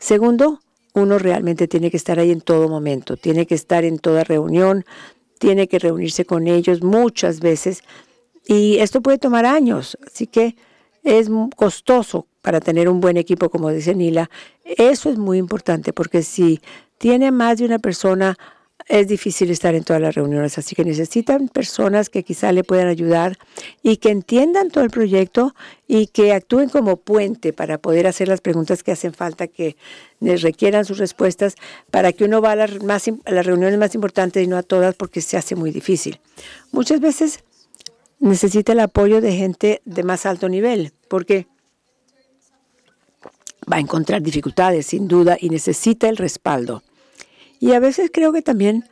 Segundo, uno realmente tiene que estar ahí en todo momento, tiene que estar en toda reunión, tiene que reunirse con ellos muchas veces y esto puede tomar años, así que es costoso para tener un buen equipo, como dice Nila. Eso es muy importante porque si tiene más de una persona, es difícil estar en todas las reuniones. Así que necesitan personas que quizá le puedan ayudar y que entiendan todo el proyecto y que actúen como puente para poder hacer las preguntas que hacen falta, que les requieran sus respuestas, para que uno va a las, más, a las reuniones más importantes y no a todas porque se hace muy difícil. Muchas veces necesita el apoyo de gente de más alto nivel, porque va a encontrar dificultades, sin duda, y necesita el respaldo. Y a veces creo que también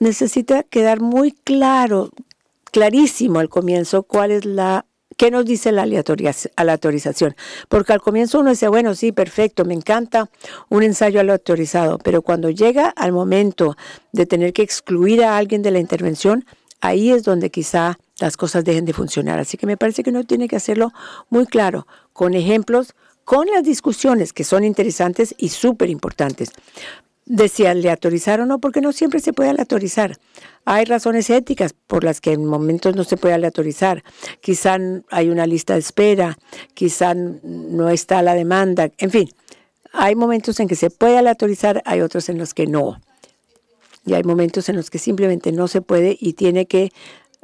necesita quedar muy claro, clarísimo al comienzo cuál es la ¿Qué nos dice la aleatorización? Porque al comienzo uno dice, bueno, sí, perfecto, me encanta un ensayo aleatorizado, pero cuando llega al momento de tener que excluir a alguien de la intervención, ahí es donde quizá las cosas dejen de funcionar. Así que me parece que uno tiene que hacerlo muy claro, con ejemplos, con las discusiones que son interesantes y súper importantes. De si aleatorizar o no, porque no siempre se puede autorizar. Hay razones éticas por las que en momentos no se puede aleatorizar. Quizá hay una lista de espera, quizá no está la demanda, en fin. Hay momentos en que se puede aleatorizar, hay otros en los que no y hay momentos en los que simplemente no se puede y tiene que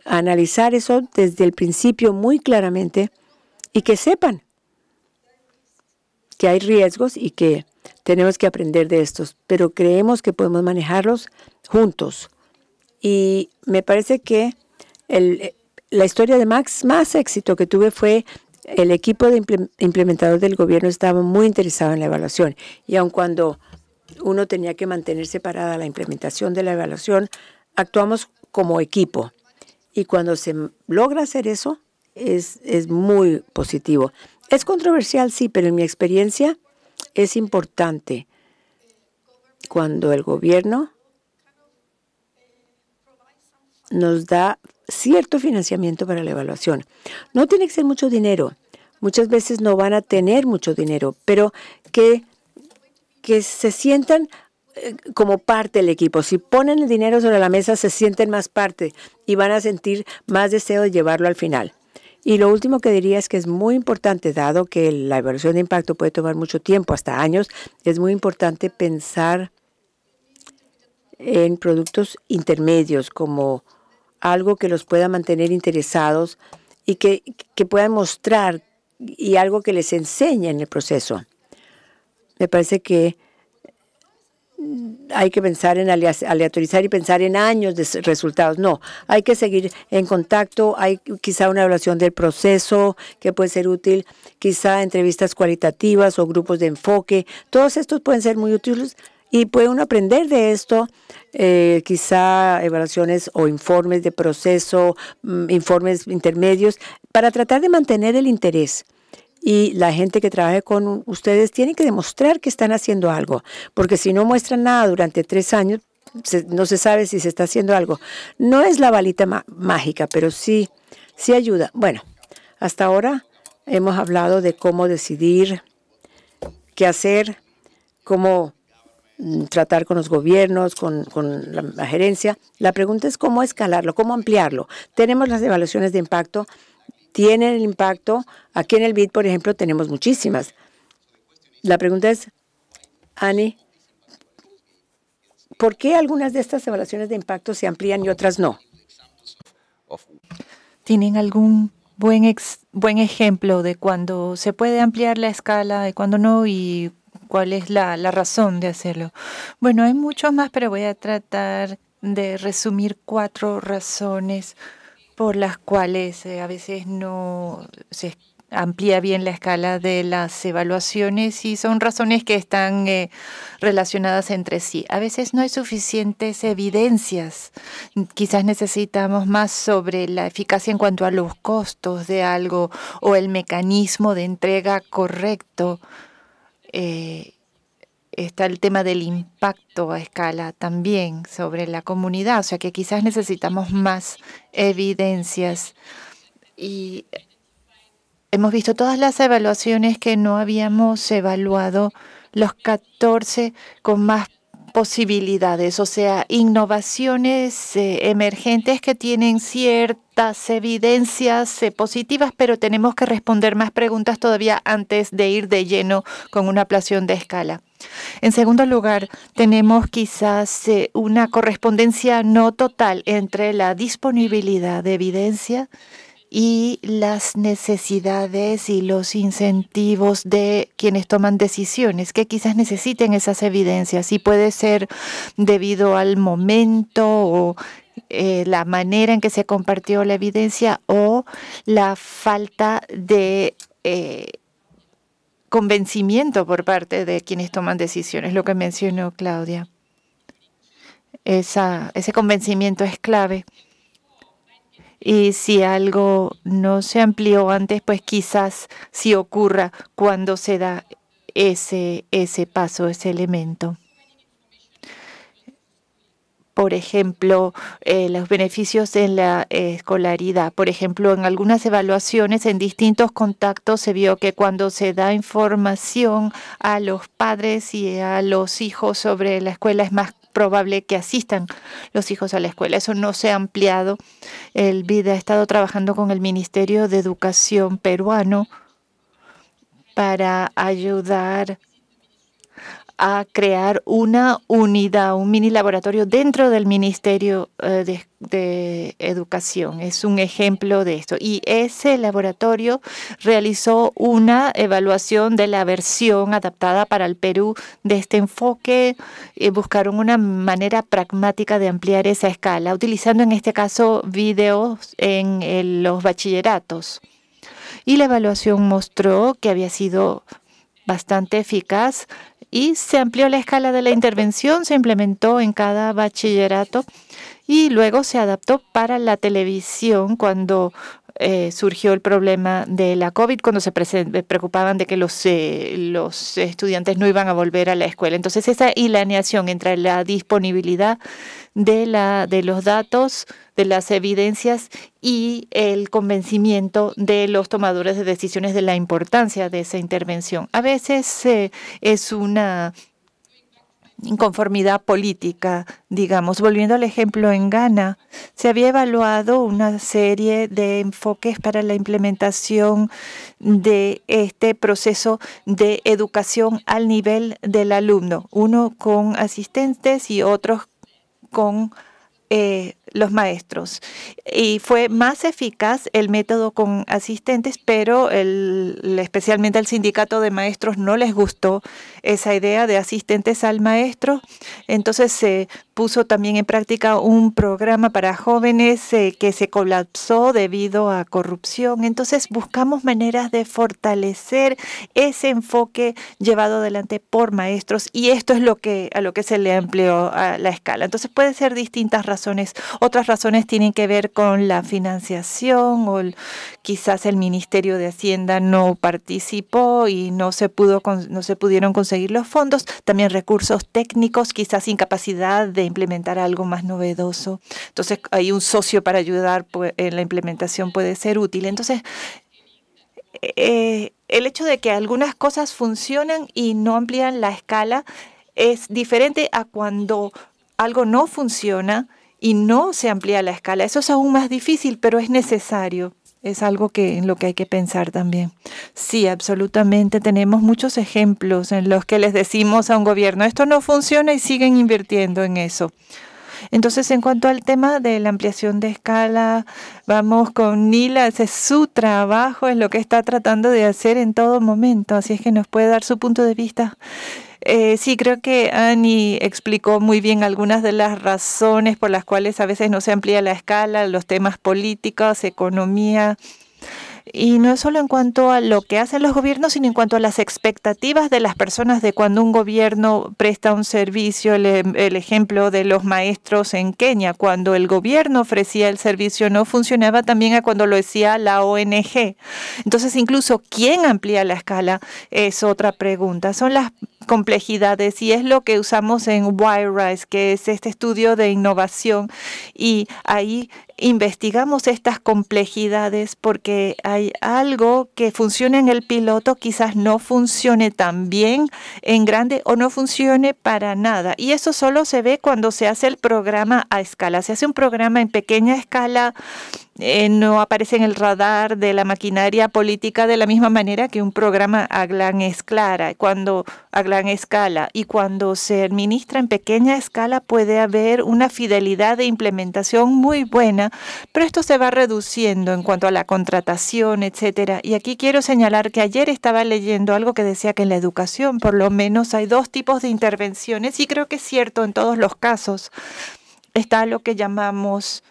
analizar eso desde el principio muy claramente y que sepan que hay riesgos y que tenemos que aprender de estos, pero creemos que podemos manejarlos juntos. Y me parece que la historia de Max más éxito que tuve fue el equipo de implementador del gobierno estaba muy interesado en la evaluación. Y aun cuando uno tenía que mantener separada la implementación de la evaluación, actuamos como equipo. Y cuando se logra hacer eso, es, es muy positivo. Es controversial, sí, pero en mi experiencia es importante cuando el gobierno nos da cierto financiamiento para la evaluación. No tiene que ser mucho dinero. Muchas veces no van a tener mucho dinero, pero que que se sientan eh, como parte del equipo. Si ponen el dinero sobre la mesa, se sienten más parte y van a sentir más deseo de llevarlo al final. Y lo último que diría es que es muy importante, dado que la evaluación de impacto puede tomar mucho tiempo, hasta años, es muy importante pensar en productos intermedios como algo que los pueda mantener interesados y que, que puedan mostrar y algo que les enseñe en el proceso. Me parece que hay que pensar en aleatorizar y pensar en años de resultados. No, hay que seguir en contacto. Hay quizá una evaluación del proceso que puede ser útil, quizá entrevistas cualitativas o grupos de enfoque. Todos estos pueden ser muy útiles y puede uno aprender de esto, eh, quizá evaluaciones o informes de proceso, mm, informes intermedios, para tratar de mantener el interés y la gente que trabaje con ustedes tiene que demostrar que están haciendo algo, porque si no muestran nada durante tres años, no se sabe si se está haciendo algo. No es la balita mágica, pero sí, sí ayuda. Bueno, hasta ahora hemos hablado de cómo decidir qué hacer, cómo mm, tratar con los gobiernos, con, la gerencia. La pregunta es cómo escalarlo, cómo ampliarlo. Tenemos las evaluaciones de impacto tienen el impacto. Aquí en el BID, por ejemplo, tenemos muchísimas. La pregunta es, Ani, ¿por qué algunas de estas evaluaciones de impacto se amplían y otras no? ¿Tienen algún buen, buen ejemplo de cuando se puede ampliar la escala y cuando no y cuál es la, la razón de hacerlo? Bueno, hay mucho más, pero voy a tratar de resumir cuatro razones por las cuales eh, a veces no se amplía bien la escala de las evaluaciones y son razones que están eh, relacionadas entre sí. A veces no hay suficientes evidencias. Quizás necesitamos más sobre la eficacia en cuanto a los costos de algo o el mecanismo de entrega correcto. Eh, está el tema del impacto a escala también sobre la comunidad, o sea que quizás necesitamos más evidencias. Y hemos visto todas las evaluaciones que no habíamos evaluado, los 14 con más posibilidades, o sea, innovaciones eh, emergentes que tienen ciertas evidencias eh, positivas, pero tenemos que responder más preguntas todavía antes de ir de lleno con una aplación de escala. En segundo lugar, tenemos quizás eh, una correspondencia no total entre la disponibilidad de evidencia y las necesidades y los incentivos de quienes toman decisiones, que quizás necesiten esas evidencias y puede ser debido al momento o eh, la manera en que se compartió la evidencia o la falta de... Eh, convencimiento por parte de quienes toman decisiones, lo que mencionó Claudia. Esa, ese convencimiento es clave. Y si algo no se amplió antes, pues quizás sí ocurra cuando se da ese, ese paso, ese elemento por ejemplo, eh, los beneficios en la eh, escolaridad. Por ejemplo, en algunas evaluaciones, en distintos contactos, se vio que cuando se da información a los padres y a los hijos sobre la escuela, es más probable que asistan los hijos a la escuela. Eso no se ha ampliado. El BID ha estado trabajando con el Ministerio de Educación peruano para ayudar a crear una unidad, un mini laboratorio dentro del Ministerio eh, de, Educación. Es un ejemplo de esto. Y ese laboratorio realizó una evaluación de la versión adaptada para el Perú de este enfoque y buscaron una manera pragmática de ampliar esa escala, utilizando en este caso videos en los bachilleratos. Y la evaluación mostró que había sido bastante eficaz y se amplió la escala de la intervención, se implementó en cada bachillerato y luego se adaptó para la televisión cuando eh, surgió el problema de la COVID cuando se eh, preocupaban de que los, eh, los estudiantes no iban a volver a la escuela. Entonces esa ilaneación entre la disponibilidad de, la, de los datos, de las evidencias y el convencimiento de los tomadores de decisiones de la importancia de esa intervención. A veces eh, es una inconformidad política, digamos. Volviendo al ejemplo en Ghana, se había evaluado una serie de enfoques para la implementación de este proceso de educación al nivel del alumno, uno con asistentes y otros con eh, los maestros. Y fue más eficaz el método con asistentes, pero el, especialmente el sindicato de maestros no les gustó esa idea de asistentes al maestro. Entonces se puso también en práctica un programa para jóvenes eh, que se colapsó debido a corrupción. Entonces buscamos maneras de fortalecer ese enfoque llevado adelante por maestros y esto es lo que a lo que se le amplió a la escala. Entonces pueden ser distintas razones. Otras razones tienen que ver con la financiación o quizás el Ministerio de Hacienda no participó y no se pudo no se pudieron conseguir seguir los fondos, también recursos técnicos, quizás incapacidad de implementar algo más novedoso. Entonces, hay un socio para ayudar en la implementación puede ser útil. Entonces, eh, eh, el hecho de que algunas cosas funcionan y no amplían la escala es diferente a cuando algo no funciona y no se amplía la escala. Eso es aún más difícil, pero es necesario es algo que en lo que hay que pensar también. Sí, absolutamente. Tenemos muchos ejemplos en los que les decimos a un gobierno, esto no funciona y siguen invirtiendo en eso. Entonces, en cuanto al tema de la ampliación de escala, vamos con Nila, ese es su trabajo, en lo que está tratando de hacer en todo momento, así es que nos puede dar su punto de vista eh, sí, creo que Annie explicó muy bien algunas de las razones por las cuales a veces no se amplía la escala, los temas políticos, economía, y no solo en cuanto a lo que hacen los gobiernos, sino en cuanto a las expectativas de las personas de cuando un gobierno presta un servicio, el, em, ejemplo de los maestros en Kenia, cuando el gobierno ofrecía el servicio no funcionaba también a cuando lo decía la ONG. Entonces, incluso quién amplía la escala es otra pregunta. Son las complejidades y es lo que usamos en WireRise, que es este estudio de innovación y ahí investigamos estas complejidades porque hay algo que funciona en el piloto, quizás no funcione tan bien en grande o no funcione para nada. Y eso solo se ve cuando se hace el programa a escala. Se hace un programa en pequeña escala eh, no aparece en el radar de la maquinaria política de la misma manera que un programa a gran escala, cuando a gran escala y cuando se administra en pequeña escala puede haber una fidelidad de implementación muy buena, pero esto se va reduciendo en cuanto a la contratación, etcétera. Y aquí quiero señalar que ayer estaba leyendo algo que decía que en la educación por lo menos hay dos tipos de intervenciones y creo que es cierto en todos los casos. Está lo que llamamos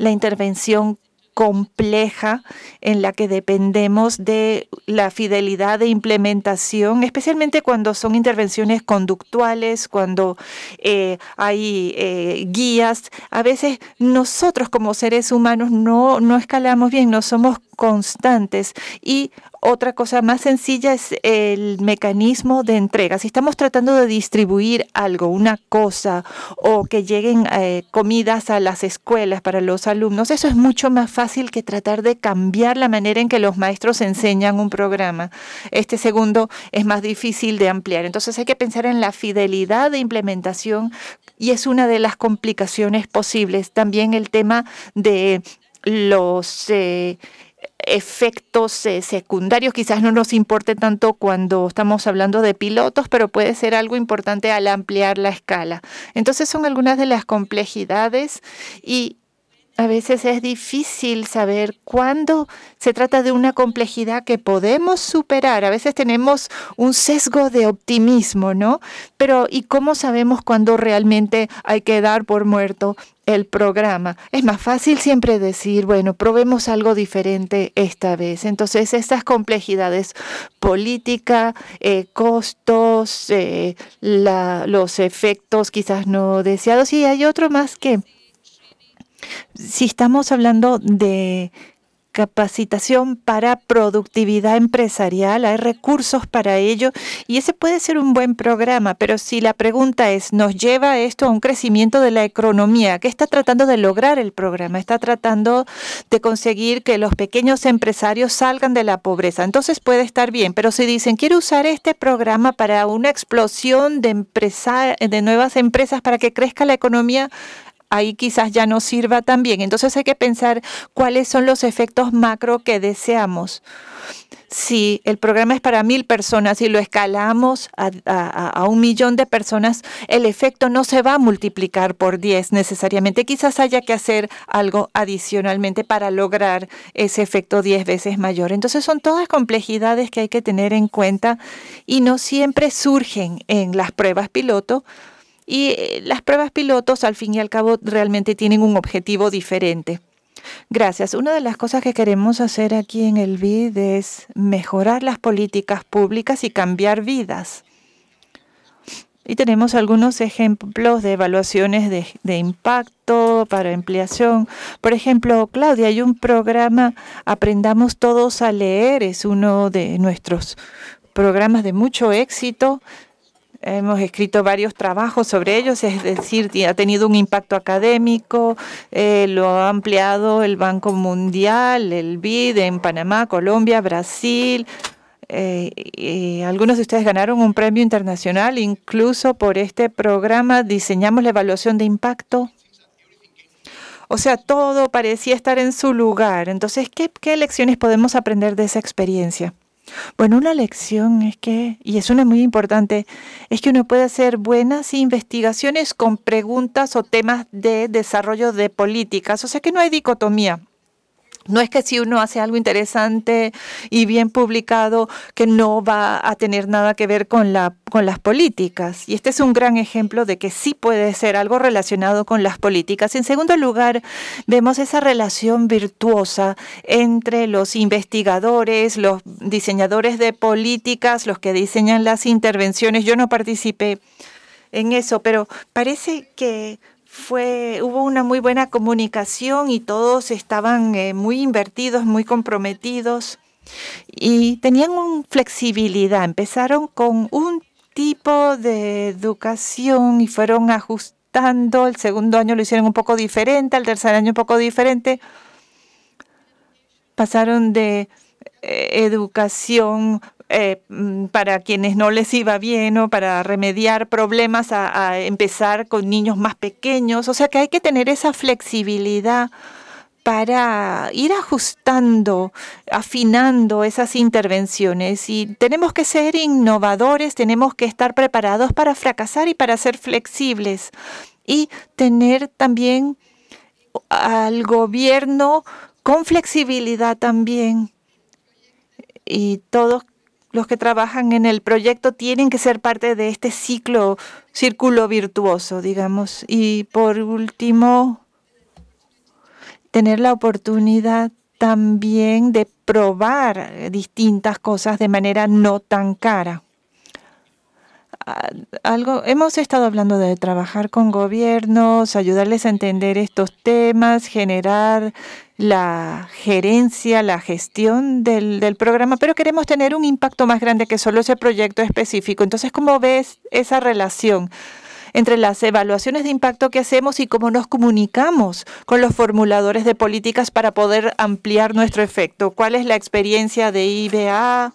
la intervención compleja en la que dependemos de la fidelidad de implementación, especialmente cuando son intervenciones conductuales, cuando eh, hay eh, guías. A veces nosotros como seres humanos no, no escalamos bien, no somos constantes y otra cosa más sencilla es el mecanismo de entrega. Si estamos tratando de distribuir algo, una cosa, o que lleguen eh, comidas a las escuelas para los alumnos, eso es mucho más fácil que tratar de cambiar la manera en que los maestros enseñan un programa. Este segundo es más difícil de ampliar. Entonces hay que pensar en la fidelidad de implementación y es una de las complicaciones posibles. También el tema de los... Eh, efectos eh, secundarios quizás no nos importe tanto cuando estamos hablando de pilotos, pero puede ser algo importante al ampliar la escala. Entonces son algunas de las complejidades y a veces es difícil saber cuándo se trata de una complejidad que podemos superar. A veces tenemos un sesgo de optimismo, ¿no? Pero ¿y cómo sabemos cuándo realmente hay que dar por muerto el programa? Es más fácil siempre decir, bueno, probemos algo diferente esta vez. Entonces, estas complejidades política, eh, costos, eh, los efectos quizás no deseados. Y hay otro más que si estamos hablando de capacitación para productividad empresarial, hay recursos para ello y ese puede ser un buen programa, pero si la pregunta es, ¿nos lleva esto a un crecimiento de la economía? ¿Qué está tratando de lograr el programa? Está tratando de conseguir que los pequeños empresarios salgan de la pobreza. Entonces puede estar bien, pero si dicen, quiero usar este programa para una explosión de, de nuevas empresas para que crezca la economía, ahí quizás ya no sirva tan bien. Entonces hay que pensar cuáles son los efectos macro que deseamos. Si el programa es para mil personas y lo escalamos a, a un millón de personas, el efecto no se va a multiplicar por 10 necesariamente. Quizás haya que hacer algo adicionalmente para lograr ese efecto 10 veces mayor. Entonces son todas complejidades que hay que tener en cuenta y no siempre surgen en las pruebas piloto y eh, las pruebas pilotos, al fin y al cabo, realmente tienen un objetivo diferente. Gracias. Una de las cosas que queremos hacer aquí en el BID es mejorar las políticas públicas y cambiar vidas. Y tenemos algunos ejemplos de evaluaciones de, impacto para ampliación. Por ejemplo, Claudia, hay un programa Aprendamos Todos a Leer, es uno de nuestros programas de mucho éxito Hemos escrito varios trabajos sobre ellos, es decir, ha tenido un impacto académico, eh, lo ha ampliado el Banco Mundial, el BID en Panamá, Colombia, Brasil. Eh, algunos de ustedes ganaron un premio internacional incluso por este programa. Diseñamos la evaluación de impacto. O sea, todo parecía estar en su lugar. Entonces, qué lecciones podemos aprender de esa experiencia? Bueno, una lección es que, y es una muy importante, es que uno puede hacer buenas investigaciones con preguntas o temas de desarrollo de políticas, o sea que no hay dicotomía. No es que si uno hace algo interesante y bien publicado, que no va a tener nada que ver con, la, con las políticas. Y este es un gran ejemplo de que sí puede ser algo relacionado con las políticas. En segundo lugar, vemos esa relación virtuosa entre los investigadores, los diseñadores de políticas, los que diseñan las intervenciones. Yo no participé en eso, pero parece que fue, hubo una muy buena comunicación y todos estaban eh, muy invertidos, muy comprometidos y tenían un flexibilidad. Empezaron con un tipo de educación y fueron ajustando. El segundo año lo hicieron un poco diferente, el tercer año un poco diferente. Pasaron de eh, educación eh, mm, para quienes no les iba bien o para remediar problemas a, empezar con niños más pequeños. O sea que hay que tener esa flexibilidad para ir ajustando, afinando esas intervenciones. Y tenemos que ser innovadores, tenemos que estar preparados para fracasar y para ser flexibles. Y tener también al gobierno con flexibilidad también. Y todos los que trabajan en el proyecto tienen que ser parte de este ciclo, círculo virtuoso, digamos. Y por último, tener la oportunidad también de probar distintas cosas de manera no tan cara. Ah, hemos estado hablando de trabajar con gobiernos, ayudarles a entender estos temas, generar la gerencia, la gestión del, del, programa, pero queremos tener un impacto más grande que solo ese proyecto específico. Entonces, ¿cómo ves esa relación entre las evaluaciones de impacto que hacemos y cómo nos comunicamos con los formuladores de políticas para poder ampliar nuestro efecto? ¿Cuál es la experiencia de IBA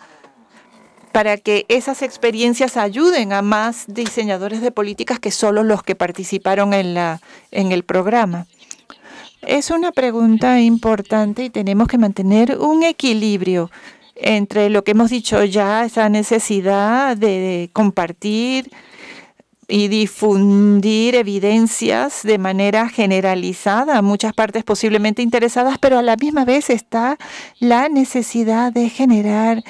para que esas experiencias ayuden a más diseñadores de políticas que solo los que participaron en, la, en el programa? Es una pregunta importante y tenemos que mantener un equilibrio entre lo que hemos dicho ya, esa necesidad de compartir y difundir evidencias de manera generalizada, muchas partes posiblemente interesadas, pero a la misma vez está la necesidad de generar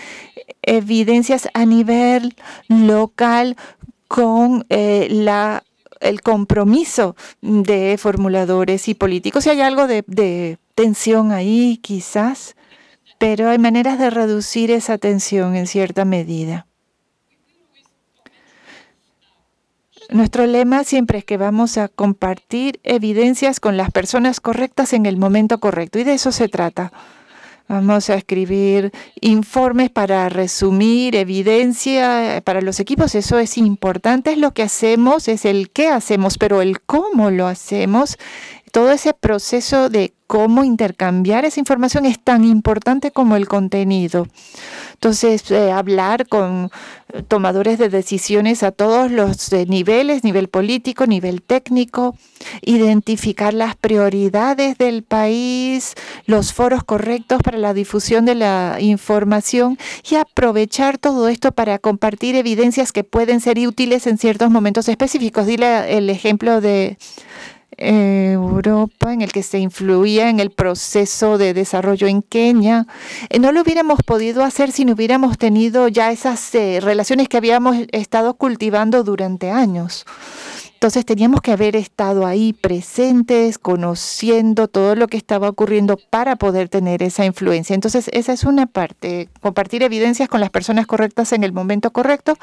evidencias a nivel local con eh, la el compromiso de formuladores y políticos. Si hay algo de, de tensión ahí, quizás, pero hay maneras de reducir esa tensión en cierta medida. Nuestro lema siempre es que vamos a compartir evidencias con las personas correctas en el momento correcto, y de eso se trata. Vamos a escribir informes para resumir evidencia eh, para los equipos. Eso es importante, es lo que hacemos, es el qué hacemos, pero el cómo lo hacemos, todo ese proceso de cómo intercambiar esa información es tan importante como el contenido. Entonces, eh, hablar con eh, tomadores de decisiones a todos los eh, niveles, nivel político, nivel técnico, identificar las prioridades del país, los foros correctos para la difusión de la información y aprovechar todo esto para compartir evidencias que pueden ser útiles en ciertos momentos específicos. Dile el ejemplo de eh, Europa, en el que se influía en el proceso de desarrollo en Kenia. Eh, no lo hubiéramos podido hacer si no hubiéramos tenido ya esas eh, relaciones que habíamos estado cultivando durante años. Entonces teníamos que haber estado ahí presentes, conociendo todo lo que estaba ocurriendo para poder tener esa influencia. Entonces esa es una parte, compartir evidencias con las personas correctas en el momento correcto.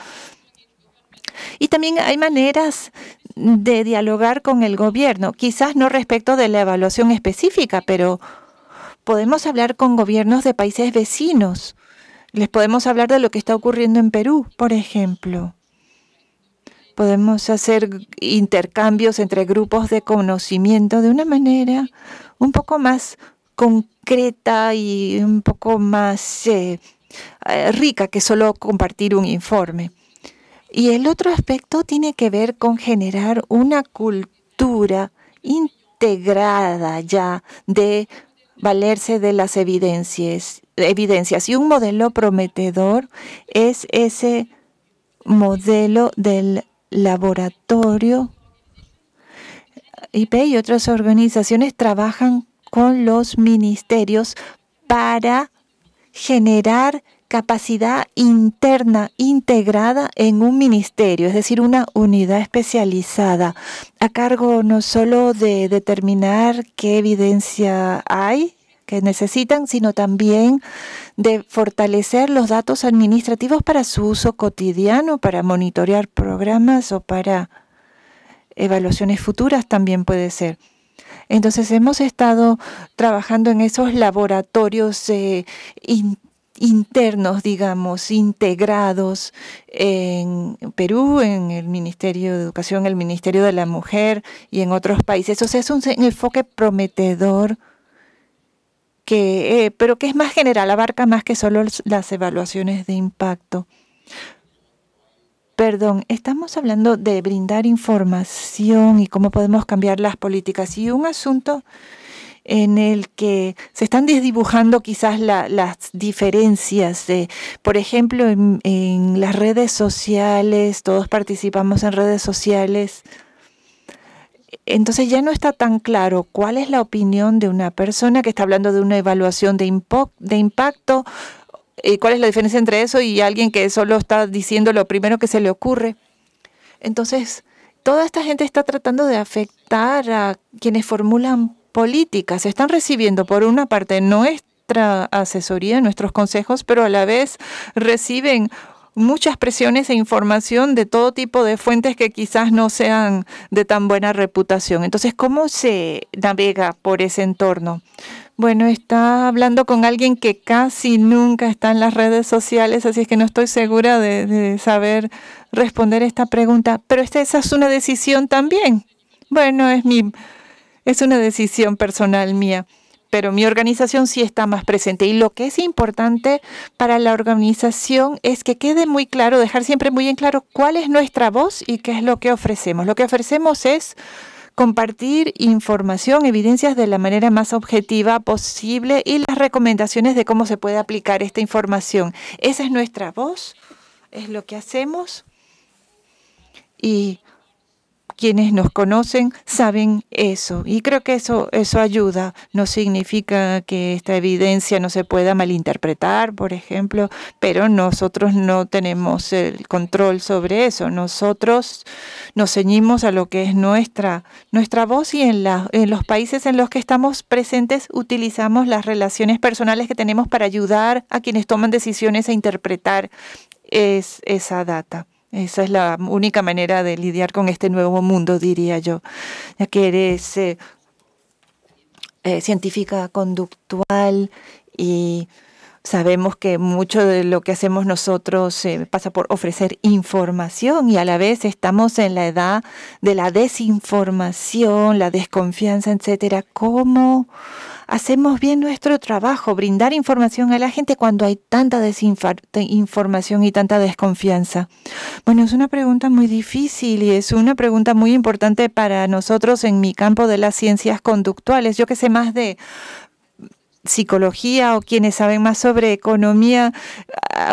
Y también hay maneras de dialogar con el gobierno, quizás no respecto de la evaluación específica, pero podemos hablar con gobiernos de países vecinos. Les podemos hablar de lo que está ocurriendo en Perú, por ejemplo. Podemos hacer intercambios entre grupos de conocimiento de una manera un poco más concreta y un poco más eh, eh, rica que solo compartir un informe. Y el otro aspecto tiene que ver con generar una cultura integrada ya de valerse de las evidencias, evidencias. Y un modelo prometedor es ese modelo del laboratorio. IP y otras organizaciones trabajan con los ministerios para generar capacidad interna integrada en un ministerio, es decir, una unidad especializada a cargo no solo de determinar qué evidencia hay que necesitan, sino también de fortalecer los datos administrativos para su uso cotidiano, para monitorear programas o para evaluaciones futuras también puede ser. Entonces hemos estado trabajando en esos laboratorios eh, internos internos, digamos, integrados en Perú, en el Ministerio de Educación, el Ministerio de la Mujer y en otros países. O sea, es un enfoque prometedor, que, eh, pero que es más general, abarca más que solo las evaluaciones de impacto. Perdón, estamos hablando de brindar información y cómo podemos cambiar las políticas. Y un asunto en el que se están desdibujando quizás las diferencias. De, por ejemplo, en, las redes sociales, todos participamos en redes sociales. Entonces ya no está tan claro cuál es la opinión de una persona que está hablando de una evaluación de, de impacto y eh, cuál es la diferencia entre eso y alguien que solo está diciendo lo primero que se le ocurre. Entonces, toda esta gente está tratando de afectar a quienes formulan políticas están recibiendo, por una parte, nuestra asesoría, nuestros consejos, pero a la vez reciben muchas presiones e información de todo tipo de fuentes que quizás no sean de tan buena reputación. Entonces, ¿cómo se navega por ese entorno? Bueno, está hablando con alguien que casi nunca está en las redes sociales, así es que no estoy segura de, saber responder esta pregunta, pero esta, esa es una decisión también. Bueno, es mi es una decisión personal mía, pero mi organización sí está más presente. Y lo que es importante para la organización es que quede muy claro, dejar siempre muy en claro cuál es nuestra voz y qué es lo que ofrecemos. Lo que ofrecemos es compartir información, evidencias de la manera más objetiva posible y las recomendaciones de cómo se puede aplicar esta información. Esa es nuestra voz, es lo que hacemos y quienes nos conocen saben eso y creo que eso, eso ayuda. No significa que esta evidencia no se pueda malinterpretar, por ejemplo, pero nosotros no tenemos el control sobre eso. Nosotros nos ceñimos a lo que es nuestra, nuestra voz y en, los países en los que estamos presentes utilizamos las relaciones personales que tenemos para ayudar a quienes toman decisiones a e interpretar esa data. Esa es la única manera de lidiar con este nuevo mundo, diría yo, ya que eres eh, eh, científica conductual y sabemos que mucho de lo que hacemos nosotros eh, pasa por ofrecer información y a la vez estamos en la edad de la desinformación, la desconfianza, etcétera. ¿Cómo hacemos bien nuestro trabajo, brindar información a la gente cuando hay tanta desinformación y tanta desconfianza? Bueno, es una pregunta muy difícil y es una pregunta muy importante para nosotros en mi campo de las ciencias conductuales. Yo que sé más de psicología o quienes saben más sobre economía,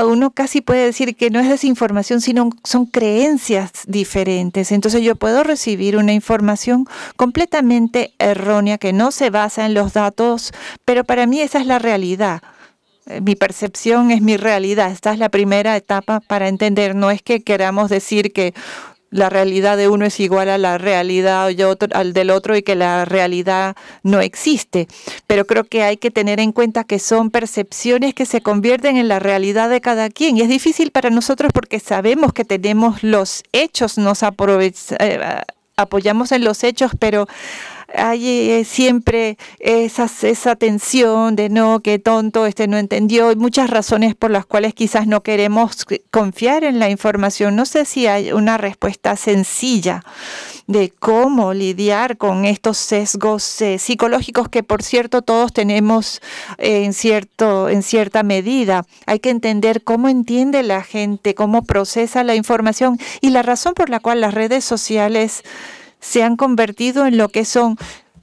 uno casi puede decir que no es desinformación, sino son creencias diferentes. Entonces yo puedo recibir una información completamente errónea que no se basa en los datos, pero para mí esa es la realidad eh, mi percepción es mi realidad. Esta es la primera etapa para entender. No es que queramos decir que la realidad de uno es igual a la realidad del otro y que la realidad no existe. Pero creo que hay que tener en cuenta que son percepciones que se convierten en la realidad de cada quien. Y es difícil para nosotros porque sabemos que tenemos los hechos, nos eh, apoyamos en los hechos, pero hay eh, siempre esa tensión de no, qué tonto, este no entendió, y muchas razones por las cuales quizás no queremos confiar en la información. No sé si hay una respuesta sencilla de cómo lidiar con estos sesgos eh, psicológicos que, por cierto, todos tenemos eh, en, cierto, en cierta medida. Hay que entender cómo entiende la gente, cómo procesa la información y la razón por la cual las redes sociales se han convertido en lo que son.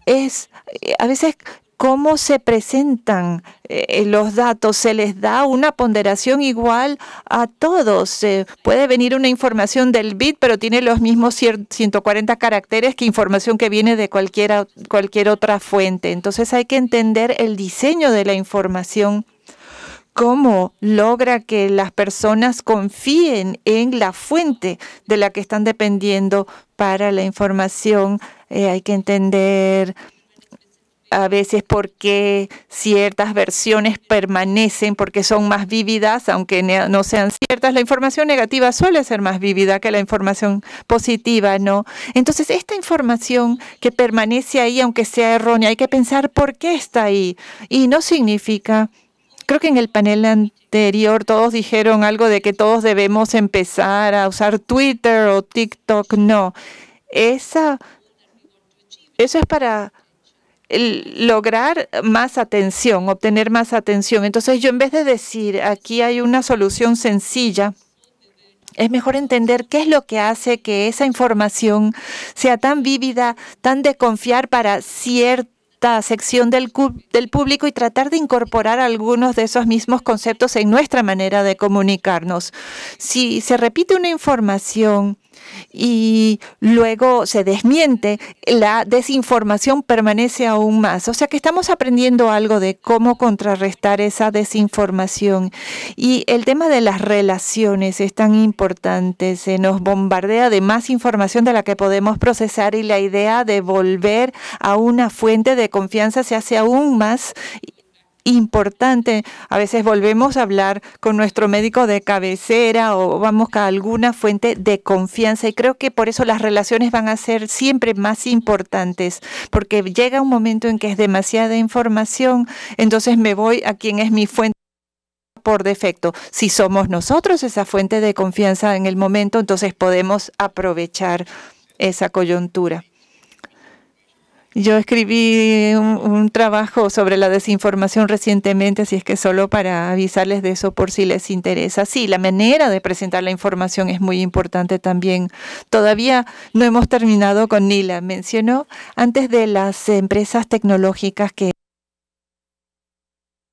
Es eh, a veces cómo se presentan eh, los datos, se les da una ponderación igual a todos. Eh, puede venir una información del bit, pero tiene los mismos 140 caracteres que información que viene de cualquiera, cualquier otra fuente. Entonces hay que entender el diseño de la información cómo logra que las personas confíen en la fuente de la que están dependiendo para la información. Eh, hay que entender a veces por qué ciertas versiones permanecen, porque son más vívidas, aunque no sean ciertas. La información negativa suele ser más vívida que la información positiva, ¿no? Entonces, esta información que permanece ahí, aunque sea errónea, hay que pensar por qué está ahí. Y no significa Creo que en el panel anterior todos dijeron algo de que todos debemos empezar a usar Twitter o TikTok. No, Esa, eso es para lograr más atención, obtener más atención. Entonces yo en vez de decir aquí hay una solución sencilla, es mejor entender qué es lo que hace que esa información sea tan vívida, tan de confiar para cierto sección del, del público y tratar de incorporar algunos de esos mismos conceptos en nuestra manera de comunicarnos. Si se repite una información y luego se desmiente, la desinformación permanece aún más. O sea que estamos aprendiendo algo de cómo contrarrestar esa desinformación. Y el tema de las relaciones es tan importante. Se nos bombardea de más información de la que podemos procesar y la idea de volver a una fuente de confianza se hace aún más importante. A veces volvemos a hablar con nuestro médico de cabecera o vamos a alguna fuente de confianza y creo que por eso las relaciones van a ser siempre más importantes, porque llega un momento en que es demasiada información, entonces me voy a quien es mi fuente por defecto. Si somos nosotros esa fuente de confianza en el momento, entonces podemos aprovechar esa coyuntura. Yo escribí un, trabajo sobre la desinformación recientemente, así es que solo para avisarles de eso por si les interesa. Sí, la manera de presentar la información es muy importante también. Todavía no hemos terminado con Nila. Mencionó antes de las empresas tecnológicas que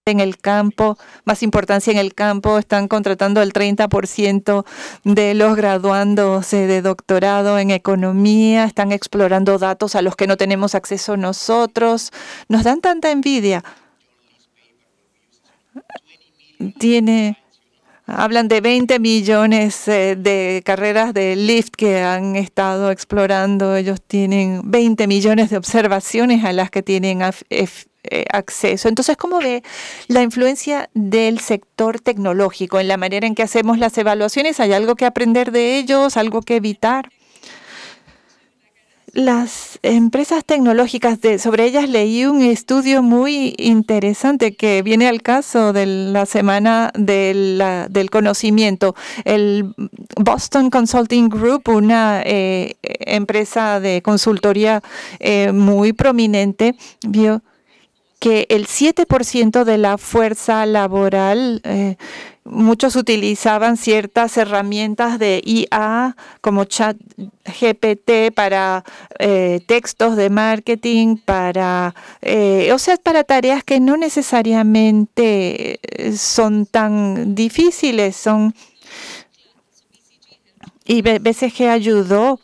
en el campo, más importancia en el campo, están contratando el 30% de los graduándose eh, de doctorado en economía, están explorando datos a los que no tenemos acceso nosotros. Nos dan tanta envidia. Tiene Hablan de 20 millones eh, de carreras de lift que han estado explorando. Ellos tienen 20 millones de observaciones a las que tienen eh, acceso. Entonces, ¿cómo ve la influencia del sector tecnológico en la manera en que hacemos las evaluaciones? ¿Hay algo que aprender de ellos, algo que evitar? Las empresas tecnológicas, sobre ellas leí un estudio muy interesante que viene al caso de la semana del conocimiento. El Boston Consulting Group, una eh, empresa de consultoría eh, muy prominente, vio que el 7% de la fuerza laboral, eh, muchos utilizaban ciertas herramientas de IA como chat GPT para eh, textos de marketing, para, eh, o sea, para tareas que no necesariamente son tan difíciles, son... Y BCG ayudó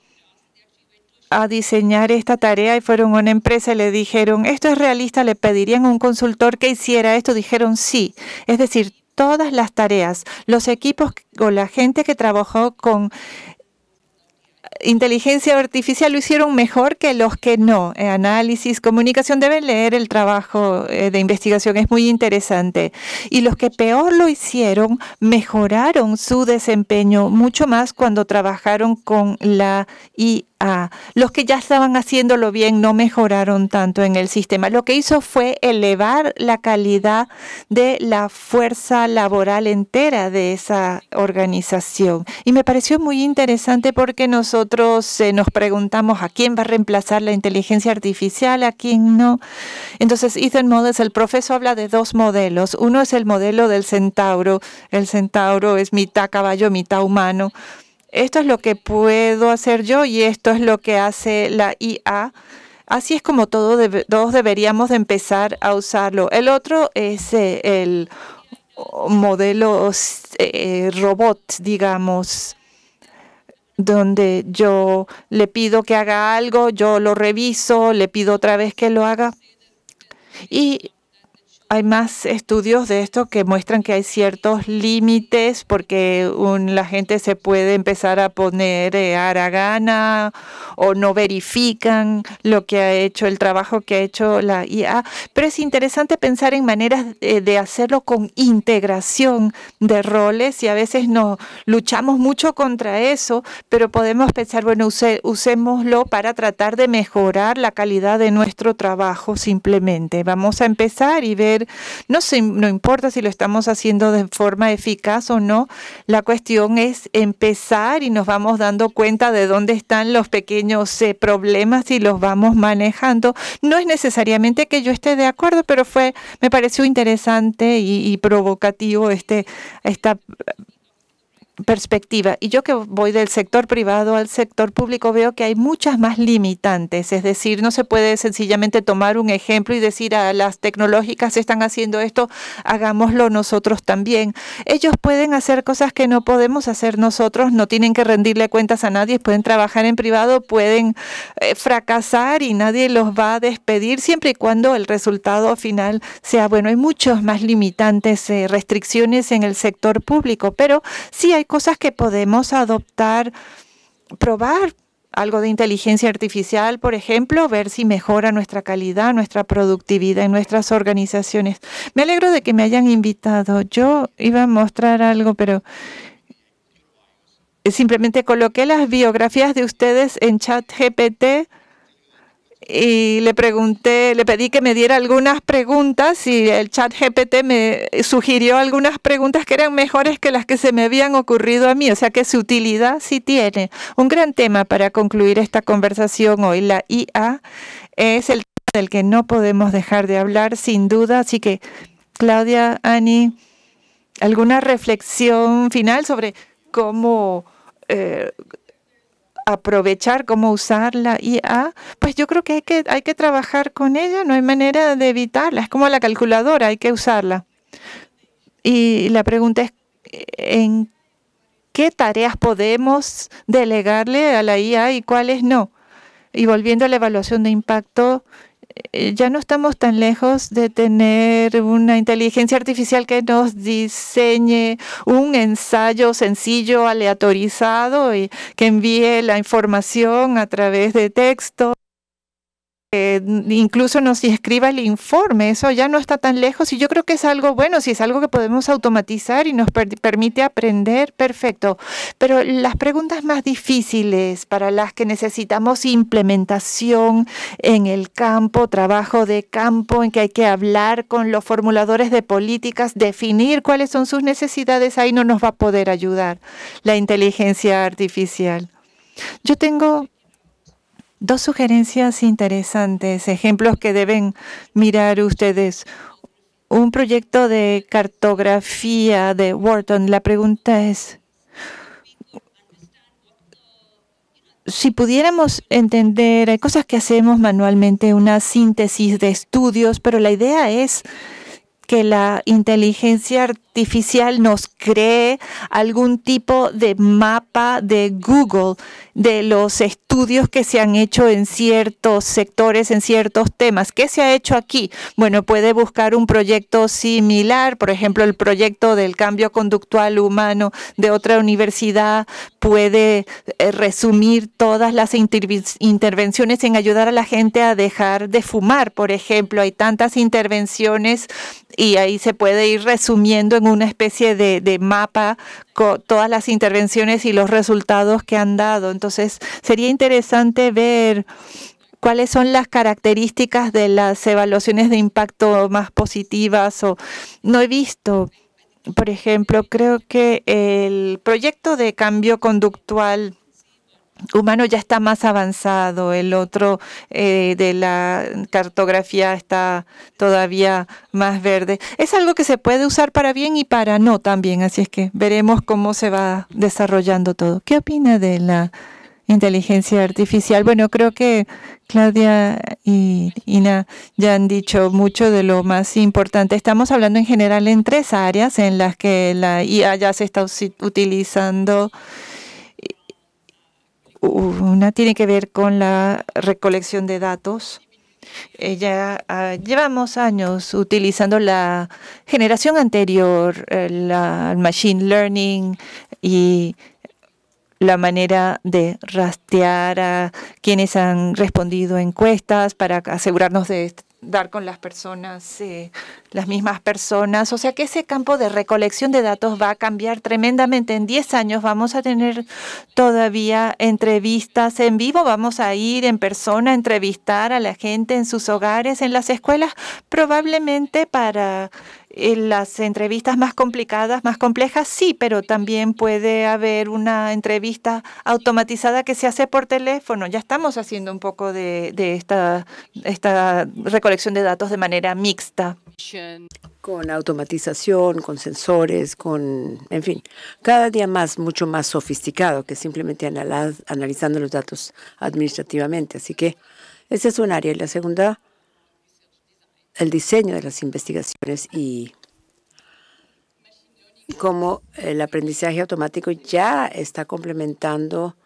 a diseñar esta tarea y fueron a una empresa y le dijeron, esto es realista, le pedirían a un consultor que hiciera esto, dijeron sí. Es decir, todas las tareas, los equipos o la gente que trabajó con inteligencia artificial lo hicieron mejor que los que no. Eh, análisis, comunicación, deben leer el trabajo eh, de investigación, es muy interesante. Y los que peor lo hicieron, mejoraron su desempeño mucho más cuando trabajaron con la IA. A los que ya estaban haciéndolo bien no mejoraron tanto en el sistema. Lo que hizo fue elevar la calidad de la fuerza laboral entera de esa organización. Y me pareció muy interesante porque nosotros eh, nos preguntamos a quién va a reemplazar la inteligencia artificial, a quién no. Entonces, Ethan Modes, el profesor, habla de dos modelos. Uno es el modelo del centauro. El centauro es mitad caballo, mitad humano esto es lo que puedo hacer yo y esto es lo que hace la IA. Así es como todos deberíamos empezar a usarlo. El otro es eh, el modelo eh, robot, digamos donde yo le pido que haga algo, yo lo reviso, le pido otra vez que lo haga. Y hay más estudios de esto que muestran que hay ciertos límites porque la gente se puede empezar a poner eh, a la gana o no verifican lo que ha hecho, el trabajo que ha hecho la IA. Pero es interesante pensar en maneras eh, de hacerlo con integración de roles y a veces no luchamos mucho contra eso, pero podemos pensar, bueno, usémoslo para tratar de mejorar la calidad de nuestro trabajo simplemente. Vamos a empezar y ver no, no importa si lo estamos haciendo de forma eficaz o no, la cuestión es empezar y nos vamos dando cuenta de dónde están los pequeños eh, problemas y los vamos manejando. No es necesariamente que yo esté de acuerdo, pero fue, me pareció interesante y, y provocativo este, esta perspectiva. Y yo que voy del sector privado al sector público veo que hay muchas más limitantes, es decir, no se puede sencillamente tomar un ejemplo y decir a ah, las tecnológicas están haciendo esto, hagámoslo nosotros también. Ellos pueden hacer cosas que no podemos hacer nosotros, no tienen que rendirle cuentas a nadie, pueden trabajar en privado, pueden eh, fracasar y nadie los va a despedir siempre y cuando el resultado final sea bueno. Hay muchos más limitantes, eh, restricciones en el sector público, pero sí hay cosas que podemos adoptar, probar algo de inteligencia artificial, por ejemplo, ver si mejora nuestra calidad, nuestra productividad en nuestras organizaciones. Me alegro de que me hayan invitado. Yo iba a mostrar algo, pero simplemente coloqué las biografías de ustedes en chat GPT y le pregunté, le pedí que me diera algunas preguntas y el chat GPT me sugirió algunas preguntas que eran mejores que las que se me habían ocurrido a mí, o sea que su utilidad sí tiene. Un gran tema para concluir esta conversación hoy, la IA es el tema del que no podemos dejar de hablar sin duda, así que Claudia, Ani, ¿alguna reflexión final sobre cómo... Eh, aprovechar, cómo usar la IA, ah, pues yo creo que hay que, hay que trabajar con ella, no hay manera de evitarla, es como la calculadora, hay que usarla. Y la pregunta es, ¿en qué tareas podemos delegarle a la IA y cuáles no? Y volviendo a la evaluación de impacto, eh, ya no estamos tan lejos de tener una inteligencia artificial que nos diseñe un ensayo sencillo, aleatorizado y que envíe la información a través de texto eh, incluso nos escriba el informe, eso ya no está tan lejos y yo creo que es algo bueno, si es algo que podemos automatizar y nos permite aprender, perfecto. Pero las preguntas más difíciles para las que necesitamos implementación en el campo, trabajo de campo, en que hay que hablar con los formuladores de políticas, definir cuáles son sus necesidades, ahí no nos va a poder ayudar la inteligencia artificial. Yo tengo Dos sugerencias interesantes, ejemplos que deben mirar ustedes. Un proyecto de cartografía de Wharton. La pregunta es, si pudiéramos entender, hay cosas que hacemos manualmente, una síntesis de estudios, pero la idea es que la inteligencia artificial nos cree algún tipo de mapa de Google de los estudios que se han hecho en ciertos sectores, en ciertos temas. ¿Qué se ha hecho aquí? Bueno, puede buscar un proyecto similar, por ejemplo, el proyecto del cambio conductual humano de otra universidad, puede eh, resumir todas las intervenciones en ayudar a la gente a dejar de fumar, por ejemplo. Hay tantas intervenciones y ahí se puede ir resumiendo en una especie de, de mapa con todas las intervenciones y los resultados que han dado. Entonces, sería interesante ver cuáles son las características de las evaluaciones de impacto más positivas o no he visto. Por ejemplo, creo que el proyecto de cambio conductual humano ya está más avanzado, el otro eh, de la cartografía está todavía más verde. Es algo que se puede usar para bien y para no también, así es que veremos cómo se va desarrollando todo. ¿Qué opina de la inteligencia artificial? Bueno, creo que Claudia y Ina ya han dicho mucho de lo más importante. Estamos hablando en general en tres áreas en las que la IA ya se está utilizando. Una tiene que ver con la recolección de datos. Eh, ya ah, llevamos años utilizando la generación anterior, el eh, machine learning y la manera de rastrear a quienes han respondido encuestas para asegurarnos de dar con las personas, eh, las mismas personas. O sea que ese campo de recolección de datos va a cambiar tremendamente. En 10 años vamos a tener todavía entrevistas en vivo, vamos a ir en persona a entrevistar a la gente en sus hogares, en las escuelas, probablemente para eh, las entrevistas más complicadas, más complejas, sí, pero también puede haber una entrevista automatizada que se hace por teléfono. Ya estamos haciendo un poco de, esta, esta recolección de datos de manera mixta. Con automatización, con sensores, con, en fin, cada día más, mucho más sofisticado que simplemente analizando los datos administrativamente. Así que esa es un área. Y la segunda el diseño de las investigaciones y cómo el aprendizaje automático ya está complementando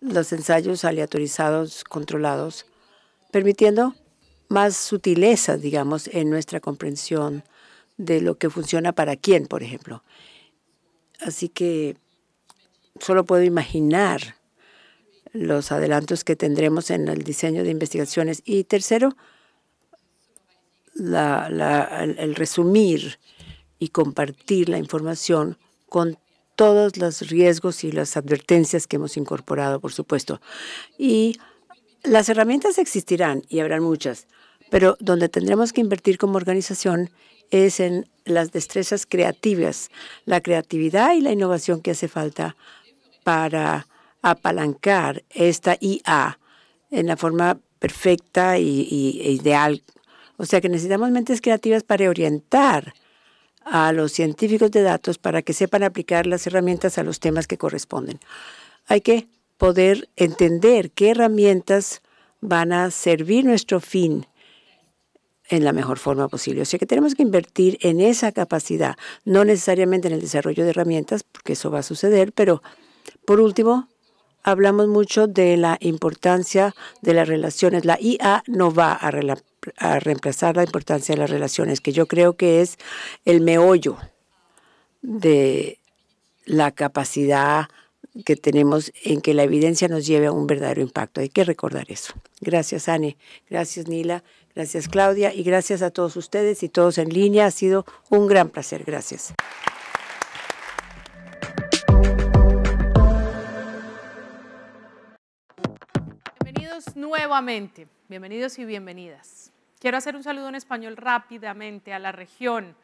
los ensayos aleatorizados controlados, permitiendo más sutileza, digamos, en nuestra comprensión de lo que funciona para quién, por ejemplo. Así que solo puedo imaginar los adelantos que tendremos en el diseño de investigaciones. Y tercero, el, resumir y compartir la información con todos los riesgos y las advertencias que hemos incorporado, por supuesto. Y las herramientas existirán y habrán muchas, pero donde tendremos que invertir como organización es en las destrezas creativas, la creatividad y la innovación que hace falta para apalancar esta IA en la forma perfecta y, e ideal o sea que necesitamos mentes creativas para orientar a los científicos de datos para que sepan aplicar las herramientas a los temas que corresponden. Hay que poder entender qué herramientas van a servir nuestro fin en la mejor forma posible. O sea que tenemos que invertir en esa capacidad, no necesariamente en el desarrollo de herramientas, porque eso va a suceder, pero por último, hablamos mucho de la importancia de las relaciones. La IA no va a a reemplazar la importancia de las relaciones, que yo creo que es el meollo de la capacidad que tenemos en que la evidencia nos lleve a un verdadero impacto. Hay que recordar eso. Gracias, Anne. Gracias, Nila. Gracias, Claudia. Y gracias a todos ustedes y todos en línea. Ha sido un gran placer. Gracias. Bienvenidos nuevamente. Bienvenidos y bienvenidas. Quiero hacer un saludo en español rápidamente a la región.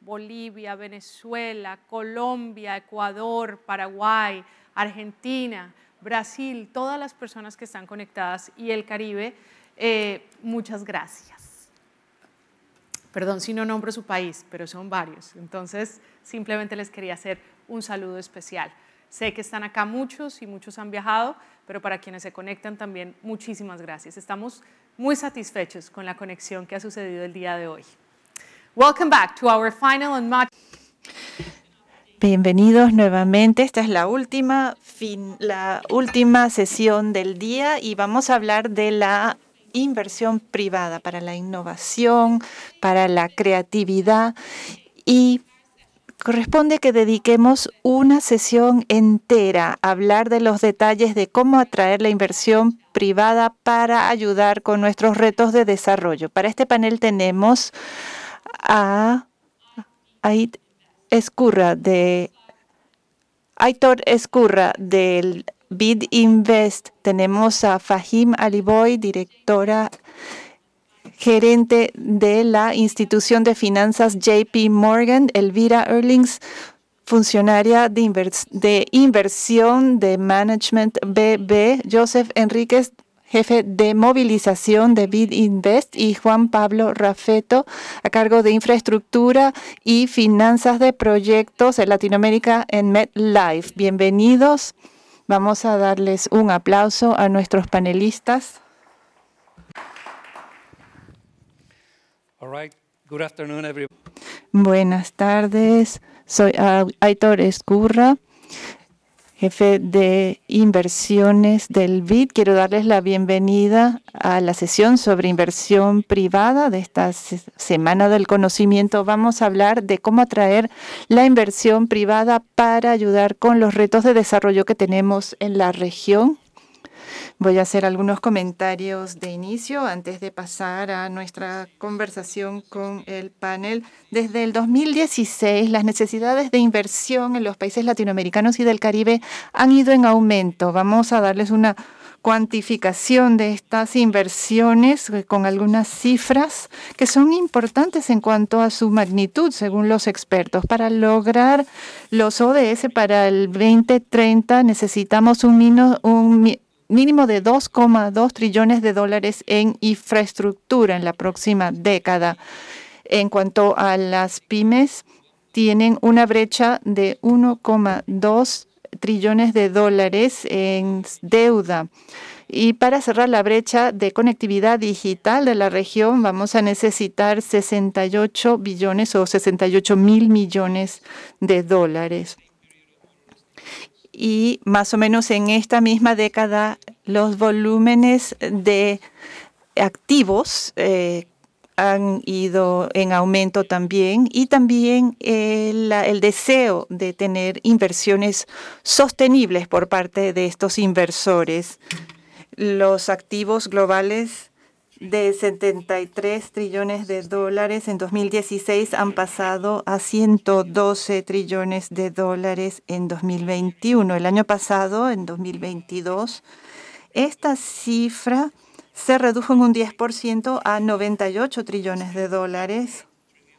Bolivia, Venezuela, Colombia, Ecuador, Paraguay, Argentina, Brasil, todas las personas que están conectadas y el Caribe, eh, muchas gracias. Perdón si no nombro su país, pero son varios. Entonces, simplemente les quería hacer un saludo especial. Sé que están acá muchos y muchos han viajado, pero para quienes se conectan también, muchísimas gracias. Estamos muy satisfechos con la conexión que ha sucedido el día de hoy. Welcome back to our final Bienvenidos nuevamente. Esta es la última, la última sesión del día y vamos a hablar de la inversión privada para la innovación, para la creatividad y corresponde que dediquemos una sesión entera a hablar de los detalles de cómo atraer la inversión privada para ayudar con nuestros retos de desarrollo. Para este panel tenemos a Ait Escurra de Aitor Escurra del BID Invest. Tenemos a Fahim Aliboy, directora gerente de la institución de finanzas JP Morgan, Elvira Erlings, funcionaria de, inversión de management BB, Joseph Enríquez, jefe de movilización de Invest, y Juan Pablo Rafeto, a cargo de infraestructura y finanzas de proyectos en Latinoamérica en MetLife. Bienvenidos. Vamos a darles un aplauso a nuestros panelistas. Buenas tardes. Soy Aitor Escurra, jefe de inversiones del BID. Quiero darles la bienvenida a la sesión sobre inversión privada de esta Semana del Conocimiento. Vamos a hablar de cómo atraer la inversión privada para ayudar con los retos de desarrollo que tenemos en la región Voy a hacer algunos comentarios de inicio antes de pasar a nuestra conversación con el panel. Desde el 2016, las necesidades de inversión en los países latinoamericanos y del Caribe han ido en aumento. Vamos a darles una cuantificación de estas inversiones eh, con algunas cifras que son importantes en cuanto a su magnitud, según los expertos. Para lograr los ODS para el 2030 necesitamos un, un mínimo de 2,2 trillones de dólares en infraestructura en la próxima década. En cuanto a las pymes, tienen una brecha de 1,2 trillones de dólares en deuda. Y para cerrar la brecha de conectividad digital de la región, vamos a necesitar 68 billones o 68 mil millones de dólares y más o menos en esta misma década los volúmenes de activos eh, han ido en aumento también y también eh, el, deseo de tener inversiones sostenibles por parte de estos inversores. Los activos globales de 73 trillones de dólares en 2016 han pasado a 112 trillones de dólares en 2021. El año pasado, en 2022, esta cifra se redujo en un 10% a 98 trillones de dólares,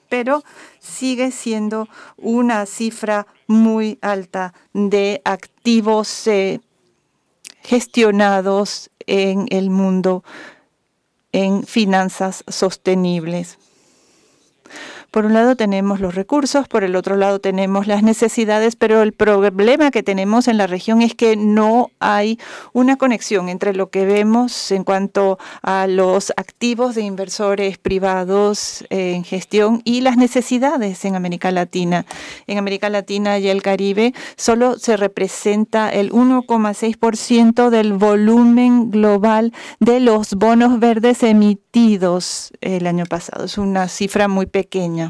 pero sigue siendo una cifra muy alta de activos eh, gestionados en el mundo en finanzas sostenibles. Por un lado tenemos los recursos, por el otro lado tenemos las necesidades, pero el problema que tenemos en la región es que no hay una conexión entre lo que vemos en cuanto a los activos de inversores privados eh, en gestión y las necesidades en América Latina. En América Latina y el Caribe solo se representa el 1,6% del volumen global de los bonos verdes emitidos el año pasado. Es una cifra muy pequeña.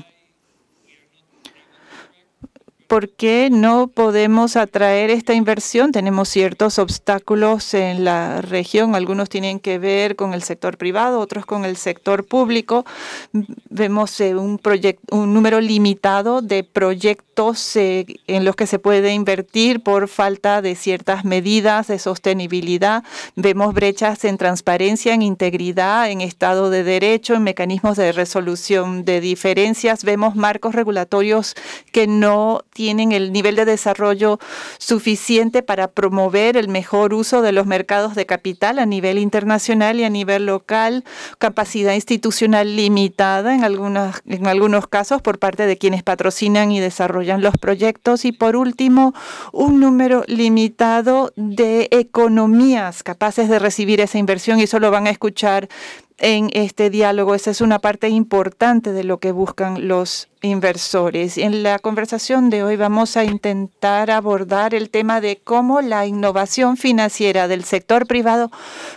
¿por qué no podemos atraer esta inversión? Tenemos ciertos obstáculos en la región. Algunos tienen que ver con el sector privado, otros con el sector público. Vemos eh, un, un número limitado de proyectos eh, en los que se puede invertir por falta de ciertas medidas de sostenibilidad. Vemos brechas en transparencia, en integridad, en Estado de Derecho, en mecanismos de resolución de diferencias. Vemos marcos regulatorios que no tienen el nivel de desarrollo suficiente para promover el mejor uso de los mercados de capital a nivel internacional y a nivel local, capacidad institucional limitada en, algunas, en algunos casos por parte de quienes patrocinan y desarrollan los proyectos y por último un número limitado de economías capaces de recibir esa inversión y solo van a escuchar en este diálogo. Esa es una parte importante de lo que buscan los inversores. En la conversación de hoy vamos a intentar abordar el tema de cómo la innovación financiera del sector privado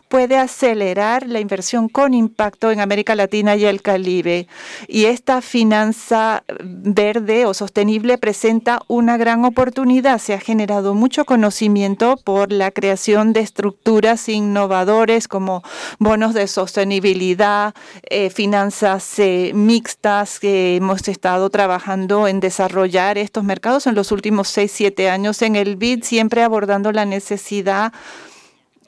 puede acelerar la inversión con impacto en América Latina y el Caribe. Y esta finanza verde o sostenible presenta una gran oportunidad. Se ha generado mucho conocimiento por la creación de estructuras innovadoras como bonos de sostenibilidad eh, finanzas eh, mixtas. que hemos estado trabajando en desarrollar estos mercados en los últimos seis, siete años en el BID, siempre abordando la necesidad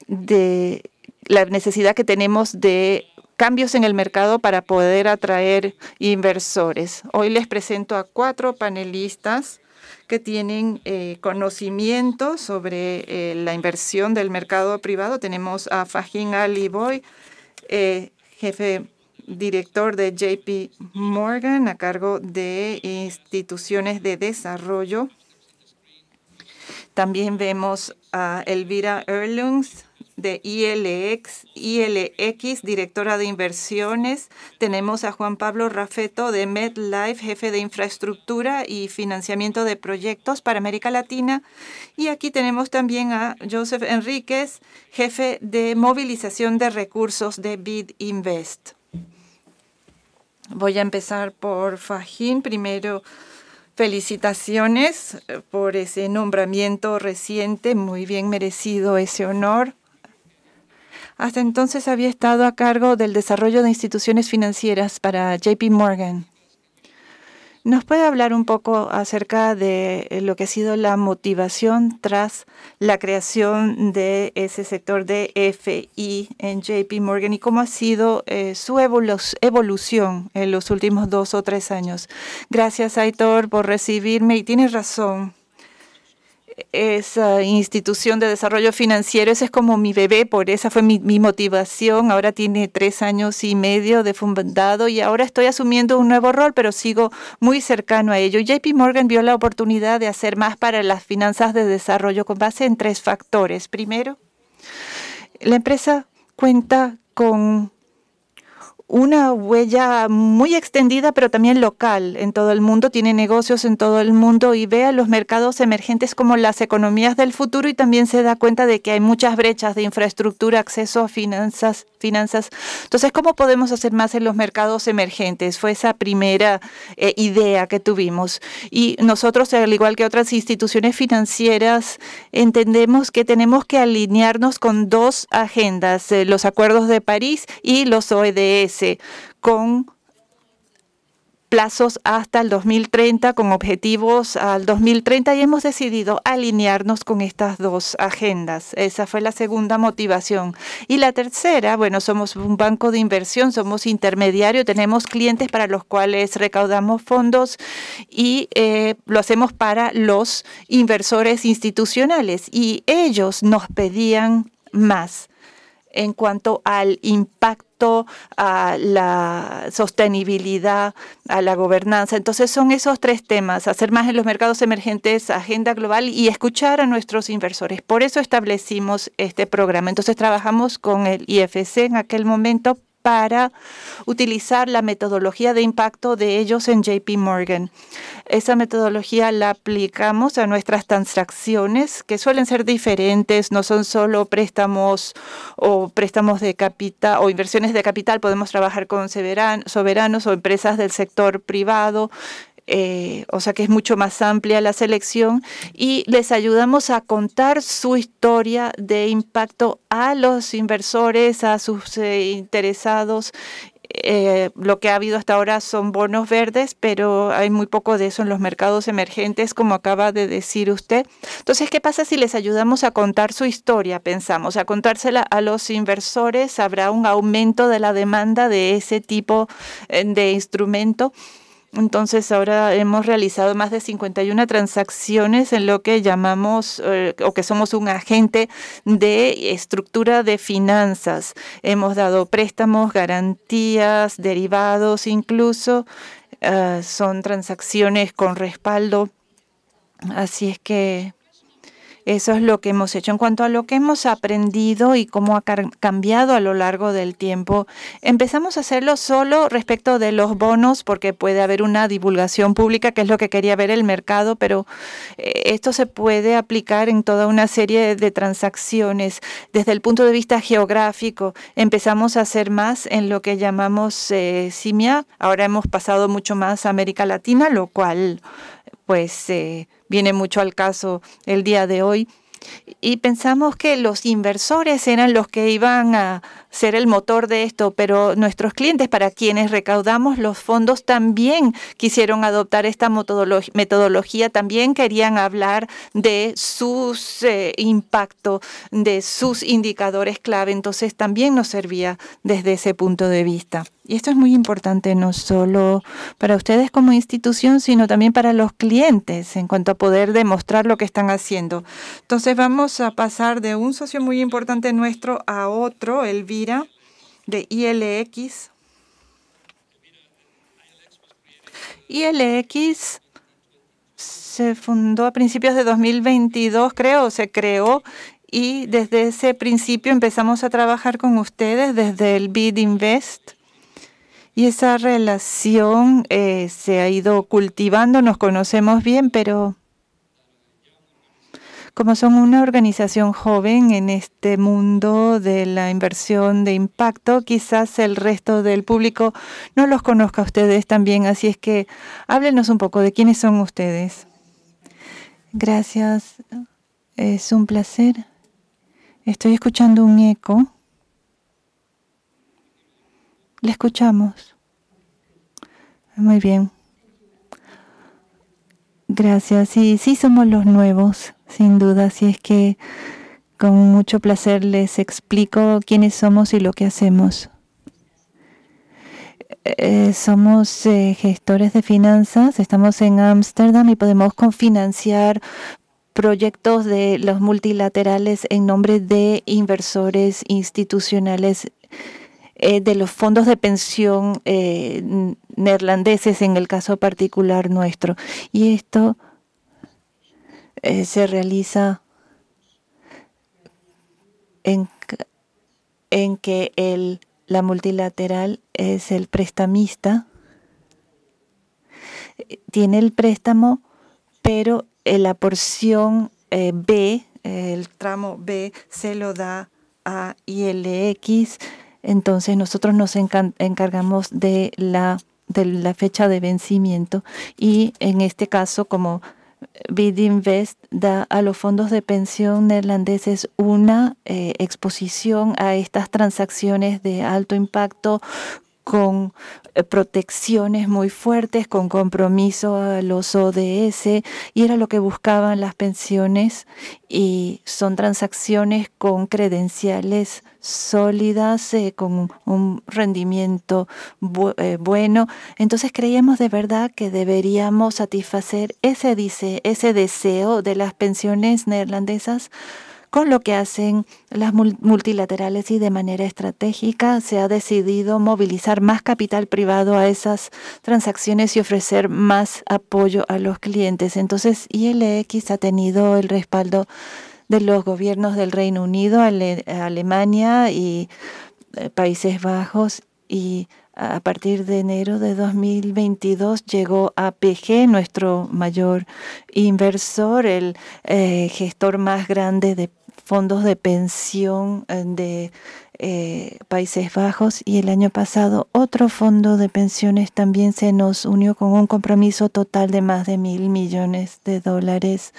de la necesidad que tenemos de cambios en el mercado para poder atraer inversores. Hoy les presento a cuatro panelistas que tienen eh, conocimiento sobre la inversión del mercado privado. Tenemos a Fajin Aliboy. Eh, jefe director de JP Morgan a cargo de instituciones de desarrollo. También vemos a Elvira Erlungs, de ILX, ILX, directora de inversiones. Tenemos a Juan Pablo Rafeto de MedLife, jefe de infraestructura y financiamiento de proyectos para América Latina. Y aquí tenemos también a Joseph Enríquez, jefe de movilización de recursos de BID Invest. Voy a empezar por Fajín. Primero, felicitaciones eh, por ese nombramiento reciente, muy bien merecido ese honor. Hasta entonces había estado a cargo del desarrollo de instituciones financieras para JP Morgan. ¿Nos puede hablar un poco acerca de eh, lo que ha sido la motivación tras la creación de ese sector de FI en JP Morgan y cómo ha sido eh, su evolución en los últimos dos o tres años? Gracias, Aitor, por recibirme y tienes razón esa institución de desarrollo financiero, ese es como mi bebé, por esa fue mi, mi, motivación. Ahora tiene tres años y medio de fundado y ahora estoy asumiendo un nuevo rol, pero sigo muy cercano a ello. JP Morgan vio la oportunidad de hacer más para las finanzas de desarrollo con base en tres factores. Primero, la empresa cuenta con una huella muy extendida, pero también local en todo el mundo, tiene negocios en todo el mundo y ve a los mercados emergentes como las economías del futuro y también se da cuenta de que hay muchas brechas de infraestructura, acceso a finanzas, finanzas. Entonces, ¿cómo podemos hacer más en los mercados emergentes? Fue esa primera eh, idea que tuvimos. Y nosotros, al igual que otras instituciones financieras, entendemos que tenemos que alinearnos con dos agendas, eh, los acuerdos de París y los OEDS con plazos hasta el 2030 con objetivos al 2030 y hemos decidido alinearnos con estas dos agendas. Esa fue la segunda motivación. Y la tercera, bueno, somos un banco de inversión, somos intermediario, tenemos clientes para los cuales recaudamos fondos y eh, lo hacemos para los inversores institucionales y ellos nos pedían más en cuanto al impacto a la sostenibilidad, a la gobernanza. Entonces son esos tres temas, hacer más en los mercados emergentes, agenda global y escuchar a nuestros inversores. Por eso establecimos este programa. Entonces trabajamos con el IFC en aquel momento para utilizar la metodología de impacto de ellos en JP Morgan. Esa metodología la aplicamos a nuestras transacciones que suelen ser diferentes, no son solo préstamos o préstamos de capital o inversiones de capital, podemos trabajar con soberanos o empresas del sector privado, eh, o sea que es mucho más amplia la selección, y les ayudamos a contar su historia de impacto a los inversores, a sus eh, interesados. Eh, lo que ha habido hasta ahora son bonos verdes, pero hay muy poco de eso en los mercados emergentes, como acaba de decir usted. Entonces, ¿qué pasa si les ayudamos a contar su historia? Pensamos, a contársela a los inversores, habrá un aumento de la demanda de ese tipo de instrumento. Entonces ahora hemos realizado más de 51 transacciones en lo que llamamos eh, o que somos un agente de estructura de finanzas. Hemos dado préstamos, garantías, derivados incluso. Eh, son transacciones con respaldo. Así es que eso es lo que hemos hecho. En cuanto a lo que hemos aprendido y cómo ha cambiado a lo largo del tiempo, empezamos a hacerlo solo respecto de los bonos, porque puede haber una divulgación pública, que es lo que quería ver el mercado, pero eh, esto se puede aplicar en toda una serie de transacciones. Desde el punto de vista geográfico, empezamos a hacer más en lo que llamamos eh, simia Ahora hemos pasado mucho más a América Latina, lo cual, pues... Eh, viene mucho al caso el día de hoy. Y pensamos que los inversores eran los que iban a ser el motor de esto, pero nuestros clientes para quienes recaudamos los fondos también quisieron adoptar esta metodología, también querían hablar de sus eh, impacto, de sus indicadores clave, entonces también nos servía desde ese punto de vista. Y esto es muy importante no solo para ustedes como institución, sino también para los clientes en cuanto a poder demostrar lo que están haciendo. Entonces vamos a pasar de un socio muy importante nuestro a otro, Elvira, de ILX. ILX se fundó a principios de 2022, creo, se creó y desde ese principio empezamos a trabajar con ustedes desde el BID Invest y esa relación eh, se ha ido cultivando, nos conocemos bien, pero como son una organización joven en este mundo de la inversión de impacto, quizás el resto del público no los conozca a ustedes también. Así es que háblenos un poco de quiénes son ustedes. Gracias. Es un placer. Estoy escuchando un eco. Le escuchamos. Muy bien. Gracias. Sí, sí somos los nuevos, sin duda. Así es que con mucho placer les explico quiénes somos y lo que hacemos. Eh, somos eh, gestores de finanzas, estamos en Ámsterdam y podemos cofinanciar proyectos de los multilaterales en nombre de inversores institucionales eh, de los fondos de pensión eh, neerlandeses, en el caso particular nuestro. Y esto eh, se realiza en, que el, la multilateral es el prestamista, tiene el préstamo, pero la porción B, el tramo B, se lo da a ILX entonces nosotros nos encargamos de la, de la fecha de vencimiento y en este caso como Invest da a los fondos de pensión neerlandeses una eh, exposición a estas transacciones de alto impacto con eh, protecciones muy fuertes, con compromiso a los ODS, y era lo que buscaban las pensiones, y son transacciones con credenciales sólidas, eh, con un rendimiento eh, bueno. Entonces creíamos de verdad que deberíamos satisfacer ese, dice, ese deseo de las pensiones neerlandesas con lo que hacen las multilaterales y de manera estratégica se ha decidido movilizar más capital privado a esas transacciones y ofrecer más apoyo a los clientes. Entonces, ILX ha tenido el respaldo de los gobiernos del Reino Unido, Alemania y eh, Países Bajos y a partir de enero de 2022 llegó a PG, nuestro mayor inversor, el eh, gestor más grande de fondos de pensión eh, de eh, Países Bajos y el año pasado otro fondo de pensiones también se nos unió con un compromiso total de más de mil millones de dólares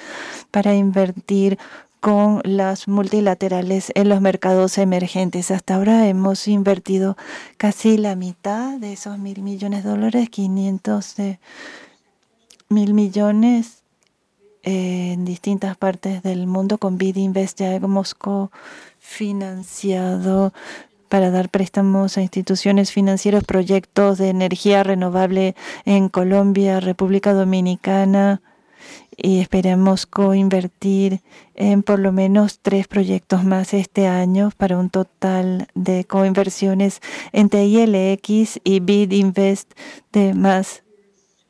para invertir con las multilaterales en los mercados emergentes. Hasta ahora hemos invertido casi la mitad de esos mil millones de dólares, 500 eh, mil millones en distintas partes del mundo. Con Bid Invest ya hemos cofinanciado para dar préstamos a instituciones financieras, proyectos de energía renovable en Colombia, República Dominicana y esperamos coinvertir en por lo menos tres proyectos más este año para un total de coinversiones entre ILX y BID Invest de más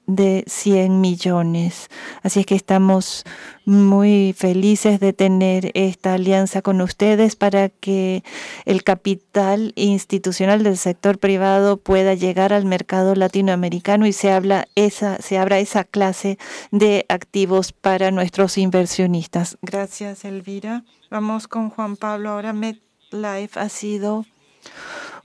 de 100 millones. Así es que estamos muy felices de tener esta alianza con ustedes para que el capital institucional del sector privado pueda llegar al mercado latinoamericano y se, habla esa, se abra esa clase de activos para nuestros inversionistas. Gracias, Elvira. Vamos con Juan Pablo. Ahora MetLife ha sido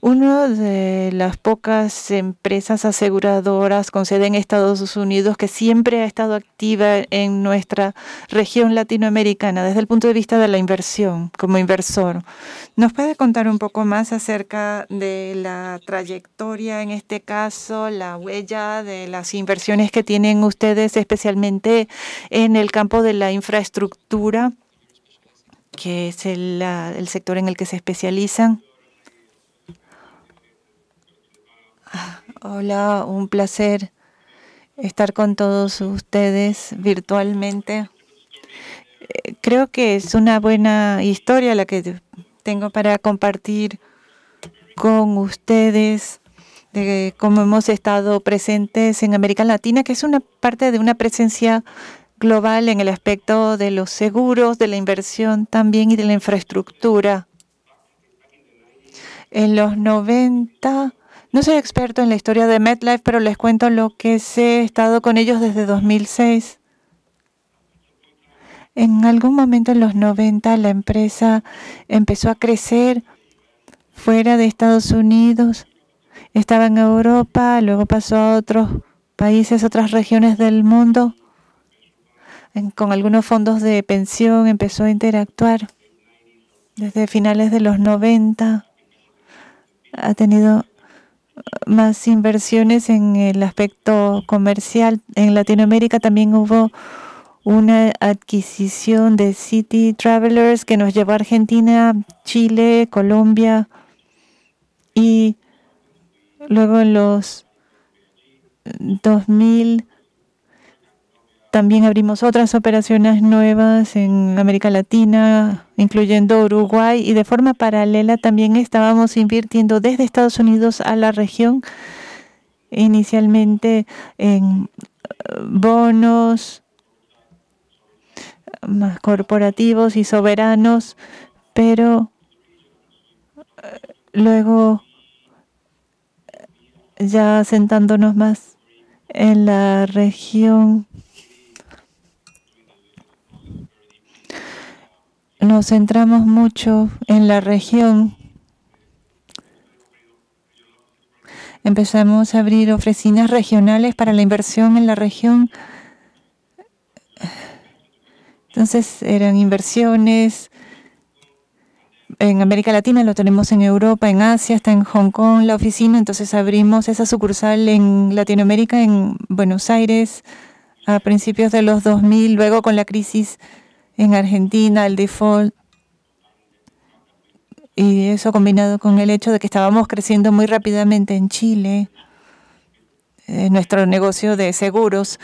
una de las pocas empresas aseguradoras con sede en Estados Unidos que siempre ha estado activa en nuestra región latinoamericana desde el punto de vista de la inversión como inversor. ¿Nos puede contar un poco más acerca de la trayectoria, en este caso, la huella de las inversiones que tienen ustedes, especialmente en el campo de la infraestructura, que es el, el sector en el que se especializan? Hola, un placer estar con todos ustedes virtualmente. Eh, creo que es una buena historia la que tengo para compartir con ustedes de cómo hemos estado presentes en América Latina, que es una parte de una presencia global en el aspecto de los seguros, de la inversión también y de la infraestructura. En los 90 no soy experto en la historia de MetLife, pero les cuento lo que sé. He estado con ellos desde 2006. En algún momento en los 90 la empresa empezó a crecer fuera de Estados Unidos. Estaba en Europa, luego pasó a otros países, otras regiones del mundo. con algunos fondos de pensión empezó a interactuar. Desde finales de los 90 ha tenido más inversiones en el aspecto comercial. En Latinoamérica también hubo una adquisición de City Travelers que nos llevó a Argentina, Chile, Colombia y luego en los 2000 también abrimos otras operaciones nuevas en América Latina, incluyendo Uruguay, y de forma paralela también estábamos invirtiendo desde Estados Unidos a la región, inicialmente en eh, bonos más corporativos y soberanos, pero eh, luego eh, ya sentándonos más en la región nos centramos mucho en la región, empezamos a abrir oficinas regionales para la inversión en la región. Entonces eran inversiones en América Latina, lo tenemos en Europa, en Asia, está en Hong Kong la oficina, entonces abrimos esa sucursal en Latinoamérica, en Buenos Aires, a principios de los 2000, luego con la crisis en Argentina, el default. Y eso combinado con el hecho de que estábamos creciendo muy rápidamente en Chile, en eh, nuestro negocio de seguros,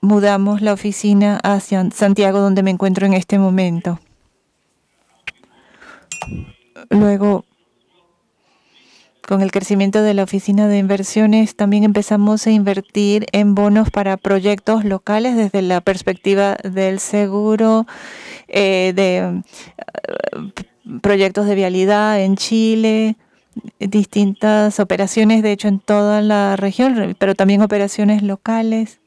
mudamos la oficina hacia Santiago, donde me encuentro en este momento. Luego con el crecimiento de la oficina de inversiones, también empezamos a invertir en bonos para proyectos locales desde la perspectiva del seguro, eh, de eh, proyectos de vialidad en Chile, distintas operaciones, de hecho, en toda la región, pero también operaciones locales.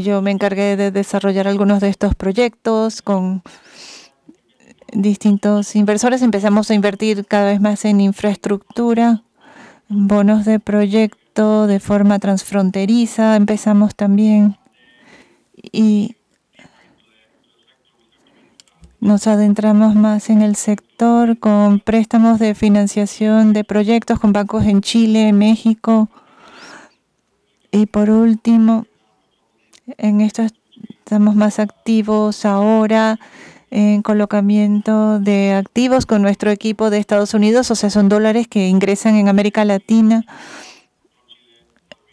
Yo me encargué de desarrollar algunos de estos proyectos con distintos inversores empezamos a invertir cada vez más en infraestructura, bonos de proyecto de forma transfronteriza, empezamos también y nos adentramos más en el sector con préstamos de financiación de proyectos con bancos en Chile, México. Y por último, en esto estamos más activos ahora en colocamiento de activos con nuestro equipo de Estados Unidos, o sea, son dólares que ingresan en América Latina.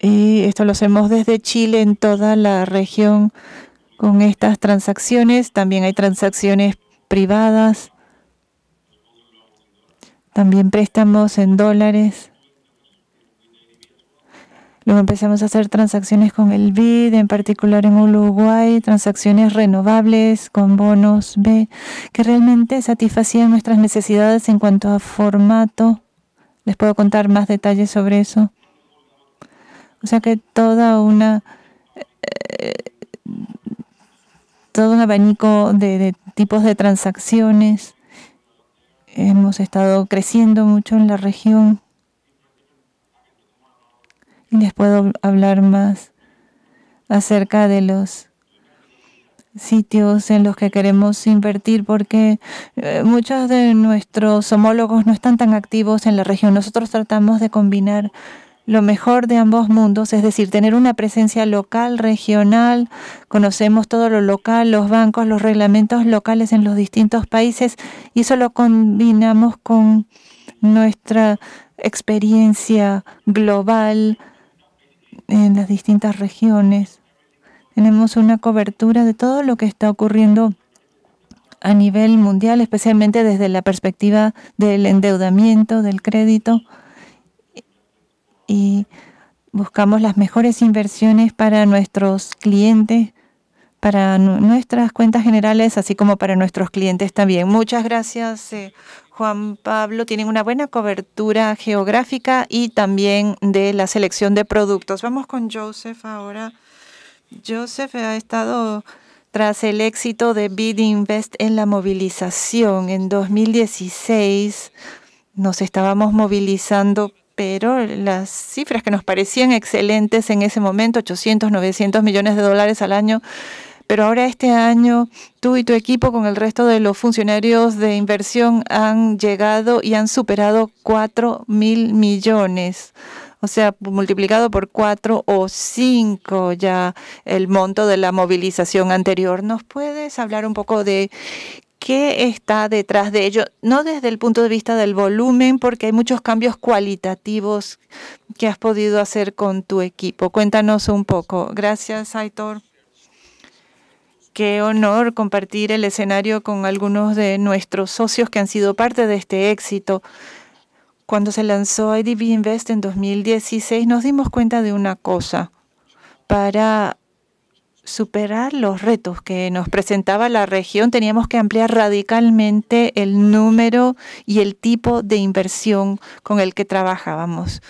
Y esto lo hacemos desde Chile en toda la región con estas transacciones. También hay transacciones privadas. También préstamos en dólares. Luego empezamos a hacer transacciones con el BID, en particular en Uruguay, transacciones renovables con bonos B, que realmente satisfacían nuestras necesidades en cuanto a formato. Les puedo contar más detalles sobre eso. O sea que toda una... Eh, todo un abanico de tipos de transacciones. Hemos estado creciendo mucho en la región les puedo hablar más acerca de los sitios en los que queremos invertir porque eh, muchos de nuestros homólogos no están tan activos en la región. Nosotros tratamos de combinar lo mejor de ambos mundos, es decir, tener una presencia local, regional, conocemos todo lo local, los bancos, los reglamentos locales en los distintos países y eso lo combinamos con nuestra experiencia global en las distintas regiones. Tenemos una cobertura de todo lo que está ocurriendo a nivel mundial, especialmente desde la perspectiva del endeudamiento, del crédito. Y buscamos las mejores inversiones para nuestros clientes, para nuestras cuentas generales, así como para nuestros clientes también. Muchas gracias. Eh, Juan Pablo, tienen una buena cobertura geográfica y también de la selección de productos. Vamos con Joseph ahora. Joseph ha estado tras el éxito de Bid Invest en la movilización. En 2016 nos estábamos movilizando, pero las cifras que nos parecían excelentes en ese momento, 800, 900 millones de dólares al año, pero ahora este año tú y tu equipo con el resto de los funcionarios de inversión han llegado y han superado 4 mil millones. O sea, multiplicado por 4 o 5 ya el monto de la movilización anterior. ¿Nos puedes hablar un poco de qué está detrás de ello? No desde el punto de vista del volumen, porque hay muchos cambios cualitativos que has podido hacer con tu equipo. Cuéntanos un poco. Gracias, Aitor. Qué honor compartir el escenario con algunos de nuestros socios que han sido parte de este éxito. Cuando se lanzó IDB Invest en 2016 nos dimos cuenta de una cosa. Para superar los retos que nos presentaba la región, teníamos que ampliar radicalmente el número y el tipo de inversión con el que trabajábamos.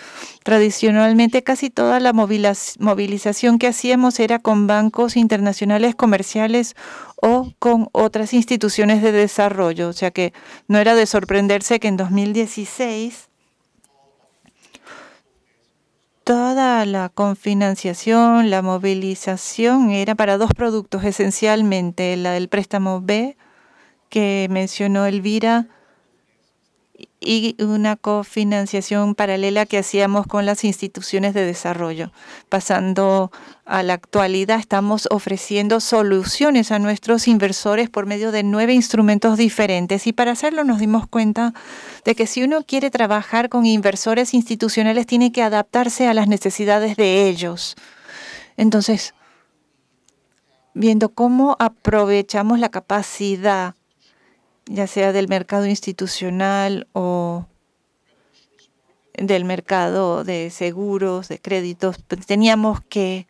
Tradicionalmente, casi toda la movilización que hacíamos era con bancos internacionales comerciales o con otras instituciones de desarrollo. O sea que no era de sorprenderse que en 2016 toda la confinanciación, la movilización era para dos productos esencialmente, la del préstamo B que mencionó Elvira y una cofinanciación paralela que hacíamos con las instituciones de desarrollo. Pasando a la actualidad, estamos ofreciendo soluciones a nuestros inversores por medio de nueve instrumentos diferentes y para hacerlo nos dimos cuenta de que si uno quiere trabajar con inversores institucionales tiene que adaptarse a las necesidades de ellos. Entonces, viendo cómo aprovechamos la capacidad ya sea del mercado institucional o del mercado de seguros, de créditos, pues teníamos que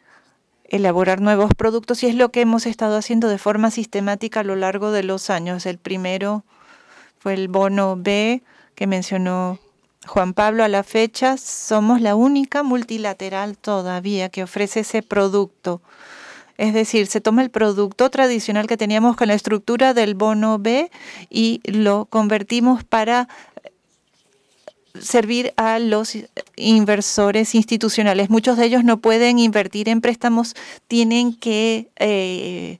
elaborar nuevos productos y es lo que hemos estado haciendo de forma sistemática a lo largo de los años. El primero fue el bono B que mencionó Juan Pablo. A la fecha somos la única multilateral todavía que ofrece ese producto es decir, se toma el producto tradicional que teníamos con la estructura del bono B y lo convertimos para eh, servir a los inversores institucionales. Muchos de ellos no pueden invertir en préstamos, tienen que eh,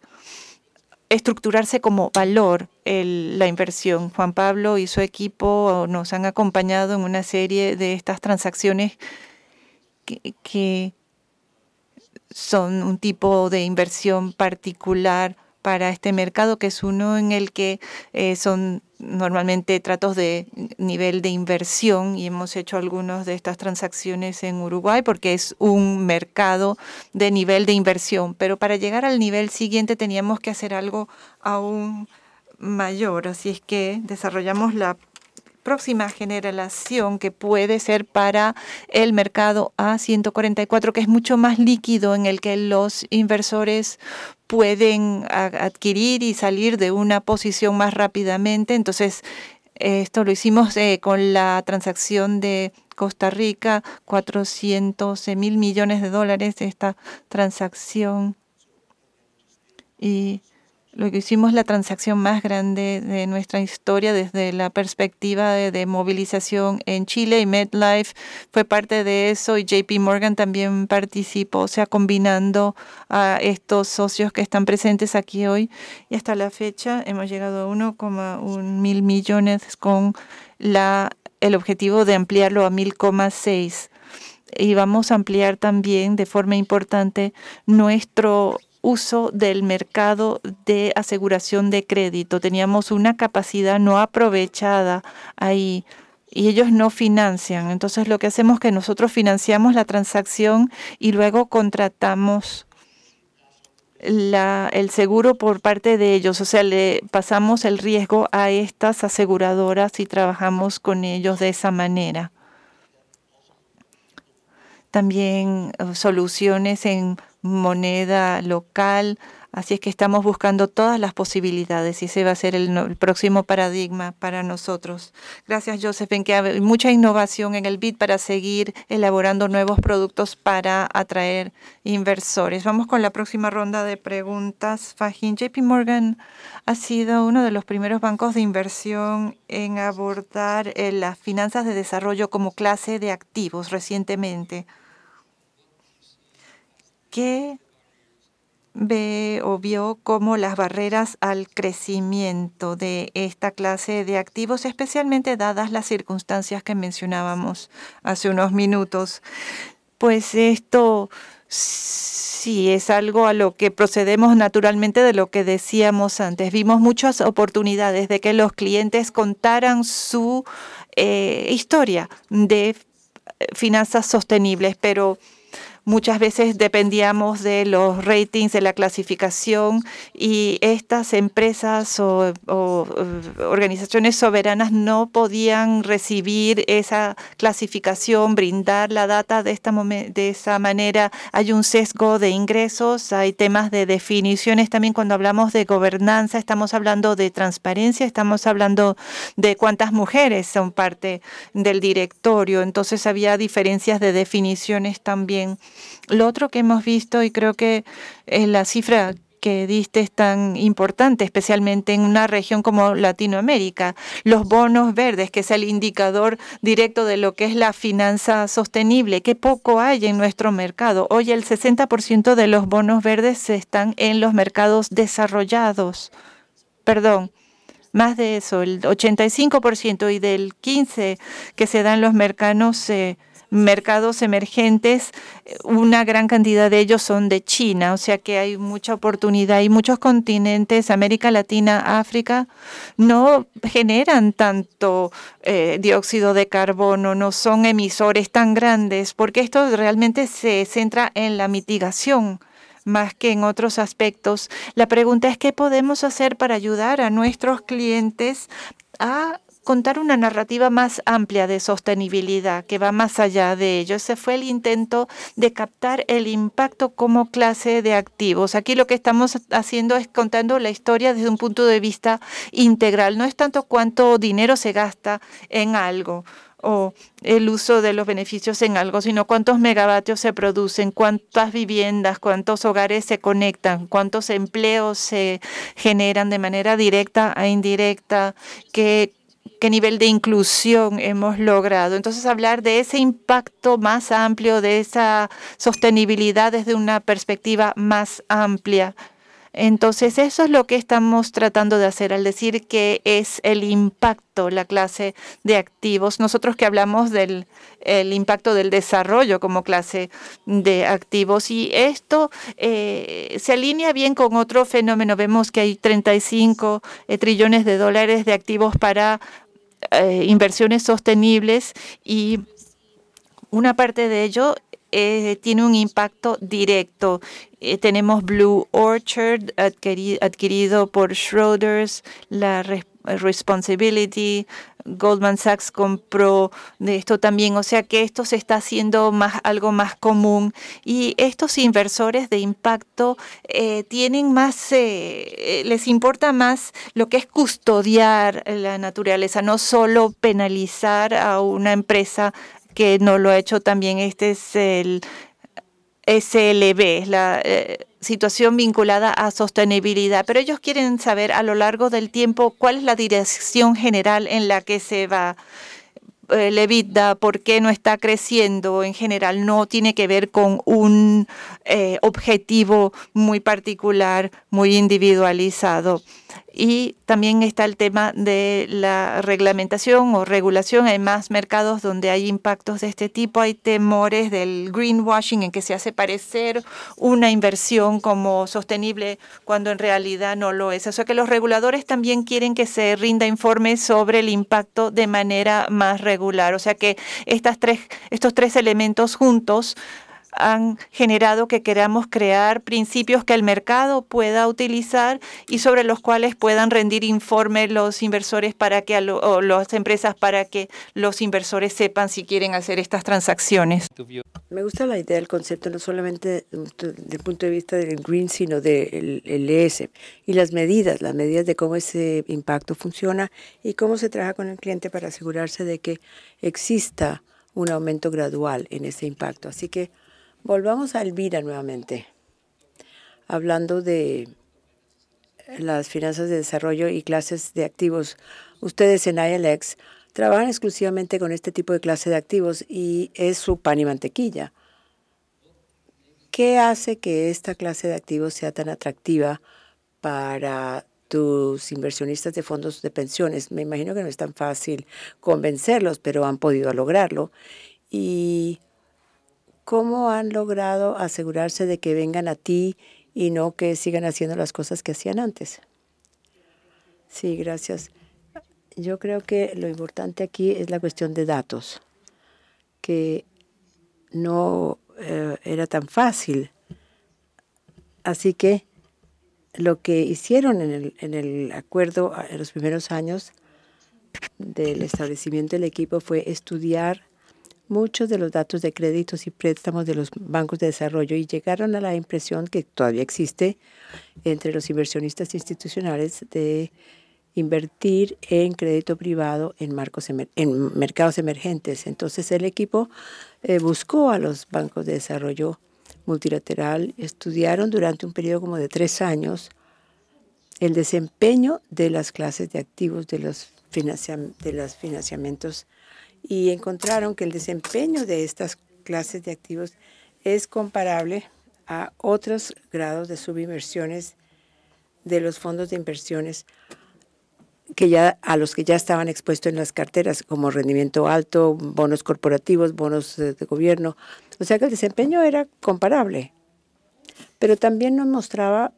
estructurarse como valor la inversión. Juan Pablo y su equipo nos han acompañado en una serie de estas transacciones que son un tipo de inversión particular para este mercado, que es uno en el que eh, son normalmente tratos de nivel de inversión y hemos hecho algunas de estas transacciones en Uruguay porque es un mercado de nivel de inversión. Pero para llegar al nivel siguiente teníamos que hacer algo aún mayor, así es que desarrollamos la próxima generación que puede ser para el mercado A144, que es mucho más líquido en el que los inversores pueden adquirir y salir de una posición más rápidamente. Entonces, esto lo hicimos eh, con la transacción de Costa Rica, 400 mil millones de dólares esta transacción. Y lo que hicimos la transacción más grande de nuestra historia desde la perspectiva de, movilización en Chile y MedLife fue parte de eso y JP Morgan también participó, o sea, combinando a estos socios que están presentes aquí hoy y hasta la fecha hemos llegado a 1,1 mil millones con la, el objetivo de ampliarlo a 1,6 y vamos a ampliar también de forma importante nuestro uso del mercado de aseguración de crédito. Teníamos una capacidad no aprovechada ahí y ellos no financian. Entonces lo que hacemos es que nosotros financiamos la transacción y luego contratamos la, el seguro por parte de ellos. O sea, le pasamos el riesgo a estas aseguradoras y trabajamos con ellos de esa manera. También eh, soluciones en moneda local. Así es que estamos buscando todas las posibilidades y ese va a ser el, próximo paradigma para nosotros. Gracias, Joseph, en que hay mucha innovación en el BID para seguir elaborando nuevos productos para atraer inversores. Vamos con la próxima ronda de preguntas. Fajín, JP Morgan ha sido uno de los primeros bancos de inversión en abordar eh, las finanzas de desarrollo como clase de activos recientemente. ¿Qué ve o vio como las barreras al crecimiento de esta clase de activos, especialmente dadas las circunstancias que mencionábamos hace unos minutos. Pues esto sí es algo a lo que procedemos naturalmente de lo que decíamos antes. Vimos muchas oportunidades de que los clientes contaran su eh, historia de eh, finanzas sostenibles, pero Muchas veces dependíamos de los ratings, de la clasificación y estas empresas o, eh, organizaciones soberanas no podían recibir esa clasificación, brindar la data de, esta de esa manera. Hay un sesgo de ingresos, hay temas de definiciones también cuando hablamos de gobernanza, estamos hablando de transparencia, estamos hablando de cuántas mujeres son parte del directorio. Entonces había diferencias de definiciones también. Lo otro que hemos visto, y creo que es la cifra que diste es tan importante, especialmente en una región como Latinoamérica. Los bonos verdes, que es el indicador directo de lo que es la finanza sostenible, que poco hay en nuestro mercado. Hoy el 60% de los bonos verdes están en los mercados desarrollados. Perdón. Más de eso, el 85% y del 15% que se dan los mercados eh, mercados emergentes, una gran cantidad de ellos son de China, o sea que hay mucha oportunidad y muchos continentes, América Latina, África, no generan tanto eh, dióxido de carbono, no son emisores tan grandes, porque esto realmente se centra en la mitigación más que en otros aspectos. La pregunta es qué podemos hacer para ayudar a nuestros clientes a contar una narrativa más amplia de sostenibilidad que va más allá de ello. Ese fue el intento de captar el impacto como clase de activos. Aquí lo que estamos haciendo es contando la historia desde un punto de vista integral. No es tanto cuánto dinero se gasta en algo o el uso de los beneficios en algo, sino cuántos megavatios se producen, cuántas viviendas, cuántos hogares se conectan, cuántos empleos se generan de manera directa e indirecta, que qué nivel de inclusión hemos logrado. Entonces, hablar de ese impacto más amplio, de esa sostenibilidad desde una perspectiva más amplia. Entonces, eso es lo que estamos tratando de hacer al decir que es el impacto, la clase de activos. Nosotros que hablamos del impacto del desarrollo como clase de activos y esto eh, se alinea bien con otro fenómeno. Vemos que hay 35 eh, trillones de dólares de activos para eh, inversiones sostenibles y una parte de ello eh, tiene un impacto directo. Eh, tenemos Blue Orchard adquirido, adquirido por Schroders, la, Responsibility, Goldman Sachs compró de esto también, o sea que esto se está haciendo más algo más común y estos inversores de impacto eh, tienen más, eh, eh, les importa más lo que es custodiar la naturaleza, no solo penalizar a una empresa que no lo ha hecho también. Este es el SLB, la eh, situación vinculada a sostenibilidad, pero ellos quieren saber a lo largo del tiempo cuál es la dirección general en la que se va. Eh, Levita, por qué no está creciendo en general, no tiene que ver con un eh, objetivo muy particular, muy individualizado. Y también está el tema de la reglamentación o regulación. Hay más mercados donde hay impactos de este tipo. Hay temores del greenwashing en que se hace parecer una inversión como sostenible cuando en realidad no lo es. O sea que los reguladores también quieren que se rinda informes sobre el impacto de manera más regular. O sea que estas tres, estos tres elementos juntos han generado que queramos crear principios que el mercado pueda utilizar y sobre los cuales puedan rendir informe los inversores para que o las empresas para que los inversores sepan si quieren hacer estas transacciones. Me gusta la idea del concepto no solamente desde el punto de vista del green, sino del el ES e y las medidas, las medidas de cómo ese impacto funciona y cómo se trabaja con el cliente para asegurarse de que exista un aumento gradual en ese impacto. Así que Volvamos a Elvira nuevamente, hablando de las finanzas de desarrollo y clases de activos. Ustedes en ILX trabajan exclusivamente con este tipo de clase de activos y es su pan y mantequilla. ¿Qué hace que esta clase de activos sea tan atractiva para tus inversionistas de fondos de pensiones? Me imagino que no es tan fácil convencerlos, pero han podido lograrlo. Y ¿Cómo han logrado asegurarse de que vengan a ti y no que sigan haciendo las cosas que hacían antes? Sí, gracias. Yo creo que lo importante aquí es la cuestión de datos, que no eh, era tan fácil. Así que lo que hicieron en el, en el acuerdo ah, en los primeros años del establecimiento del equipo fue estudiar muchos de los datos de créditos y préstamos de los bancos de desarrollo y llegaron a la impresión que todavía existe entre los inversionistas institucionales de invertir en crédito privado en, en mercados emergentes. Entonces el equipo eh, buscó a los bancos de desarrollo multilateral, estudiaron durante un periodo como de tres años el desempeño de las clases de activos de los, de los financiamientos y encontraron que el desempeño de estas clases de activos es comparable a otros grados de subinversiones de los fondos de inversiones que ya a los que ya estaban expuestos en las carteras como rendimiento alto, bonos corporativos, bonos eh, de, gobierno, o sea que el desempeño era comparable. Pero también nos mostraba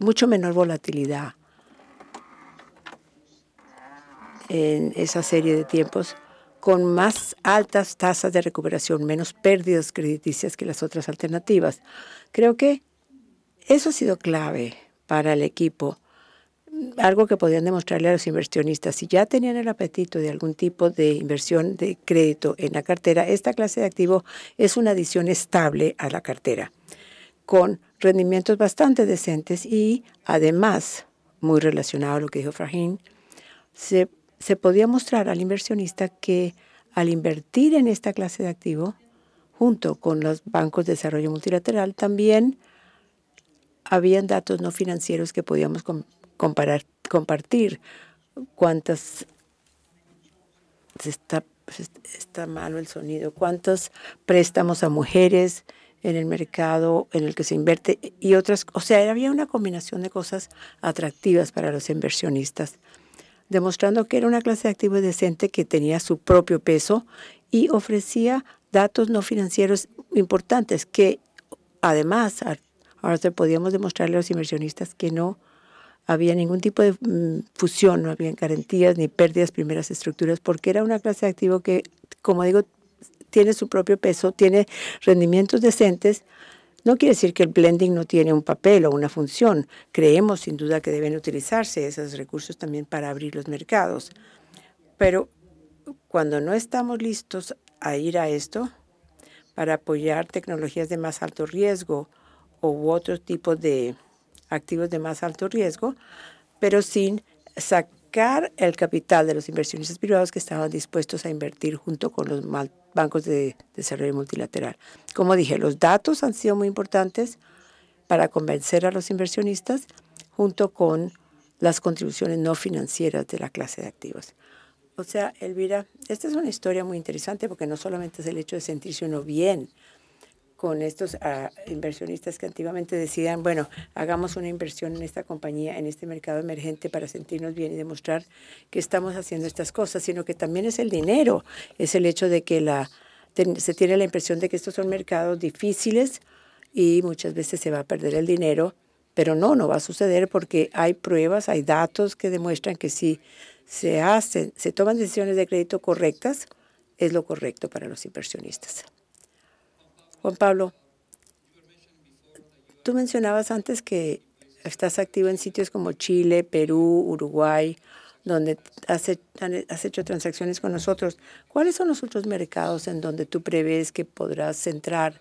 mucho menor volatilidad en esa serie de tiempos con más altas tasas de recuperación, menos pérdidas crediticias que las otras alternativas. Creo que eso ha sido clave para el equipo, algo que podían demostrarle a los inversionistas. Si ya tenían el apetito de algún tipo de inversión de crédito en la cartera, esta clase de activo es una adición estable a la cartera, con rendimientos bastante decentes y además, muy relacionado a lo que dijo Frajín, se se podía mostrar al inversionista que al invertir en esta clase de activo, junto con los bancos de desarrollo multilateral, también habían datos no financieros que podíamos comparar, compartir. Cuántas está, está malo el sonido, cuántos préstamos a mujeres en el mercado en el que se invierte y otras, o sea, había una combinación de cosas atractivas para los inversionistas demostrando que era una clase de activo decente que tenía su propio peso y ofrecía datos no financieros importantes que además Arthur podíamos demostrarle a los inversionistas que no había ningún tipo de mm, fusión, no había garantías ni pérdidas primeras estructuras porque era una clase de activo que, como digo, tiene su propio peso, tiene rendimientos decentes no quiere decir que el blending no tiene un papel o una función. Creemos sin duda que deben utilizarse esos recursos también para abrir los mercados. Pero cuando no estamos listos a ir a esto, para apoyar tecnologías de más alto riesgo u otro tipo de activos de más alto riesgo, pero sin sacar el capital de los inversionistas privados que estaban dispuestos a invertir junto con los mal bancos de desarrollo multilateral. Como dije, los datos han sido muy importantes para convencer a los inversionistas junto con las contribuciones no financieras de la clase de activos. O sea, Elvira, esta es una historia muy interesante porque no solamente es el hecho de sentirse uno bien, con estos ah, inversionistas que antiguamente decidan, bueno, hagamos una inversión en esta compañía, en este mercado emergente para sentirnos bien y demostrar que estamos haciendo estas cosas, sino que también es el dinero, es el hecho de que la, se tiene la impresión de que estos son mercados difíciles y muchas veces se va a perder el dinero, pero no, no va a suceder porque hay pruebas, hay datos que demuestran que si se hacen, se toman decisiones de crédito correctas, es lo correcto para los inversionistas. Juan Pablo, tú mencionabas antes que estás activo en sitios como Chile, Perú, Uruguay, donde has, hecho transacciones con nosotros. ¿Cuáles son los otros mercados en donde tú prevés que podrás entrar?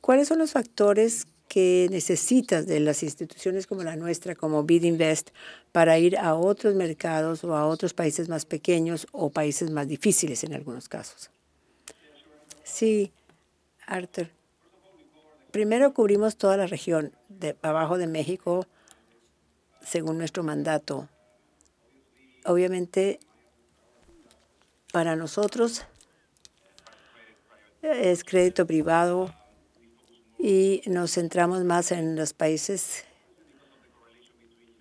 ¿Cuáles son los factores que necesitas de las instituciones como la nuestra, como BidInvest, para ir a otros mercados o a otros países más pequeños o países más difíciles en algunos casos? Sí, Arthur. Primero cubrimos toda la región de abajo de México según nuestro mandato. Obviamente, para nosotros es crédito privado y nos centramos más en los países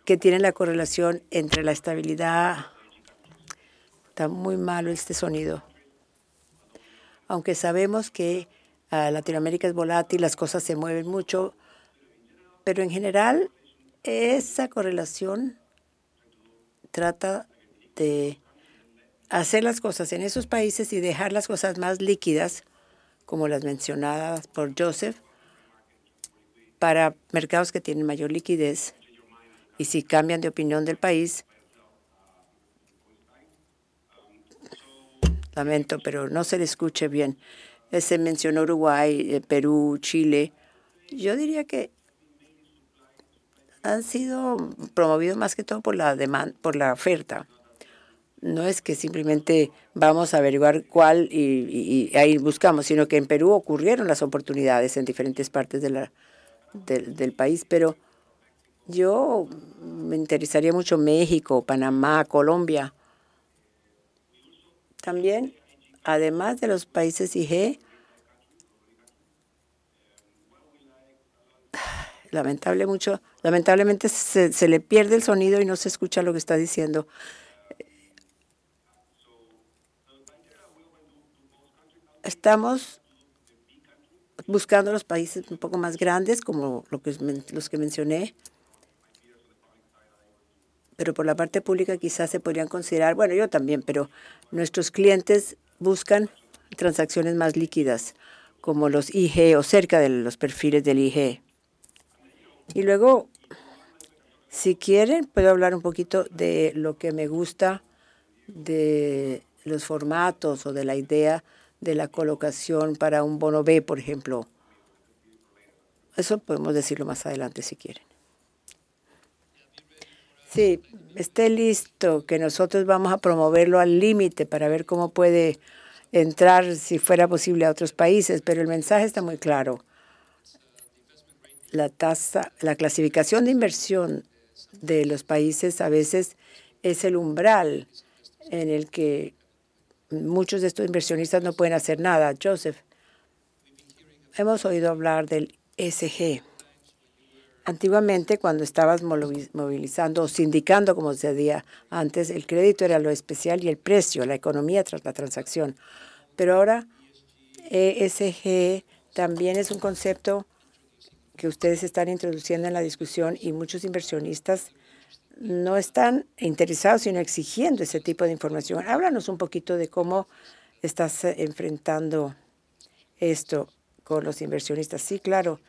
que tienen la correlación entre la estabilidad. Está muy malo este sonido aunque sabemos que ah, Latinoamérica es volátil, las cosas se mueven mucho, pero en general esa correlación trata de hacer las cosas en esos países y dejar las cosas más líquidas, como las mencionadas por Joseph, para mercados que tienen mayor liquidez. Y si cambian de opinión del país, lamento, pero no se le escuche bien. Se mencionó Uruguay, eh, Perú, Chile. Yo diría que han sido promovidos más que todo por la, demanda, por la oferta. No es que simplemente vamos a averiguar cuál y, ahí buscamos, sino que en Perú ocurrieron las oportunidades en diferentes partes de del país, pero yo me interesaría mucho México, Panamá, Colombia, también, además de los países IG, [sighs] lamentable mucho, lamentablemente se, se, le pierde el sonido y no se escucha lo que está diciendo. Estamos buscando los países un poco más grandes, como lo que, los que mencioné, pero por la parte pública quizás se podrían considerar, bueno, yo también, pero nuestros clientes buscan transacciones más líquidas, como los IG o cerca de los perfiles del IG. Y luego, si quieren, puedo hablar un poquito de lo que me gusta de los formatos o de la idea de la colocación para un bono B, por ejemplo. Eso podemos decirlo más adelante si quieren. Sí, esté listo, que nosotros vamos a promoverlo al límite para ver cómo puede entrar, si fuera posible, a otros países, pero el mensaje está muy claro. La tasa, la clasificación de inversión de los países a veces es el umbral en el que muchos de estos inversionistas no pueden hacer nada. Joseph, hemos oído hablar del SG. Antiguamente, cuando estabas movilizando o sindicando, como se decía antes, el crédito era lo especial y el precio, la economía tras la transacción. Pero ahora ESG también es un concepto que ustedes están introduciendo en la discusión y muchos inversionistas no están interesados, sino exigiendo ese tipo de información. Háblanos un poquito de cómo estás eh, enfrentando esto con los inversionistas. Sí, claro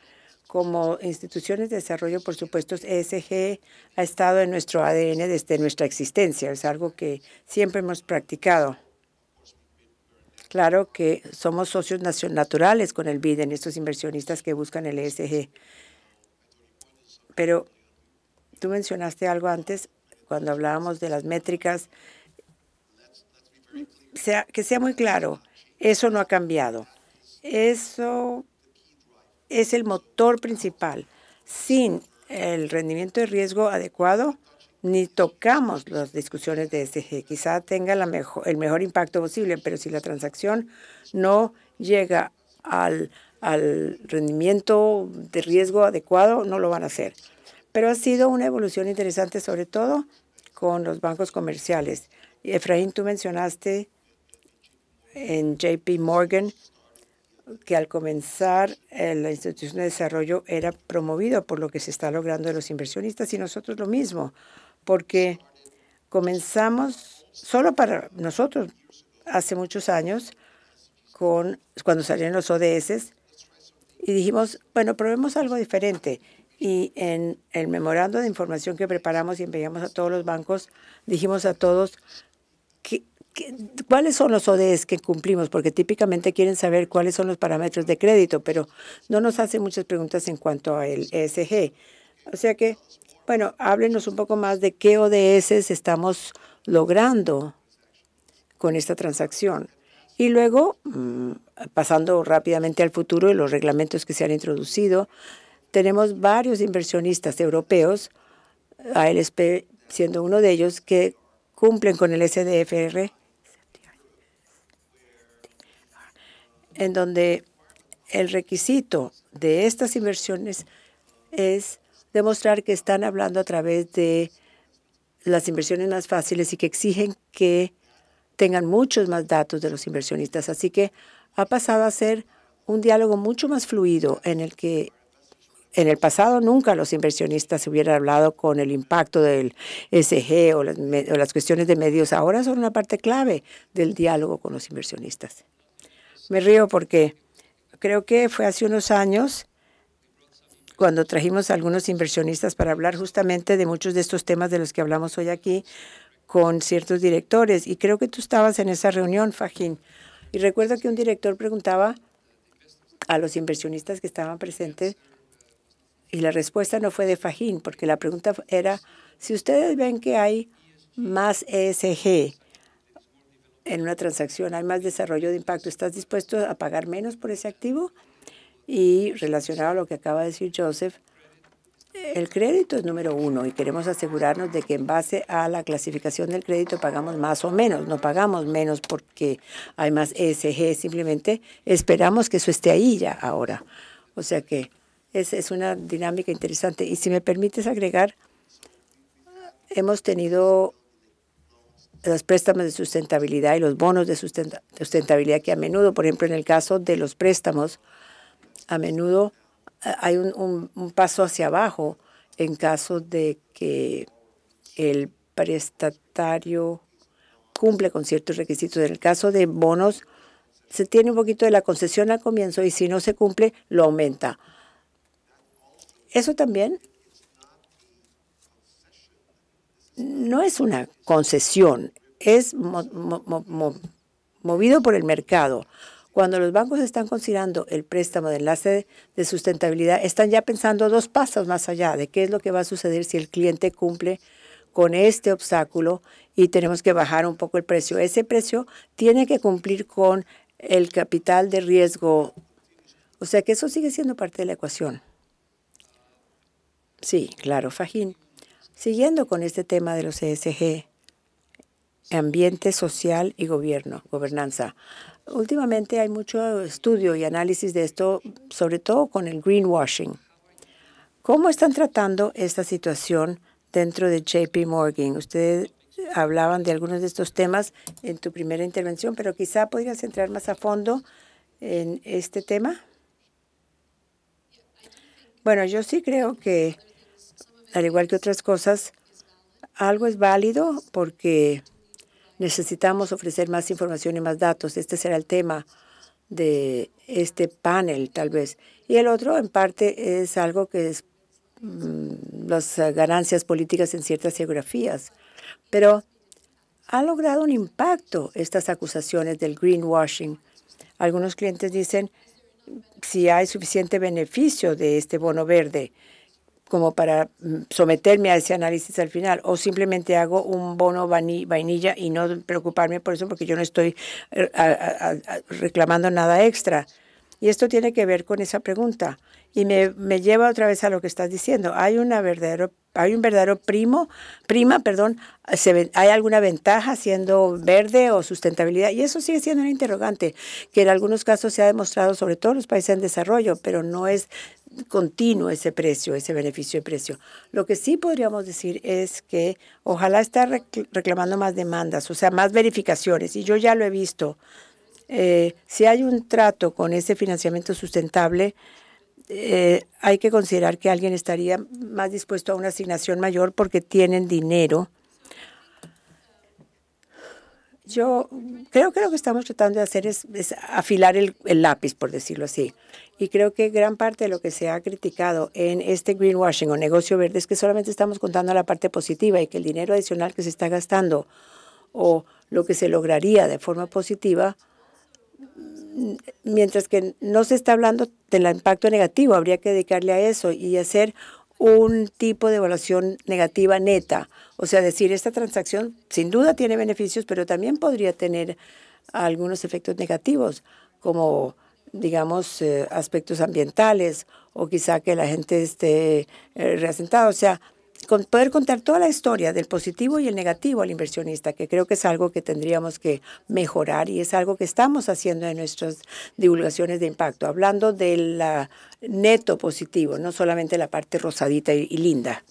como instituciones de desarrollo, por supuesto, ESG ha estado en nuestro ADN desde nuestra existencia. Es algo que siempre hemos practicado. Claro que somos socios naturales con el BID en estos inversionistas que buscan el ESG. Pero tú mencionaste algo antes cuando hablábamos de las métricas. Sea, que sea muy claro, eso no ha cambiado. Eso es el motor principal. Sin el rendimiento de riesgo adecuado, ni tocamos las discusiones de SG. Este Quizá tenga la el mejor impacto posible, pero si la transacción no llega al, al rendimiento de riesgo adecuado, no lo van a hacer. Pero ha sido una evolución interesante, sobre todo con los bancos comerciales. Efraín, tú mencionaste en JP Morgan que al comenzar eh, la institución de desarrollo era promovido por lo que se está logrando de los inversionistas y nosotros lo mismo, porque comenzamos solo para nosotros hace muchos años con cuando salieron los ODS y dijimos, bueno, probemos algo diferente. Y en el memorando de información que preparamos y enviamos a todos los bancos, dijimos a todos, que cuáles son los ODS que cumplimos, porque típicamente quieren saber cuáles son los parámetros de crédito, pero no nos hacen muchas preguntas en cuanto al ESG. O sea que, bueno, háblenos un poco más de qué ODS estamos logrando con esta transacción. Y luego, mm, pasando rápidamente al futuro y los reglamentos que se han introducido, tenemos varios inversionistas europeos, ALSP siendo uno de ellos, que cumplen con el SDFR en donde el requisito de estas inversiones es demostrar que están hablando a través de las inversiones más fáciles y que exigen que tengan muchos más datos de los inversionistas. Así que ha pasado a ser un diálogo mucho más fluido en el que en el pasado nunca los inversionistas hubieran hablado con el impacto del SG o las, o las cuestiones de medios. Ahora son una parte clave del diálogo con los inversionistas. Me río porque creo que fue hace unos años cuando trajimos a algunos inversionistas para hablar justamente de muchos de estos temas de los que hablamos hoy aquí con ciertos directores. Y creo que tú estabas en esa reunión, Fajín. Y recuerdo que un director preguntaba a los inversionistas que estaban presentes y la respuesta no fue de Fajín, porque la pregunta era, si ustedes ven que hay más ESG en una transacción hay más desarrollo de impacto, ¿estás dispuesto a pagar menos por ese activo? Y relacionado a lo que acaba de decir Joseph, el crédito es número uno y queremos asegurarnos de que en base a la clasificación del crédito pagamos más o menos. No pagamos menos porque hay más ESG, simplemente esperamos que eso esté ahí ya ahora. O sea que es, una dinámica interesante. Y si me permites agregar, hemos tenido los préstamos de sustentabilidad y los bonos de sustentabilidad que a menudo, por ejemplo, en el caso de los préstamos, a menudo eh, hay un, un paso hacia abajo en caso de que el prestatario cumple con ciertos requisitos. En el caso de bonos, se tiene un poquito de la concesión al comienzo y si no se cumple, lo aumenta. Eso también no es una concesión, es movido por el mercado. Cuando los bancos están considerando el préstamo de enlace de sustentabilidad, están ya pensando dos pasos más allá de qué es lo que va a suceder si el cliente cumple con este obstáculo y tenemos que bajar un poco el precio. Ese precio tiene que cumplir con el capital de riesgo. O sea que eso sigue siendo parte de la ecuación. Sí, claro, Fajín. Siguiendo con este tema de los ESG, ambiente social y gobierno, gobernanza. Últimamente hay mucho estudio y análisis de esto, sobre todo con el greenwashing. ¿Cómo están tratando esta situación dentro de JP Morgan? Ustedes hablaban de algunos de estos temas en tu primera intervención, pero quizá podrías entrar más a fondo en este tema. Bueno, yo sí creo que al igual que otras cosas, algo es válido porque necesitamos ofrecer más información y más datos. Este será el tema de este panel, tal vez. Y el otro, en parte, es algo que es mm, las ganancias políticas en ciertas geografías. Pero ha logrado un impacto estas acusaciones del greenwashing. Algunos clientes dicen si hay suficiente beneficio de este bono verde como para mm, someterme a ese análisis al final, o simplemente hago un bono vainilla y no preocuparme por eso porque yo no estoy eh, reclamando nada extra. Y esto tiene que ver con esa pregunta. Y me, me, lleva otra vez a lo que estás diciendo. Hay una verdadero, hay un verdadero primo, prima, perdón, se, hay alguna ventaja siendo verde o sustentabilidad. Y eso sigue siendo un interrogante, que en algunos casos se ha demostrado, sobre todo en los países en desarrollo, pero no es continuo ese precio, ese beneficio de precio. Lo que sí podríamos decir es que ojalá está reclamando más demandas, o sea, más verificaciones. Y yo ya lo he visto. Eh, si hay un trato con ese financiamiento sustentable, eh, hay que considerar que alguien estaría más dispuesto a una asignación mayor porque tienen dinero yo creo que lo que estamos tratando de hacer es, afilar el, el, lápiz, por decirlo así. Y creo que gran parte de lo que se ha criticado en este greenwashing o negocio verde es que solamente estamos contando la parte positiva y que el dinero adicional que se está gastando o lo que se lograría de forma positiva, mientras que no se está hablando del impacto negativo, habría que dedicarle a eso y hacer un tipo de evaluación negativa neta. O sea, decir, esta transacción sin duda tiene beneficios, pero también podría tener algunos efectos negativos, como, digamos, eh, aspectos ambientales o quizá que la gente esté eh, reasentada. O sea, poder contar toda la historia del positivo y el negativo al inversionista, que creo que es algo que tendríamos que mejorar y es algo que estamos haciendo en nuestras divulgaciones de impacto, hablando del neto positivo, no solamente la parte rosadita y, linda.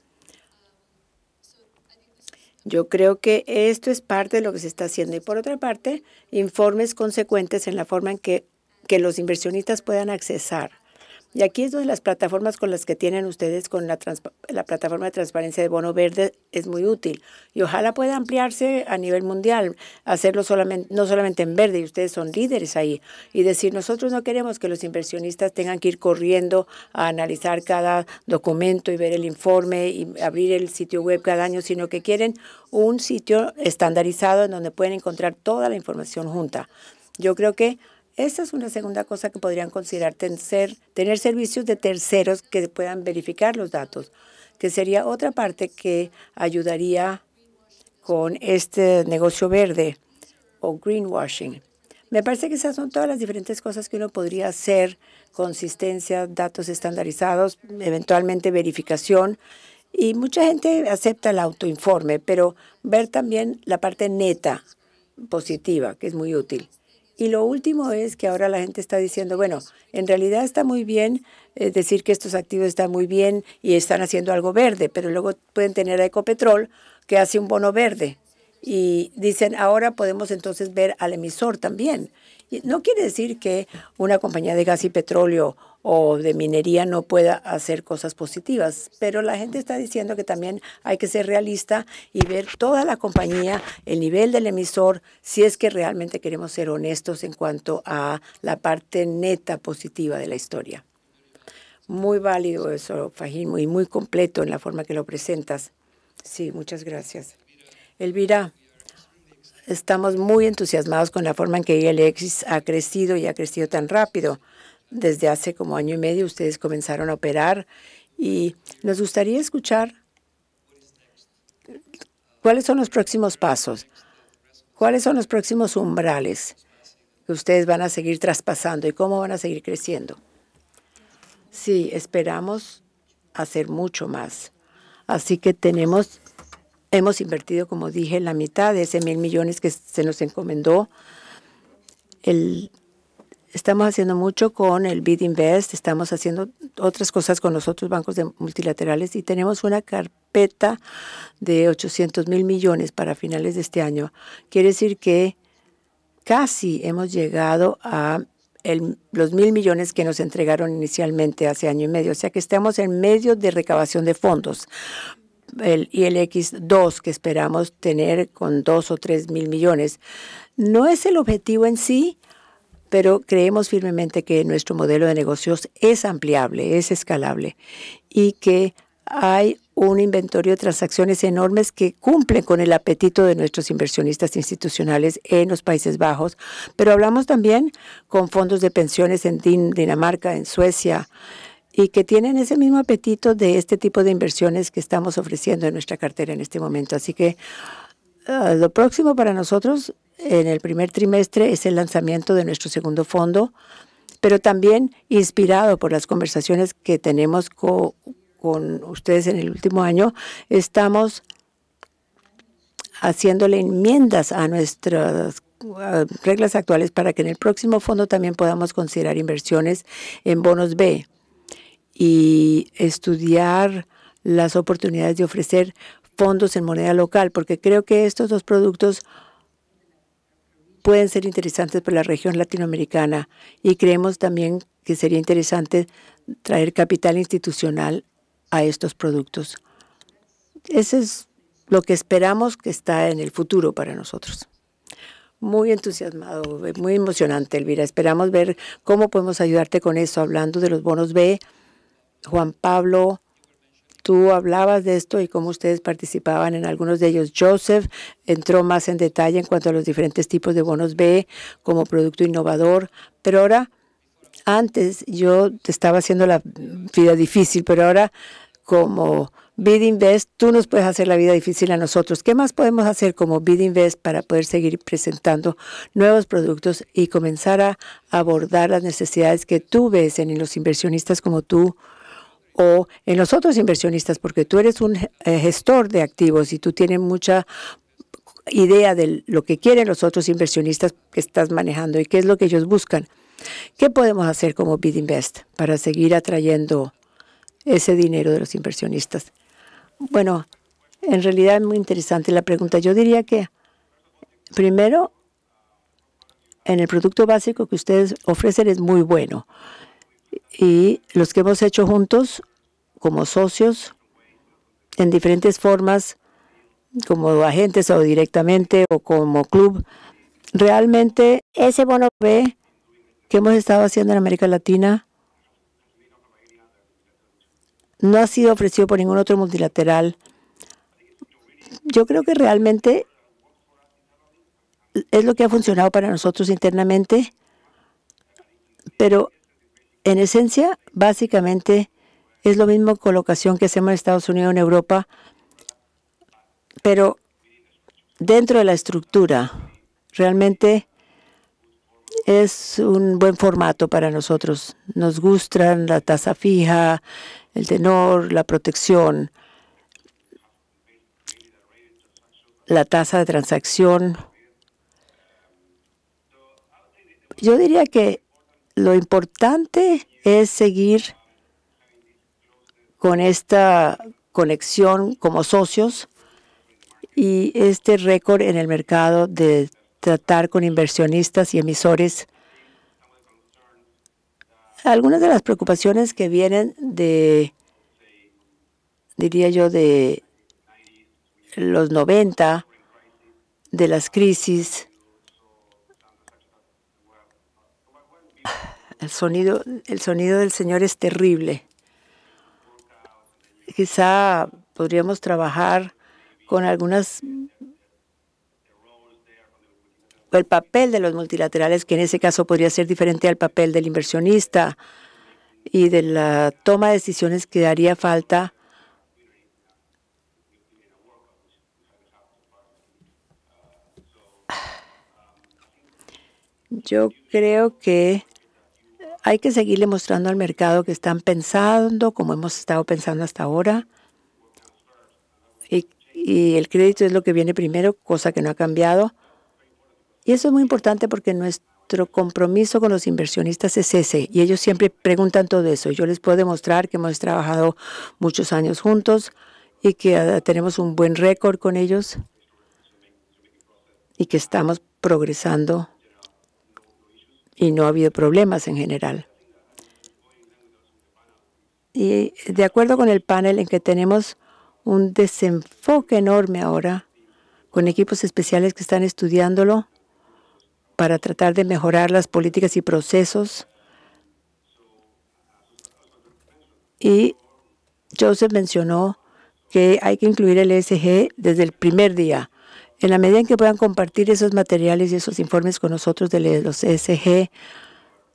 Yo creo que esto es parte de lo que se está haciendo. Y por otra parte, informes consecuentes en la forma en que, que los inversionistas puedan accesar y aquí es donde las plataformas con las que tienen ustedes, con la, la plataforma de transparencia de bono verde, es muy útil. Y ojalá pueda ampliarse a nivel mundial, hacerlo solamente, no solamente en verde, y ustedes son líderes ahí. Y decir, nosotros no queremos que los inversionistas tengan que ir corriendo a analizar cada documento y ver el informe y abrir el sitio web cada año, sino que quieren un sitio estandarizado en donde pueden encontrar toda la información junta. Yo creo que esa es una segunda cosa que podrían considerar tener, tener servicios de terceros que puedan verificar los datos, que sería otra parte que ayudaría con este negocio verde o greenwashing. Me parece que esas son todas las diferentes cosas que uno podría hacer, consistencia, datos estandarizados, eventualmente verificación. Y mucha gente acepta el autoinforme, pero ver también la parte neta, positiva, que es muy útil. Y lo último es que ahora la gente está diciendo, bueno, en realidad está muy bien eh, decir que estos activos están muy bien y están haciendo algo verde, pero luego pueden tener a Ecopetrol que hace un bono verde. Y dicen, ahora podemos entonces ver al emisor también. Y no quiere decir que una compañía de gas y petróleo o de minería no pueda hacer cosas positivas. Pero la gente está diciendo que también hay que ser realista y ver toda la compañía, el nivel del emisor, si es que realmente queremos ser honestos en cuanto a la parte neta positiva de la historia. Muy válido eso, Fajín, y muy completo en la forma que lo presentas. Sí, muchas gracias. Elvira estamos muy entusiasmados con la forma en que ILX ha crecido y ha crecido tan rápido desde hace como año y medio ustedes comenzaron a operar y nos gustaría escuchar cuáles son los próximos pasos, cuáles son los próximos umbrales que ustedes van a seguir traspasando y cómo van a seguir creciendo. Sí, esperamos hacer mucho más. Así que tenemos, hemos invertido, como dije, la mitad de ese mil millones que se nos encomendó el Estamos haciendo mucho con el Bid Invest, estamos haciendo otras cosas con los otros bancos multilaterales y tenemos una carpeta de 800 mil millones para finales de este año. Quiere decir que casi hemos llegado a los mil millones que nos entregaron inicialmente hace año y medio. O sea que estamos en medio de recabación de fondos. El x 2 que esperamos tener con dos o tres mil millones. No es el objetivo en sí, pero creemos firmemente que nuestro modelo de negocios es ampliable, es escalable y que hay un inventario de transacciones enormes que cumplen con el apetito de nuestros inversionistas institucionales en los Países Bajos, pero hablamos también con fondos de pensiones en Dinamarca, en Suecia, y que tienen ese mismo apetito de este tipo de inversiones que estamos ofreciendo en nuestra cartera en este momento. Así que Ah, lo próximo para nosotros en el primer trimestre es el lanzamiento de nuestro segundo fondo, pero también inspirado por las conversaciones que tenemos con ustedes en el último año, estamos haciéndole enmiendas a nuestras reglas actuales para que en el próximo fondo también podamos considerar inversiones en bonos B y estudiar las oportunidades de ofrecer fondos en moneda local, porque creo que estos dos productos pueden ser interesantes para la región latinoamericana y creemos también que sería interesante traer capital institucional a estos productos. Ese es lo que esperamos que está en el futuro para nosotros. Muy entusiasmado, muy emocionante, Elvira. Esperamos ver cómo podemos ayudarte con eso. Hablando de los bonos B, Juan Pablo Tú hablabas de esto y cómo ustedes participaban en algunos de ellos. Joseph entró más en detalle en cuanto a los diferentes tipos de bonos B como producto innovador, pero ahora, antes yo te estaba haciendo la vida difícil, pero ahora como Bid Invest, tú nos puedes hacer la vida difícil a nosotros. ¿Qué más podemos hacer como Bid Invest para poder seguir presentando nuevos productos y comenzar a abordar las necesidades que tú ves en los inversionistas como tú? o en los otros inversionistas, porque tú eres un eh, gestor de activos y tú tienes mucha idea de lo que quieren los otros inversionistas que estás manejando y qué es lo que ellos buscan. ¿Qué podemos hacer como Invest para seguir atrayendo ese dinero de los inversionistas? Bueno, en realidad es muy interesante la pregunta. Yo diría que primero, en el producto básico que ustedes ofrecen es muy bueno y los que hemos hecho juntos como socios en diferentes formas, como agentes o directamente o como club. Realmente ese bono B que hemos estado haciendo en América Latina no ha sido ofrecido por ningún otro multilateral. Yo creo que realmente es lo que ha funcionado para nosotros internamente, pero en esencia, básicamente es lo mismo colocación que hacemos en Estados Unidos, en Europa, pero dentro de la estructura realmente es un buen formato para nosotros. Nos gustan la tasa fija, el tenor, la protección, la tasa de transacción. Yo diría que lo importante es seguir con esta conexión como socios y este récord en el mercado de tratar con inversionistas y emisores. Algunas de las preocupaciones que vienen de, diría yo, de los 90, de las crisis. El sonido, el sonido del Señor es terrible. Quizá podríamos trabajar con algunas el papel de los multilaterales, que en ese caso podría ser diferente al papel del inversionista y de la toma de decisiones que haría falta Yo creo que hay que seguirle mostrando al mercado que están pensando como hemos estado pensando hasta ahora. Y, el crédito es lo que viene primero, cosa que no ha cambiado. Y eso es muy importante porque nuestro compromiso con los inversionistas es ese. Y ellos siempre preguntan todo eso. Yo les puedo demostrar que hemos trabajado muchos años juntos y que ah, tenemos un buen récord con ellos y que estamos progresando y no ha habido problemas en general. Y de acuerdo con el panel en que tenemos un desenfoque enorme ahora con equipos especiales que están estudiándolo para tratar de mejorar las políticas y procesos. Y Joseph mencionó que hay que incluir el ESG desde el primer día en la medida en que puedan compartir esos materiales y esos informes con nosotros de los ESG,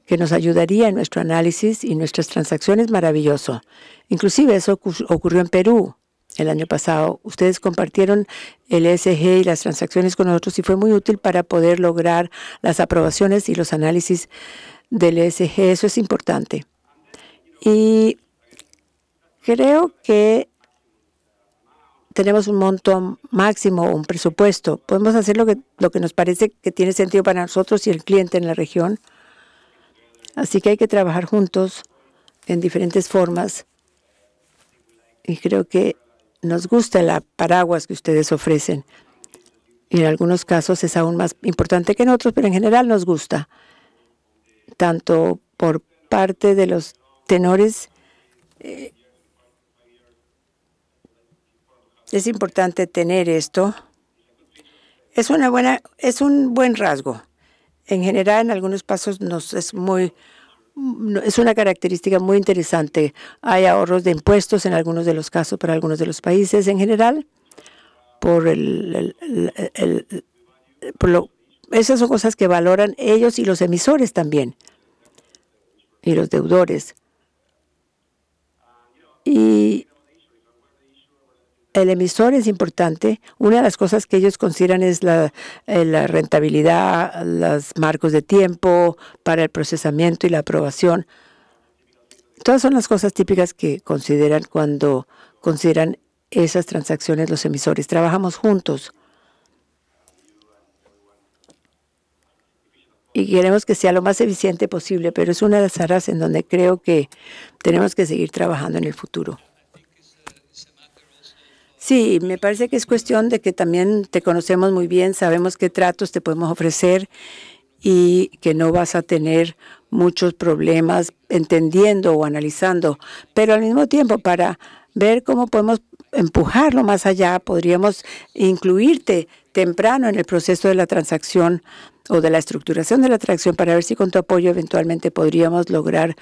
que nos ayudaría en nuestro análisis y nuestras transacciones, maravilloso. Inclusive eso ocurrió en Perú el año pasado. Ustedes compartieron el ESG y las transacciones con nosotros y fue muy útil para poder lograr las aprobaciones y los análisis del ESG. Eso es importante. Y creo que tenemos un monto máximo, un presupuesto. Podemos hacer lo que, lo que nos parece que tiene sentido para nosotros y el cliente en la región. Así que hay que trabajar juntos en diferentes formas. Y creo que nos gusta la paraguas que ustedes ofrecen. Y en algunos casos es aún más importante que en otros, pero en general nos gusta. Tanto por parte de los tenores eh, Es importante tener esto. Es, una buena, es un buen rasgo. En general, en algunos pasos nos es muy es una característica muy interesante. Hay ahorros de impuestos en algunos de los casos para algunos de los países en general por el, por lo, esas son cosas que valoran ellos y los emisores también y los deudores. Y el emisor es importante. Una de las cosas que ellos consideran es la, eh, rentabilidad, los marcos de tiempo para el procesamiento y la aprobación. Todas son las cosas típicas que consideran cuando consideran esas transacciones los emisores. Trabajamos juntos. Y queremos que sea lo más eficiente posible, pero es una de las áreas en donde creo que tenemos que seguir trabajando en el futuro. Sí, me parece que es cuestión de que también te conocemos muy bien, sabemos qué tratos te podemos ofrecer y que no vas a tener muchos problemas entendiendo o analizando, pero al mismo tiempo para ver cómo podemos empujarlo más allá, podríamos incluirte temprano en el proceso de la transacción o de la estructuración de la transacción para ver si con tu apoyo eventualmente podríamos lograr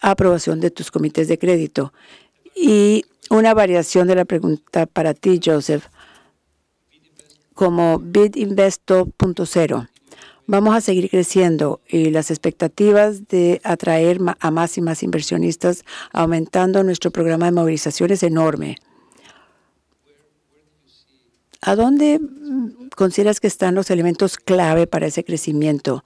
aprobación de tus comités de crédito. Y una variación de la pregunta para ti, Joseph, como BidInvesto.0. Vamos a seguir creciendo y las expectativas de atraer a más y más inversionistas, aumentando nuestro programa de movilización es enorme. ¿A dónde mm, consideras que están los elementos clave para ese crecimiento?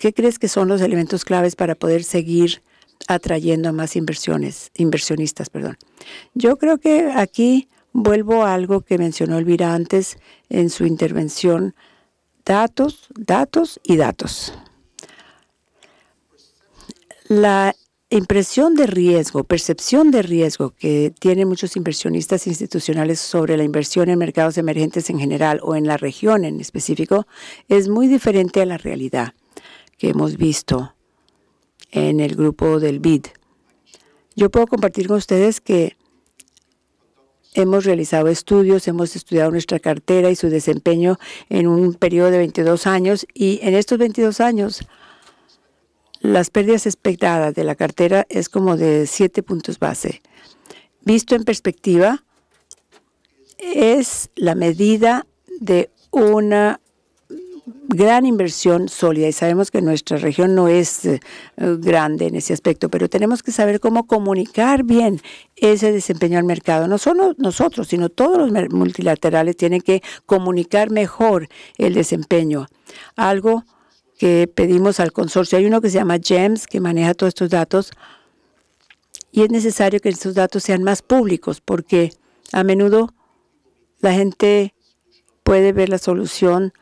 ¿Qué crees que son los elementos claves para poder seguir atrayendo a más inversiones, inversionistas. Perdón. Yo creo que aquí vuelvo a algo que mencionó Elvira antes en su intervención, datos, datos y datos. La impresión de riesgo, percepción de riesgo que tienen muchos inversionistas institucionales sobre la inversión en mercados emergentes en general o en la región en específico es muy diferente a la realidad que hemos visto en el grupo del BID. Yo puedo compartir con ustedes que hemos realizado estudios, hemos estudiado nuestra cartera y su desempeño en un periodo de 22 años y en estos 22 años las pérdidas expectadas de la cartera es como de 7 puntos base. Visto en perspectiva, es la medida de una gran inversión sólida y sabemos que nuestra región no es eh, grande en ese aspecto, pero tenemos que saber cómo comunicar bien ese desempeño al mercado. No solo nosotros, sino todos los multilaterales tienen que comunicar mejor el desempeño. Algo que pedimos al consorcio. Hay uno que se llama GEMS, que maneja todos estos datos, y es necesario que estos datos sean más públicos, porque a menudo la gente puede ver la solución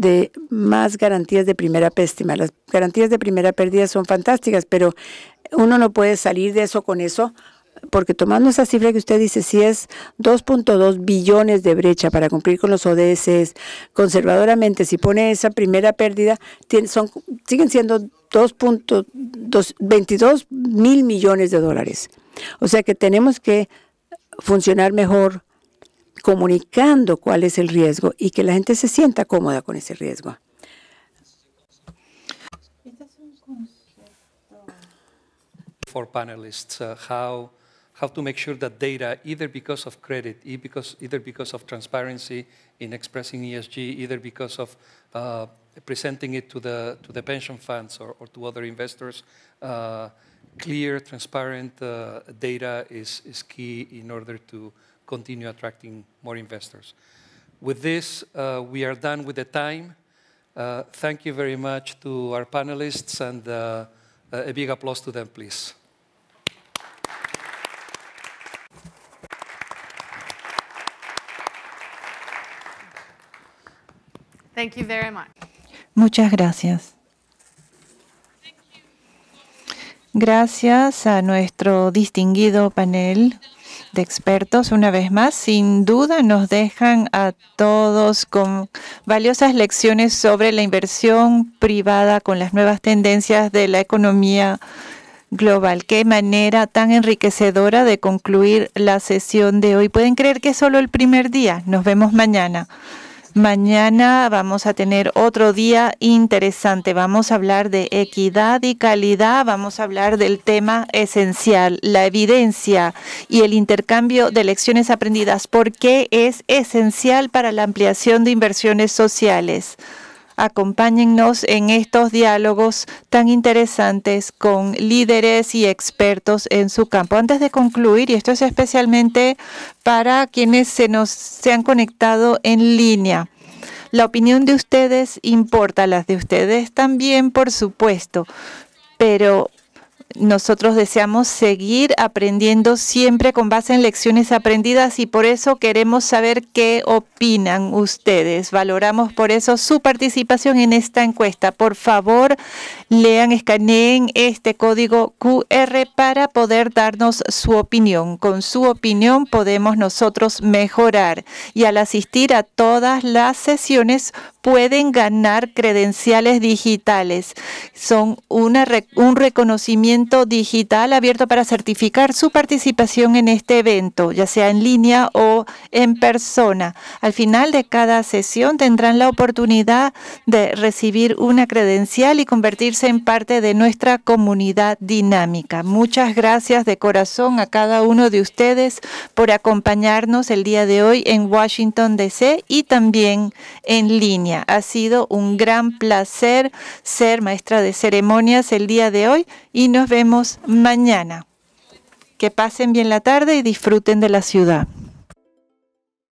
de más garantías de primera pésima. Las garantías de primera pérdida son fantásticas, pero uno no puede salir de eso con eso, porque tomando esa cifra que usted dice, si es 2.2 billones de brecha para cumplir con los ODS, conservadoramente, si pone esa primera pérdida, son, siguen siendo 2.22 mil millones de dólares. O sea que tenemos que funcionar mejor, comunicando cuál es el riesgo y que la gente se sienta cómoda con ese riesgo. For panelists, uh, how how to make sure that data, either because of credit, e-, because, either because of transparency in expressing ESG, either because of uh, presenting it to the, to the pension funds or, or to other investors, uh, clear, transparent uh, data is, is key in order to continue attracting more investors. With this, uh, we are done with the time. Uh, thank you very much to our panelists, and uh, a big applause to them, please. Thank you very much. Muchas gracias. Gracias a nuestro distinguido panel. de expertos, una vez más, sin duda nos dejan a todos con valiosas lecciones sobre la inversión privada con las nuevas tendencias de la economía global. Qué manera tan enriquecedora de concluir la sesión de hoy. Pueden creer que es solo el primer día. Nos vemos mañana. Mañana vamos a tener otro día interesante. Vamos a hablar de equidad y calidad. Vamos a hablar del tema esencial, la evidencia y el intercambio de lecciones aprendidas. ¿Por qué es esencial para la ampliación de inversiones sociales? Acompáñennos en estos diálogos tan interesantes con líderes y expertos en su campo. Antes de concluir, y esto es especialmente para quienes se nos se han conectado en línea. La opinión de ustedes importa, las de ustedes también, por supuesto, pero nosotros deseamos seguir aprendiendo siempre con base en lecciones aprendidas y por eso queremos saber qué opinan ustedes. Valoramos por eso su participación en esta encuesta. Por favor, lean, escaneen este código QR para poder darnos su opinión. Con su opinión podemos nosotros mejorar y al asistir a todas las sesiones pueden ganar credenciales digitales. Son un reconocimiento digital abierto para certificar su participación en este evento, ya sea en línea o en persona. Al final de cada sesión tendrán la oportunidad de recibir una credencial y convertirse en parte de nuestra comunidad dinámica. Muchas gracias de corazón a cada uno de ustedes por acompañarnos el día de hoy en Washington, D.C. y también en línea. Ha sido un gran placer ser maestra de ceremonias el día de hoy y nos vemos mañana. Que pasen bien la tarde y disfruten de la ciudad.